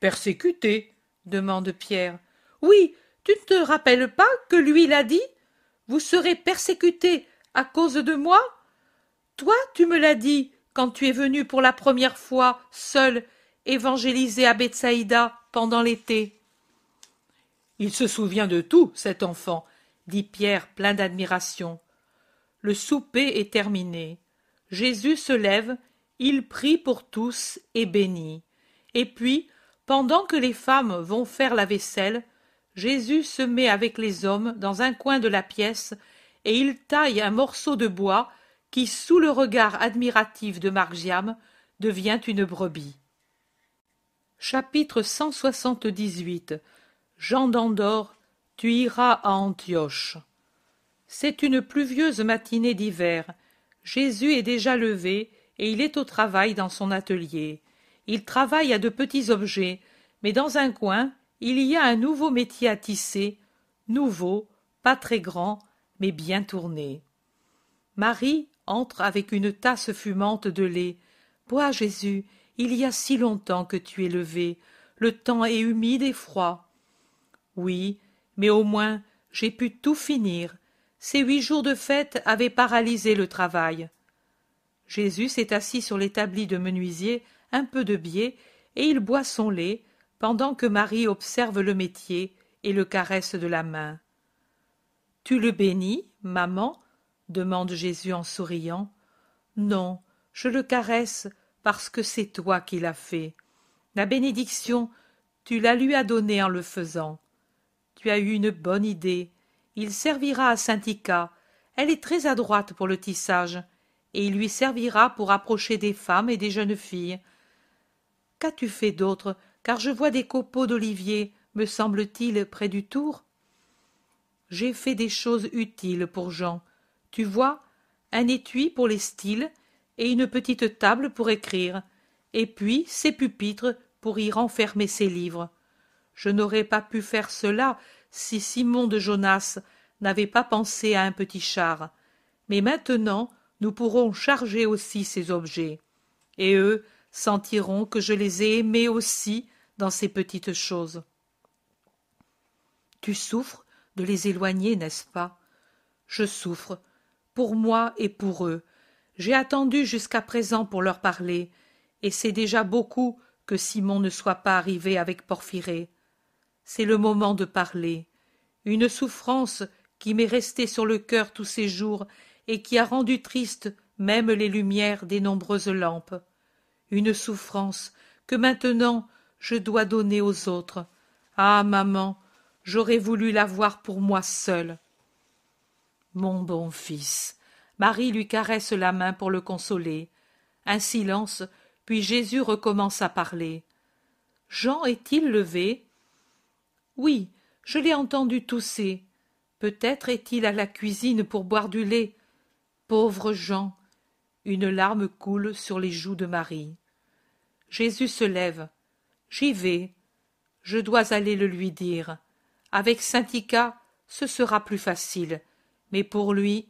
Persécutés? demande Pierre. Oui, tu ne te rappelles pas que lui l'a dit? Vous serez persécutés à cause de moi? Toi, tu me l'as dit quand tu es venu pour la première fois seul évangéliser à Bethsaïda pendant l'été. Il se souvient de tout, cet enfant, dit Pierre plein d'admiration. Le souper est terminé. Jésus se lève, il prie pour tous et bénit. Et puis, pendant que les femmes vont faire la vaisselle, Jésus se met avec les hommes dans un coin de la pièce et il taille un morceau de bois qui, sous le regard admiratif de Margiam, devient une brebis. Chapitre 178 Jean tu iras à Antioche. C'est une pluvieuse matinée d'hiver. Jésus est déjà levé, et il est au travail dans son atelier. Il travaille à de petits objets, mais dans un coin, il y a un nouveau métier à tisser, nouveau, pas très grand, mais bien tourné. Marie entre avec une tasse fumante de lait. Bois, Jésus, il y a si longtemps que tu es levé. Le temps est humide et froid. Oui, mais au moins j'ai pu tout finir. Ces huit jours de fête avaient paralysé le travail. Jésus s'est assis sur l'établi de menuisier, un peu de biais, et il boit son lait, pendant que Marie observe le métier et le caresse de la main. Tu le bénis, maman? demande Jésus en souriant. Non, je le caresse parce que c'est toi qui l'as fait. La bénédiction, tu la lui as donnée en le faisant. Tu as eu une bonne idée. Il servira à Syntica. Elle est très adroite pour le tissage, et il lui servira pour approcher des femmes et des jeunes filles. Qu'as-tu fait d'autre Car je vois des copeaux d'olivier, me semble-t-il, près du tour. J'ai fait des choses utiles pour Jean. Tu vois, un étui pour les styles et une petite table pour écrire, et puis ses pupitres pour y renfermer ses livres. Je n'aurais pas pu faire cela si Simon de Jonas n'avait pas pensé à un petit char. Mais maintenant, nous pourrons charger aussi ces objets. Et eux sentiront que je les ai aimés aussi dans ces petites choses. Tu souffres de les éloigner, n'est-ce pas Je souffre, pour moi et pour eux. J'ai attendu jusqu'à présent pour leur parler, et c'est déjà beaucoup que Simon ne soit pas arrivé avec Porphyrée c'est le moment de parler. Une souffrance qui m'est restée sur le cœur tous ces jours et qui a rendu triste même les lumières des nombreuses lampes. Une souffrance que maintenant je dois donner aux autres. Ah, maman, j'aurais voulu l'avoir pour moi seule. Mon bon fils. Marie lui caresse la main pour le consoler. Un silence, puis Jésus recommence à parler. Jean est-il levé oui je l'ai entendu tousser peut-être est-il à la cuisine pour boire du lait pauvre jean une larme coule sur les joues de marie jésus se lève j'y vais je dois aller le lui dire avec syndicat ce sera plus facile mais pour lui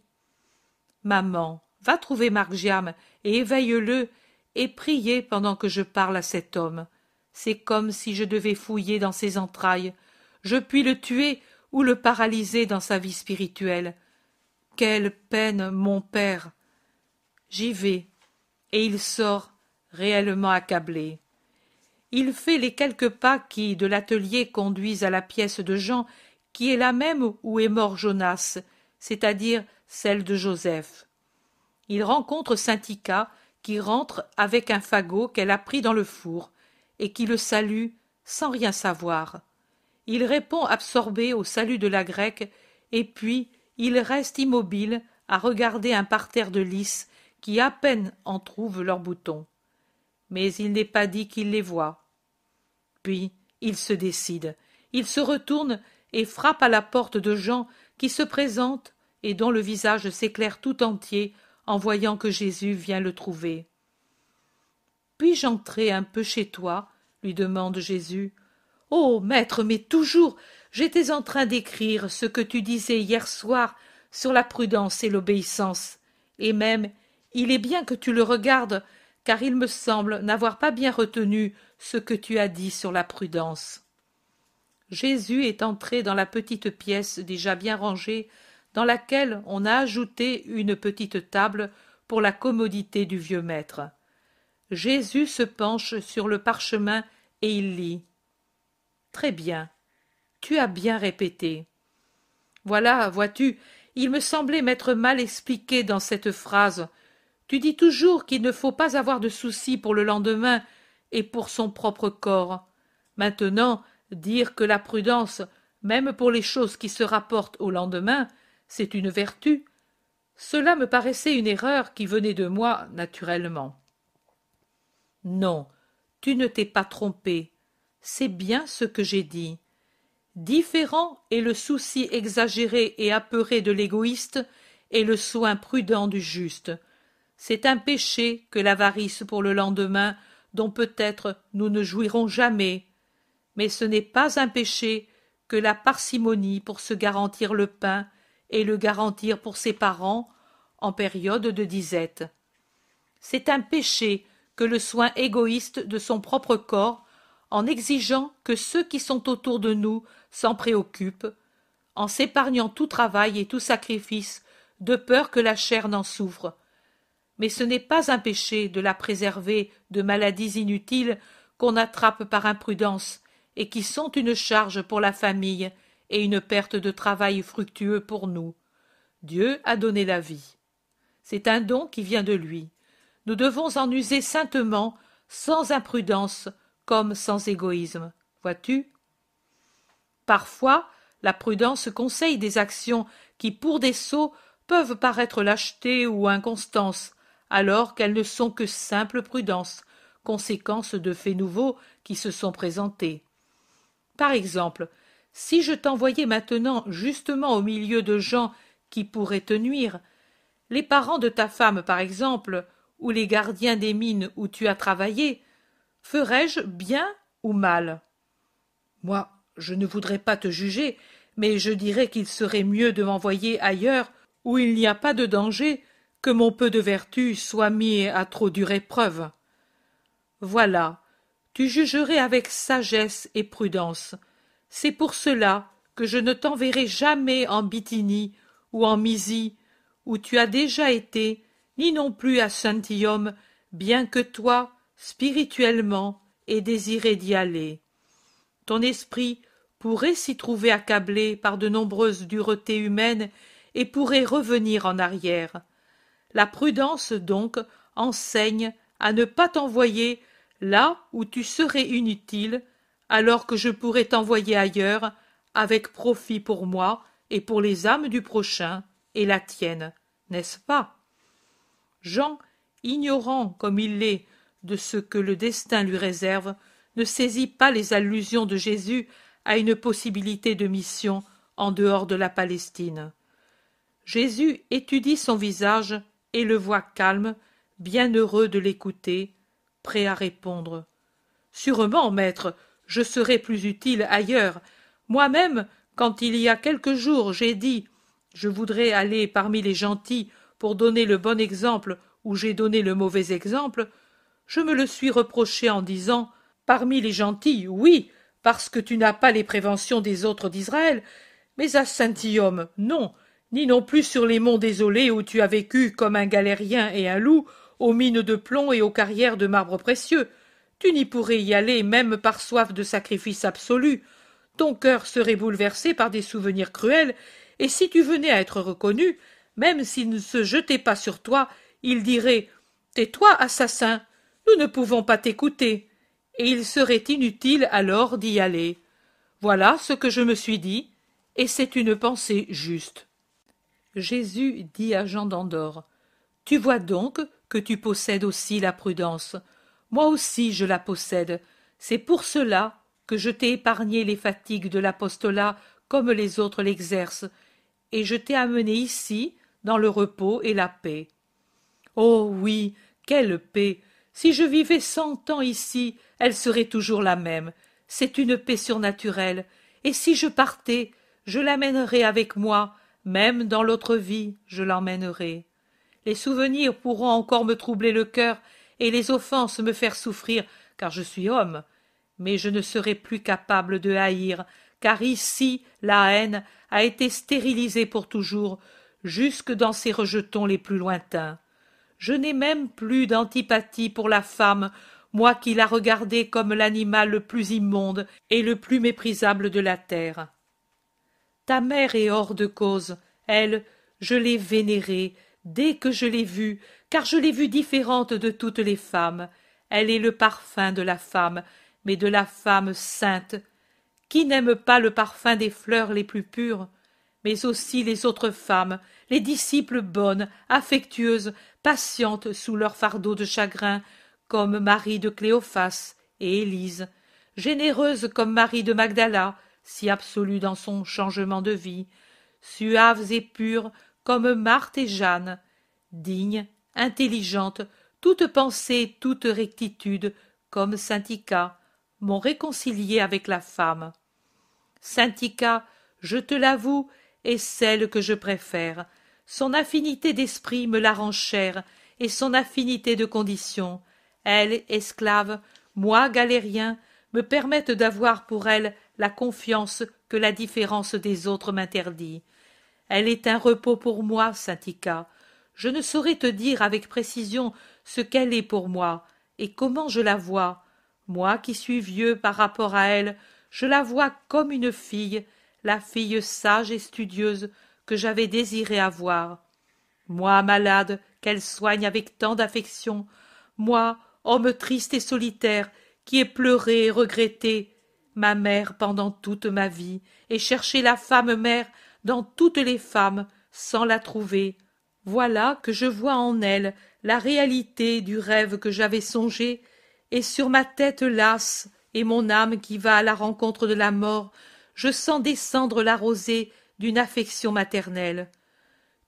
maman va trouver margiam et éveille le et priez pendant que je parle à cet homme c'est comme si je devais fouiller dans ses entrailles je puis le tuer ou le paralyser dans sa vie spirituelle. Quelle peine, mon père. J'y vais, et il sort réellement accablé. Il fait les quelques pas qui, de l'atelier, conduisent à la pièce de Jean, qui est la même où est mort Jonas, c'est-à-dire celle de Joseph. Il rencontre Syntica, qui rentre avec un fagot qu'elle a pris dans le four, et qui le salue sans rien savoir. Il répond absorbé au salut de la grecque, et puis il reste immobile à regarder un parterre de lys qui à peine en trouve leurs boutons. Mais il n'est pas dit qu'il les voit. Puis il se décide, il se retourne et frappe à la porte de Jean qui se présente et dont le visage s'éclaire tout entier en voyant que Jésus vient le trouver. Puis-je entrer un peu chez toi lui demande Jésus Oh. Maître, mais toujours. J'étais en train d'écrire ce que tu disais hier soir sur la prudence et l'obéissance. Et même il est bien que tu le regardes, car il me semble n'avoir pas bien retenu ce que tu as dit sur la prudence. Jésus est entré dans la petite pièce déjà bien rangée, dans laquelle on a ajouté une petite table pour la commodité du vieux maître. Jésus se penche sur le parchemin et il lit. Très bien. Tu as bien répété. Voilà, vois-tu, il me semblait m'être mal expliqué dans cette phrase. Tu dis toujours qu'il ne faut pas avoir de soucis pour le lendemain et pour son propre corps. Maintenant, dire que la prudence, même pour les choses qui se rapportent au lendemain, c'est une vertu, cela me paraissait une erreur qui venait de moi naturellement. Non, tu ne t'es pas trompé c'est bien ce que j'ai dit. Différent est le souci exagéré et apeuré de l'égoïste et le soin prudent du juste. C'est un péché que l'avarice pour le lendemain, dont peut-être nous ne jouirons jamais. Mais ce n'est pas un péché que la parcimonie pour se garantir le pain et le garantir pour ses parents en période de disette. C'est un péché que le soin égoïste de son propre corps en exigeant que ceux qui sont autour de nous s'en préoccupent, en s'épargnant tout travail et tout sacrifice, de peur que la chair n'en souffre. Mais ce n'est pas un péché de la préserver de maladies inutiles qu'on attrape par imprudence et qui sont une charge pour la famille et une perte de travail fructueux pour nous. Dieu a donné la vie. C'est un don qui vient de lui. Nous devons en user saintement, sans imprudence, comme sans égoïsme, vois-tu Parfois, la prudence conseille des actions qui, pour des sots, peuvent paraître lâcheté ou inconstance, alors qu'elles ne sont que simples prudences, conséquences de faits nouveaux qui se sont présentés. Par exemple, si je t'envoyais maintenant justement au milieu de gens qui pourraient te nuire, les parents de ta femme par exemple, ou les gardiens des mines où tu as travaillé, Ferais-je bien ou mal Moi, je ne voudrais pas te juger, mais je dirais qu'il serait mieux de m'envoyer ailleurs où il n'y a pas de danger que mon peu de vertu soit mis à trop dure épreuve. Voilà, tu jugerais avec sagesse et prudence. C'est pour cela que je ne t'enverrai jamais en Bithynie ou en Mysie où tu as déjà été, ni non plus à saint bien que toi, spirituellement et désirer d'y aller. Ton esprit pourrait s'y trouver accablé par de nombreuses duretés humaines et pourrait revenir en arrière. La prudence donc enseigne à ne pas t'envoyer là où tu serais inutile, alors que je pourrais t'envoyer ailleurs avec profit pour moi et pour les âmes du prochain et la tienne, n'est-ce pas Jean, ignorant comme il l'est de ce que le destin lui réserve, ne saisit pas les allusions de Jésus à une possibilité de mission en dehors de la Palestine. Jésus étudie son visage et le voit calme, bien heureux de l'écouter, prêt à répondre. Sûrement, maître, je serai plus utile ailleurs. Moi-même, quand il y a quelques jours j'ai dit je voudrais aller parmi les gentils pour donner le bon exemple où j'ai donné le mauvais exemple, je me le suis reproché en disant Parmi les gentils, oui, parce que tu n'as pas les préventions des autres d'Israël, mais à Saint-Iom, non, ni non plus sur les monts désolés où tu as vécu comme un galérien et un loup, aux mines de plomb et aux carrières de marbre précieux. Tu n'y pourrais y aller même par soif de sacrifice absolu. Ton cœur serait bouleversé par des souvenirs cruels, et si tu venais à être reconnu, même s'il ne se jetait pas sur toi, il dirait Tais-toi, assassin, nous ne pouvons pas t'écouter, et il serait inutile alors d'y aller. Voilà ce que je me suis dit, et c'est une pensée juste. Jésus dit à Jean d'Andorre. Tu vois donc que tu possèdes aussi la prudence. Moi aussi je la possède. C'est pour cela que je t'ai épargné les fatigues de l'apostolat comme les autres l'exercent, et je t'ai amené ici dans le repos et la paix. Oh oui, quelle paix si je vivais cent ans ici, elle serait toujours la même. C'est une paix surnaturelle. Et si je partais, je l'amènerais avec moi, même dans l'autre vie, je l'emmènerais. Les souvenirs pourront encore me troubler le cœur et les offenses me faire souffrir, car je suis homme. Mais je ne serai plus capable de haïr, car ici la haine a été stérilisée pour toujours, jusque dans ses rejetons les plus lointains je n'ai même plus d'antipathie pour la femme, moi qui la regardais comme l'animal le plus immonde et le plus méprisable de la terre. Ta mère est hors de cause, elle, je l'ai vénérée dès que je l'ai vue, car je l'ai vue différente de toutes les femmes. Elle est le parfum de la femme, mais de la femme sainte. Qui n'aime pas le parfum des fleurs les plus pures? mais aussi les autres femmes, les disciples bonnes, affectueuses, patientes sous leur fardeau de chagrin, comme Marie de Cléophas et Élise, généreuses comme Marie de Magdala, si absolue dans son changement de vie, suaves et pures comme Marthe et Jeanne, dignes, intelligentes, toute pensée, toute rectitude, comme Syntyca, m'ont réconcilié avec la femme. Syntyca, je te l'avoue, est celle que je préfère. Son affinité d'esprit me la rend chère, et son affinité de condition. Elle, esclave, moi, galérien, me permettent d'avoir pour elle la confiance que la différence des autres m'interdit. Elle est un repos pour moi, Syntica. Je ne saurais te dire avec précision ce qu'elle est pour moi, et comment je la vois. Moi qui suis vieux par rapport à elle, je la vois comme une fille, la fille sage et studieuse que j'avais désiré avoir. Moi, malade, qu'elle soigne avec tant d'affection, moi, homme triste et solitaire, qui ai pleuré et regretté ma mère pendant toute ma vie, et cherché la femme mère dans toutes les femmes, sans la trouver. Voilà que je vois en elle la réalité du rêve que j'avais songé, et sur ma tête lasse et mon âme qui va à la rencontre de la mort, je sens descendre la rosée d'une affection maternelle.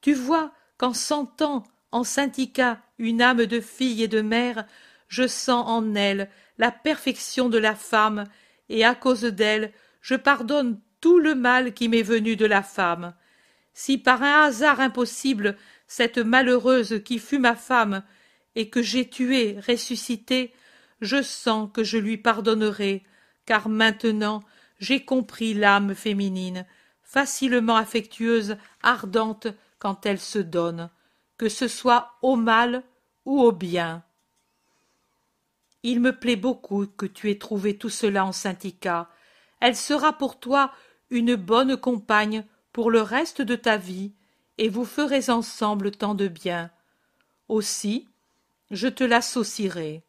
Tu vois qu'en sentant en syndicat une âme de fille et de mère, je sens en elle la perfection de la femme, et à cause d'elle, je pardonne tout le mal qui m'est venu de la femme. Si par un hasard impossible, cette malheureuse qui fut ma femme, et que j'ai tuée, ressuscitée, je sens que je lui pardonnerai, car maintenant j'ai compris l'âme féminine, facilement affectueuse, ardente quand elle se donne, que ce soit au mal ou au bien. Il me plaît beaucoup que tu aies trouvé tout cela en syndicat. Elle sera pour toi une bonne compagne pour le reste de ta vie, et vous ferez ensemble tant de bien. Aussi, je te l'associerai.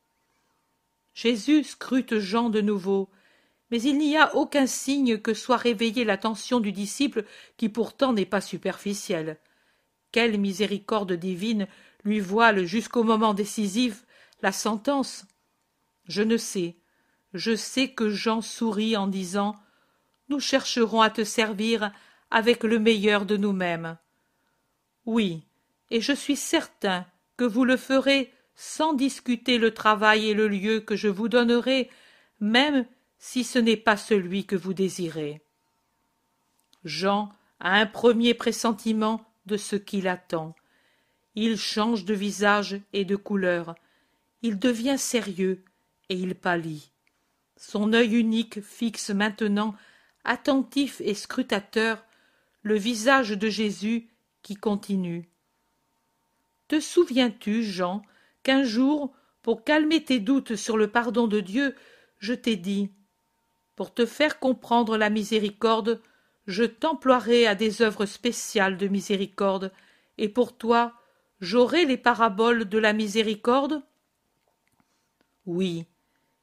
Jésus scrute Jean de nouveau, mais il n'y a aucun signe que soit réveillée l'attention du disciple qui pourtant n'est pas superficielle. Quelle miséricorde divine lui voile jusqu'au moment décisif la sentence Je ne sais. Je sais que Jean sourit en disant Nous chercherons à te servir avec le meilleur de nous-mêmes. Oui, et je suis certain que vous le ferez sans discuter le travail et le lieu que je vous donnerai, même si ce n'est pas celui que vous désirez. Jean a un premier pressentiment de ce qu'il attend. Il change de visage et de couleur. Il devient sérieux et il pâlit. Son œil unique fixe maintenant, attentif et scrutateur, le visage de Jésus qui continue. Te souviens-tu, Jean, qu'un jour, pour calmer tes doutes sur le pardon de Dieu, je t'ai dit pour te faire comprendre la miséricorde, je t'emploierai à des œuvres spéciales de miséricorde, et pour toi, j'aurai les paraboles de la miséricorde Oui,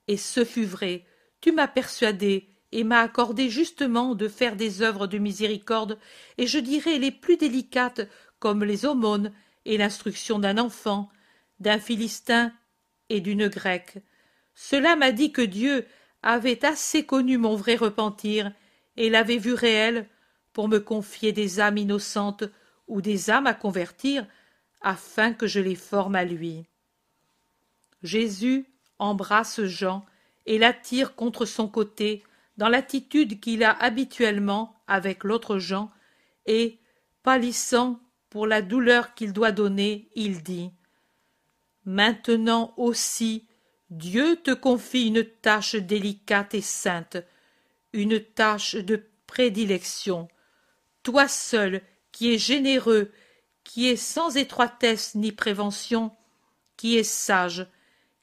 et ce fut vrai, tu m'as persuadé et m'as accordé justement de faire des œuvres de miséricorde, et je dirai les plus délicates, comme les aumônes et l'instruction d'un enfant, d'un Philistin et d'une Grecque. Cela m'a dit que Dieu avait assez connu mon vrai repentir et l'avait vu réel pour me confier des âmes innocentes ou des âmes à convertir afin que je les forme à lui. Jésus embrasse Jean et l'attire contre son côté dans l'attitude qu'il a habituellement avec l'autre Jean et, pâlissant pour la douleur qu'il doit donner, il dit Maintenant aussi, Dieu te confie une tâche délicate et sainte, une tâche de prédilection. Toi seul, qui es généreux, qui es sans étroitesse ni prévention, qui es sage,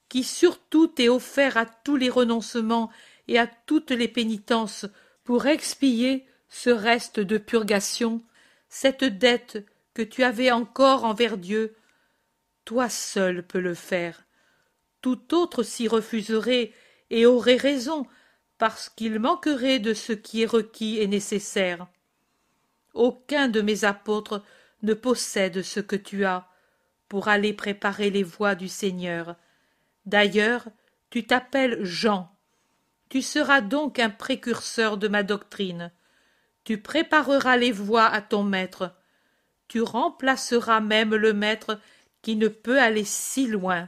qui surtout t'est offert à tous les renoncements et à toutes les pénitences pour expier ce reste de purgation, cette dette que tu avais encore envers Dieu, toi seul peux le faire tout autre s'y refuserait et aurait raison parce qu'il manquerait de ce qui est requis et nécessaire. Aucun de mes apôtres ne possède ce que tu as pour aller préparer les voies du Seigneur. D'ailleurs, tu t'appelles Jean. Tu seras donc un précurseur de ma doctrine. Tu prépareras les voies à ton maître. Tu remplaceras même le maître qui ne peut aller si loin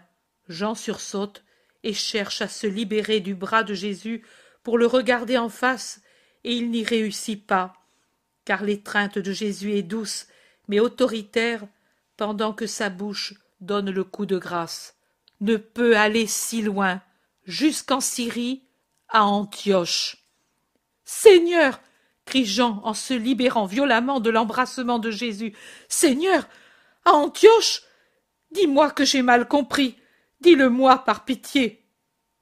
jean sursaute et cherche à se libérer du bras de jésus pour le regarder en face et il n'y réussit pas car l'étreinte de jésus est douce mais autoritaire pendant que sa bouche donne le coup de grâce ne peut aller si loin jusqu'en syrie à antioche seigneur crie jean en se libérant violemment de l'embrassement de jésus seigneur à antioche dis-moi que j'ai mal compris dis-le-moi par pitié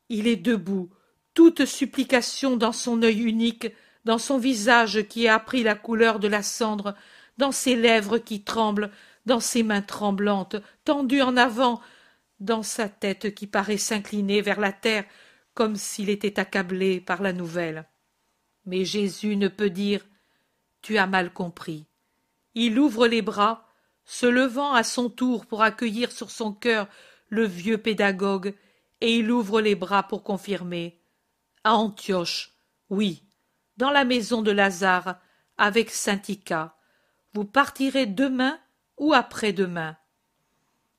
il est debout toute supplication dans son œil unique dans son visage qui a pris la couleur de la cendre dans ses lèvres qui tremblent dans ses mains tremblantes tendues en avant dans sa tête qui paraît s'incliner vers la terre comme s'il était accablé par la nouvelle mais jésus ne peut dire tu as mal compris il ouvre les bras se levant à son tour pour accueillir sur son cœur le vieux pédagogue, et il ouvre les bras pour confirmer. À Antioche, oui, dans la maison de Lazare, avec Sintica, Vous partirez demain ou après-demain.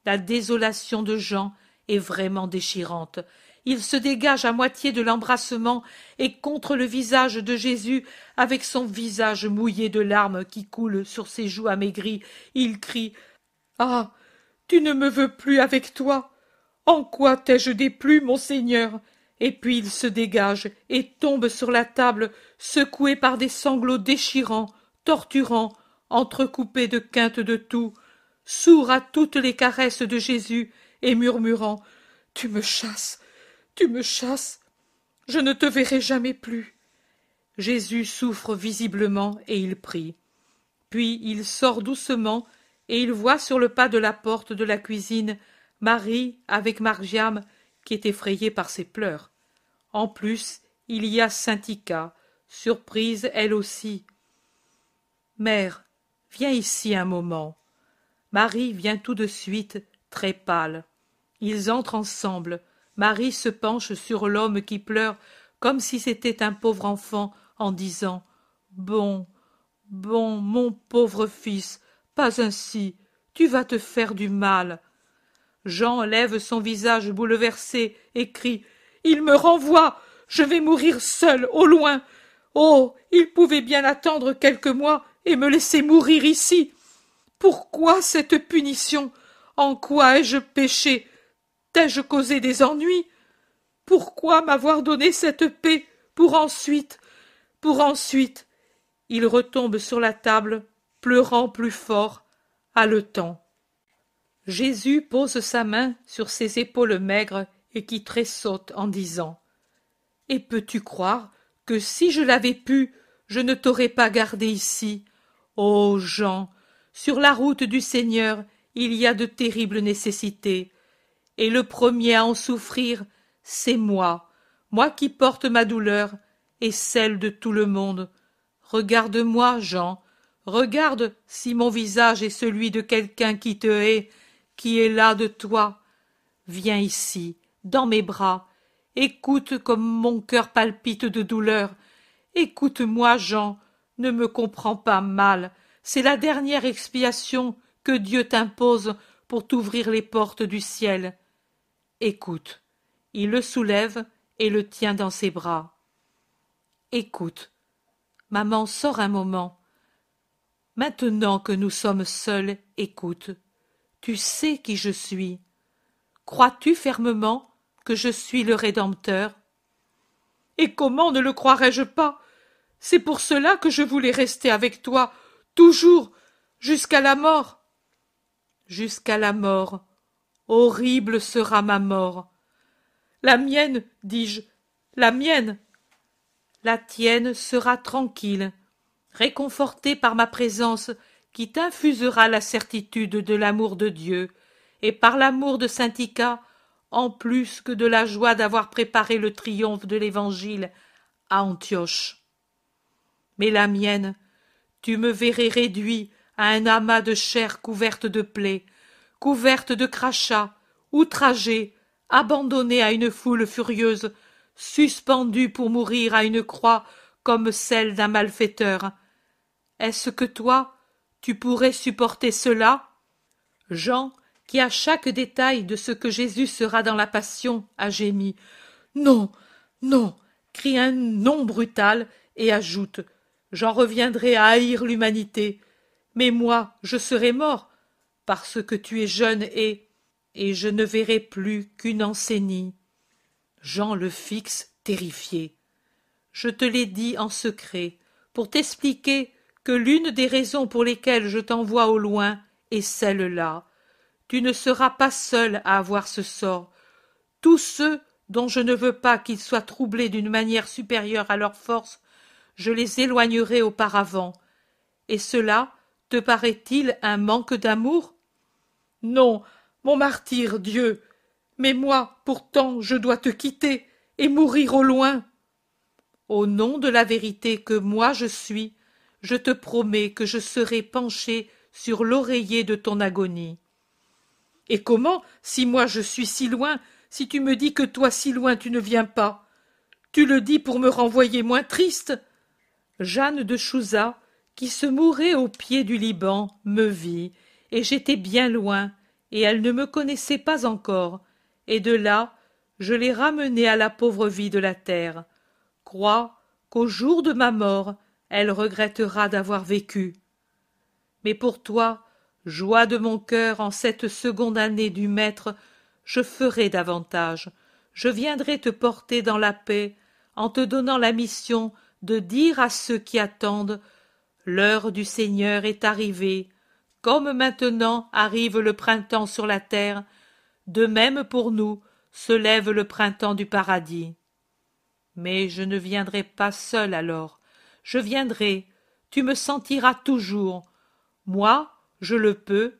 La désolation de Jean est vraiment déchirante. Il se dégage à moitié de l'embrassement et contre le visage de Jésus, avec son visage mouillé de larmes qui coulent sur ses joues amaigries, il crie Ah tu ne me veux plus avec toi. En quoi t'ai-je déplu, mon seigneur Et puis il se dégage et tombe sur la table, secoué par des sanglots déchirants, torturants, entrecoupés de quintes de tout, sourd à toutes les caresses de Jésus et murmurant Tu me chasses, tu me chasses, je ne te verrai jamais plus. Jésus souffre visiblement et il prie. Puis il sort doucement et il voit sur le pas de la porte de la cuisine Marie avec Margiam qui est effrayée par ses pleurs. En plus, il y a Syntica, surprise elle aussi. Mère, viens ici un moment. Marie vient tout de suite, très pâle. Ils entrent ensemble. Marie se penche sur l'homme qui pleure comme si c'était un pauvre enfant en disant Bon, bon, mon pauvre fils, pas ainsi tu vas te faire du mal jean lève son visage bouleversé et crie il me renvoie je vais mourir seul au loin oh il pouvait bien attendre quelques mois et me laisser mourir ici pourquoi cette punition en quoi ai-je péché t'ai-je causé des ennuis pourquoi m'avoir donné cette paix pour ensuite pour ensuite il retombe sur la table pleurant plus fort, haletant. Jésus pose sa main sur ses épaules maigres et qui tressaute en disant Et peux-tu croire que si je l'avais pu, je ne t'aurais pas gardé ici Ô Jean, sur la route du Seigneur, il y a de terribles nécessités, et le premier à en souffrir, c'est moi, moi qui porte ma douleur et celle de tout le monde. Regarde-moi, Jean, Regarde si mon visage est celui de quelqu'un qui te hait, qui est là de toi. Viens ici, dans mes bras, écoute comme mon cœur palpite de douleur. Écoute-moi, Jean, ne me comprends pas mal. C'est la dernière expiation que Dieu t'impose pour t'ouvrir les portes du ciel. Écoute. Il le soulève et le tient dans ses bras. Écoute. Maman sort un moment maintenant que nous sommes seuls écoute tu sais qui je suis crois-tu fermement que je suis le rédempteur et comment ne le croirais-je pas c'est pour cela que je voulais rester avec toi toujours jusqu'à la mort jusqu'à la mort horrible sera ma mort la mienne dis-je la mienne la tienne sera tranquille réconforté par ma présence qui t'infusera la certitude de l'amour de Dieu, et par l'amour de saint Ica, en plus que de la joie d'avoir préparé le triomphe de l'Évangile à Antioche. Mais la mienne, tu me verrais réduit à un amas de chair couverte de plaies, couverte de crachats, outragée, abandonnée à une foule furieuse, suspendue pour mourir à une croix comme celle d'un malfaiteur, est-ce que toi, tu pourrais supporter cela Jean, qui à chaque détail de ce que Jésus sera dans la passion, a gémi. Non, non, crie un non brutal et ajoute J'en reviendrai à haïr l'humanité. Mais moi, je serai mort, parce que tu es jeune et. et je ne verrai plus qu'une enseignie. Jean le fixe, terrifié. Je te l'ai dit en secret, pour t'expliquer que l'une des raisons pour lesquelles je t'envoie au loin est celle-là. Tu ne seras pas seul à avoir ce sort. Tous ceux dont je ne veux pas qu'ils soient troublés d'une manière supérieure à leur force, je les éloignerai auparavant. Et cela, te paraît-il un manque d'amour Non, mon martyr, Dieu Mais moi, pourtant, je dois te quitter et mourir au loin. Au nom de la vérité que moi je suis, je te promets que je serai penché sur l'oreiller de ton agonie. Et comment, si moi je suis si loin, si tu me dis que toi si loin tu ne viens pas Tu le dis pour me renvoyer moins triste Jeanne de Chouza, qui se mourait au pied du Liban, me vit, et j'étais bien loin, et elle ne me connaissait pas encore, et de là je l'ai ramenée à la pauvre vie de la terre. Crois qu'au jour de ma mort, elle regrettera d'avoir vécu. Mais pour toi, joie de mon cœur, en cette seconde année du maître, je ferai davantage. Je viendrai te porter dans la paix, en te donnant la mission de dire à ceux qui attendent L'heure du Seigneur est arrivée, comme maintenant arrive le printemps sur la terre, de même pour nous se lève le printemps du paradis. Mais je ne viendrai pas seul alors, je viendrai, tu me sentiras toujours. Moi, je le peux,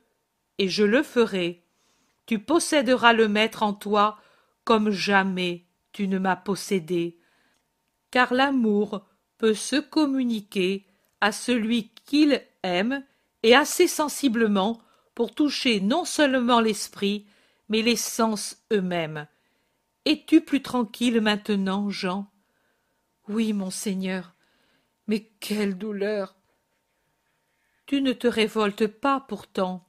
et je le ferai. Tu posséderas le Maître en toi comme jamais tu ne m'as possédé. Car l'amour peut se communiquer à celui qu'il aime et assez sensiblement pour toucher non seulement l'esprit, mais les sens eux-mêmes. Es-tu plus tranquille maintenant, Jean Oui, mon Seigneur, mais quelle douleur tu ne te révoltes pas pourtant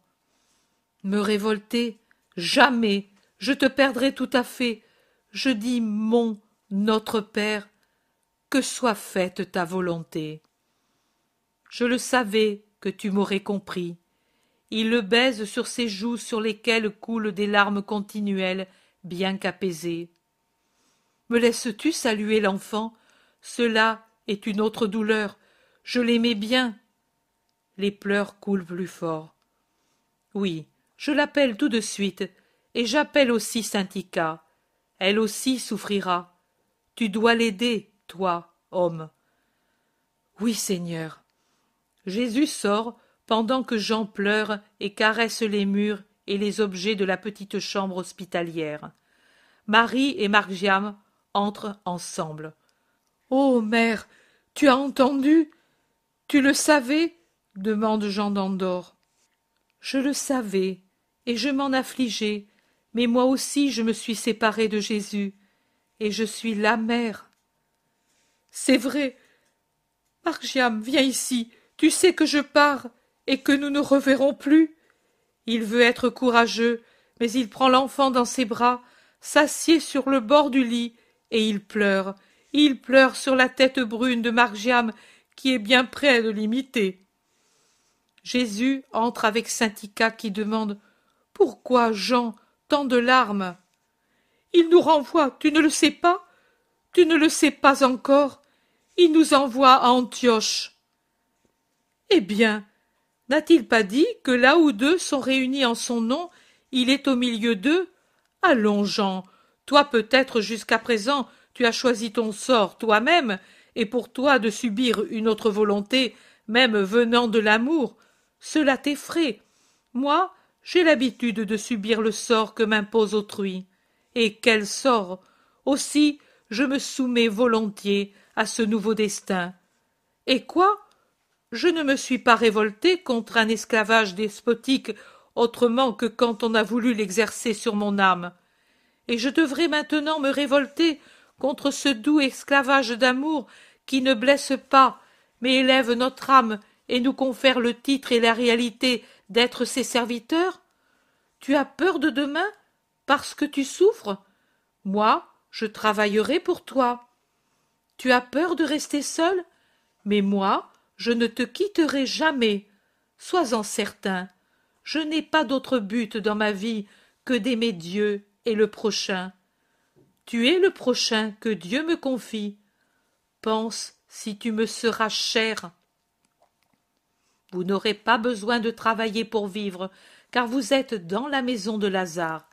me révolter jamais je te perdrai tout à fait je dis mon notre père que soit faite ta volonté je le savais que tu m'aurais compris il le baise sur ses joues sur lesquelles coulent des larmes continuelles bien qu'apaisées me laisses-tu saluer l'enfant cela est une autre douleur. Je l'aimais bien. Les pleurs coulent plus fort. Oui, je l'appelle tout de suite, et j'appelle aussi Syntica. Elle aussi souffrira. Tu dois l'aider, toi, homme. Oui, Seigneur. Jésus sort pendant que Jean pleure et caresse les murs et les objets de la petite chambre hospitalière. Marie et Margiam entrent ensemble. Oh. Mère. Tu as entendu. Tu le savais? demande Jean d'Andorre. Je le savais, et je m'en affligeais, mais moi aussi je me suis séparée de Jésus, et je suis la mère. C'est vrai. Margiam, viens ici. Tu sais que je pars, et que nous ne reverrons plus. Il veut être courageux, mais il prend l'enfant dans ses bras, s'assied sur le bord du lit, et il pleure, il pleure sur la tête brune de Margiam, qui est bien près de l'imiter. Jésus entre avec Syntica qui demande Pourquoi, Jean, tant de larmes Il nous renvoie, tu ne le sais pas Tu ne le sais pas encore Il nous envoie à Antioche. Eh bien, n'a-t-il pas dit que là où deux sont réunis en son nom, il est au milieu d'eux Allons, Jean, toi peut-être jusqu'à présent tu as choisi ton sort toi-même, et pour toi de subir une autre volonté, même venant de l'amour, cela t'effraie. Moi, j'ai l'habitude de subir le sort que m'impose autrui. Et quel sort Aussi, je me soumets volontiers à ce nouveau destin. Et quoi Je ne me suis pas révolté contre un esclavage despotique autrement que quand on a voulu l'exercer sur mon âme. Et je devrais maintenant me révolter contre ce doux esclavage d'amour qui ne blesse pas, mais élève notre âme et nous confère le titre et la réalité d'être ses serviteurs Tu as peur de demain parce que tu souffres Moi, je travaillerai pour toi. Tu as peur de rester seul Mais moi, je ne te quitterai jamais. Sois-en certain. Je n'ai pas d'autre but dans ma vie que d'aimer Dieu et le prochain. Tu es le prochain que Dieu me confie. Pense si tu me seras cher. Vous n'aurez pas besoin de travailler pour vivre, car vous êtes dans la maison de Lazare.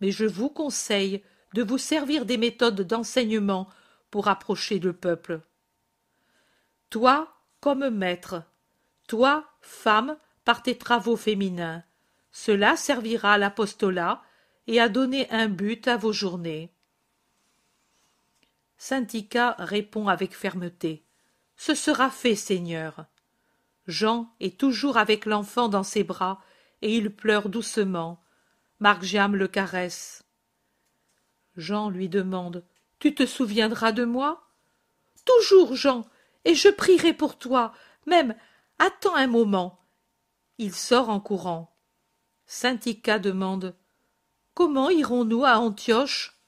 Mais je vous conseille de vous servir des méthodes d'enseignement pour approcher le peuple. Toi, comme maître, toi, femme, par tes travaux féminins, cela servira à l'apostolat et à donner un but à vos journées répond avec fermeté. Ce sera fait, Seigneur. Jean est toujours avec l'enfant dans ses bras, et il pleure doucement. Marc le caresse. Jean lui demande. Tu te souviendras de moi? Toujours, Jean, et je prierai pour toi. Même attends un moment. Il sort en courant. Syntica demande. Comment irons nous à Antioche?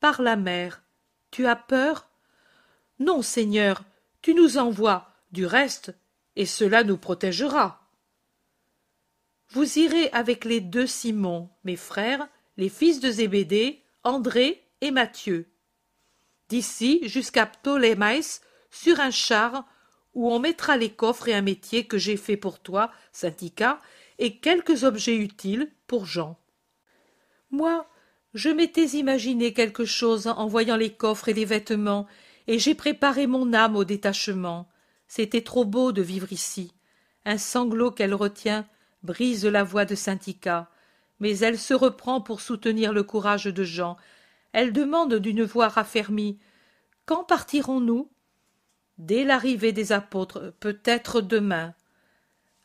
Par la mer tu as peur non seigneur tu nous envoies du reste et cela nous protégera vous irez avec les deux simons mes frères les fils de zébédée andré et matthieu d'ici jusqu'à ptolémaïs sur un char où on mettra les coffres et un métier que j'ai fait pour toi syndicat et quelques objets utiles pour Jean. moi je m'étais imaginé quelque chose en voyant les coffres et les vêtements, et j'ai préparé mon âme au détachement. C'était trop beau de vivre ici. Un sanglot qu'elle retient brise la voix de Syntica, mais elle se reprend pour soutenir le courage de Jean. Elle demande d'une voix raffermie Quand partirons-nous Dès l'arrivée des apôtres, peut-être demain.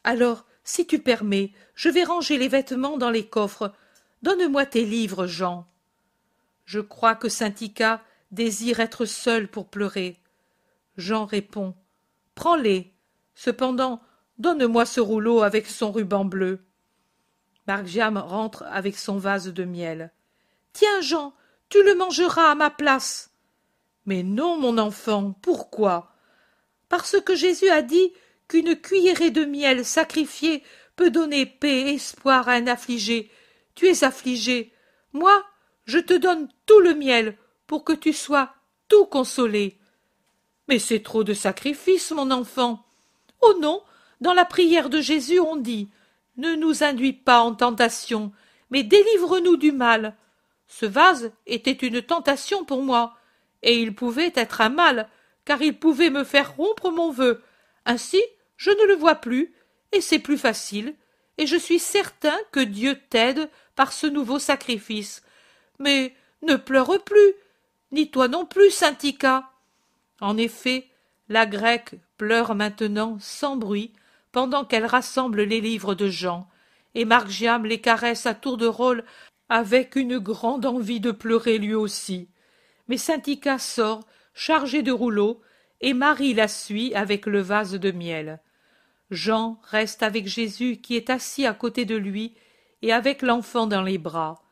Alors, si tu permets, je vais ranger les vêtements dans les coffres. Donne-moi tes livres, Jean. Je crois que Syntica désire être seul pour pleurer. Jean répond Prends-les. Cependant, donne-moi ce rouleau avec son ruban bleu. Margiam rentre avec son vase de miel. Tiens, Jean, tu le mangeras à ma place. Mais non, mon enfant, pourquoi Parce que Jésus a dit qu'une cuillerée de miel sacrifiée peut donner paix et espoir à un affligé tu es affligé. Moi, je te donne tout le miel pour que tu sois tout consolé. Mais c'est trop de sacrifice, mon enfant. Oh non, dans la prière de Jésus, on dit Ne nous induis pas en tentation, mais délivre-nous du mal. Ce vase était une tentation pour moi, et il pouvait être un mal, car il pouvait me faire rompre mon vœu. Ainsi, je ne le vois plus, et c'est plus facile, et je suis certain que Dieu t'aide par ce nouveau sacrifice. Mais ne pleure plus, ni toi non plus, Syntica. En effet, la grecque pleure maintenant sans bruit pendant qu'elle rassemble les livres de Jean, et Margiam les caresse à tour de rôle avec une grande envie de pleurer lui aussi. Mais Syntica sort, chargée de rouleaux, et Marie la suit avec le vase de miel. Jean reste avec Jésus qui est assis à côté de lui et avec l'enfant dans les bras.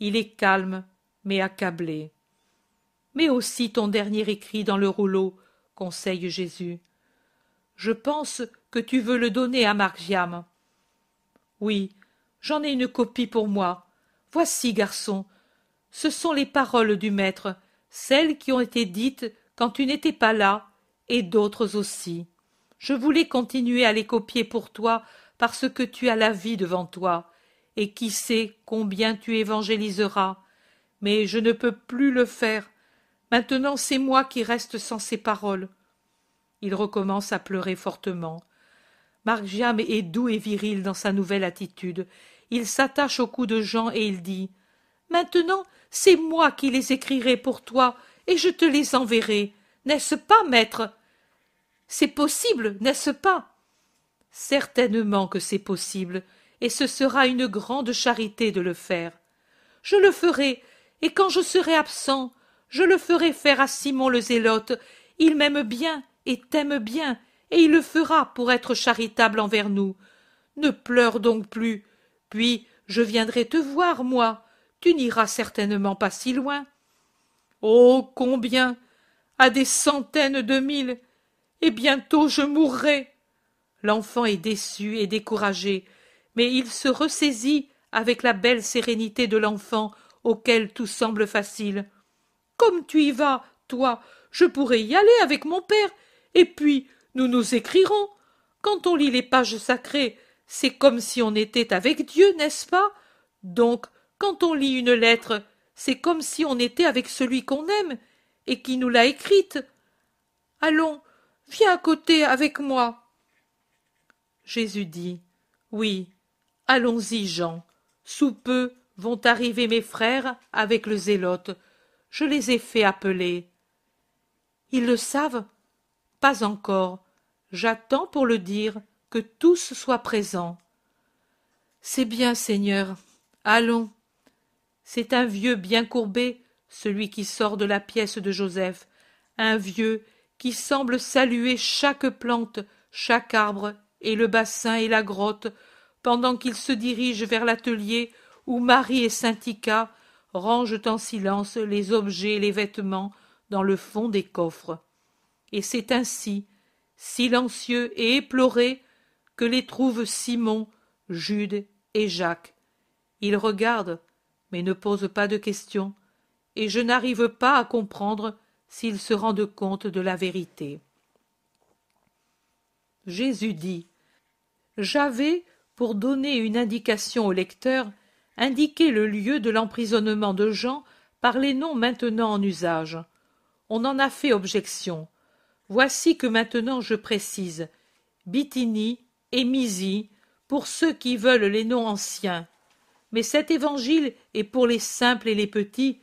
Il est calme, mais accablé. Mets aussi ton dernier écrit dans le rouleau, conseille Jésus. Je pense que tu veux le donner à Margiam. Oui, j'en ai une copie pour moi. Voici, garçon, ce sont les paroles du maître, celles qui ont été dites quand tu n'étais pas là, et d'autres aussi. Je voulais continuer à les copier pour toi parce que tu as la vie devant toi et qui sait combien tu évangéliseras. Mais je ne peux plus le faire. Maintenant c'est moi qui reste sans ces paroles. Il recommence à pleurer fortement. marc Margiam est doux et viril dans sa nouvelle attitude. Il s'attache au cou de Jean et il dit Maintenant, c'est moi qui les écrirai pour toi et je te les enverrai. N'est-ce pas, maître C'est possible, n'est-ce pas Certainement que c'est possible et ce sera une grande charité de le faire. Je le ferai, et quand je serai absent, je le ferai faire à Simon le Zélote. Il m'aime bien et t'aime bien, et il le fera pour être charitable envers nous. Ne pleure donc plus. Puis je viendrai te voir, moi. Tu n'iras certainement pas si loin. Oh, combien À des centaines de mille Et bientôt je mourrai L'enfant est déçu et découragé mais il se ressaisit avec la belle sérénité de l'enfant auquel tout semble facile. Comme tu y vas, toi, je pourrais y aller avec mon père, et puis nous nous écrirons. Quand on lit les pages sacrées, c'est comme si on était avec Dieu, n'est-ce pas Donc, quand on lit une lettre, c'est comme si on était avec celui qu'on aime et qui nous l'a écrite. Allons, viens à côté avec moi. Jésus dit Oui, Allons-y, Jean. Sous peu vont arriver mes frères avec le zélote. Je les ai fait appeler. Ils le savent Pas encore. J'attends pour le dire, que tous soient présents. C'est bien, Seigneur. Allons. C'est un vieux bien courbé, celui qui sort de la pièce de Joseph, un vieux qui semble saluer chaque plante, chaque arbre, et le bassin et la grotte, pendant qu'ils se dirigent vers l'atelier où Marie et Saintica rangent en silence les objets et les vêtements dans le fond des coffres. Et c'est ainsi, silencieux et éploré, que les trouvent Simon, Jude et Jacques. Ils regardent, mais ne posent pas de questions, et je n'arrive pas à comprendre s'ils se rendent compte de la vérité. Jésus dit J'avais pour donner une indication au lecteur, indiquer le lieu de l'emprisonnement de Jean par les noms maintenant en usage. On en a fait objection. Voici que maintenant je précise Bithynie et Misie pour ceux qui veulent les noms anciens. Mais cet évangile est pour les simples et les petits,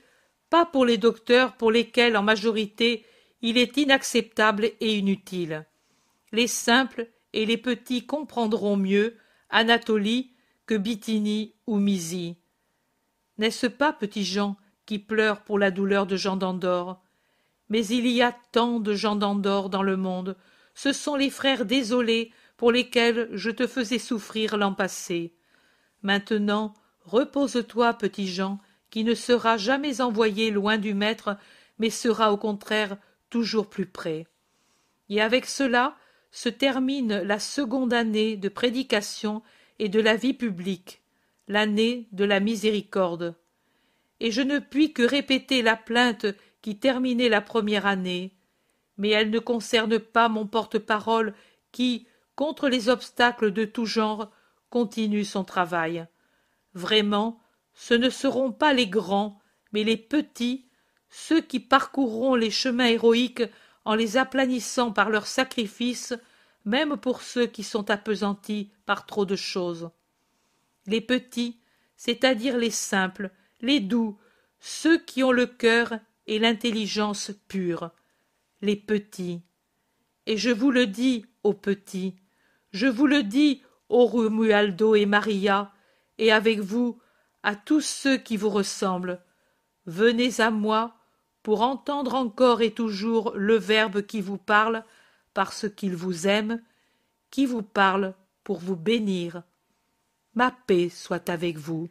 pas pour les docteurs pour lesquels en majorité il est inacceptable et inutile. Les simples et les petits comprendront mieux Anatolie que Bithynie ou Misie. N'est-ce pas, petit Jean, qui pleure pour la douleur de Jean d'Andorre Mais il y a tant de Jean d'Andorre dans le monde. Ce sont les frères désolés pour lesquels je te faisais souffrir l'an passé. Maintenant, repose-toi, petit Jean, qui ne sera jamais envoyé loin du maître, mais sera au contraire toujours plus près. Et avec cela, se termine la seconde année de prédication et de la vie publique, l'année de la miséricorde. Et je ne puis que répéter la plainte qui terminait la première année, mais elle ne concerne pas mon porte-parole qui, contre les obstacles de tout genre, continue son travail. Vraiment, ce ne seront pas les grands, mais les petits, ceux qui parcourront les chemins héroïques en les aplanissant par leurs sacrifices, même pour ceux qui sont appesantis par trop de choses. Les petits, c'est-à-dire les simples, les doux, ceux qui ont le cœur et l'intelligence pure, les petits. Et je vous le dis, aux petits, je vous le dis, ô Romualdo et Maria, et avec vous, à tous ceux qui vous ressemblent, venez à moi, pour entendre encore et toujours le Verbe qui vous parle parce qu'il vous aime, qui vous parle pour vous bénir. Ma paix soit avec vous.